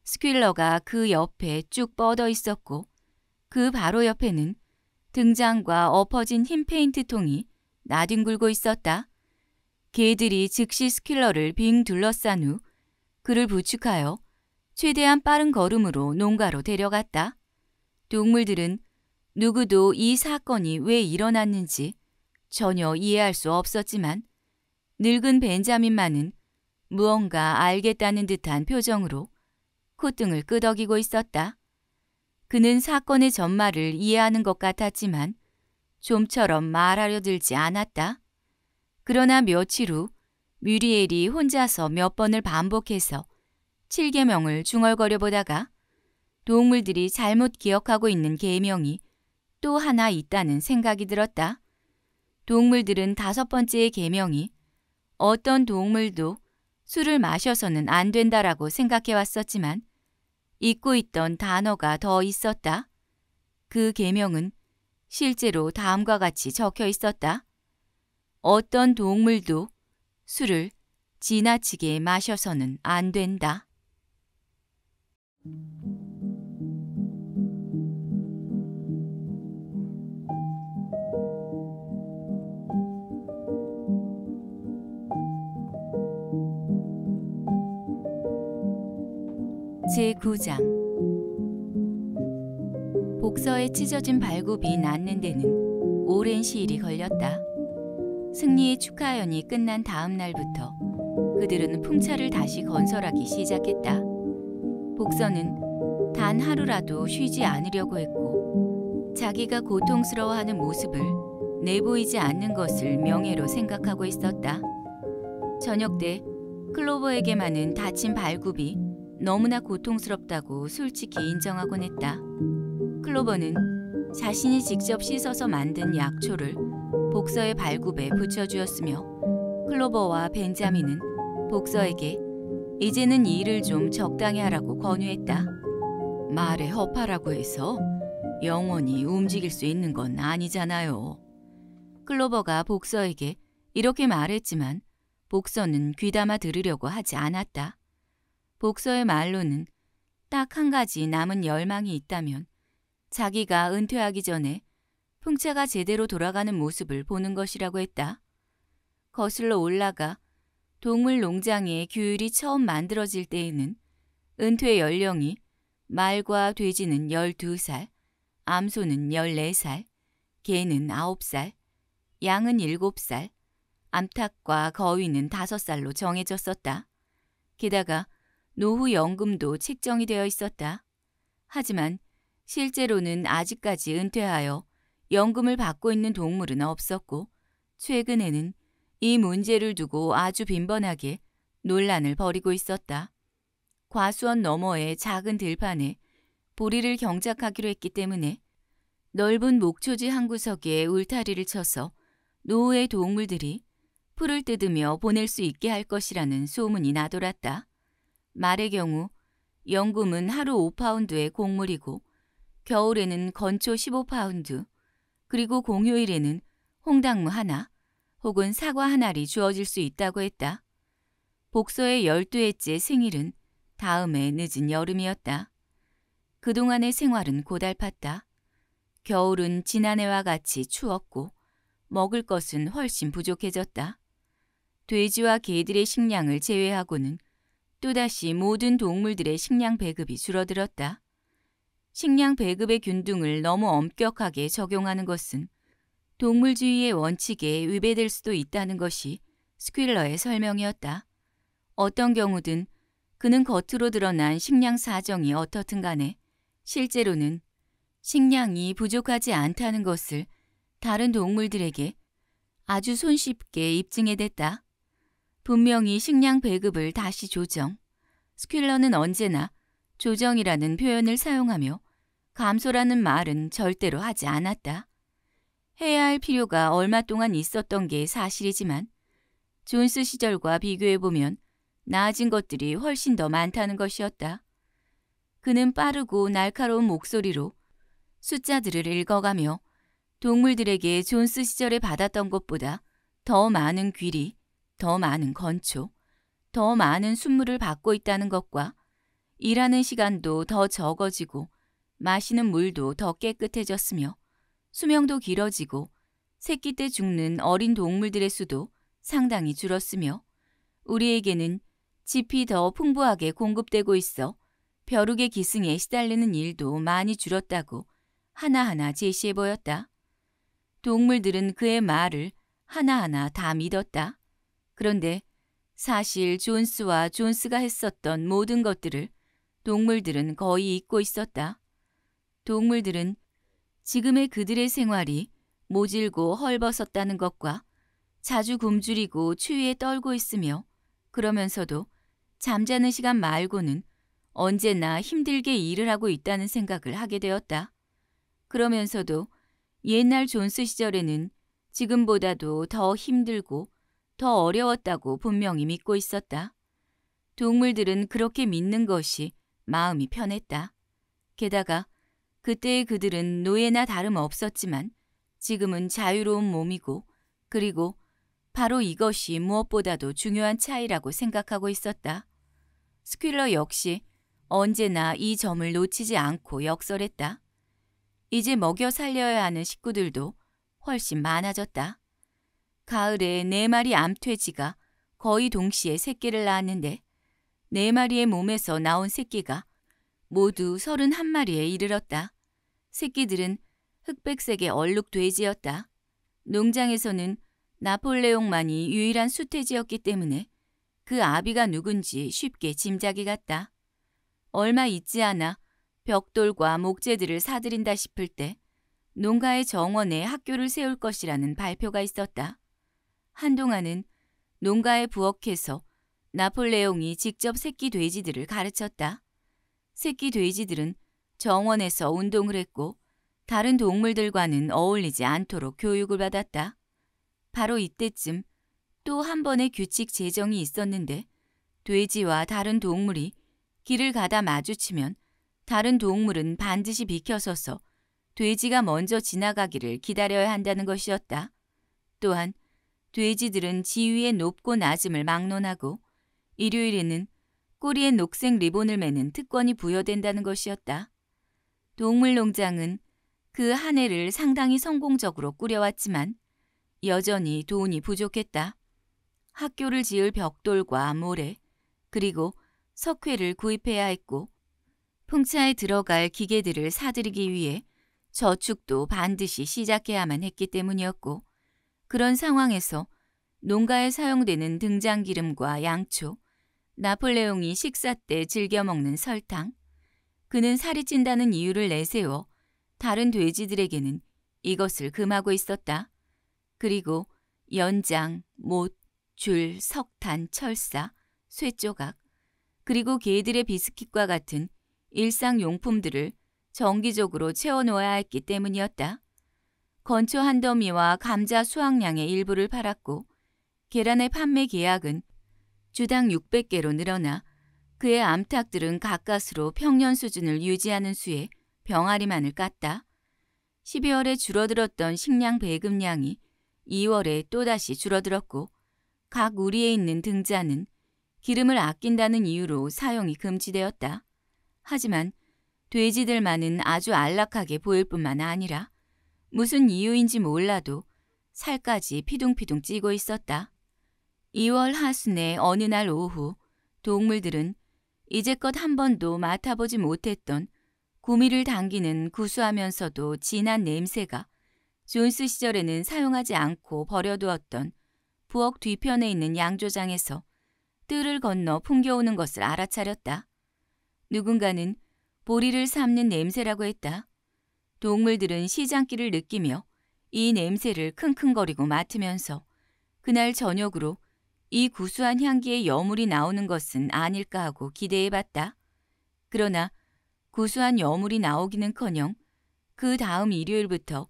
스퀼러가 그 옆에 쭉 뻗어 있었고 그 바로 옆에는 등장과 엎어진 흰 페인트통이 나뒹굴고 있었다. 개들이 즉시 스퀼러를빙 둘러싼 후 그를 부축하여 최대한 빠른 걸음으로 농가로 데려갔다. 동물들은 누구도 이 사건이 왜 일어났는지 전혀 이해할 수 없었지만 늙은 벤자민만은 무언가 알겠다는 듯한 표정으로 콧등을 끄덕이고 있었다. 그는 사건의 전말을 이해하는 것 같았지만 좀처럼 말하려 들지 않았다. 그러나 며칠 후 뮤리엘이 혼자서 몇 번을 반복해서 7개명을 중얼거려 보다가 동물들이 잘못 기억하고 있는 개명이 또 하나 있다는 생각이 들었다. 동물들은 다섯 번째의 개명이 어떤 동물도 술을 마셔서는 안 된다라고 생각해 왔었지만 잊고 있던 단어가 더 있었다. 그 계명은 실제로 다음과 같이 적혀 있었다. 어떤 동물도 술을 지나치게 마셔서는 안 된다. 제9장 복서에 찢어진 발굽이 낫는 데는 오랜 시일이 걸렸다. 승리의 축하연이 끝난 다음 날부터 그들은 풍차를 다시 건설하기 시작했다. 복서는 단 하루라도 쉬지 않으려고 했고 자기가 고통스러워하는 모습을 내보이지 않는 것을 명예로 생각하고 있었다. 저녁 때 클로버에게만은 다친 발굽이 너무나 고통스럽다고 솔직히 인정하곤 했다. 클로버는 자신이 직접 씻어서 만든 약초를 복서의 발굽에 붙여주었으며 클로버와 벤자민은 복서에게 이제는 일을 좀 적당히 하라고 권유했다. 말에 허파라고 해서 영원히 움직일 수 있는 건 아니잖아요. 클로버가 복서에게 이렇게 말했지만 복서는 귀담아 들으려고 하지 않았다. 복서의 말로는 딱 한 가지 남은 열망이 있다면 자기가 은퇴하기 전에 풍차가 제대로 돌아가는 모습을 보는 것이라고 했다. 거슬러 올라가 동물 농장의 규율이 처음 만들어질 때에는 은퇴 연령이 말과 돼지는 12살, 암소는 14살, 개는 9살, 양은 7살, 암탉과 거위는 5살로 정해졌었다. 게다가 노후연금도 책정이 되어 있었다. 하지만 실제로는 아직까지 은퇴하여 연금을 받고 있는 동물은 없었고 최근에는 이 문제를 두고 아주 빈번하게 논란을 벌이고 있었다. 과수원 너머의 작은 들판에 보리를 경작하기로 했기 때문에 넓은 목초지 한 구석에 울타리를 쳐서 노후의 동물들이 풀을 뜯으며 보낼 수 있게 할 것이라는 소문이 나돌았다. 말의 경우 연금은 하루 5파운드의 곡물이고 겨울에는 건초 15파운드 그리고 공휴일에는 홍당무 하나 혹은 사과 하나리 주어질 수 있다고 했다. 복서의 12회째 생일은 다음해 늦은 여름이었다. 그동안의 생활은 고달팠다. 겨울은 지난해와 같이 추웠고 먹을 것은 훨씬 부족해졌다. 돼지와 개들의 식량을 제외하고는 또다시 모든 동물들의 식량 배급이 줄어들었다. 식량 배급의 균등을 너무 엄격하게 적용하는 것은 동물주의의 원칙에 위배될 수도 있다는 것이 스퀼러의 설명이었다. 어떤 경우든 그는 겉으로 드러난 식량 사정이 어떻든 간에 실제로는 식량이 부족하지 않다는 것을 다른 동물들에게 아주 손쉽게 입증해 댔다. 분명히 식량 배급을 다시 조정. 스킬러는 언제나 조정이라는 표현을 사용하며 감소라는 말은 절대로 하지 않았다. 해야 할 필요가 얼마 동안 있었던 게 사실이지만 존스 시절과 비교해보면 나아진 것들이 훨씬 더 많다는 것이었다. 그는 빠르고 날카로운 목소리로 숫자들을 읽어가며 동물들에게 존스 시절에 받았던 것보다 더 많은 귀리, 더 많은 건초, 더 많은 순물을 받고 있다는 것과 일하는 시간도 더 적어지고 마시는 물도 더 깨끗해졌으며 수명도 길어지고 새끼 때 죽는 어린 동물들의 수도 상당히 줄었으며 우리에게는 집이 더 풍부하게 공급되고 있어 벼룩의 기승에 시달리는 일도 많이 줄었다고 하나하나 제시해 보였다. 동물들은 그의 말을 하나하나 다 믿었다. 그런데 사실 존스와 존스가 했었던 모든 것들을 동물들은 거의 잊고 있었다. 동물들은 지금의 그들의 생활이 모질고 헐벗었다는 것과 자주 굶주리고 추위에 떨고 있으며 그러면서도 잠자는 시간 말고는 언제나 힘들게 일을 하고 있다는 생각을 하게 되었다. 그러면서도 옛날 존스 시절에는 지금보다도 더 힘들고 더 어려웠다고 분명히 믿고 있었다. 동물들은 그렇게 믿는 것이 마음이 편했다. 게다가 그때의 그들은 노예나 다름없었지만 지금은 자유로운 몸이고 그리고 바로 이것이 무엇보다도 중요한 차이라고 생각하고 있었다. 스퀼러 역시 언제나 이 점을 놓치지 않고 역설했다. 이제 먹여 살려야 하는 식구들도 훨씬 많아졌다. 가을에 네 마리 암퇴지가 거의 동시에 새끼를 낳았는데 네 마리의 몸에서 나온 새끼가 모두 31마리에 이르렀다. 새끼들은 흑백색의 얼룩 돼지였다. 농장에서는 나폴레옹만이 유일한 수태지였기 때문에 그 아비가 누군지 쉽게 짐작이 갔다. 얼마 있지 않아 벽돌과 목재들을 사들인다 싶을 때 농가의 정원에 학교를 세울 것이라는 발표가 있었다. 한동안은 농가에부엌해서 나폴레옹이 직접 새끼 돼지들을 가르쳤다. 새끼 돼지들은 정원에서 운동을 했고 다른 동물들과는 어울리지 않도록 교육을 받았다. 바로 이때쯤 또 한 번의 규칙 제정이 있었는데 돼지와 다른 동물이 길을 가다 마주치면 다른 동물은 반드시 비켜서서 돼지가 먼저 지나가기를 기다려야 한다는 것이었다. 또한 돼지들은 지위의 높고 낮음을 막론하고 일요일에는 꼬리에 녹색 리본을 매는 특권이 부여된다는 것이었다. 동물농장은 그 한 해를 상당히 성공적으로 꾸려왔지만 여전히 돈이 부족했다. 학교를 지을 벽돌과 모래 그리고 석회를 구입해야 했고 풍차에 들어갈 기계들을 사들이기 위해 저축도 반드시 시작해야만 했기 때문이었고 그런 상황에서 농가에 사용되는 등장기름과 양초, 나폴레옹이 식사 때 즐겨 먹는 설탕, 그는 살이 찐다는 이유를 내세워 다른 돼지들에게는 이것을 금하고 있었다. 그리고 연장, 못, 줄, 석탄, 철사, 쇠조각, 그리고 개들의 비스킷과 같은 일상용품들을 정기적으로 채워놓아야 했기 때문이었다. 건초 한 더미와 감자 수확량의 일부를 팔았고 계란의 판매 계약은 주당 600개로 늘어나 그의 암탉들은 가까스로 평년 수준을 유지하는 수에 병아리만을 깠다. 12월에 줄어들었던 식량 배급량이 2월에 또다시 줄어들었고 각 우리에 있는 등자는 기름을 아낀다는 이유로 사용이 금지되었다. 하지만 돼지들만은 아주 안락하게 보일 뿐만 아니라 무슨 이유인지 몰라도 살까지 피둥피둥 찌고 있었다. 2월 하순의 어느 날 오후 동물들은 이제껏 한 번도 맡아보지 못했던 구미를 당기는 구수하면서도 진한 냄새가 존스 시절에는 사용하지 않고 버려두었던 부엌 뒤편에 있는 양조장에서 뜰을 건너 풍겨오는 것을 알아차렸다. 누군가는 보리를 삶는 냄새라고 했다. 동물들은 시장길을 느끼며 이 냄새를 킁킁거리고 맡으면서 그날 저녁으로 이 구수한 향기에 여물이 나오는 것은 아닐까 하고 기대해봤다. 그러나 구수한 여물이 나오기는커녕 그 다음 일요일부터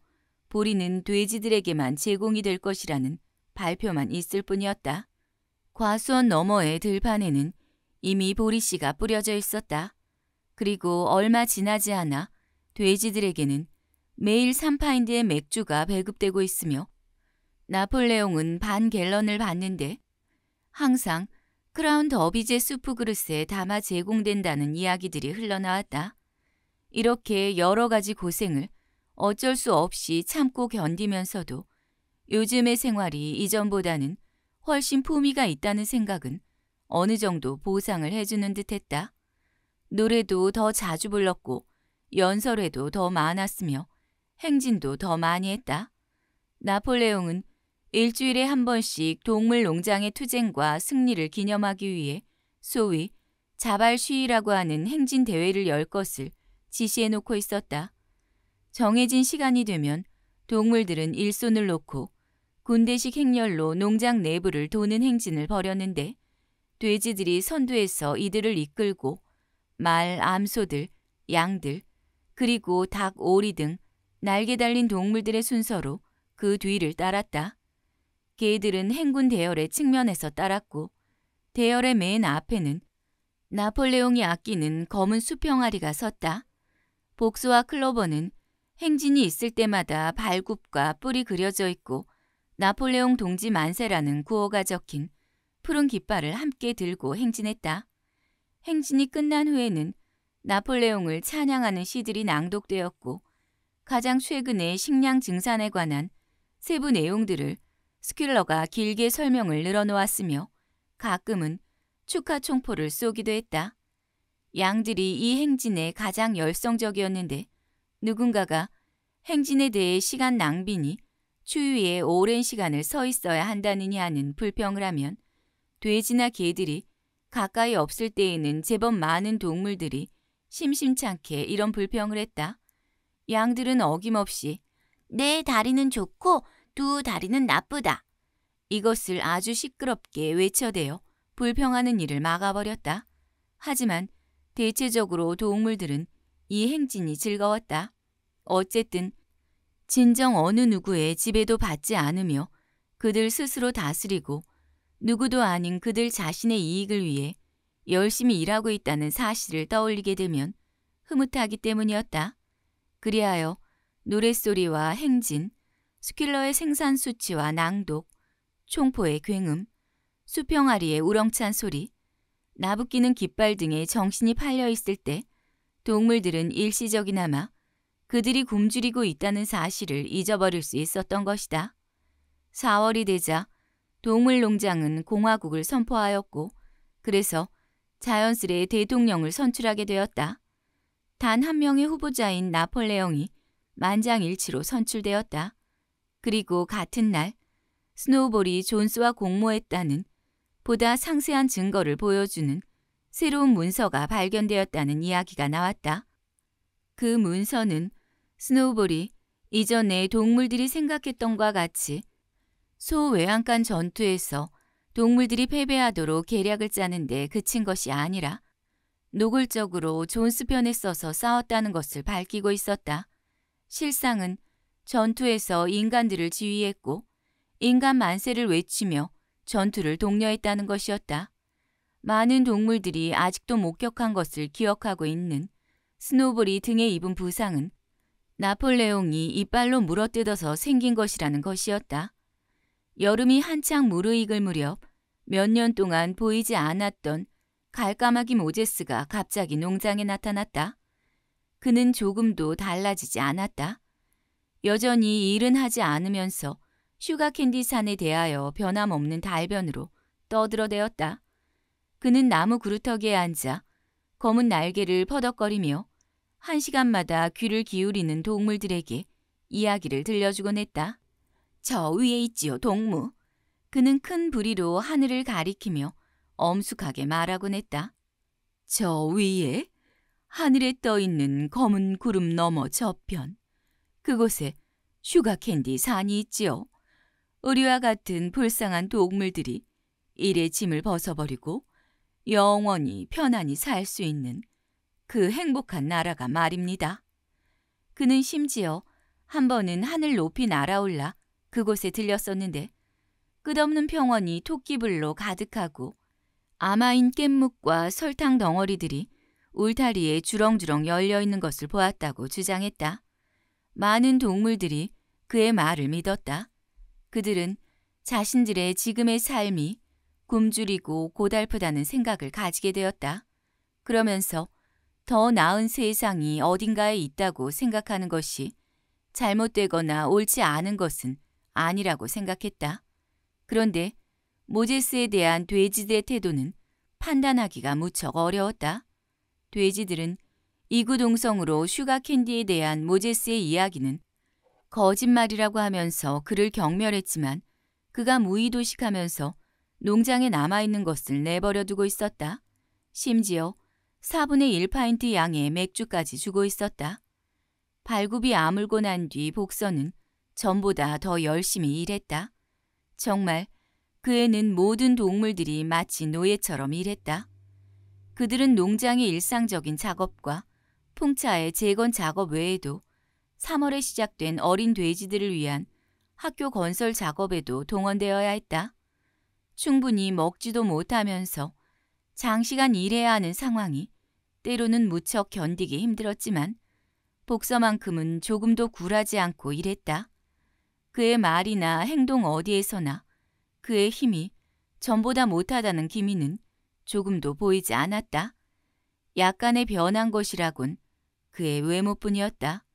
보리는 돼지들에게만 제공이 될 것이라는 발표만 있을 뿐이었다. 과수원 너머의 들판에는 이미 보리씨가 뿌려져 있었다. 그리고 얼마 지나지 않아 돼지들에게는 매일 3파인드의 맥주가 배급되고 있으며 나폴레옹은 반 갤런을 받는데 항상 크라운 더비제 수프 그릇에 담아 제공된다는 이야기들이 흘러나왔다. 이렇게 여러 가지 고생을 어쩔 수 없이 참고 견디면서도 요즘의 생활이 이전보다는 훨씬 품위가 있다는 생각은 어느 정도 보상을 해주는 듯했다. 노래도 더 자주 불렀고 연설회도 더 많았으며 행진도 더 많이 했다. 나폴레옹은 일주일에 한 번씩 동물 농장의 투쟁과 승리를 기념하기 위해 소위 자발 쉬위라고 하는 행진 대회를 열 것을 지시해 놓고 있었다. 정해진 시간이 되면 동물들은 일손을 놓고 군대식 행렬로 농장 내부를 도는 행진을 벌였는데 돼지들이 선두에서 이들을 이끌고 말, 암소들, 양들, 그리고 닭, 오리 등 날개 달린 동물들의 순서로 그 뒤를 따랐다. 개들은 행군 대열의 측면에서 따랐고 대열의 맨 앞에는 나폴레옹이 아끼는 검은 수평아리가 섰다. 복수와 클로버는 행진이 있을 때마다 발굽과 뿔이 그려져 있고 나폴레옹 동지 만세라는 구호가 적힌 푸른 깃발을 함께 들고 행진했다. 행진이 끝난 후에는 나폴레옹을 찬양하는 시들이 낭독되었고 가장 최근의 식량 증산에 관한 세부 내용들을 스킬러가 길게 설명을 늘어놓았으며 가끔은 축하 총포를 쏘기도 했다. 양들이 이 행진에 가장 열성적이었는데 누군가가 행진에 대해 시간 낭비니 추위에 오랜 시간을 서 있어야 한다느냐는 불평을 하면 돼지나 개들이 가까이 없을 때에는 제법 많은 동물들이 심심찮게 이런 불평을 했다. 양들은 어김없이 내 다리는 좋고 두 다리는 나쁘다. 이것을 아주 시끄럽게 외쳐대어 불평하는 일을 막아버렸다. 하지만 대체적으로 동물들은 이 행진이 즐거웠다. 어쨌든 진정 어느 누구의 지배도 받지 않으며 그들 스스로 다스리고 누구도 아닌 그들 자신의 이익을 위해 열심히 일하고 있다는 사실을 떠올리게 되면 흐뭇하기 때문이었다. 그리하여 노랫소리와 행진, 스킬러의 생산 수치와 낭독, 총포의 굉음, 수평아리의 우렁찬 소리, 나부끼는 깃발 등에 정신이 팔려 있을 때 동물들은 일시적이나마 그들이 굶주리고 있다는 사실을 잊어버릴 수 있었던 것이다. 4월이 되자 동물농장은 공화국을 선포하였고 그래서 자연스레 대통령을 선출하게 되었다. 단 한 명의 후보자인 나폴레옹이 만장일치로 선출되었다. 그리고 같은 날 스노우볼이 존스와 공모했다는 보다 상세한 증거를 보여주는 새로운 문서가 발견되었다는 이야기가 나왔다. 그 문서는 스노우볼이 이전에 동물들이 생각했던 과 같이 소 외양간 전투에서 동물들이 패배하도록 계략을 짜는데 그친 것이 아니라 노골적으로 존스 편에 써서 싸웠다는 것을 밝히고 있었다. 실상은 전투에서 인간들을 지휘했고 인간 만세를 외치며 전투를 독려했다는 것이었다. 많은 동물들이 아직도 목격한 것을 기억하고 있는 스노볼이 등에 입은 부상은 나폴레옹이 이빨로 물어뜯어서 생긴 것이라는 것이었다. 여름이 한창 무르익을 무렵 몇년 동안 보이지 않았던 갈까마귀 모제스가 갑자기 농장에 나타났다. 그는 조금도 달라지지 않았다. 여전히 일은 하지 않으면서 슈가캔디 산에 대하여 변함없는 달변으로 떠들어대었다. 그는 나무 그루터기에 앉아 검은 날개를 퍼덕거리며 한 시간마다 귀를 기울이는 동물들에게 이야기를 들려주곤 했다. 저 위에 있지요, 동무. 그는 큰 부리로 하늘을 가리키며 엄숙하게 말하곤 했다. 저 위에 하늘에 떠 있는 검은 구름 너머 저편 그곳에 슈가캔디 산이 있지요. 우리와 같은 불쌍한 동물들이 일의 짐을 벗어버리고 영원히 편안히 살 수 있는 그 행복한 나라가 말입니다. 그는 심지어 한 번은 하늘 높이 날아올라 그곳에 들렸었는데 끝없는 평원이 토끼불로 가득하고 아마인 깻묵과 설탕 덩어리들이 울타리에 주렁주렁 열려 있는 것을 보았다고 주장했다. 많은 동물들이 그의 말을 믿었다. 그들은 자신들의 지금의 삶이 굶주리고 고달프다는 생각을 가지게 되었다. 그러면서 더 나은 세상이 어딘가에 있다고 생각하는 것이 잘못되거나 옳지 않은 것은 아니라고 생각했다. 그런데 모제스에 대한 돼지들의 태도는 판단하기가 무척 어려웠다. 돼지들은 이구동성으로 슈가캔디에 대한 모제스의 이야기는 거짓말이라고 하면서 그를 경멸했지만 그가 무의도식하면서 농장에 남아있는 것을 내버려 두고 있었다. 심지어 4분의 1파인트 양의 맥주까지 주고 있었다. 발굽이 아물고 난 뒤 복선은 전보다 더 열심히 일했다. 정말 그에는 모든 동물들이 마치 노예처럼 일했다. 그들은 농장의 일상적인 작업과 풍차의 재건 작업 외에도 3월에 시작된 어린 돼지들을 위한 학교 건설 작업에도 동원되어야 했다. 충분히 먹지도 못하면서 장시간 일해야 하는 상황이 때로는 무척 견디기 힘들었지만 복서만큼은 조금도 굴하지 않고 일했다. 그의 말이나 행동 어디에서나 그의 힘이 전보다 못하다는 기미는 조금도 보이지 않았다. 약간의 변한 것이라곤 그의 외모뿐이었다.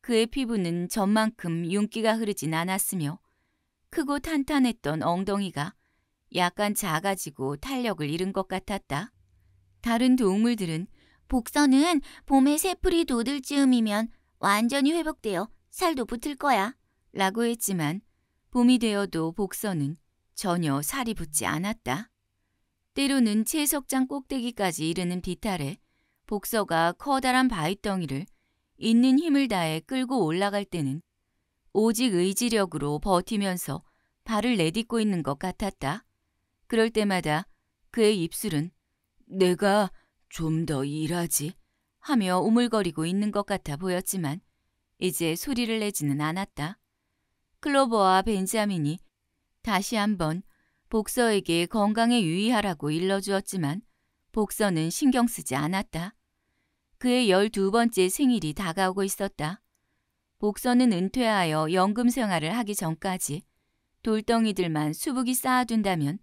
그의 피부는 전만큼 윤기가 흐르진 않았으며 크고 탄탄했던 엉덩이가 약간 작아지고 탄력을 잃은 것 같았다. 다른 동물들은 복선은 봄에 새풀이 돋을 즈음이면 완전히 회복되어 살도 붙을 거야. 라고 했지만 봄이 되어도 복선은 전혀 살이 붙지 않았다. 때로는 채석장 꼭대기까지 이르는 비탈에 복서가 커다란 바위덩이를 있는 힘을 다해 끌고 올라갈 때는 오직 의지력으로 버티면서 발을 내딛고 있는 것 같았다. 그럴 때마다 그의 입술은 내가 좀 더 일하지 하며 우물거리고 있는 것 같아 보였지만 이제 소리를 내지는 않았다. 클로버와 벤자민이 다시 한번 복서에게 건강에 유의하라고 일러주었지만 복서는 신경 쓰지 않았다. 그의 열두 번째 생일이 다가오고 있었다. 복서는 은퇴하여 연금 생활을 하기 전까지 돌덩이들만 수북이 쌓아둔다면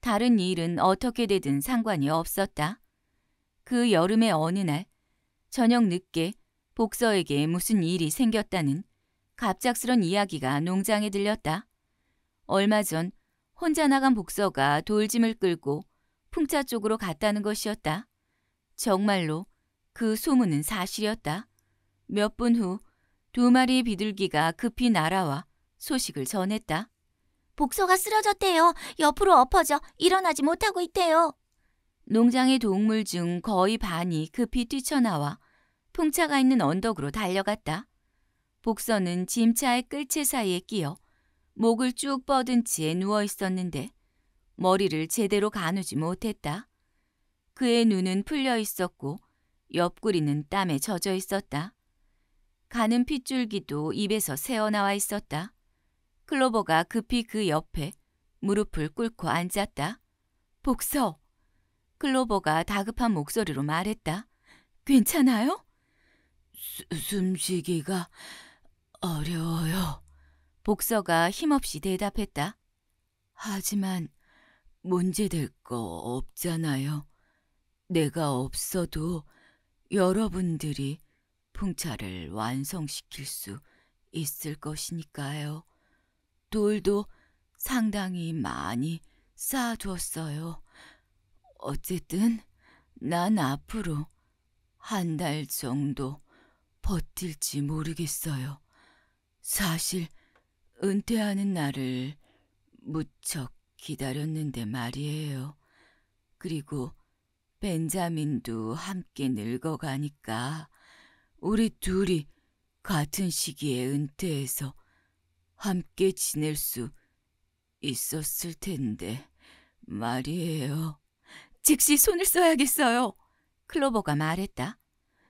다른 일은 어떻게 되든 상관이 없었다. 그 여름의 어느 날 저녁 늦게 복서에게 무슨 일이 생겼다는 갑작스런 이야기가 농장에 들렸다. 얼마 전 혼자 나간 복서가 돌짐을 끌고 풍차 쪽으로 갔다는 것이었다. 정말로 그 소문은 사실이었다. 몇 분 후 두 마리의 비둘기가 급히 날아와 소식을 전했다. 복서가 쓰러졌대요. 옆으로 엎어져 일어나지 못하고 있대요. 농장의 동물 중 거의 반이 급히 뛰쳐나와 풍차가 있는 언덕으로 달려갔다. 복선은 짐차의 끌체 사이에 끼어 목을 쭉 뻗은 채 누워 있었는데 머리를 제대로 가누지 못했다. 그의 눈은 풀려 있었고 옆구리는 땀에 젖어 있었다. 가는 핏줄기도 입에서 새어나와 있었다. 클로버가 급히 그 옆에 무릎을 꿇고 앉았다. 복서! 클로버가 다급한 목소리로 말했다. 괜찮아요? 숨쉬기가 어려워요. 복서가 힘없이 대답했다. 하지만 문제될 거 없잖아요. 내가 없어도 여러분들이 풍차를 완성시킬 수 있을 것이니까요. 돌도 상당히 많이 쌓아두었어요 어쨌든 난 앞으로 한 달 정도 버틸지 모르겠어요. 사실 은퇴하는 날을 무척 기다렸는데 말이에요. 그리고 벤자민도 함께 늙어가니까 우리 둘이 같은 시기에 은퇴해서 함께 지낼 수 있었을 텐데 말이에요. 즉시 손을 써야겠어요. 클로버가 말했다.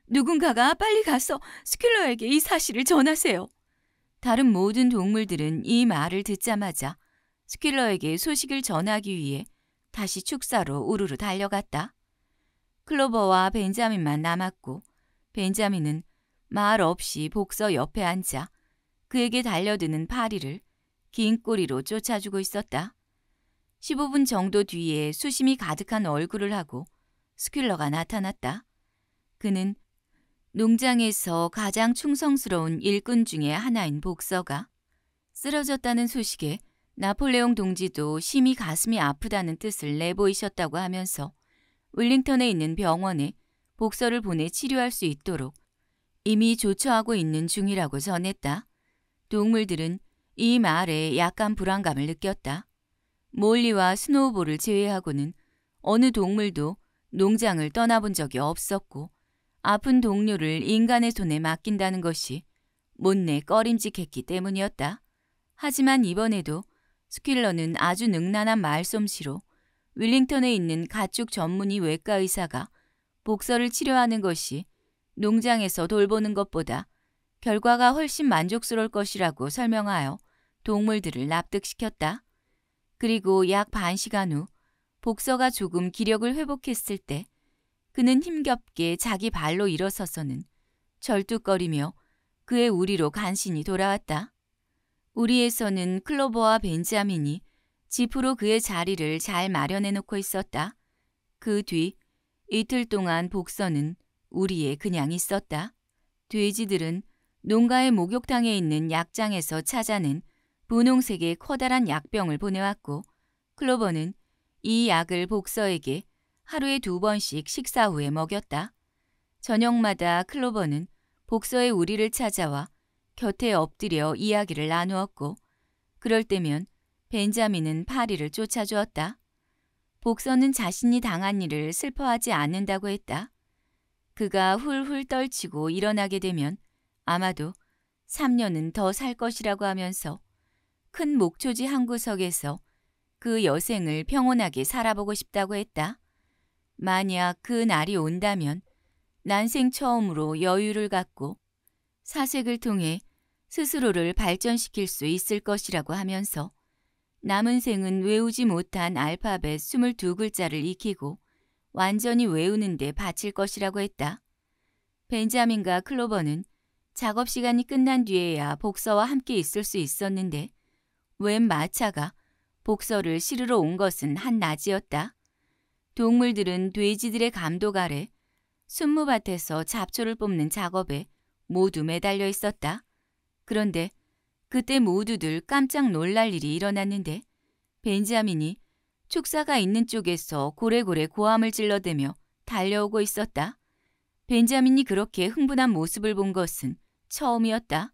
누군가가 빨리 가서 스킬러에게 이 사실을 전하세요. 다른 모든 동물들은 이 말을 듣자마자 스킬러에게 소식을 전하기 위해 다시 축사로 우르르 달려갔다. 클로버와 벤자민만 남았고 벤자민은 말 없이 복서 옆에 앉아 그에게 달려드는 파리를 긴 꼬리로 쫓아주고 있었다. 15분 정도 뒤에 수심이 가득한 얼굴을 하고 스킬러가 나타났다. 그는 농장에서 가장 충성스러운 일꾼 중의 하나인 복서가 쓰러졌다는 소식에 나폴레옹 동지도 심히 가슴이 아프다는 뜻을 내보이셨다고 하면서 울링턴에 있는 병원에 복서를 보내 치료할 수 있도록 이미 조처하고 있는 중이라고 전했다. 동물들은 이 말에 약간 불안감을 느꼈다. 몰리와 스노우볼을 제외하고는 어느 동물도 농장을 떠나본 적이 없었고 아픈 동료를 인간의 손에 맡긴다는 것이 못내 꺼림직했기 때문이었다. 하지만 이번에도 스킬러는 아주 능란한 말솜씨로 윌링턴에 있는 가축 전문의 외과 의사가 복서를 치료하는 것이 농장에서 돌보는 것보다 결과가 훨씬 만족스러울 것이라고 설명하여 동물들을 납득시켰다. 그리고 약 반 시간 후 복서가 조금 기력을 회복했을 때 그는 힘겹게 자기 발로 일어서서는 절뚝거리며 그의 우리로 간신히 돌아왔다. 우리에서는 클로버와 벤자민이 지프로 그의 자리를 잘 마련해 놓고 있었다. 그 뒤 이틀 동안 복선은 우리에 그냥 있었다. 돼지들은 농가의 목욕탕에 있는 약장에서 찾아낸 분홍색의 커다란 약병을 보내왔고 클로버는 이 약을 복서에게 하루에 두 번씩 식사 후에 먹였다. 저녁마다 클로버는 복서의 우리를 찾아와 곁에 엎드려 이야기를 나누었고 그럴 때면 벤자민은 파리를 쫓아주었다. 복서는 자신이 당한 일을 슬퍼하지 않는다고 했다. 그가 훌훌 떨치고 일어나게 되면 아마도 3년은 더 살 것이라고 하면서 큰 목초지 한 구석에서 그 여생을 평온하게 살아보고 싶다고 했다. 만약 그 날이 온다면 난생 처음으로 여유를 갖고 사색을 통해 스스로를 발전시킬 수 있을 것이라고 하면서 남은 생은 외우지 못한 알파벳 22글자를 익히고 완전히 외우는 데 바칠 것이라고 했다. 벤자민과 클로버는 작업 시간이 끝난 뒤에야 복서와 함께 있을 수 있었는데 웬 마차가 복서를 실으러 온 것은 한낮이었다. 동물들은 돼지들의 감독 아래 순무밭에서 잡초를 뽑는 작업에 모두 매달려 있었다. 그런데 그때 모두들 깜짝 놀랄 일이 일어났는데 벤자민이 축사가 있는 쪽에서 고래고래 고함을 질러대며 달려오고 있었다. 벤자민이 그렇게 흥분한 모습을 본 것은 처음이었다.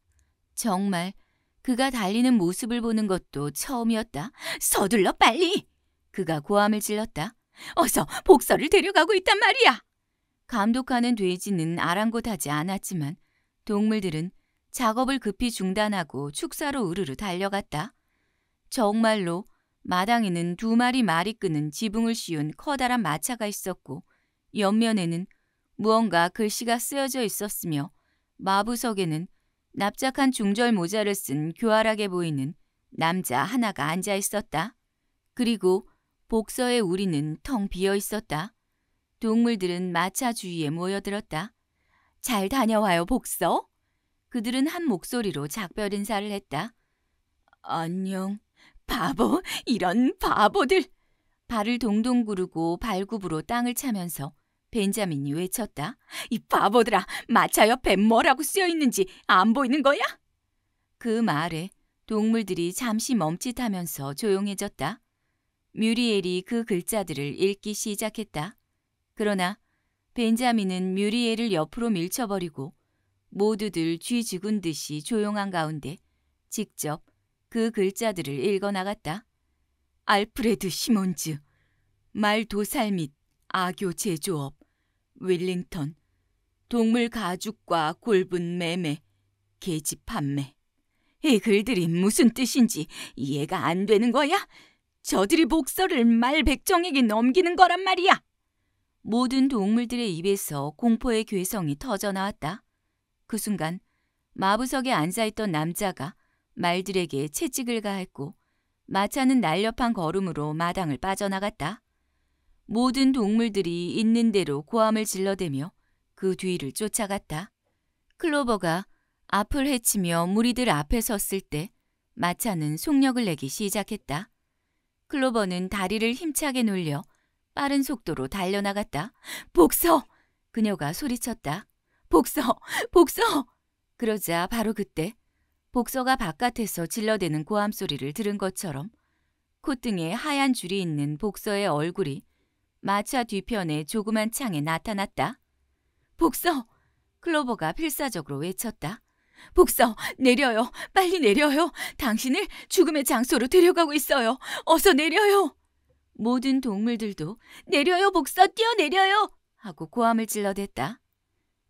정말 그가 달리는 모습을 보는 것도 처음이었다. 서둘러 빨리! 그가 고함을 질렀다. 어서 복서를 데려가고 있단 말이야. 감독하는 돼지는 아랑곳하지 않았지만 동물들은 작업을 급히 중단하고 축사로 우르르 달려갔다. 정말로 마당에는 두 마리 말이 끄는 지붕을 씌운 커다란 마차가 있었고 옆면에는 무언가 글씨가 쓰여져 있었으며 마부석에는 납작한 중절 모자를 쓴 교활하게 보이는 남자 하나가 앉아 있었다. 그리고 복서의 우리는 텅 비어 있었다. 동물들은 마차 주위에 모여들었다. 잘 다녀와요, 복서. 그들은 한 목소리로 작별 인사를 했다. 안녕, 바보, 이런 바보들. 발을 동동 구르고 발굽으로 땅을 차면서 벤자민이 외쳤다. 이 바보들아, 마차 옆에 뭐라고 쓰여 있는지 안 보이는 거야? 그 말에 동물들이 잠시 멈칫하면서 조용해졌다. 뮤리엘이 그 글자들을 읽기 시작했다. 그러나 벤자민은 뮤리엘을 옆으로 밀쳐버리고 모두들 쥐죽은 듯이 조용한 가운데 직접 그 글자들을 읽어나갔다. 알프레드 시몬즈, 말도살 및 악교 제조업, 윌링턴, 동물 가죽과 골분 매매, 계집 판매. 이 글들이 무슨 뜻인지 이해가 안 되는 거야? 저들이 목서를 말백정에게 넘기는 거란 말이야. 모든 동물들의 입에서 공포의 괴성이 터져나왔다. 그 순간 마부석에 앉아있던 남자가 말들에게 채찍을 가했고 마차는 날렵한 걸음으로 마당을 빠져나갔다. 모든 동물들이 있는 대로 고함을 질러대며 그 뒤를 쫓아갔다. 클로버가 앞을 헤치며 무리들 앞에 섰을 때 마차는 속력을 내기 시작했다. 클로버는 다리를 힘차게 놀려 빠른 속도로 달려나갔다. 복서! 그녀가 소리쳤다. 복서! 복서! 그러자 바로 그때 복서가 바깥에서 질러대는 고함 소리를 들은 것처럼 콧등에 하얀 줄이 있는 복서의 얼굴이 마차 뒤편의 조그만 창에 나타났다. 복서! 클로버가 필사적으로 외쳤다. 복서, 내려요. 빨리 내려요. 당신을 죽음의 장소로 데려가고 있어요. 어서 내려요. 모든 동물들도 내려요, 복서, 뛰어내려요. 하고 고함을 질러댔다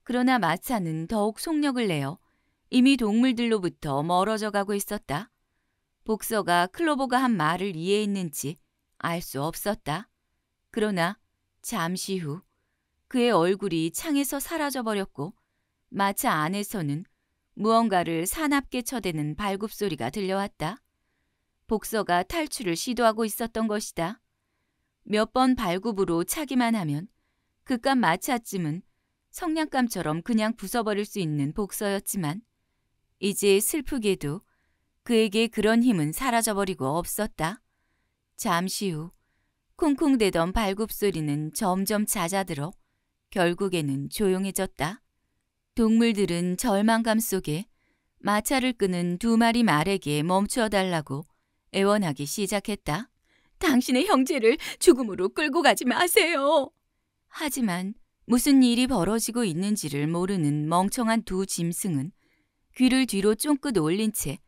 그러나 마차는 더욱 속력을 내어 이미 동물들로부터 멀어져 가고 있었다. 복서가 클로버가 한 말을 이해했는지 알 수 없었다. 그러나 잠시 후 그의 얼굴이 창에서 사라져 버렸고 마차 안에서는 무언가를 사납게 쳐대는 발굽 소리가 들려왔다. 복서가 탈출을 시도하고 있었던 것이다. 몇 번 발굽으로 차기만 하면 그깟 마차쯤은 성냥감처럼 그냥 부숴버릴 수 있는 복서였지만 이제 슬프게도 그에게 그런 힘은 사라져버리고 없었다. 잠시 후 쿵쿵대던 발굽 소리는 점점 잦아들어 결국에는 조용해졌다. 동물들은 절망감 속에 마차를 끄는 두 마리 말에게 멈추어 달라고 애원하기 시작했다. 당신의 형제를 죽음으로 끌고 가지 마세요. 하지만 무슨 일이 벌어지고 있는지를 모르는 멍청한 두 짐승은 귀를 뒤로 쫑긋 올린 채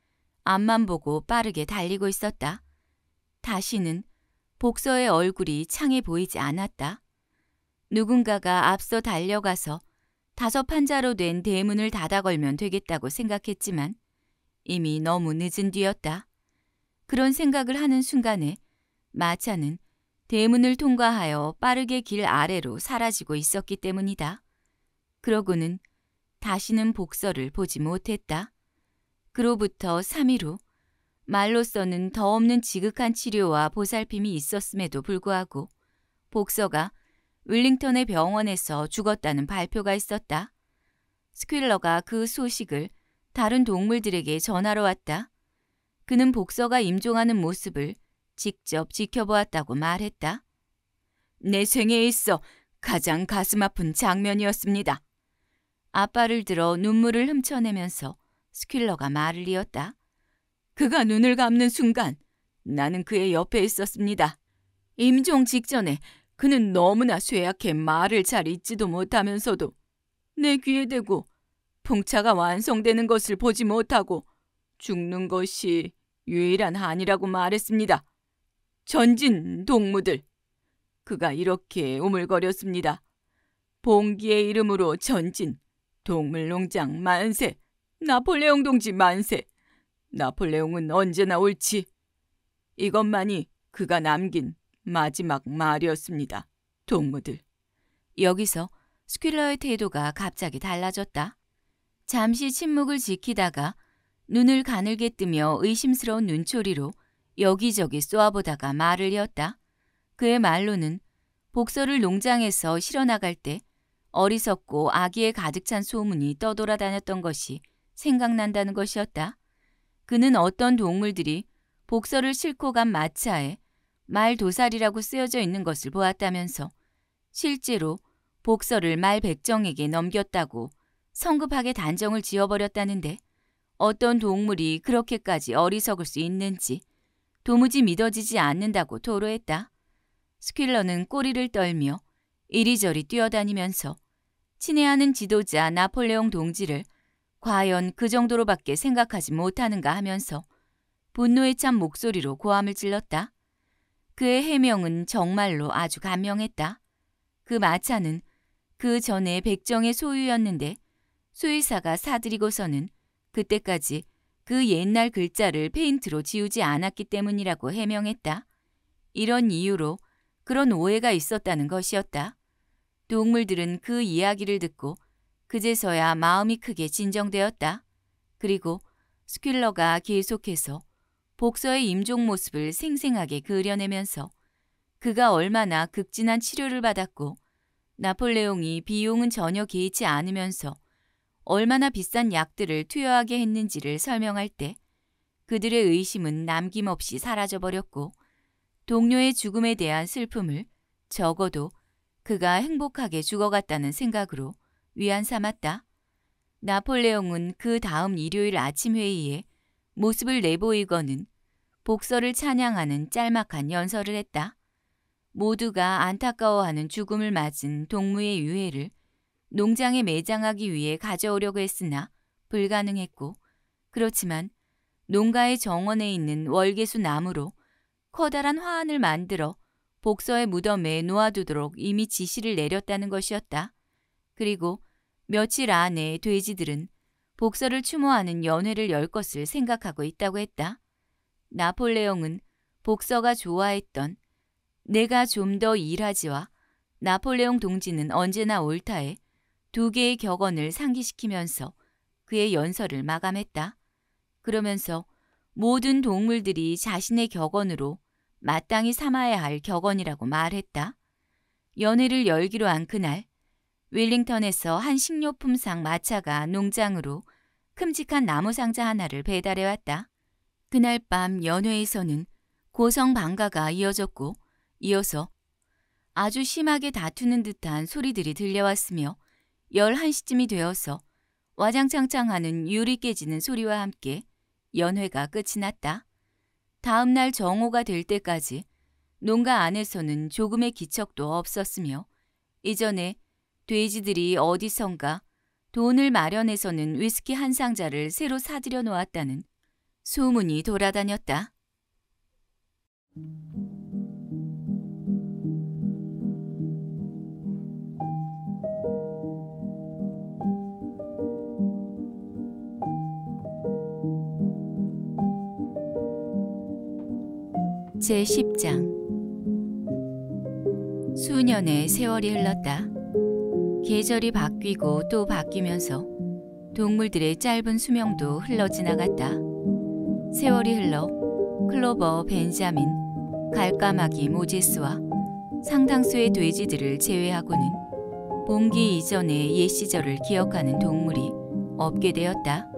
앞만 보고 빠르게 달리고 있었다. 다시는 복서의 얼굴이 창에 보이지 않았다. 누군가가 앞서 달려가서 다섯 판자로 된 대문을 닫아 걸면 되겠다고 생각했지만 이미 너무 늦은 뒤였다. 그런 생각을 하는 순간에 마차는 대문을 통과하여 빠르게 길 아래로 사라지고 있었기 때문이다. 그러고는 다시는 복서를 보지 못했다. 그로부터 3일 후 말로서는 더 없는 지극한 치료와 보살핌이 있었음에도 불구하고 복서가 윌링턴의 병원에서 죽었다는 발표가 있었다. 스퀼러가 그 소식을 다른 동물들에게 전하러 왔다. 그는 복서가 임종하는 모습을 직접 지켜보았다고 말했다. 내 생에 있어 가장 가슴 아픈 장면이었습니다. 아빠를 들어 눈물을 훔쳐내면서 스퀼러가 말을 이었다. 그가 눈을 감는 순간 나는 그의 옆에 있었습니다. 임종 직전에 그는 너무나 쇠약해 말을 잘 잊지도 못하면서도 내 귀에 대고 풍차가 완성되는 것을 보지 못하고 죽는 것이 유일한 한이라고 말했습니다. 전진 동무들! 그가 이렇게 우물거렸습니다. 봉기의 이름으로 전진, 동물농장 만세, 나폴레옹 동지 만세, 나폴레옹은 언제나 옳지. 이것만이 그가 남긴 마지막 말이었습니다. 동무들. 여기서 스퀼러의 태도가 갑자기 달라졌다. 잠시 침묵을 지키다가 눈을 가늘게 뜨며 의심스러운 눈초리로 여기저기 쏘아보다가 말을 이었다. 그의 말로는 복서를 농장에서 실어나갈 때 어리석고 악의에 가득 찬 소문이 떠돌아다녔던 것이 생각난다는 것이었다. 그는 어떤 동물들이 복서를 싣고 간 마차에 말도살이라고 쓰여져 있는 것을 보았다면서 실제로 복서를 말백정에게 넘겼다고 성급하게 단정을 지어버렸다는데 어떤 동물이 그렇게까지 어리석을 수 있는지 도무지 믿어지지 않는다고 토로했다. 스퀼러는 꼬리를 떨며 이리저리 뛰어다니면서 친애하는 지도자 나폴레옹 동지를 과연 그 정도로밖에 생각하지 못하는가 하면서 분노에 찬 목소리로 고함을 질렀다. 그의 해명은 정말로 아주 감명했다. 그 마차는 그 전에 백정의 소유였는데 소유사가 사들이고서는 그때까지 그 옛날 글자를 페인트로 지우지 않았기 때문이라고 해명했다. 이런 이유로 그런 오해가 있었다는 것이었다. 동물들은 그 이야기를 듣고 그제서야 마음이 크게 진정되었다. 그리고 스퀼러가 계속해서 복서의 임종 모습을 생생하게 그려내면서 그가 얼마나 극진한 치료를 받았고 나폴레옹이 비용은 전혀 개의치 않으면서 얼마나 비싼 약들을 투여하게 했는지를 설명할 때 그들의 의심은 남김없이 사라져버렸고 동료의 죽음에 대한 슬픔을 적어도 그가 행복하게 죽어갔다는 생각으로 위안 삼았다. 나폴레옹은 그 다음 일요일 아침 회의에 모습을 내보이거는 복서를 찬양하는 짤막한 연설을 했다. 모두가 안타까워하는 죽음을 맞은 동무의 유해를 농장에 매장하기 위해 가져오려고 했으나 불가능했고 그렇지만 농가의 정원에 있는 월계수 나무로 커다란 화환을 만들어 복서의 무덤에 놓아두도록 이미 지시를 내렸다는 것이었다. 그리고 며칠 안에 돼지들은 복서를 추모하는 연회를 열 것을 생각하고 있다고 했다. 나폴레옹은 복서가 좋아했던 내가 좀 더 일하지와 나폴레옹 동지는 언제나 옳다에 두 개의 격언을 상기시키면서 그의 연설을 마감했다. 그러면서 모든 동물들이 자신의 격언으로 마땅히 삼아야 할 격언이라고 말했다. 연회를 열기로 한 그날 윌링턴에서 한 식료품상 마차가 농장으로 큼직한 나무 상자 하나를 배달해 왔다. 그날 밤 연회에서는 고성 방가가 이어졌고 이어서 아주 심하게 다투는 듯한 소리들이 들려왔으며 11시쯤이 되어서 와장창창 하는 유리 깨지는 소리와 함께 연회가 끝이 났다. 다음 날 정오가 될 때까지 농가 안에서는 조금의 기척도 없었으며 이전에 돼지들이 어디선가 돈을 마련해서는 위스키 한 상자를 새로 사들여 놓았다는 소문이 돌아다녔다. 제10장 수년의 세월이 흘렀다. 계절이 바뀌고 또 바뀌면서 동물들의 짧은 수명도 흘러지나갔다. 세월이 흘러 클로버, 벤자민, 갈까마귀, 모제스와 상당수의 돼지들을 제외하고는 봉기 이전의 옛 시절을 기억하는 동물이 없게 되었다.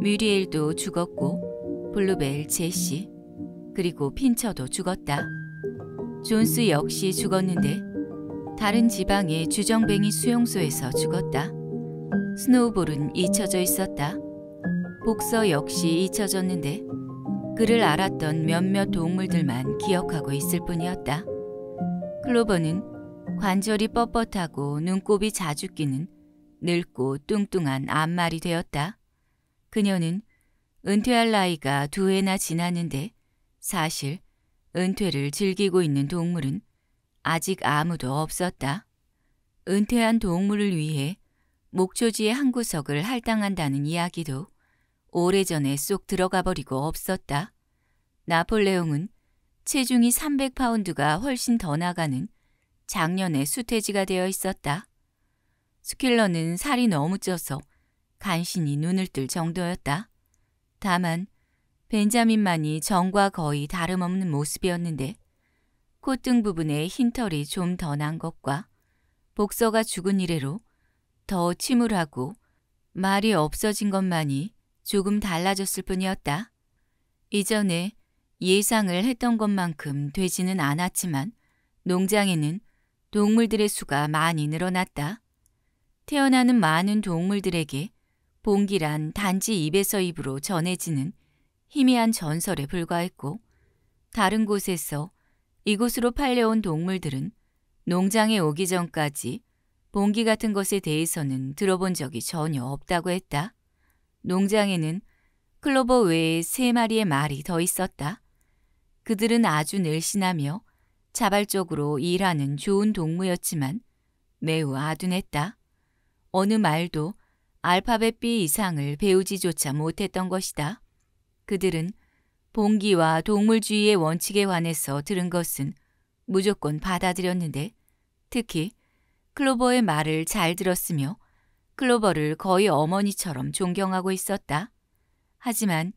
뮤리엘도 죽었고 블루벨, 제시, 그리고 핀처도 죽었다. 존스 역시 죽었는데 다른 지방의 주정뱅이 수용소에서 죽었다. 스노우볼은 잊혀져 있었다. 복서 역시 잊혀졌는데 그를 알았던 몇몇 동물들만 기억하고 있을 뿐이었다. 클로버는 관절이 뻣뻣하고 눈곱이 자주 끼는 늙고 뚱뚱한 앞말이 되었다. 그녀는 은퇴할 나이가 두 해나 지났는데 사실 은퇴를 즐기고 있는 동물은 아직 아무도 없었다. 은퇴한 동물을 위해 목초지의 한 구석을 할당한다는 이야기도 오래전에 쏙 들어가 버리고 없었다. 나폴레옹은 체중이 300파운드가 훨씬 더 나가는 작년에 수태지가 되어 있었다. 스킬러는 살이 너무 쪄서 간신히 눈을 뜰 정도였다. 다만 벤자민만이 정과 거의 다름없는 모습이었는데 콧등 부분에 흰털이 좀 더 난 것과 복서가 죽은 이래로 더 침울하고 말이 없어진 것만이 조금 달라졌을 뿐이었다. 이전에 예상을 했던 것만큼 되지는 않았지만 농장에는 동물들의 수가 많이 늘어났다. 태어나는 많은 동물들에게 봉기란 단지 입에서 입으로 전해지는 희미한 전설에 불과했고 다른 곳에서 이곳으로 팔려온 동물들은 농장에 오기 전까지 봉기 같은 것에 대해서는 들어본 적이 전혀 없다고 했다. 농장에는 클로버 외에 세 마리의 말이 더 있었다. 그들은 아주 늘씬하며 자발적으로 일하는 좋은 동무였지만 매우 아둔했다. 어느 말도 알파벳 B 이상을 배우지조차 못했던 것이다. 그들은 봉기와 동물주의의 원칙에 관해서 들은 것은 무조건 받아들였는데 특히 클로버의 말을 잘 들었으며 클로버를 거의 어머니처럼 존경하고 있었다. 하지만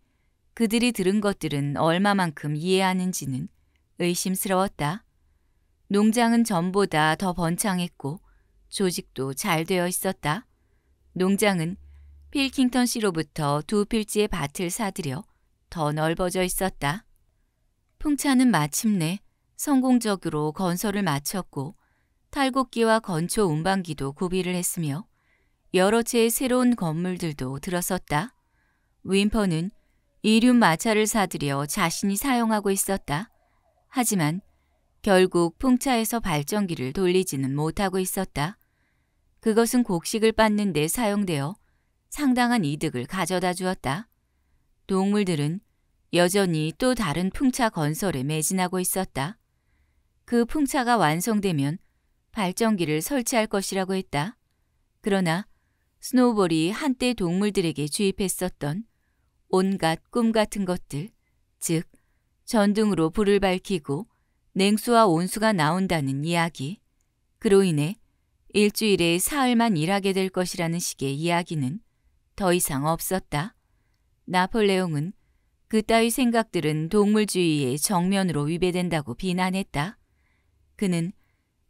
그들이 들은 것들은 얼마만큼 이해하는지는 의심스러웠다. 농장은 전보다 더 번창했고 조직도 잘 되어 있었다. 농장은 필킹턴 씨로부터 두 필지의 밭을 사들여 더 넓어져 있었다. 풍차는 마침내 성공적으로 건설을 마쳤고 탈곡기와 건초 운반기도 구비를 했으며 여러 채의 새로운 건물들도 들어섰다. 윈퍼는 이륜 마차를 사들여 자신이 사용하고 있었다. 하지만 결국 풍차에서 발전기를 돌리지는 못하고 있었다. 그것은 곡식을 빻는 데 사용되어 상당한 이득을 가져다 주었다. 동물들은 여전히 또 다른 풍차 건설에 매진하고 있었다. 그 풍차가 완성되면 발전기를 설치할 것이라고 했다. 그러나 스노우볼이 한때 동물들에게 주입했었던 온갖 꿈 같은 것들, 즉 전등으로 불을 밝히고 냉수와 온수가 나온다는 이야기, 그로 인해 일주일에 사흘만 일하게 될 것이라는 식의 이야기는 더 이상 없었다. 나폴레옹은 그 따위 생각들은 동물주의의 정면으로 위배된다고 비난했다. 그는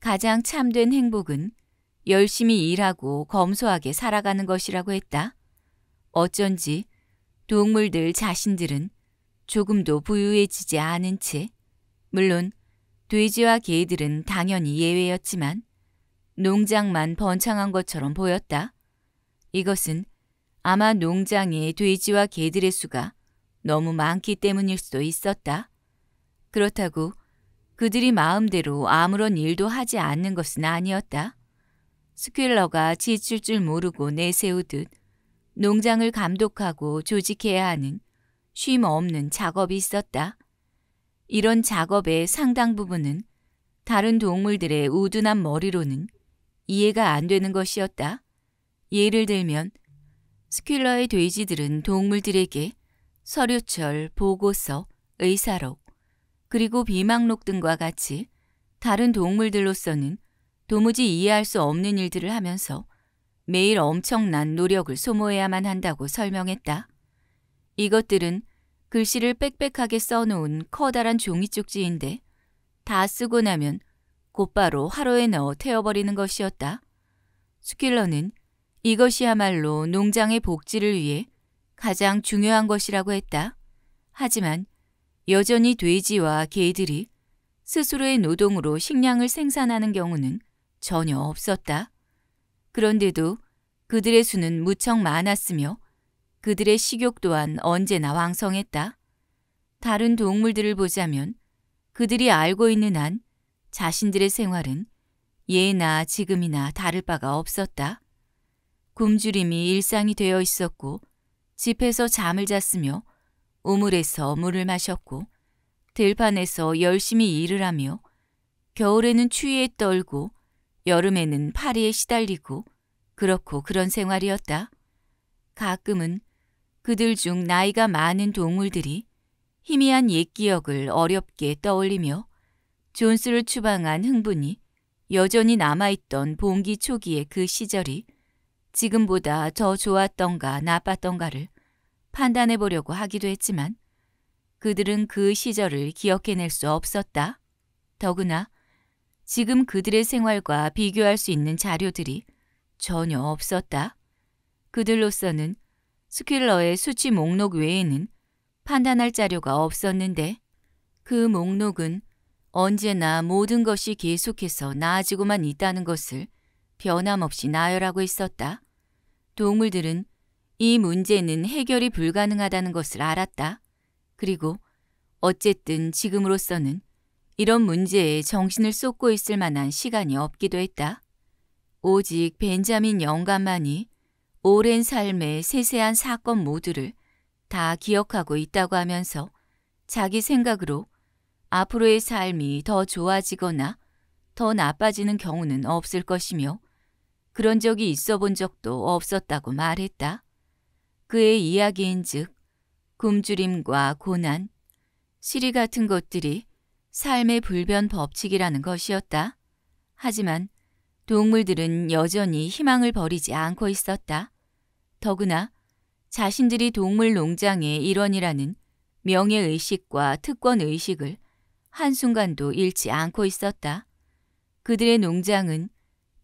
가장 참된 행복은 열심히 일하고 검소하게 살아가는 것이라고 했다. 어쩐지 동물들 자신들은 조금도 부유해지지 않은 채, 물론 돼지와 개들은 당연히 예외였지만 농장만 번창한 것처럼 보였다. 이것은 아마 농장에 돼지와 개들의 수가 너무 많기 때문일 수도 있었다. 그렇다고 그들이 마음대로 아무런 일도 하지 않는 것은 아니었다. 스퀼러가 지칠 줄 모르고 내세우듯 농장을 감독하고 조직해야 하는 쉼 없는 작업이 있었다. 이런 작업의 상당 부분은 다른 동물들의 우둔한 머리로는 이해가 안 되는 것이었다. 예를 들면 스퀼러의 돼지들은 동물들에게 서류철, 보고서, 의사록, 그리고 비망록 등과 같이 다른 동물들로서는 도무지 이해할 수 없는 일들을 하면서 매일 엄청난 노력을 소모해야만 한다고 설명했다. 이것들은 글씨를 빽빽하게 써놓은 커다란 종이 쪽지인데 다 쓰고 나면 곧바로 하루에 넣어 태워버리는 것이었다. 스킬러는 이것이야말로 농장의 복지를 위해 가장 중요한 것이라고 했다. 하지만 여전히 돼지와 개들이 스스로의 노동으로 식량을 생산하는 경우는 전혀 없었다. 그런데도 그들의 수는 무척 많았으며 그들의 식욕 또한 언제나 왕성했다. 다른 동물들을 보자면 그들이 알고 있는 한 자신들의 생활은 예나 지금이나 다를 바가 없었다. 굶주림이 일상이 되어 있었고 집에서 잠을 잤으며 우물에서 물을 마셨고 들판에서 열심히 일을 하며 겨울에는 추위에 떨고 여름에는 파리에 시달리고 그렇고 그런 생활이었다. 가끔은 그들 중 나이가 많은 동물들이 희미한 옛 기억을 어렵게 떠올리며 존스를 추방한 흥분이 여전히 남아있던 봉기 초기의 그 시절이 지금보다 더 좋았던가 나빴던가를 판단해 보려고 하기도 했지만 그들은 그 시절을 기억해낼 수 없었다. 더구나 지금 그들의 생활과 비교할 수 있는 자료들이 전혀 없었다. 그들로서는 스킬러의 수치 목록 외에는 판단할 자료가 없었는데 그 목록은 언제나 모든 것이 계속해서 나아지고만 있다는 것을 변함없이 나열하고 있었다. 동물들은 이 문제는 해결이 불가능하다는 것을 알았다. 그리고 어쨌든 지금으로서는 이런 문제에 정신을 쏟고 있을 만한 시간이 없기도 했다. 오직 벤자민 영감만이 오랜 삶의 세세한 사건 모두를 다 기억하고 있다고 하면서 자기 생각으로 앞으로의 삶이 더 좋아지거나 더 나빠지는 경우는 없을 것이며 그런 적이 있어 본 적도 없었다고 말했다. 그의 이야기인즉 굶주림과 고난, 시리 같은 것들이 삶의 불변 법칙이라는 것이었다. 하지만 동물들은 여전히 희망을 버리지 않고 있었다. 더구나 자신들이 동물 농장의 일원이라는 명예의식과 특권의식을 한순간도 잃지 않고 있었다. 그들의 농장은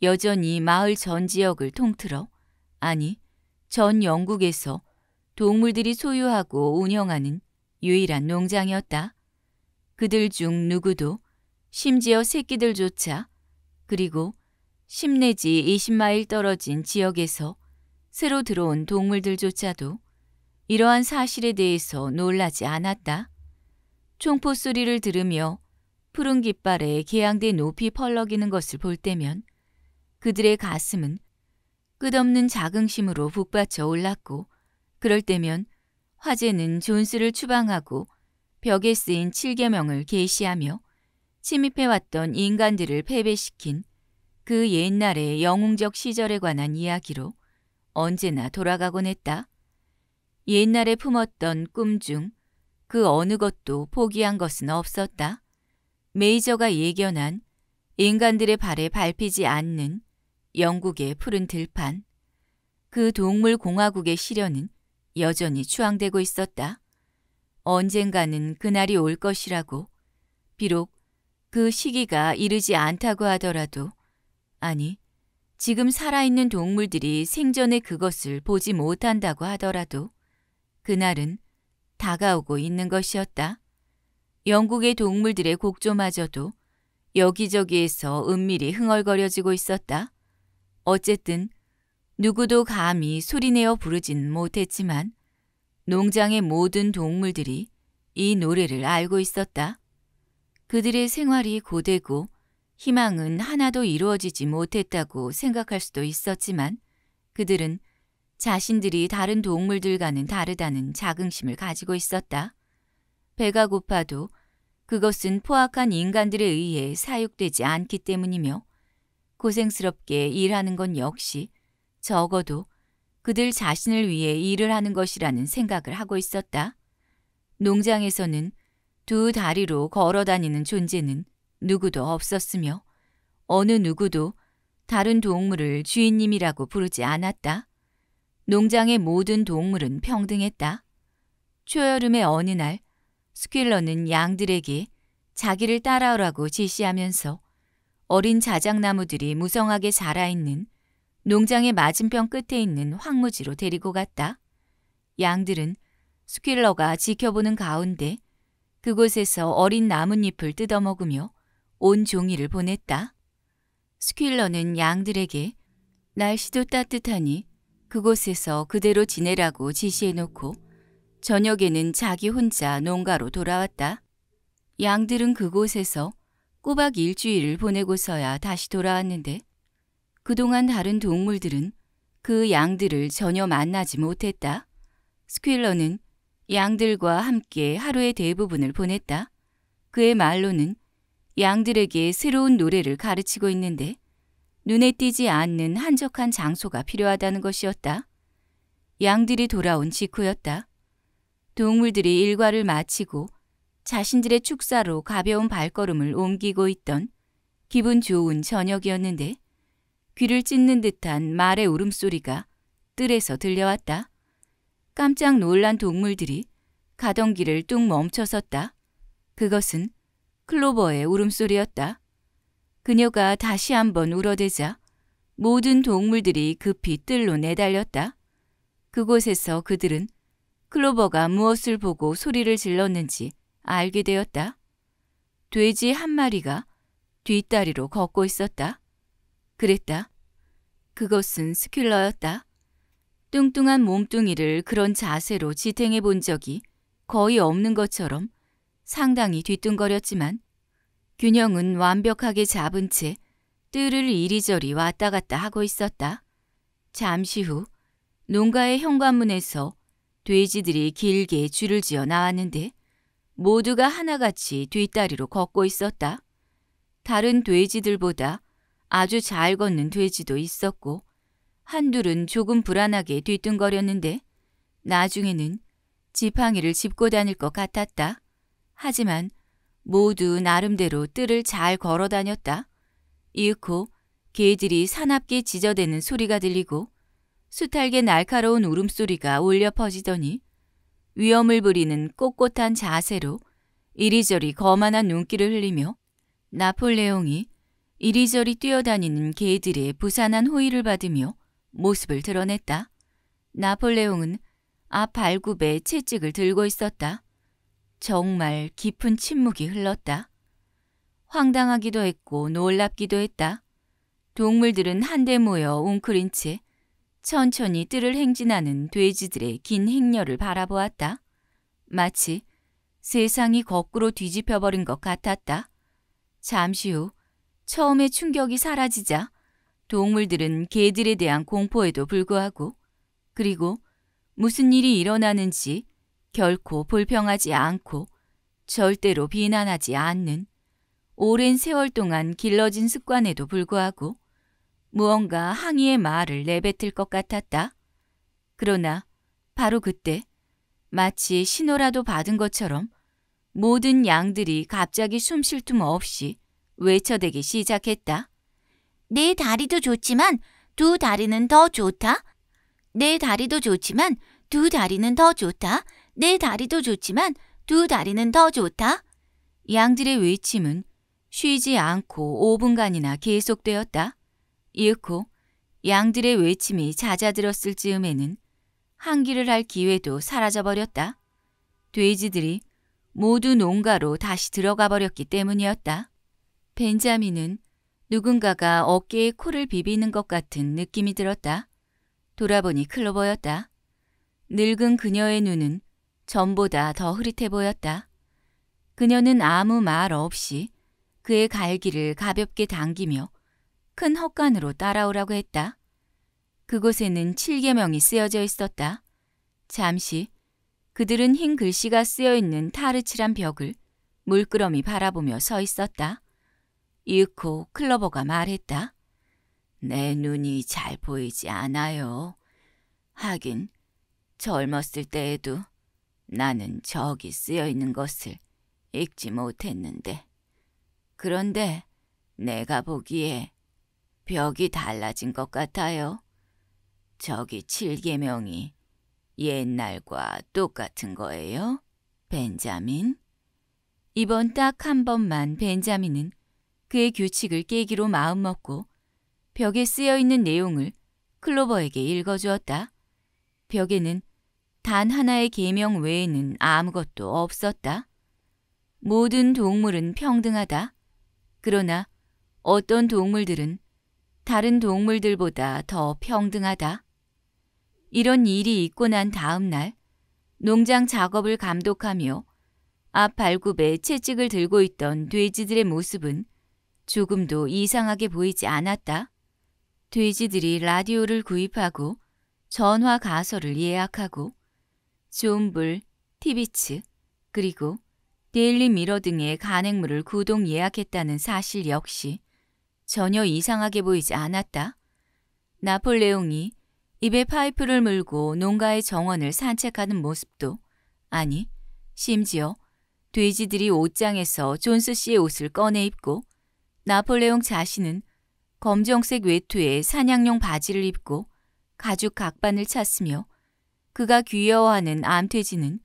여전히 마을 전 지역을 통틀어 아니 전 영국에서 동물들이 소유하고 운영하는 유일한 농장이었다. 그들 중 누구도 심지어 새끼들조차 그리고 10 내지 20마일 떨어진 지역에서 새로 들어온 동물들조차도 이러한 사실에 대해서 놀라지 않았다. 총포 소리를 들으며 푸른 깃발에 개양대 높이 펄럭이는 것을 볼 때면 그들의 가슴은 끝없는 자긍심으로 북받쳐 올랐고 그럴 때면 화재는 존스를 추방하고 벽에 쓰인 7계명을 계시하며 침입해왔던 인간들을 패배시킨 그 옛날의 영웅적 시절에 관한 이야기로 언제나 돌아가곤 했다. 옛날에 품었던 꿈 중 그 어느 것도 포기한 것은 없었다. 메이저가 예견한 인간들의 발에 밟히지 않는 영국의 푸른 들판, 그 동물공화국의 시련은 여전히 추앙되고 있었다. 언젠가는 그날이 올 것이라고 비록 그 시기가 이르지 않다고 하더라도 아니 지금 살아있는 동물들이 생전에 그것을 보지 못한다고 하더라도 그날은 다가오고 있는 것이었다. 영국의 동물들의 곡조마저도 여기저기에서 은밀히 흥얼거려지고 있었다. 어쨌든 누구도 감히 소리내어 부르진 못했지만 농장의 모든 동물들이 이 노래를 알고 있었다. 그들의 생활이 고되고 희망은 하나도 이루어지지 못했다고 생각할 수도 있었지만 그들은 자신들이 다른 동물들과는 다르다는 자긍심을 가지고 있었다. 배가 고파도 그것은 포악한 인간들에 의해 사육되지 않기 때문이며 고생스럽게 일하는 건 역시 적어도 그들 자신을 위해 일을 하는 것이라는 생각을 하고 있었다. 농장에서는 두 다리로 걸어 다니는 존재는 누구도 없었으며 어느 누구도 다른 동물을 주인님이라고 부르지 않았다. 농장의 모든 동물은 평등했다. 초여름의 어느 날 스퀼러는 양들에게 자기를 따라오라고 지시하면서 어린 자작나무들이 무성하게 자라있는 농장의 맞은편 끝에 있는 황무지로 데리고 갔다. 양들은 스퀼러가 지켜보는 가운데 그곳에서 어린 나뭇잎을 뜯어먹으며 온종이를 보냈다. 스퀼러는 양들에게 날씨도 따뜻하니 그곳에서 그대로 지내라고 지시해놓고 저녁에는 자기 혼자 농가로 돌아왔다. 양들은 그곳에서 꼬박 일주일을 보내고서야 다시 돌아왔는데 그동안 다른 동물들은 그 양들을 전혀 만나지 못했다. 스퀼러는 양들과 함께 하루의 대부분을 보냈다. 그의 말로는 양들에게 새로운 노래를 가르치고 있는데 눈에 띄지 않는 한적한 장소가 필요하다는 것이었다. 양들이 돌아온 직후였다. 동물들이 일과를 마치고 자신들의 축사로 가벼운 발걸음을 옮기고 있던 기분 좋은 저녁이었는데 귀를 찢는 듯한 말의 울음소리가 뜰에서 들려왔다. 깜짝 놀란 동물들이 가던 길을 뚝 멈춰섰다. 그것은 클로버의 울음소리였다. 그녀가 다시 한번 울어대자 모든 동물들이 급히 뜰로 내달렸다. 그곳에서 그들은 클로버가 무엇을 보고 소리를 질렀는지 알게 되었다. 돼지 한 마리가 뒷다리로 걷고 있었다. 그랬다. 그것은 스킬러였다. 뚱뚱한 몸뚱이를 그런 자세로 지탱해 본 적이 거의 없는 것처럼 상당히 뒤뚱거렸지만 균형은 완벽하게 잡은 채 뜰을 이리저리 왔다 갔다 하고 있었다. 잠시 후 농가의 현관문에서 돼지들이 길게 줄을 지어 나왔는데 모두가 하나같이 뒷다리로 걷고 있었다. 다른 돼지들보다 아주 잘 걷는 돼지도 있었고 한둘은 조금 불안하게 뒤뚱거렸는데 나중에는 지팡이를 짚고 다닐 것 같았다. 하지만 모두 나름대로 뜰을 잘 걸어 다녔다. 이윽고 개들이 사납게 짖어대는 소리가 들리고 수탈게 날카로운 울음소리가 울려 퍼지더니 위험을 부리는 꼿꼿한 자세로 이리저리 거만한 눈길을 흘리며 나폴레옹이 이리저리 뛰어다니는 개들의 부산한 호의를 받으며 모습을 드러냈다. 나폴레옹은 앞 발굽에 채찍을 들고 있었다. 정말 깊은 침묵이 흘렀다. 황당하기도 했고 놀랍기도 했다. 동물들은 한데 모여 웅크린 채 천천히 뜰을 행진하는 돼지들의 긴 행렬을 바라보았다. 마치 세상이 거꾸로 뒤집혀버린 것 같았다. 잠시 후처음에 충격이 사라지자 동물들은 개들에 대한 공포에도 불구하고 그리고 무슨 일이 일어나는지 결코 불평하지 않고 절대로 비난하지 않는 오랜 세월 동안 길러진 습관에도 불구하고 무언가 항의의 말을 내뱉을 것 같았다. 그러나 바로 그때 마치 신호라도 받은 것처럼 모든 양들이 갑자기 숨 쉴 틈 없이 외쳐대기 시작했다. 내 다리도 좋지만 두 다리는 더 좋다. 내 다리도 좋지만 두 다리는 더 좋다. 내 다리도 좋지만 두 다리는 더 좋다. 양들의 외침은 쉬지 않고 5분간이나 계속되었다. 이윽고 양들의 외침이 잦아들었을 즈음에는 한기를 할 기회도 사라져버렸다. 돼지들이 모두 농가로 다시 들어가 버렸기 때문이었다. 벤자민은 누군가가 어깨에 코를 비비는 것 같은 느낌이 들었다. 돌아보니 클로버였다. 늙은 그녀의 눈은 전보다 더 흐릿해 보였다. 그녀는 아무 말 없이 그의 갈기를 가볍게 당기며 큰 헛간으로 따라오라고 했다. 그곳에는 7개명이 쓰여져 있었다. 잠시 그들은 흰 글씨가 쓰여 있는 타르칠한 벽을 물끄러미 바라보며 서 있었다. 이윽고 클러버가 말했다. 내 눈이 잘 보이지 않아요. 하긴 젊었을 때에도 나는 저기 쓰여 있는 것을 읽지 못했는데. 그런데 내가 보기에 벽이 달라진 것 같아요. 저기 7계명이 옛날과 똑같은 거예요, 벤자민? 이번 딱 한 번만 벤자민은 그의 규칙을 깨기로 마음먹고 벽에 쓰여 있는 내용을 클로버에게 읽어주었다. 벽에는 단 하나의 계명 외에는 아무것도 없었다. 모든 동물은 평등하다. 그러나 어떤 동물들은 다른 동물들보다 더 평등하다. 이런 일이 있고 난 다음 날 농장 작업을 감독하며 앞 발굽에 채찍을 들고 있던 돼지들의 모습은 조금도 이상하게 보이지 않았다. 돼지들이 라디오를 구입하고 전화 가설을 예약하고 존불, 티비츠, 그리고 데일리 미러 등의 간행물을 구동 예약했다는 사실 역시 전혀 이상하게 보이지 않았다. 나폴레옹이 입에 파이프를 물고 농가의 정원을 산책하는 모습도 아니 심지어 돼지들이 옷장에서 존스 씨의 옷을 꺼내 입고 나폴레옹 자신은 검정색 외투에 사냥용 바지를 입고 가죽 각반을 찼으며 그가 귀여워하는 암퇴지는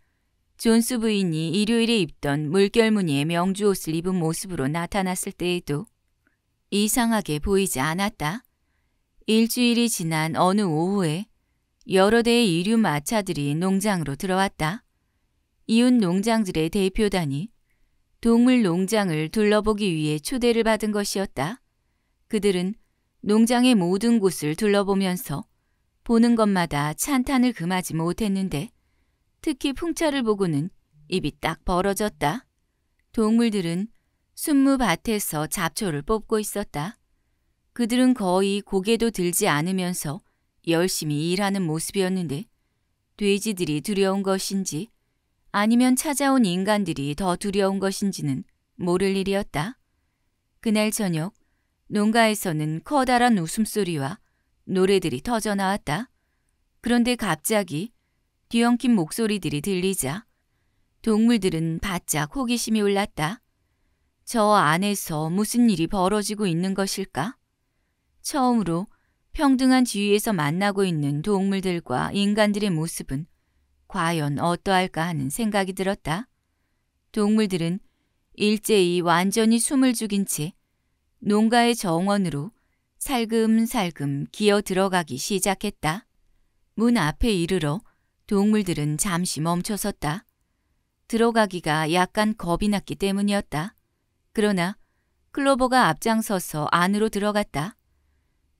존스 부인이 일요일에 입던 물결무늬의 명주옷을 입은 모습으로 나타났을 때에도 이상하게 보이지 않았다. 일주일이 지난 어느 오후에 여러 대의 이류 마차들이 농장으로 들어왔다. 이웃 농장들의 대표단이 동물 농장을 둘러보기 위해 초대를 받은 것이었다. 그들은 농장의 모든 곳을 둘러보면서 보는 것마다 찬탄을 금하지 못했는데 특히 풍차를 보고는 입이 딱 벌어졌다. 동물들은 순무밭에서 잡초를 뽑고 있었다. 그들은 거의 고개도 들지 않으면서 열심히 일하는 모습이었는데 돼지들이 두려운 것인지 아니면 찾아온 인간들이 더 두려운 것인지는 모를 일이었다. 그날 저녁 농가에서는 커다란 웃음소리와 노래들이 터져나왔다. 그런데 갑자기 뒤엉킨 목소리들이 들리자 동물들은 바짝 호기심이 올랐다. 저 안에서 무슨 일이 벌어지고 있는 것일까? 처음으로 평등한 지위에서 만나고 있는 동물들과 인간들의 모습은 과연 어떠할까 하는 생각이 들었다. 동물들은 일제히 완전히 숨을 죽인 채 농가의 정원으로 살금살금 기어 들어가기 시작했다. 문 앞에 이르러 동물들은 잠시 멈춰섰다. 들어가기가 약간 겁이 났기 때문이었다. 그러나 클로버가 앞장서서 안으로 들어갔다.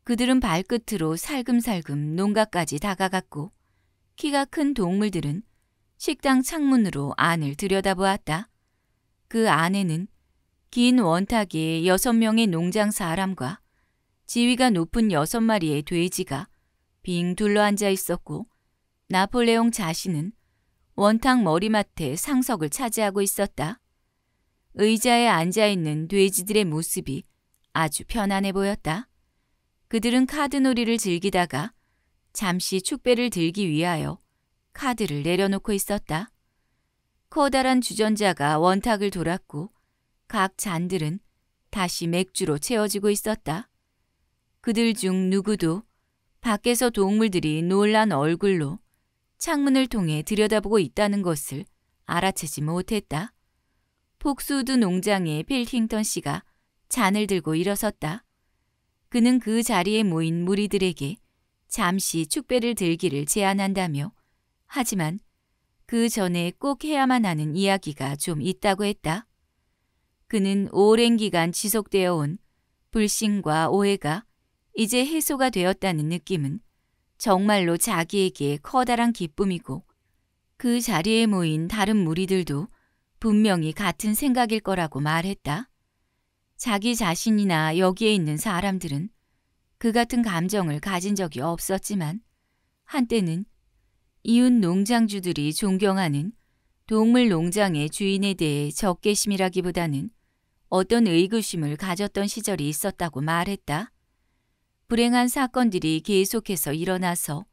그들은 발끝으로 살금살금 농가까지 다가갔고 키가 큰 동물들은 식당 창문으로 안을 들여다보았다. 그 안에는 긴 원탁에 여섯 명의 농장 사람과 지위가 높은 여섯 마리의 돼지가 빙 둘러앉아 있었고 나폴레옹 자신은 원탁 머리맡에 상석을 차지하고 있었다. 의자에 앉아있는 돼지들의 모습이 아주 편안해 보였다. 그들은 카드놀이를 즐기다가 잠시 축배를 들기 위하여 카드를 내려놓고 있었다. 커다란 주전자가 원탁을 돌았고 각 잔들은 다시 맥주로 채워지고 있었다. 그들 중 누구도 밖에서 동물들이 놀란 얼굴로 창문을 통해 들여다보고 있다는 것을 알아채지 못했다. 폭수드 농장의필팅턴 씨가 잔을 들고 일어섰다. 그는 그 자리에 모인 무리들에게 잠시 축배를 들기를 제안한다며 하지만 그 전에 꼭 해야만 하는 이야기가 좀 있다고 했다. 그는 오랜 기간 지속되어 온 불신과 오해가 이제 해소가 되었다는 느낌은 정말로 자기에게 커다란 기쁨이고 그 자리에 모인 다른 무리들도 분명히 같은 생각일 거라고 말했다. 자기 자신이나 여기에 있는 사람들은 그 같은 감정을 가진 적이 없었지만 한때는 이웃 농장주들이 존경하는 동물 농장의 주인에 대해 적개심이라기보다는 어떤 의구심을 가졌던 시절이 있었다고 말했다. 불행한 사건들이 계속해서 일어나서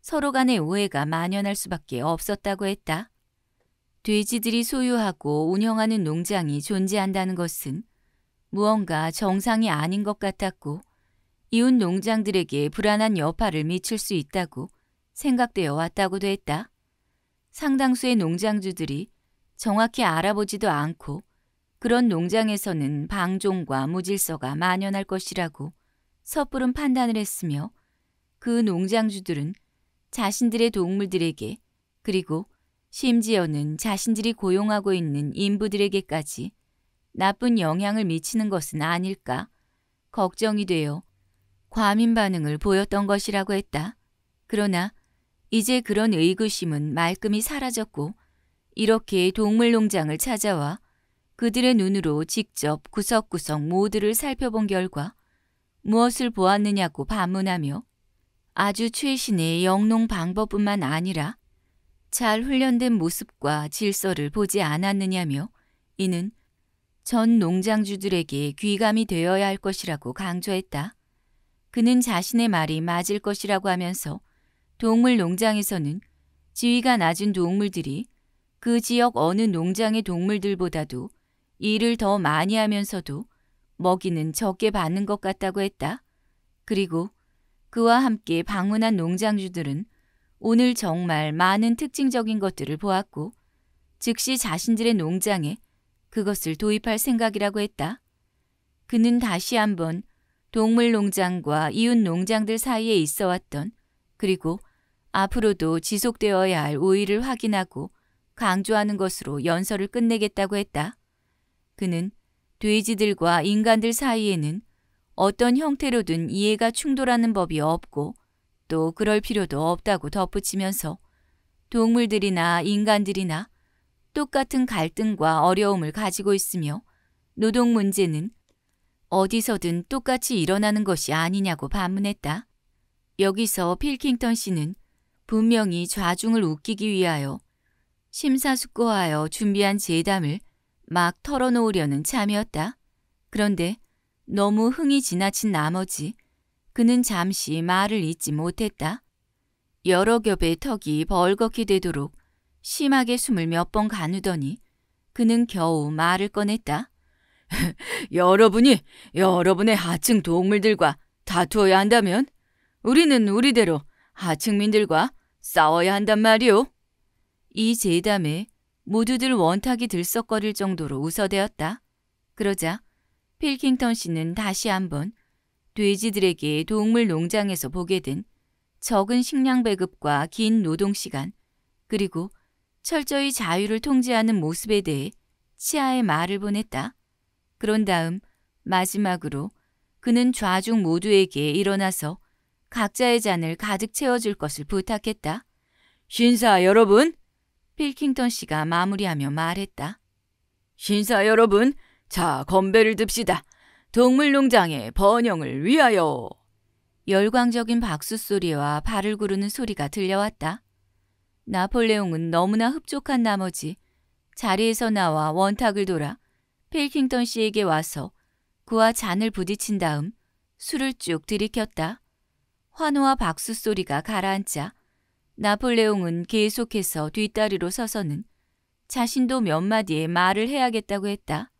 서로 간의 오해가 만연할 수밖에 없었다고 했다. 돼지들이 소유하고 운영하는 농장이 존재한다는 것은 무언가 정상이 아닌 것 같았고 이웃 농장들에게 불안한 여파를 미칠 수 있다고 생각되어 왔다고도 했다. 상당수의 농장주들이 정확히 알아보지도 않고 그런 농장에서는 방종과 무질서가 만연할 것이라고 섣부른 판단을 했으며 그 농장주들은 자신들의 동물들에게 그리고 심지어는 자신들이 고용하고 있는 인부들에게까지 나쁜 영향을 미치는 것은 아닐까 걱정이 되어 과민 반응을 보였던 것이라고 했다. 그러나 이제 그런 의구심은 말끔히 사라졌고 이렇게 동물농장을 찾아와 그들의 눈으로 직접 구석구석 모두를 살펴본 결과 무엇을 보았느냐고 반문하며 아주 최신의 영농 방법뿐만 아니라 잘 훈련된 모습과 질서를 보지 않았느냐며 이는 전 농장주들에게 귀감이 되어야 할 것이라고 강조했다. 그는 자신의 말이 맞을 것이라고 하면서 동물 농장에서는 지위가 낮은 동물들이 그 지역 어느 농장의 동물들보다도 일을 더 많이 하면서도 먹이는 적게 받는 것 같다고 했다. 그리고 그와 함께 방문한 농장주들은 오늘 정말 많은 특징적인 것들을 보았고 즉시 자신들의 농장에 그것을 도입할 생각이라고 했다. 그는 다시 한번 동물 농장과 이웃 농장들 사이에 있어 왔던 그리고 앞으로도 지속되어야 할 오일을 확인하고 강조하는 것으로 연설을 끝내겠다고 했다. 그는 돼지들과 인간들 사이에는 어떤 형태로든 이해가 충돌하는 법이 없고 또 그럴 필요도 없다고 덧붙이면서 동물들이나 인간들이나 똑같은 갈등과 어려움을 가지고 있으며 노동 문제는 어디서든 똑같이 일어나는 것이 아니냐고 반문했다. 여기서 필킹턴 씨는 분명히 좌중을 웃기기 위하여 심사숙고하여 준비한 재담을 막 털어놓으려는 참이었다. 그런데 너무 흥이 지나친 나머지 그는 잠시 말을 잇지 못했다. 여러 겹의 턱이 벌겋게 되도록 심하게 숨을 몇 번 가누더니 그는 겨우 말을 꺼냈다. 여러분이 여러분의 하층 동물들과 다투어야 한다면 우리는 우리대로 하층민들과 싸워야 한단 말이오. 이 재담에 모두들 원탁이 들썩거릴 정도로 웃어대었다. 그러자 필킹턴 씨는 다시 한번 돼지들에게 동물 농장에서 보게 된 적은 식량 배급과 긴 노동 시간, 그리고 철저히 자유를 통제하는 모습에 대해 치아의 말을 보냈다. 그런 다음 마지막으로 그는 좌중 모두에게 일어나서 각자의 잔을 가득 채워줄 것을 부탁했다. 신사 여러분! 필킹턴 씨가 마무리하며 말했다. 신사 여러분, 자 건배를 듭시다. 동물농장의 번영을 위하여 열광적인 박수 소리와 발을 구르는 소리가 들려왔다. 나폴레옹은 너무나 흡족한 나머지 자리에서 나와 원탁을 돌아 필킹턴 씨에게 와서 그와 잔을 부딪힌 다음 술을 쭉 들이켰다. 환호와 박수 소리가 가라앉자 나폴레옹은 계속해서 뒷다리로 서서는 자신도 몇 마디의 말을 해야겠다고 했다.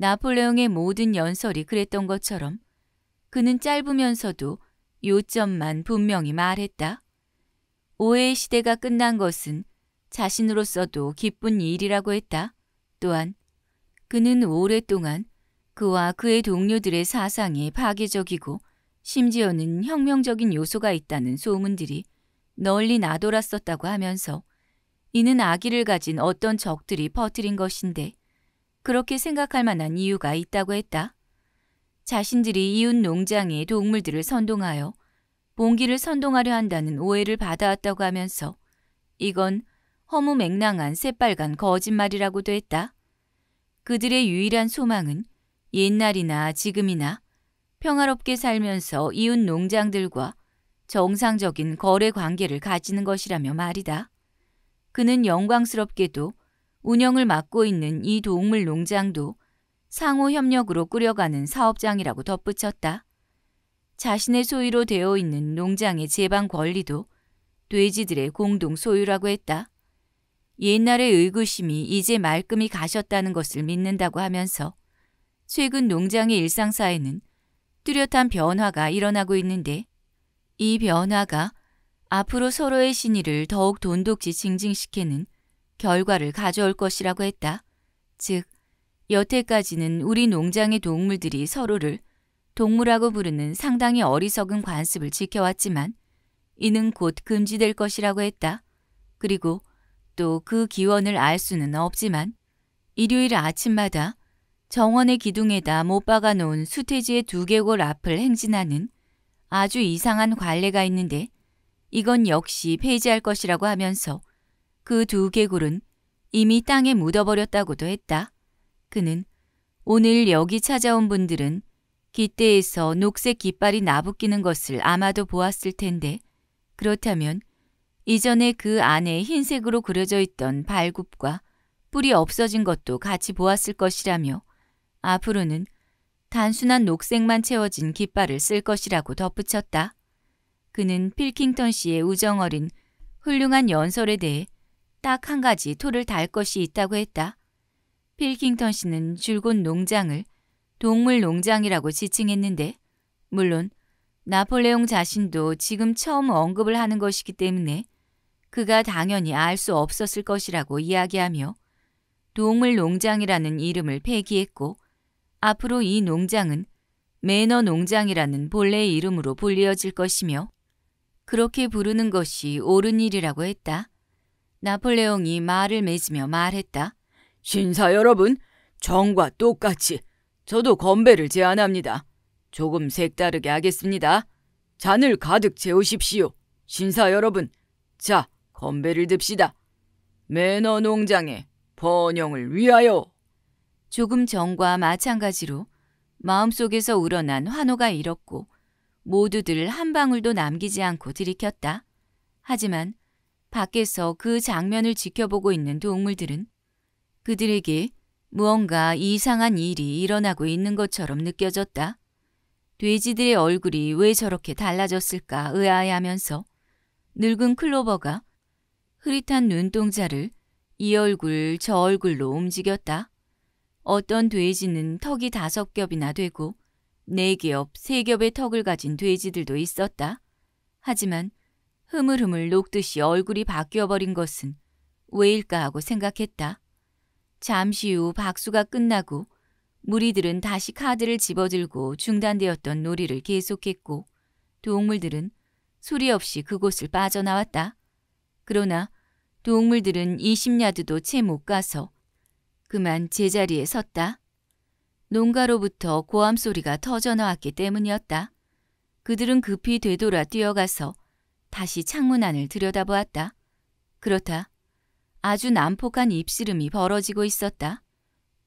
나폴레옹의 모든 연설이 그랬던 것처럼 그는 짧으면서도 요점만 분명히 말했다. 오해의 시대가 끝난 것은 자신으로서도 기쁜 일이라고 했다. 또한 그는 오랫동안 그와 그의 동료들의 사상이 파괴적이고 심지어는 혁명적인 요소가 있다는 소문들이 널리 나돌았었다고 하면서 이는 아기를 가진 어떤 적들이 퍼뜨린 것인데 그렇게 생각할 만한 이유가 있다고 했다. 자신들이 이웃 농장에 동물들을 선동하여 봉기를 선동하려 한다는 오해를 받아왔다고 하면서 이건 허무 맹랑한 새빨간 거짓말이라고도 했다. 그들의 유일한 소망은 옛날이나 지금이나 평화롭게 살면서 이웃 농장들과 정상적인 거래 관계를 가지는 것이라며 말이다. 그는 영광스럽게도 운영을 맡고 있는 이 동물 농장도 상호 협력으로 꾸려가는 사업장이라고 덧붙였다. 자신의 소유로 되어 있는 농장의 제방 권리도 돼지들의 공동 소유라고 했다. 옛날의 의구심이 이제 말끔히 가셨다는 것을 믿는다고 하면서 최근 농장의 일상사에는 뚜렷한 변화가 일어나고 있는데 이 변화가 앞으로 서로의 신의를 더욱 돈독히 징징시키는 결과를 가져올 것이라고 했다. 즉, 여태까지는 우리 농장의 동물들이 서로를 동물하고 부르는 상당히 어리석은 관습을 지켜왔지만 이는 곧 금지될 것이라고 했다. 그리고 또 그 기원을 알 수는 없지만 일요일 아침마다 정원의 기둥에다 못 박아 놓은 수태지의 두개골 앞을 행진하는 아주 이상한 관례가 있는데 이건 역시 폐지할 것이라고 하면서 그두 개굴은 이미 땅에 묻어버렸다고도 했다. 그는 오늘 여기 찾아온 분들은 깃대에서 녹색 깃발이 나부끼는 것을 아마도 보았을 텐데 그렇다면 이전에 그 안에 흰색으로 그려져 있던 발굽과 뿔이 없어진 것도 같이 보았을 것이라며 앞으로는 단순한 녹색만 채워진 깃발을 쓸 것이라고 덧붙였다. 그는 필킹턴 씨의 우정어린 훌륭한 연설에 대해 딱한 가지 토를 달 것이 있다고 했다. 필킹턴 씨는 줄곧 농장을 동물 농장이라고 지칭했는데 물론 나폴레옹 자신도 지금 처음 언급을 하는 것이기 때문에 그가 당연히 알 수 없었을 것이라고 이야기하며 동물 농장이라는 이름을 폐기했고 앞으로 이 농장은 매너 농장이라는 본래의 이름으로 불리어질 것이며 그렇게 부르는 것이 옳은 일이라고 했다. 나폴레옹이 말을 맺으며 말했다. 신사 여러분, 정과 똑같이 저도 건배를 제안합니다. 조금 색다르게 하겠습니다. 잔을 가득 채우십시오. 신사 여러분, 자, 건배를 듭시다. 매너 농장의 번영을 위하여! 조금 전과 마찬가지로 마음속에서 우러난 환호가 일었고 모두들 한 방울도 남기지 않고 들이켰다. 하지만 밖에서 그 장면을 지켜보고 있는 동물들은 그들에게 무언가 이상한 일이 일어나고 있는 것처럼 느껴졌다. 돼지들의 얼굴이 왜 저렇게 달라졌을까 의아해하면서 늙은 클로버가 흐릿한 눈동자를 이 얼굴 저 얼굴로 움직였다. 어떤 돼지는 턱이 다섯 겹이나 되고 네 겹, 세 겹의 턱을 가진 돼지들도 있었다. 하지만 흐물흐물 녹듯이 얼굴이 바뀌어버린 것은 왜일까 하고 생각했다. 잠시 후 박수가 끝나고 무리들은 다시 카드를 집어들고 중단되었던 놀이를 계속했고 동물들은 소리 없이 그곳을 빠져나왔다. 그러나 동물들은 20야드도 채 못 가서 그만 제자리에 섰다. 농가로부터 고함 소리가 터져나왔기 때문이었다. 그들은 급히 되돌아 뛰어가서 다시 창문 안을 들여다보았다. 그렇다. 아주 난폭한 입시름이 벌어지고 있었다.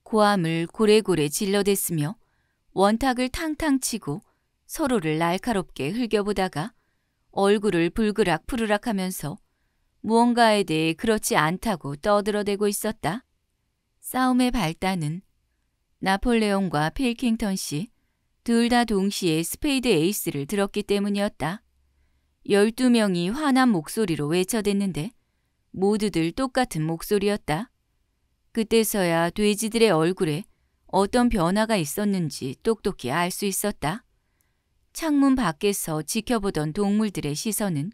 고함을 고래고래 질러댔으며 원탁을 탕탕 치고 서로를 날카롭게 흘겨보다가 얼굴을 불그락 푸르락 하면서 무언가에 대해 그렇지 않다고 떠들어대고 있었다. 싸움의 발단은 나폴레옹과 필킹턴 씨 둘 다 동시에 스페이드 에이스를 들었기 때문이었다. 열두 명이 화난 목소리로 외쳐댔는데 모두들 똑같은 목소리였다. 그때서야 돼지들의 얼굴에 어떤 변화가 있었는지 똑똑히 알 수 있었다. 창문 밖에서 지켜보던 동물들의 시선은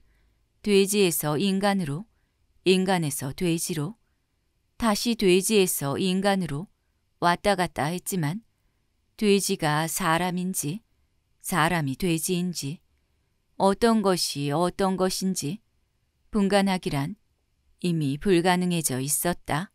돼지에서 인간으로, 인간에서 돼지로, 다시 돼지에서 인간으로 왔다 갔다 했지만 돼지가 사람인지 사람이 돼지인지 어떤 것이 어떤 것인지 분간하기란 이미 불가능해져 있었다.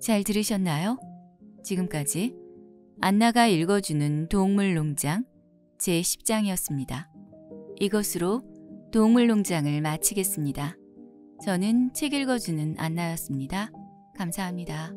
잘 들으셨나요? 지금까지 안나가 읽어주는 동물농장 제10장이었습니다. 이것으로 동물농장을 마치겠습니다. 저는 책 읽어주는 안나였습니다. 감사합니다.